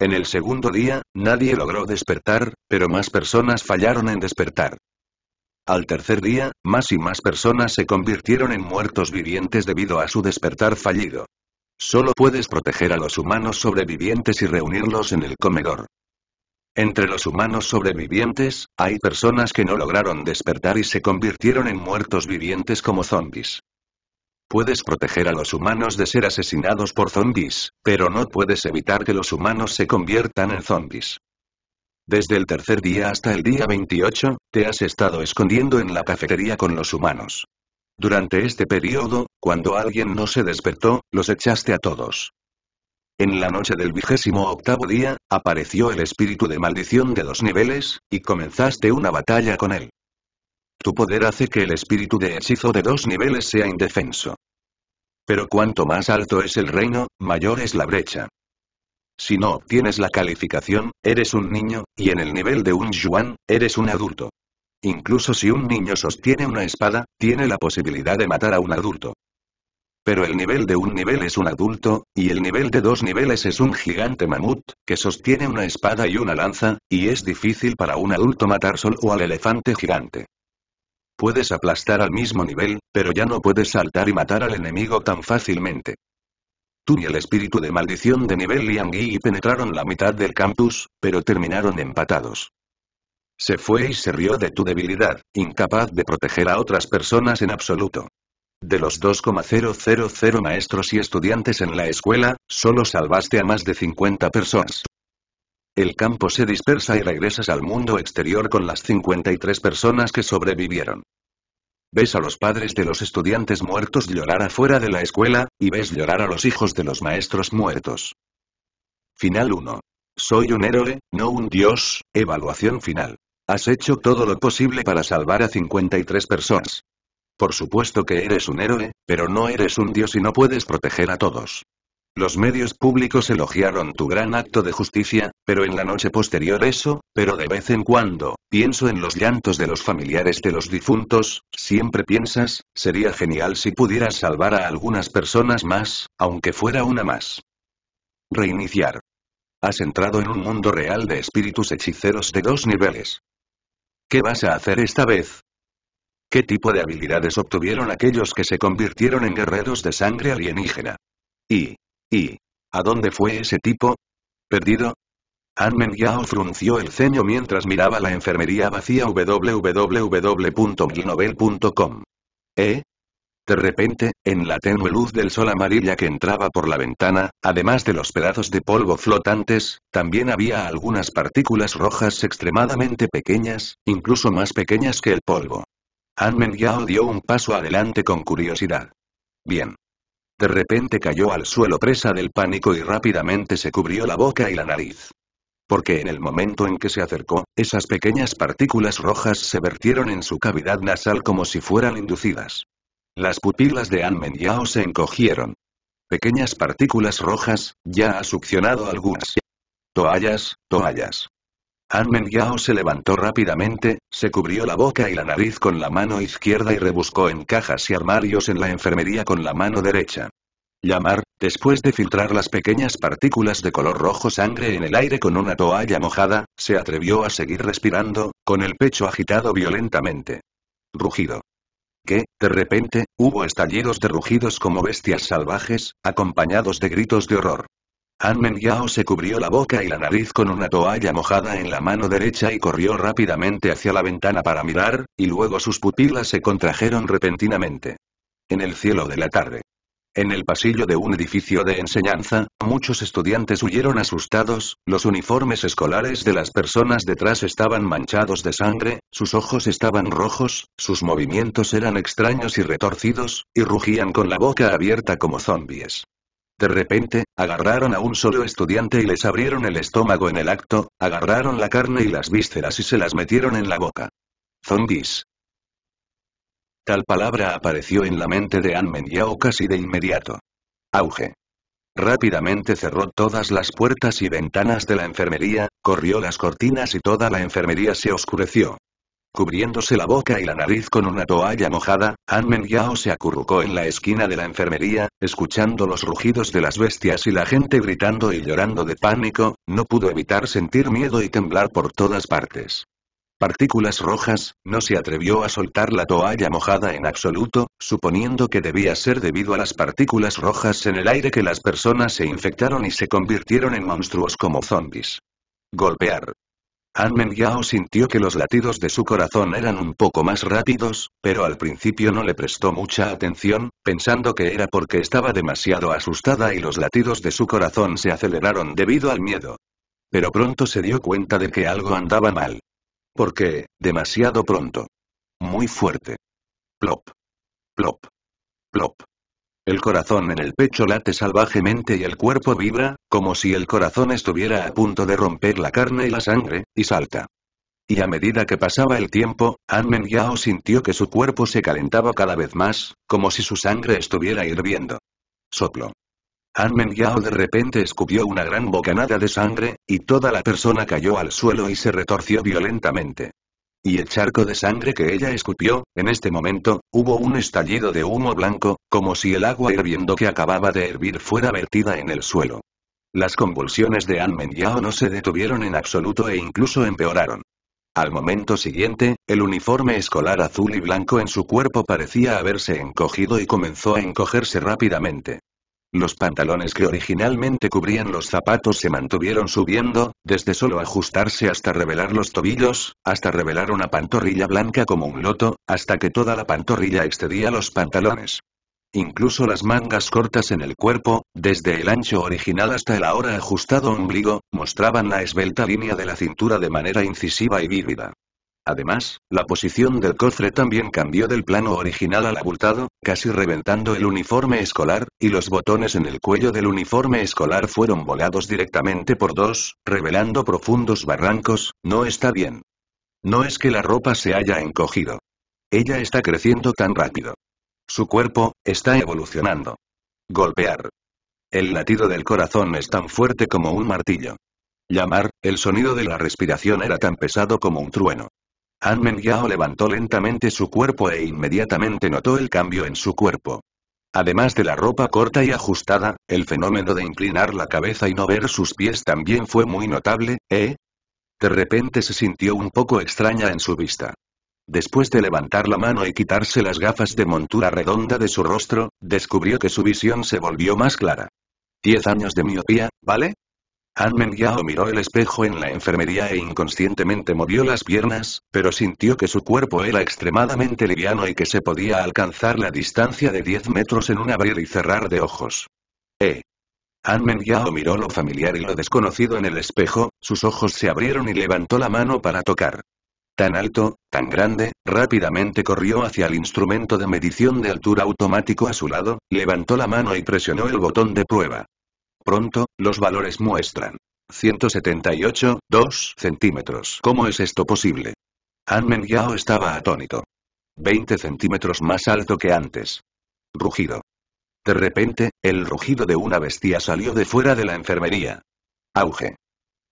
[SPEAKER 1] En el segundo día, nadie logró despertar, pero más personas fallaron en despertar. Al tercer día, más y más personas se convirtieron en muertos vivientes debido a su despertar fallido. Solo puedes proteger a los humanos sobrevivientes y reunirlos en el comedor. Entre los humanos sobrevivientes, hay personas que no lograron despertar y se convirtieron en muertos vivientes como zombies. Puedes proteger a los humanos de ser asesinados por zombies, pero no puedes evitar que los humanos se conviertan en zombies. Desde el tercer día hasta el día 28, te has estado escondiendo en la cafetería con los humanos. Durante este periodo, cuando alguien no se despertó, los echaste a todos. En la noche del vigésimo octavo día, apareció el espíritu de maldición de dos niveles, y comenzaste una batalla con él. Tu poder hace que el espíritu de hechizo de dos niveles sea indefenso. Pero cuanto más alto es el reino, mayor es la brecha. Si no obtienes la calificación, eres un niño, y en el nivel de un yuan, eres un adulto. Incluso si un niño sostiene una espada, tiene la posibilidad de matar a un adulto. Pero el nivel de un nivel es un adulto, y el nivel de dos niveles es un gigante mamut, que sostiene una espada y una lanza, y es difícil para un adulto matar solo al elefante gigante. Puedes aplastar al mismo nivel, pero ya no puedes saltar y matar al enemigo tan fácilmente. Tú y el espíritu de maldición de nivel Liang Yi penetraron la mitad del campus, pero terminaron empatados. Se fue y se rió de tu debilidad, incapaz de proteger a otras personas en absoluto. De los 2,000 maestros y estudiantes en la escuela, solo salvaste a más de 50 personas. El campo se dispersa y regresas al mundo exterior con las 53 personas que sobrevivieron. Ves a los padres de los estudiantes muertos llorar afuera de la escuela, y ves llorar a los hijos de los maestros muertos. Final 1. Soy un héroe, no un dios, evaluación final. Has hecho todo lo posible para salvar a 53 personas. Por supuesto que eres un héroe, pero no eres un dios y no puedes proteger a todos. Los medios públicos elogiaron tu gran acto de justicia, pero en la noche posterior eso, pero de vez en cuando, pienso en los llantos de los familiares de los difuntos, siempre piensas, sería genial si pudieras salvar a algunas personas más, aunque fuera una más. Reiniciar. Has entrado en un mundo real de espíritus hechiceros de dos niveles. ¿Qué vas a hacer esta vez? ¿Qué tipo de habilidades obtuvieron aquellos que se convirtieron en guerreros de sangre alienígena? Y... y... ¿A dónde fue ese tipo? ¿Perdido? Anmen Yao frunció el ceño mientras miraba la enfermería vacía www.ginovel.com. ¿Eh? De repente, en la tenue luz del sol amarilla que entraba por la ventana, además de los pedazos de polvo flotantes, también había algunas partículas rojas extremadamente pequeñas, incluso más pequeñas que el polvo. Armen Yao dio un paso adelante con curiosidad. Bien. De repente cayó al suelo presa del pánico y rápidamente se cubrió la boca y la nariz. Porque en el momento en que se acercó, esas pequeñas partículas rojas se vertieron en su cavidad nasal como si fueran inducidas. Las pupilas de Anmen Yao se encogieron. Pequeñas partículas rojas, ya ha succionado algunas. Toallas, toallas. Armen Yao se levantó rápidamente, se cubrió la boca y la nariz con la mano izquierda y rebuscó en cajas y armarios en la enfermería con la mano derecha. Llamar, después de filtrar las pequeñas partículas de color rojo sangre en el aire con una toalla mojada, se atrevió a seguir respirando, con el pecho agitado violentamente. Rugido. Que, de repente, hubo estallidos de rugidos como bestias salvajes, acompañados de gritos de horror. Armen Yao se cubrió la boca y la nariz con una toalla mojada en la mano derecha y corrió rápidamente hacia la ventana para mirar, y luego sus pupilas se contrajeron repentinamente. En el cielo de la tarde. En el pasillo de un edificio de enseñanza, muchos estudiantes huyeron asustados, los uniformes escolares de las personas detrás estaban manchados de sangre, sus ojos estaban rojos, sus movimientos eran extraños y retorcidos, y rugían con la boca abierta como zombies. De repente, agarraron a un solo estudiante y les abrieron el estómago en el acto, agarraron la carne y las vísceras y se las metieron en la boca. Zombies. Tal palabra apareció en la mente de Anmen Yao casi de inmediato. Auge. Rápidamente cerró todas las puertas y ventanas de la enfermería, corrió las cortinas y toda la enfermería se oscureció. Cubriéndose la boca y la nariz con una toalla mojada, Men Yao se acurrucó en la esquina de la enfermería, escuchando los rugidos de las bestias y la gente gritando y llorando de pánico, no pudo evitar sentir miedo y temblar por todas partes. Partículas rojas, no se atrevió a soltar la toalla mojada en absoluto, suponiendo que debía ser debido a las partículas rojas en el aire que las personas se infectaron y se convirtieron en monstruos como zombies. Golpear. Armen Yao sintió que los latidos de su corazón eran un poco más rápidos, pero al principio no le prestó mucha atención, pensando que era porque estaba demasiado asustada y los latidos de su corazón se aceleraron debido al miedo. Pero pronto se dio cuenta de que algo andaba mal. Porque, demasiado pronto. Muy fuerte. Plop. Plop. Plop. El corazón en el pecho late salvajemente y el cuerpo vibra, como si el corazón estuviera a punto de romper la carne y la sangre, y salta. Y a medida que pasaba el tiempo, Anmen Yao sintió que su cuerpo se calentaba cada vez más, como si su sangre estuviera hirviendo. Soplo. Anmen Yao de repente escupió una gran bocanada de sangre, y toda la persona cayó al suelo y se retorció violentamente. Y el charco de sangre que ella escupió, en este momento, hubo un estallido de humo blanco, como si el agua hirviendo que acababa de hervir fuera vertida en el suelo. Las convulsiones de Anmen Yao no se detuvieron en absoluto e incluso empeoraron. Al momento siguiente, el uniforme escolar azul y blanco en su cuerpo parecía haberse encogido y comenzó a encogerse rápidamente. Los pantalones que originalmente cubrían los zapatos se mantuvieron subiendo, desde solo ajustarse hasta revelar los tobillos, hasta revelar una pantorrilla blanca como un loto, hasta que toda la pantorrilla excedía los pantalones. Incluso las mangas cortas en el cuerpo, desde el ancho original hasta el ahora ajustado ombligo, mostraban la esbelta línea de la cintura de manera incisiva y vívida. Además, la posición del cofre también cambió del plano original al abultado, casi reventando el uniforme escolar, y los botones en el cuello del uniforme escolar fueron volados directamente por dos, revelando profundos barrancos, no está bien. No es que la ropa se haya encogido. Ella está creciendo tan rápido. Su cuerpo, está evolucionando. Golpear. El latido del corazón es tan fuerte como un martillo. Llamar, el sonido de la respiración era tan pesado como un trueno. Anmen Yao levantó lentamente su cuerpo e inmediatamente notó el cambio en su cuerpo. Además de la ropa corta y ajustada, el fenómeno de inclinar la cabeza y no ver sus pies también fue muy notable, ¿eh? De repente se sintió un poco extraña en su vista. Después de levantar la mano y quitarse las gafas de montura redonda de su rostro, descubrió que su visión se volvió más clara. Diez años de miopía, ¿vale? Han Yao miró el espejo en la enfermería e inconscientemente movió las piernas, pero sintió que su cuerpo era extremadamente liviano y que se podía alcanzar la distancia de 10 metros en un abrir y cerrar de ojos. ¿Eh? Han Yao miró lo familiar y lo desconocido en el espejo, sus ojos se abrieron y levantó la mano para tocar. Tan alto, tan grande, rápidamente corrió hacia el instrumento de medición de altura automático a su lado, levantó la mano y presionó el botón de prueba. Pronto, los valores muestran. 178, 2 centímetros. ¿Cómo es esto posible? Anmen Yao estaba atónito. 20 centímetros más alto que antes. Rugido. De repente, el rugido de una bestia salió de fuera de la enfermería. Auge.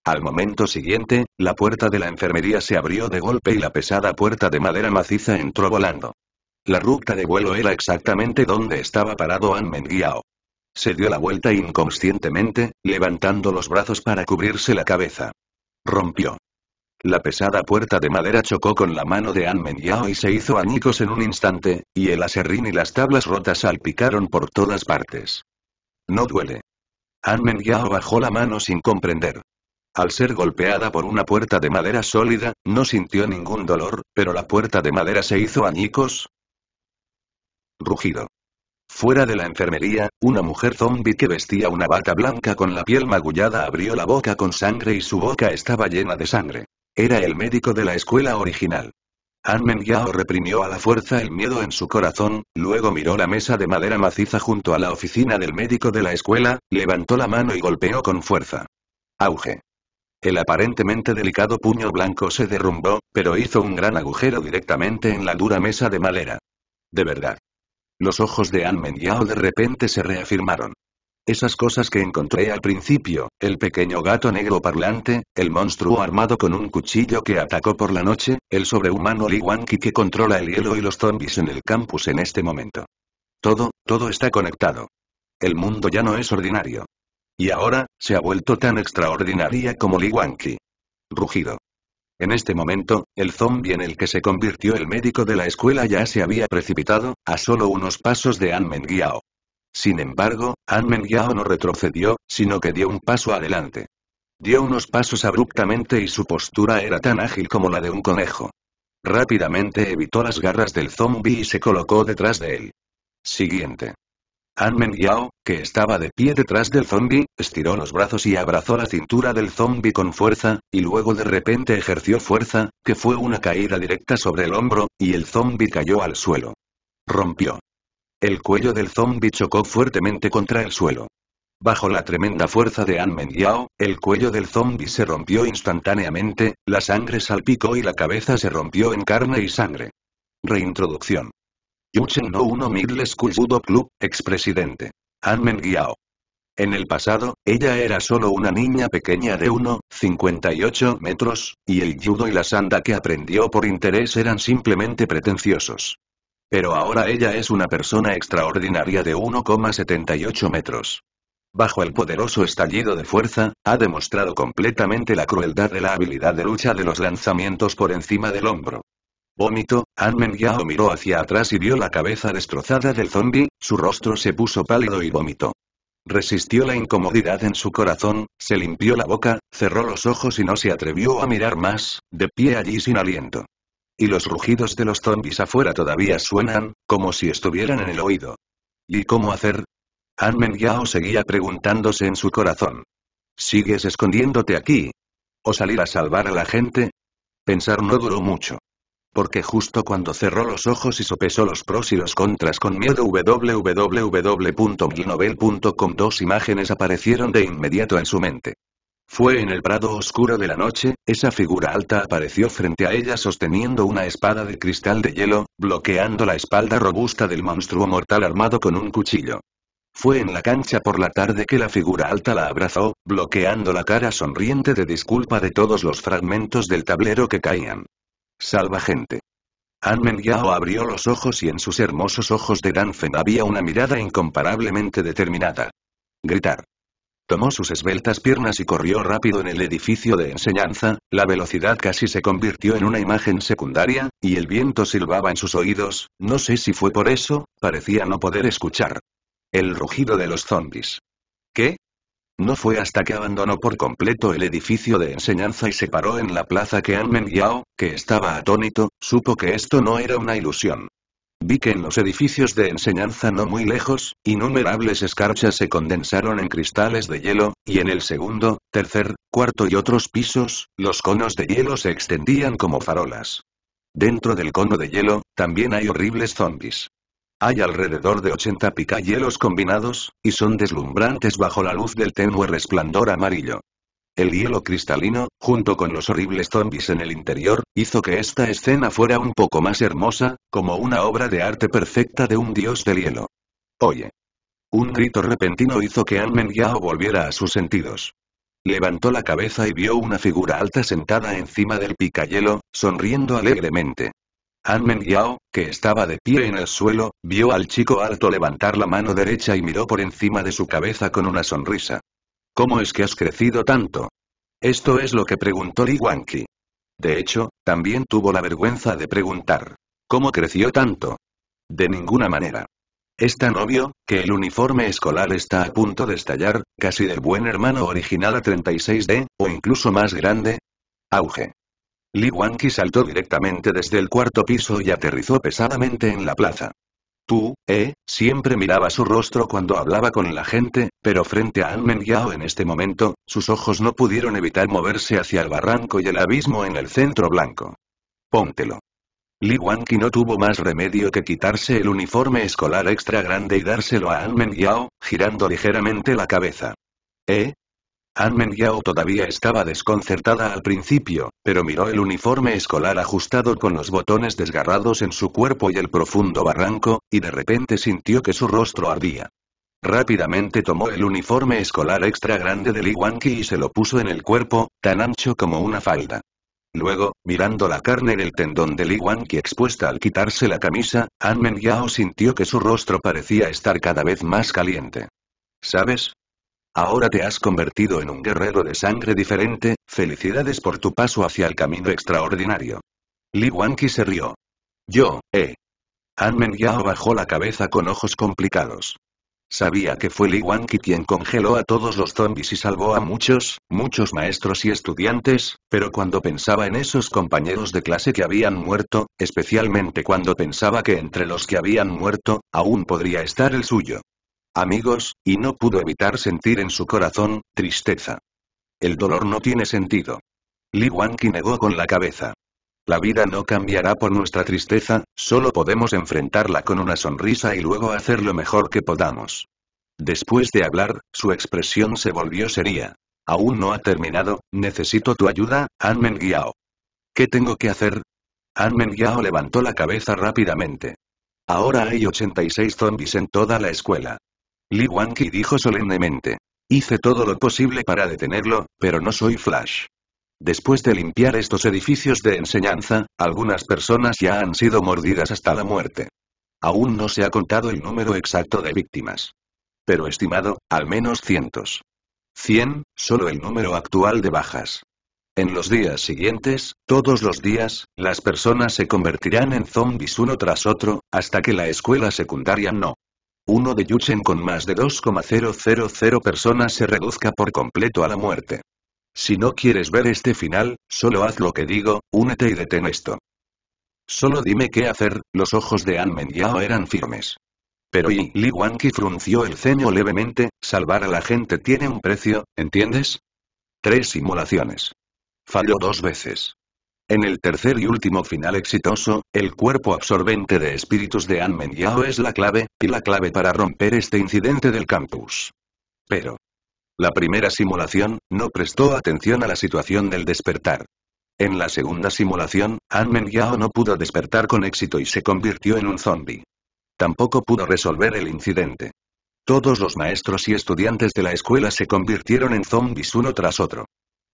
[SPEAKER 1] Al momento siguiente, la puerta de la enfermería se abrió de golpe y la pesada puerta de madera maciza entró volando. La ruta de vuelo era exactamente donde estaba parado An Yao. Se dio la vuelta inconscientemente, levantando los brazos para cubrirse la cabeza. Rompió. La pesada puerta de madera chocó con la mano de Anmen Yao y se hizo añicos en un instante, y el aserrín y las tablas rotas salpicaron por todas partes. No duele. Anmen Yao bajó la mano sin comprender. Al ser golpeada por una puerta de madera sólida, no sintió ningún dolor, pero la puerta de madera se hizo añicos. Rugido. Fuera de la enfermería, una mujer zombie que vestía una bata blanca con la piel magullada abrió la boca con sangre y su boca estaba llena de sangre. Era el médico de la escuela original. Anmen Yao reprimió a la fuerza el miedo en su corazón, luego miró la mesa de madera maciza junto a la oficina del médico de la escuela, levantó la mano y golpeó con fuerza. Auge. El aparentemente delicado puño blanco se derrumbó, pero hizo un gran agujero directamente en la dura mesa de madera. De verdad. Los ojos de Anmen Yao de repente se reafirmaron. Esas cosas que encontré al principio, el pequeño gato negro parlante, el monstruo armado con un cuchillo que atacó por la noche, el sobrehumano Li que controla el hielo y los zombies en el campus en este momento. Todo, todo está conectado. El mundo ya no es ordinario. Y ahora, se ha vuelto tan extraordinaria como Li Wanqi. Rugido. En este momento, el zombie en el que se convirtió el médico de la escuela ya se había precipitado, a solo unos pasos de Anmen Giao. Sin embargo, Anmen giao no retrocedió, sino que dio un paso adelante. Dio unos pasos abruptamente y su postura era tan ágil como la de un conejo. Rápidamente evitó las garras del zombie y se colocó detrás de él. Siguiente. Men Yao, que estaba de pie detrás del zombi, estiró los brazos y abrazó la cintura del zombi con fuerza, y luego de repente ejerció fuerza, que fue una caída directa sobre el hombro, y el zombi cayó al suelo. Rompió. El cuello del zombi chocó fuertemente contra el suelo. Bajo la tremenda fuerza de Anmen Yao, el cuello del zombi se rompió instantáneamente, la sangre salpicó y la cabeza se rompió en carne y sangre. Reintroducción. Yuchen No Uno Middle School Judo Club, expresidente. Anmen Giao. En el pasado, ella era solo una niña pequeña de 1,58 metros, y el judo y la sanda que aprendió por interés eran simplemente pretenciosos. Pero ahora ella es una persona extraordinaria de 1,78 metros. Bajo el poderoso estallido de fuerza, ha demostrado completamente la crueldad de la habilidad de lucha de los lanzamientos por encima del hombro. Vómito, Anmen Yao miró hacia atrás y vio la cabeza destrozada del zombi, su rostro se puso pálido y vómito. Resistió la incomodidad en su corazón, se limpió la boca, cerró los ojos y no se atrevió a mirar más, de pie allí sin aliento. Y los rugidos de los zombis afuera todavía suenan, como si estuvieran en el oído. ¿Y cómo hacer? Anmen Yao seguía preguntándose en su corazón. ¿Sigues escondiéndote aquí? ¿O salir a salvar a la gente? Pensar no duró mucho. Porque justo cuando cerró los ojos y sopesó los pros y los contras con miedo www.milnovel.com dos imágenes aparecieron de inmediato en su mente. Fue en el prado oscuro de la noche, esa figura alta apareció frente a ella sosteniendo una espada de cristal de hielo, bloqueando la espalda robusta del monstruo mortal armado con un cuchillo. Fue en la cancha por la tarde que la figura alta la abrazó, bloqueando la cara sonriente de disculpa de todos los fragmentos del tablero que caían. Salva gente. Anmen Yao abrió los ojos y en sus hermosos ojos de Danfen había una mirada incomparablemente determinada. Gritar. Tomó sus esbeltas piernas y corrió rápido en el edificio de enseñanza, la velocidad casi se convirtió en una imagen secundaria, y el viento silbaba en sus oídos, no sé si fue por eso, parecía no poder escuchar. El rugido de los zombies. ¿Qué? No fue hasta que abandonó por completo el edificio de enseñanza y se paró en la plaza que Anmen Yao, que estaba atónito, supo que esto no era una ilusión. Vi que en los edificios de enseñanza no muy lejos, innumerables escarchas se condensaron en cristales de hielo, y en el segundo, tercer, cuarto y otros pisos, los conos de hielo se extendían como farolas. Dentro del cono de hielo, también hay horribles zombies. Hay alrededor de 80 picayelos combinados, y son deslumbrantes bajo la luz del tenue resplandor amarillo. El hielo cristalino, junto con los horribles zombies en el interior, hizo que esta escena fuera un poco más hermosa, como una obra de arte perfecta de un dios del hielo. Oye. Un grito repentino hizo que Anmen Yao volviera a sus sentidos. Levantó la cabeza y vio una figura alta sentada encima del picayelo, sonriendo alegremente. Anmen Yao, que estaba de pie en el suelo, vio al chico alto levantar la mano derecha y miró por encima de su cabeza con una sonrisa. ¿Cómo es que has crecido tanto? Esto es lo que preguntó Li Wanqi. De hecho, también tuvo la vergüenza de preguntar. ¿Cómo creció tanto? De ninguna manera. Es tan obvio, que el uniforme escolar está a punto de estallar, casi del buen hermano original a 36D, o incluso más grande. Auge. Li Wanqi saltó directamente desde el cuarto piso y aterrizó pesadamente en la plaza. Tú, eh, siempre miraba su rostro cuando hablaba con la gente, pero frente a An Yao en este momento, sus ojos no pudieron evitar moverse hacia el barranco y el abismo en el centro blanco. Póntelo. Li Wanqi no tuvo más remedio que quitarse el uniforme escolar extra grande y dárselo a An Yao, girando ligeramente la cabeza. ¿Eh? Armen Yao todavía estaba desconcertada al principio, pero miró el uniforme escolar ajustado con los botones desgarrados en su cuerpo y el profundo barranco, y de repente sintió que su rostro ardía. Rápidamente tomó el uniforme escolar extra grande de Li Wanqi y se lo puso en el cuerpo, tan ancho como una falda. Luego, mirando la carne el tendón de Li Wanqi expuesta al quitarse la camisa, Anmen Yao sintió que su rostro parecía estar cada vez más caliente. ¿Sabes? Ahora te has convertido en un guerrero de sangre diferente, felicidades por tu paso hacia el camino extraordinario. Li Wanqi se rió. Yo, eh. Anmen Yao bajó la cabeza con ojos complicados. Sabía que fue Li Wanqi quien congeló a todos los zombies y salvó a muchos, muchos maestros y estudiantes, pero cuando pensaba en esos compañeros de clase que habían muerto, especialmente cuando pensaba que entre los que habían muerto, aún podría estar el suyo amigos, y no pudo evitar sentir en su corazón, tristeza. El dolor no tiene sentido. Li Wanqi negó con la cabeza. La vida no cambiará por nuestra tristeza, solo podemos enfrentarla con una sonrisa y luego hacer lo mejor que podamos. Después de hablar, su expresión se volvió seria. Aún no ha terminado, necesito tu ayuda, Anmen Giao. ¿Qué tengo que hacer? Anmen Giao levantó la cabeza rápidamente. Ahora hay 86 zombies en toda la escuela. Li Wanqi dijo solemnemente. Hice todo lo posible para detenerlo, pero no soy Flash. Después de limpiar estos edificios de enseñanza, algunas personas ya han sido mordidas hasta la muerte. Aún no se ha contado el número exacto de víctimas. Pero estimado, al menos cientos. Cien, solo el número actual de bajas. En los días siguientes, todos los días, las personas se convertirán en zombies uno tras otro, hasta que la escuela secundaria no uno de Yuchen con más de 2,000 personas se reduzca por completo a la muerte. Si no quieres ver este final, solo haz lo que digo, únete y detén esto. Solo dime qué hacer, los ojos de Anmen Yao eran firmes. Pero y Li Wanqi frunció el ceño levemente, salvar a la gente tiene un precio, ¿entiendes? Tres simulaciones. Falló dos veces. En el tercer y último final exitoso, el cuerpo absorbente de espíritus de Anmen Yao es la clave, y la clave para romper este incidente del campus. Pero. La primera simulación, no prestó atención a la situación del despertar. En la segunda simulación, Anmen Yao no pudo despertar con éxito y se convirtió en un zombie. Tampoco pudo resolver el incidente. Todos los maestros y estudiantes de la escuela se convirtieron en zombies uno tras otro.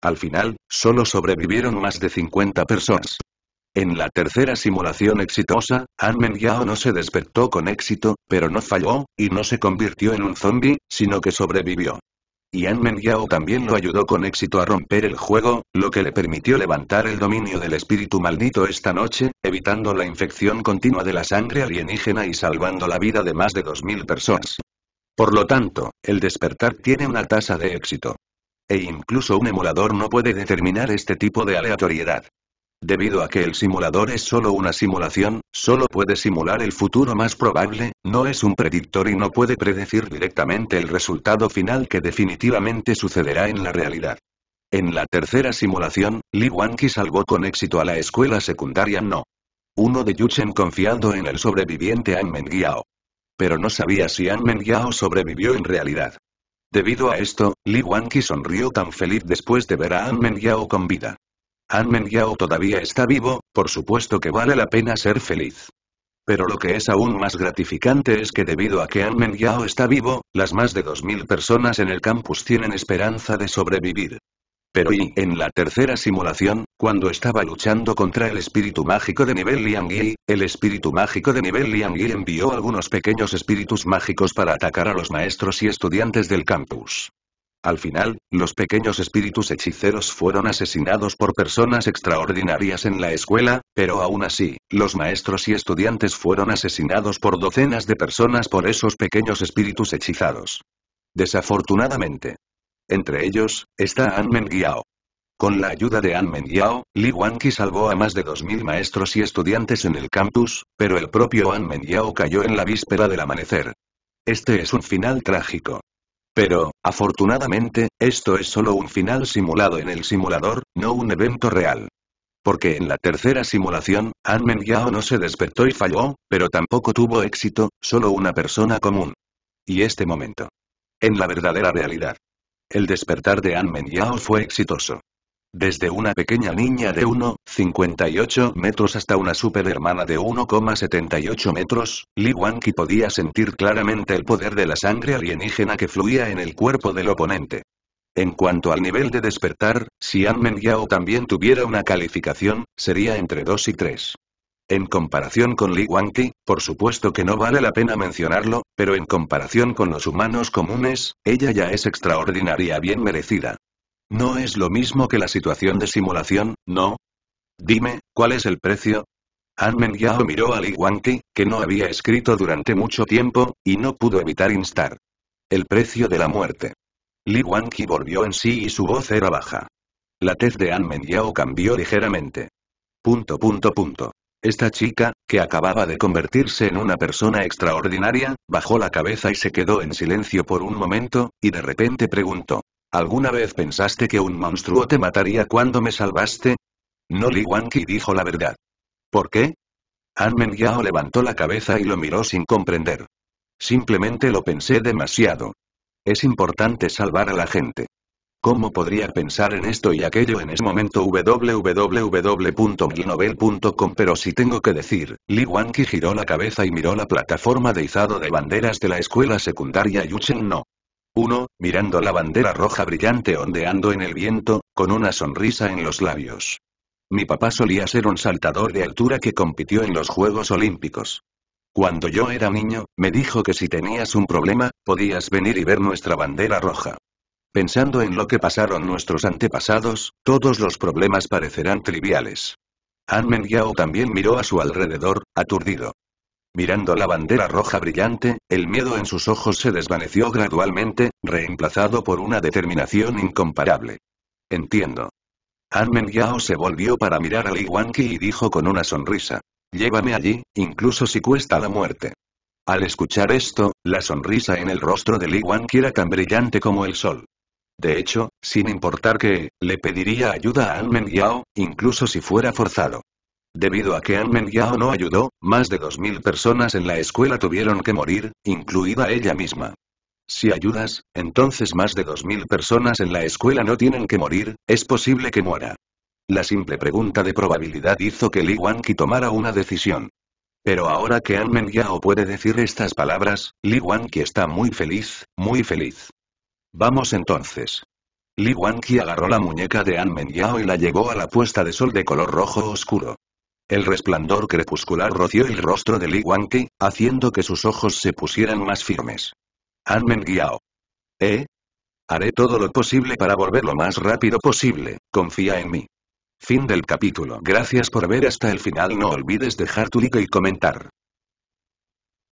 [SPEAKER 1] Al final, solo sobrevivieron más de 50 personas. En la tercera simulación exitosa, Anmen Yao no se despertó con éxito, pero no falló, y no se convirtió en un zombie, sino que sobrevivió. Y Anmen Yao también lo ayudó con éxito a romper el juego, lo que le permitió levantar el dominio del espíritu maldito esta noche, evitando la infección continua de la sangre alienígena y salvando la vida de más de 2.000 personas. Por lo tanto, el despertar tiene una tasa de éxito. E incluso un emulador no puede determinar este tipo de aleatoriedad. Debido a que el simulador es solo una simulación, solo puede simular el futuro más probable, no es un predictor y no puede predecir directamente el resultado final que definitivamente sucederá en la realidad. En la tercera simulación, Li Wanqi salvó con éxito a la escuela secundaria No. Uno de Yuchen confiando en el sobreviviente Han Mengyao. Pero no sabía si Han Mengyao sobrevivió en realidad. Debido a esto, Li Wanqi sonrió tan feliz después de ver a Men Yao con vida. Men Yao todavía está vivo, por supuesto que vale la pena ser feliz. Pero lo que es aún más gratificante es que debido a que Men Yao está vivo, las más de 2.000 personas en el campus tienen esperanza de sobrevivir. Pero y, en la tercera simulación, cuando estaba luchando contra el espíritu mágico de nivel Liangyi, el espíritu mágico de nivel Liangyi envió algunos pequeños espíritus mágicos para atacar a los maestros y estudiantes del campus. Al final, los pequeños espíritus hechiceros fueron asesinados por personas extraordinarias en la escuela, pero aún así, los maestros y estudiantes fueron asesinados por docenas de personas por esos pequeños espíritus hechizados. Desafortunadamente, entre ellos, está An Men Yao. Con la ayuda de An Men Yao, Li Wanqi salvó a más de 2.000 maestros y estudiantes en el campus, pero el propio An Men Yao cayó en la víspera del amanecer. Este es un final trágico. Pero, afortunadamente, esto es solo un final simulado en el simulador, no un evento real. Porque en la tercera simulación, An Men Yao no se despertó y falló, pero tampoco tuvo éxito, solo una persona común. Y este momento. En la verdadera realidad el despertar de An Men Yao fue exitoso. Desde una pequeña niña de 1,58 metros hasta una superhermana de 1,78 metros, Li Wanqi podía sentir claramente el poder de la sangre alienígena que fluía en el cuerpo del oponente. En cuanto al nivel de despertar, si An Men Yao también tuviera una calificación, sería entre 2 y 3. En comparación con Li Wangqi, por supuesto que no vale la pena mencionarlo, pero en comparación con los humanos comunes, ella ya es extraordinaria bien merecida. No es lo mismo que la situación de simulación, ¿no? Dime, ¿cuál es el precio? han Yao miró a Li Wangqi, que no había escrito durante mucho tiempo, y no pudo evitar instar. El precio de la muerte. Li Wangqi volvió en sí y su voz era baja. La tez de Anmen Yao cambió ligeramente. Punto punto punto. Esta chica, que acababa de convertirse en una persona extraordinaria, bajó la cabeza y se quedó en silencio por un momento, y de repente preguntó. ¿Alguna vez pensaste que un monstruo te mataría cuando me salvaste? No Li dijo la verdad. ¿Por qué? Anmen Yao levantó la cabeza y lo miró sin comprender. Simplemente lo pensé demasiado. Es importante salvar a la gente. ¿Cómo podría pensar en esto y aquello en ese momento www.glinovel.com? Pero si tengo que decir, Lee Wanqi giró la cabeza y miró la plataforma de izado de banderas de la escuela secundaria Yuchen No. 1. Mirando la bandera roja brillante ondeando en el viento, con una sonrisa en los labios. Mi papá solía ser un saltador de altura que compitió en los Juegos Olímpicos. Cuando yo era niño, me dijo que si tenías un problema, podías venir y ver nuestra bandera roja. Pensando en lo que pasaron nuestros antepasados, todos los problemas parecerán triviales. Anmen Yao también miró a su alrededor, aturdido. Mirando la bandera roja brillante, el miedo en sus ojos se desvaneció gradualmente, reemplazado por una determinación incomparable. Entiendo. Anmen Yao se volvió para mirar a Li Wanqi y dijo con una sonrisa. Llévame allí, incluso si cuesta la muerte. Al escuchar esto, la sonrisa en el rostro de Li Wanqi era tan brillante como el sol. De hecho, sin importar que, le pediría ayuda a meng Yao, incluso si fuera forzado. Debido a que Anmen Yao no ayudó, más de 2.000 personas en la escuela tuvieron que morir, incluida ella misma. Si ayudas, entonces más de 2.000 personas en la escuela no tienen que morir, es posible que muera. La simple pregunta de probabilidad hizo que Li Wanqi tomara una decisión. Pero ahora que Anmen Yao puede decir estas palabras, Li Wanqi está muy feliz, muy feliz. Vamos entonces. Li Ki agarró la muñeca de An Mengyao y la llevó a la puesta de sol de color rojo oscuro. El resplandor crepuscular roció el rostro de Li Ki, haciendo que sus ojos se pusieran más firmes. An Mengyao. ¿Eh? Haré todo lo posible para volver lo más rápido posible, confía en mí. Fin del capítulo. Gracias por ver hasta el final. No olvides dejar tu like y comentar.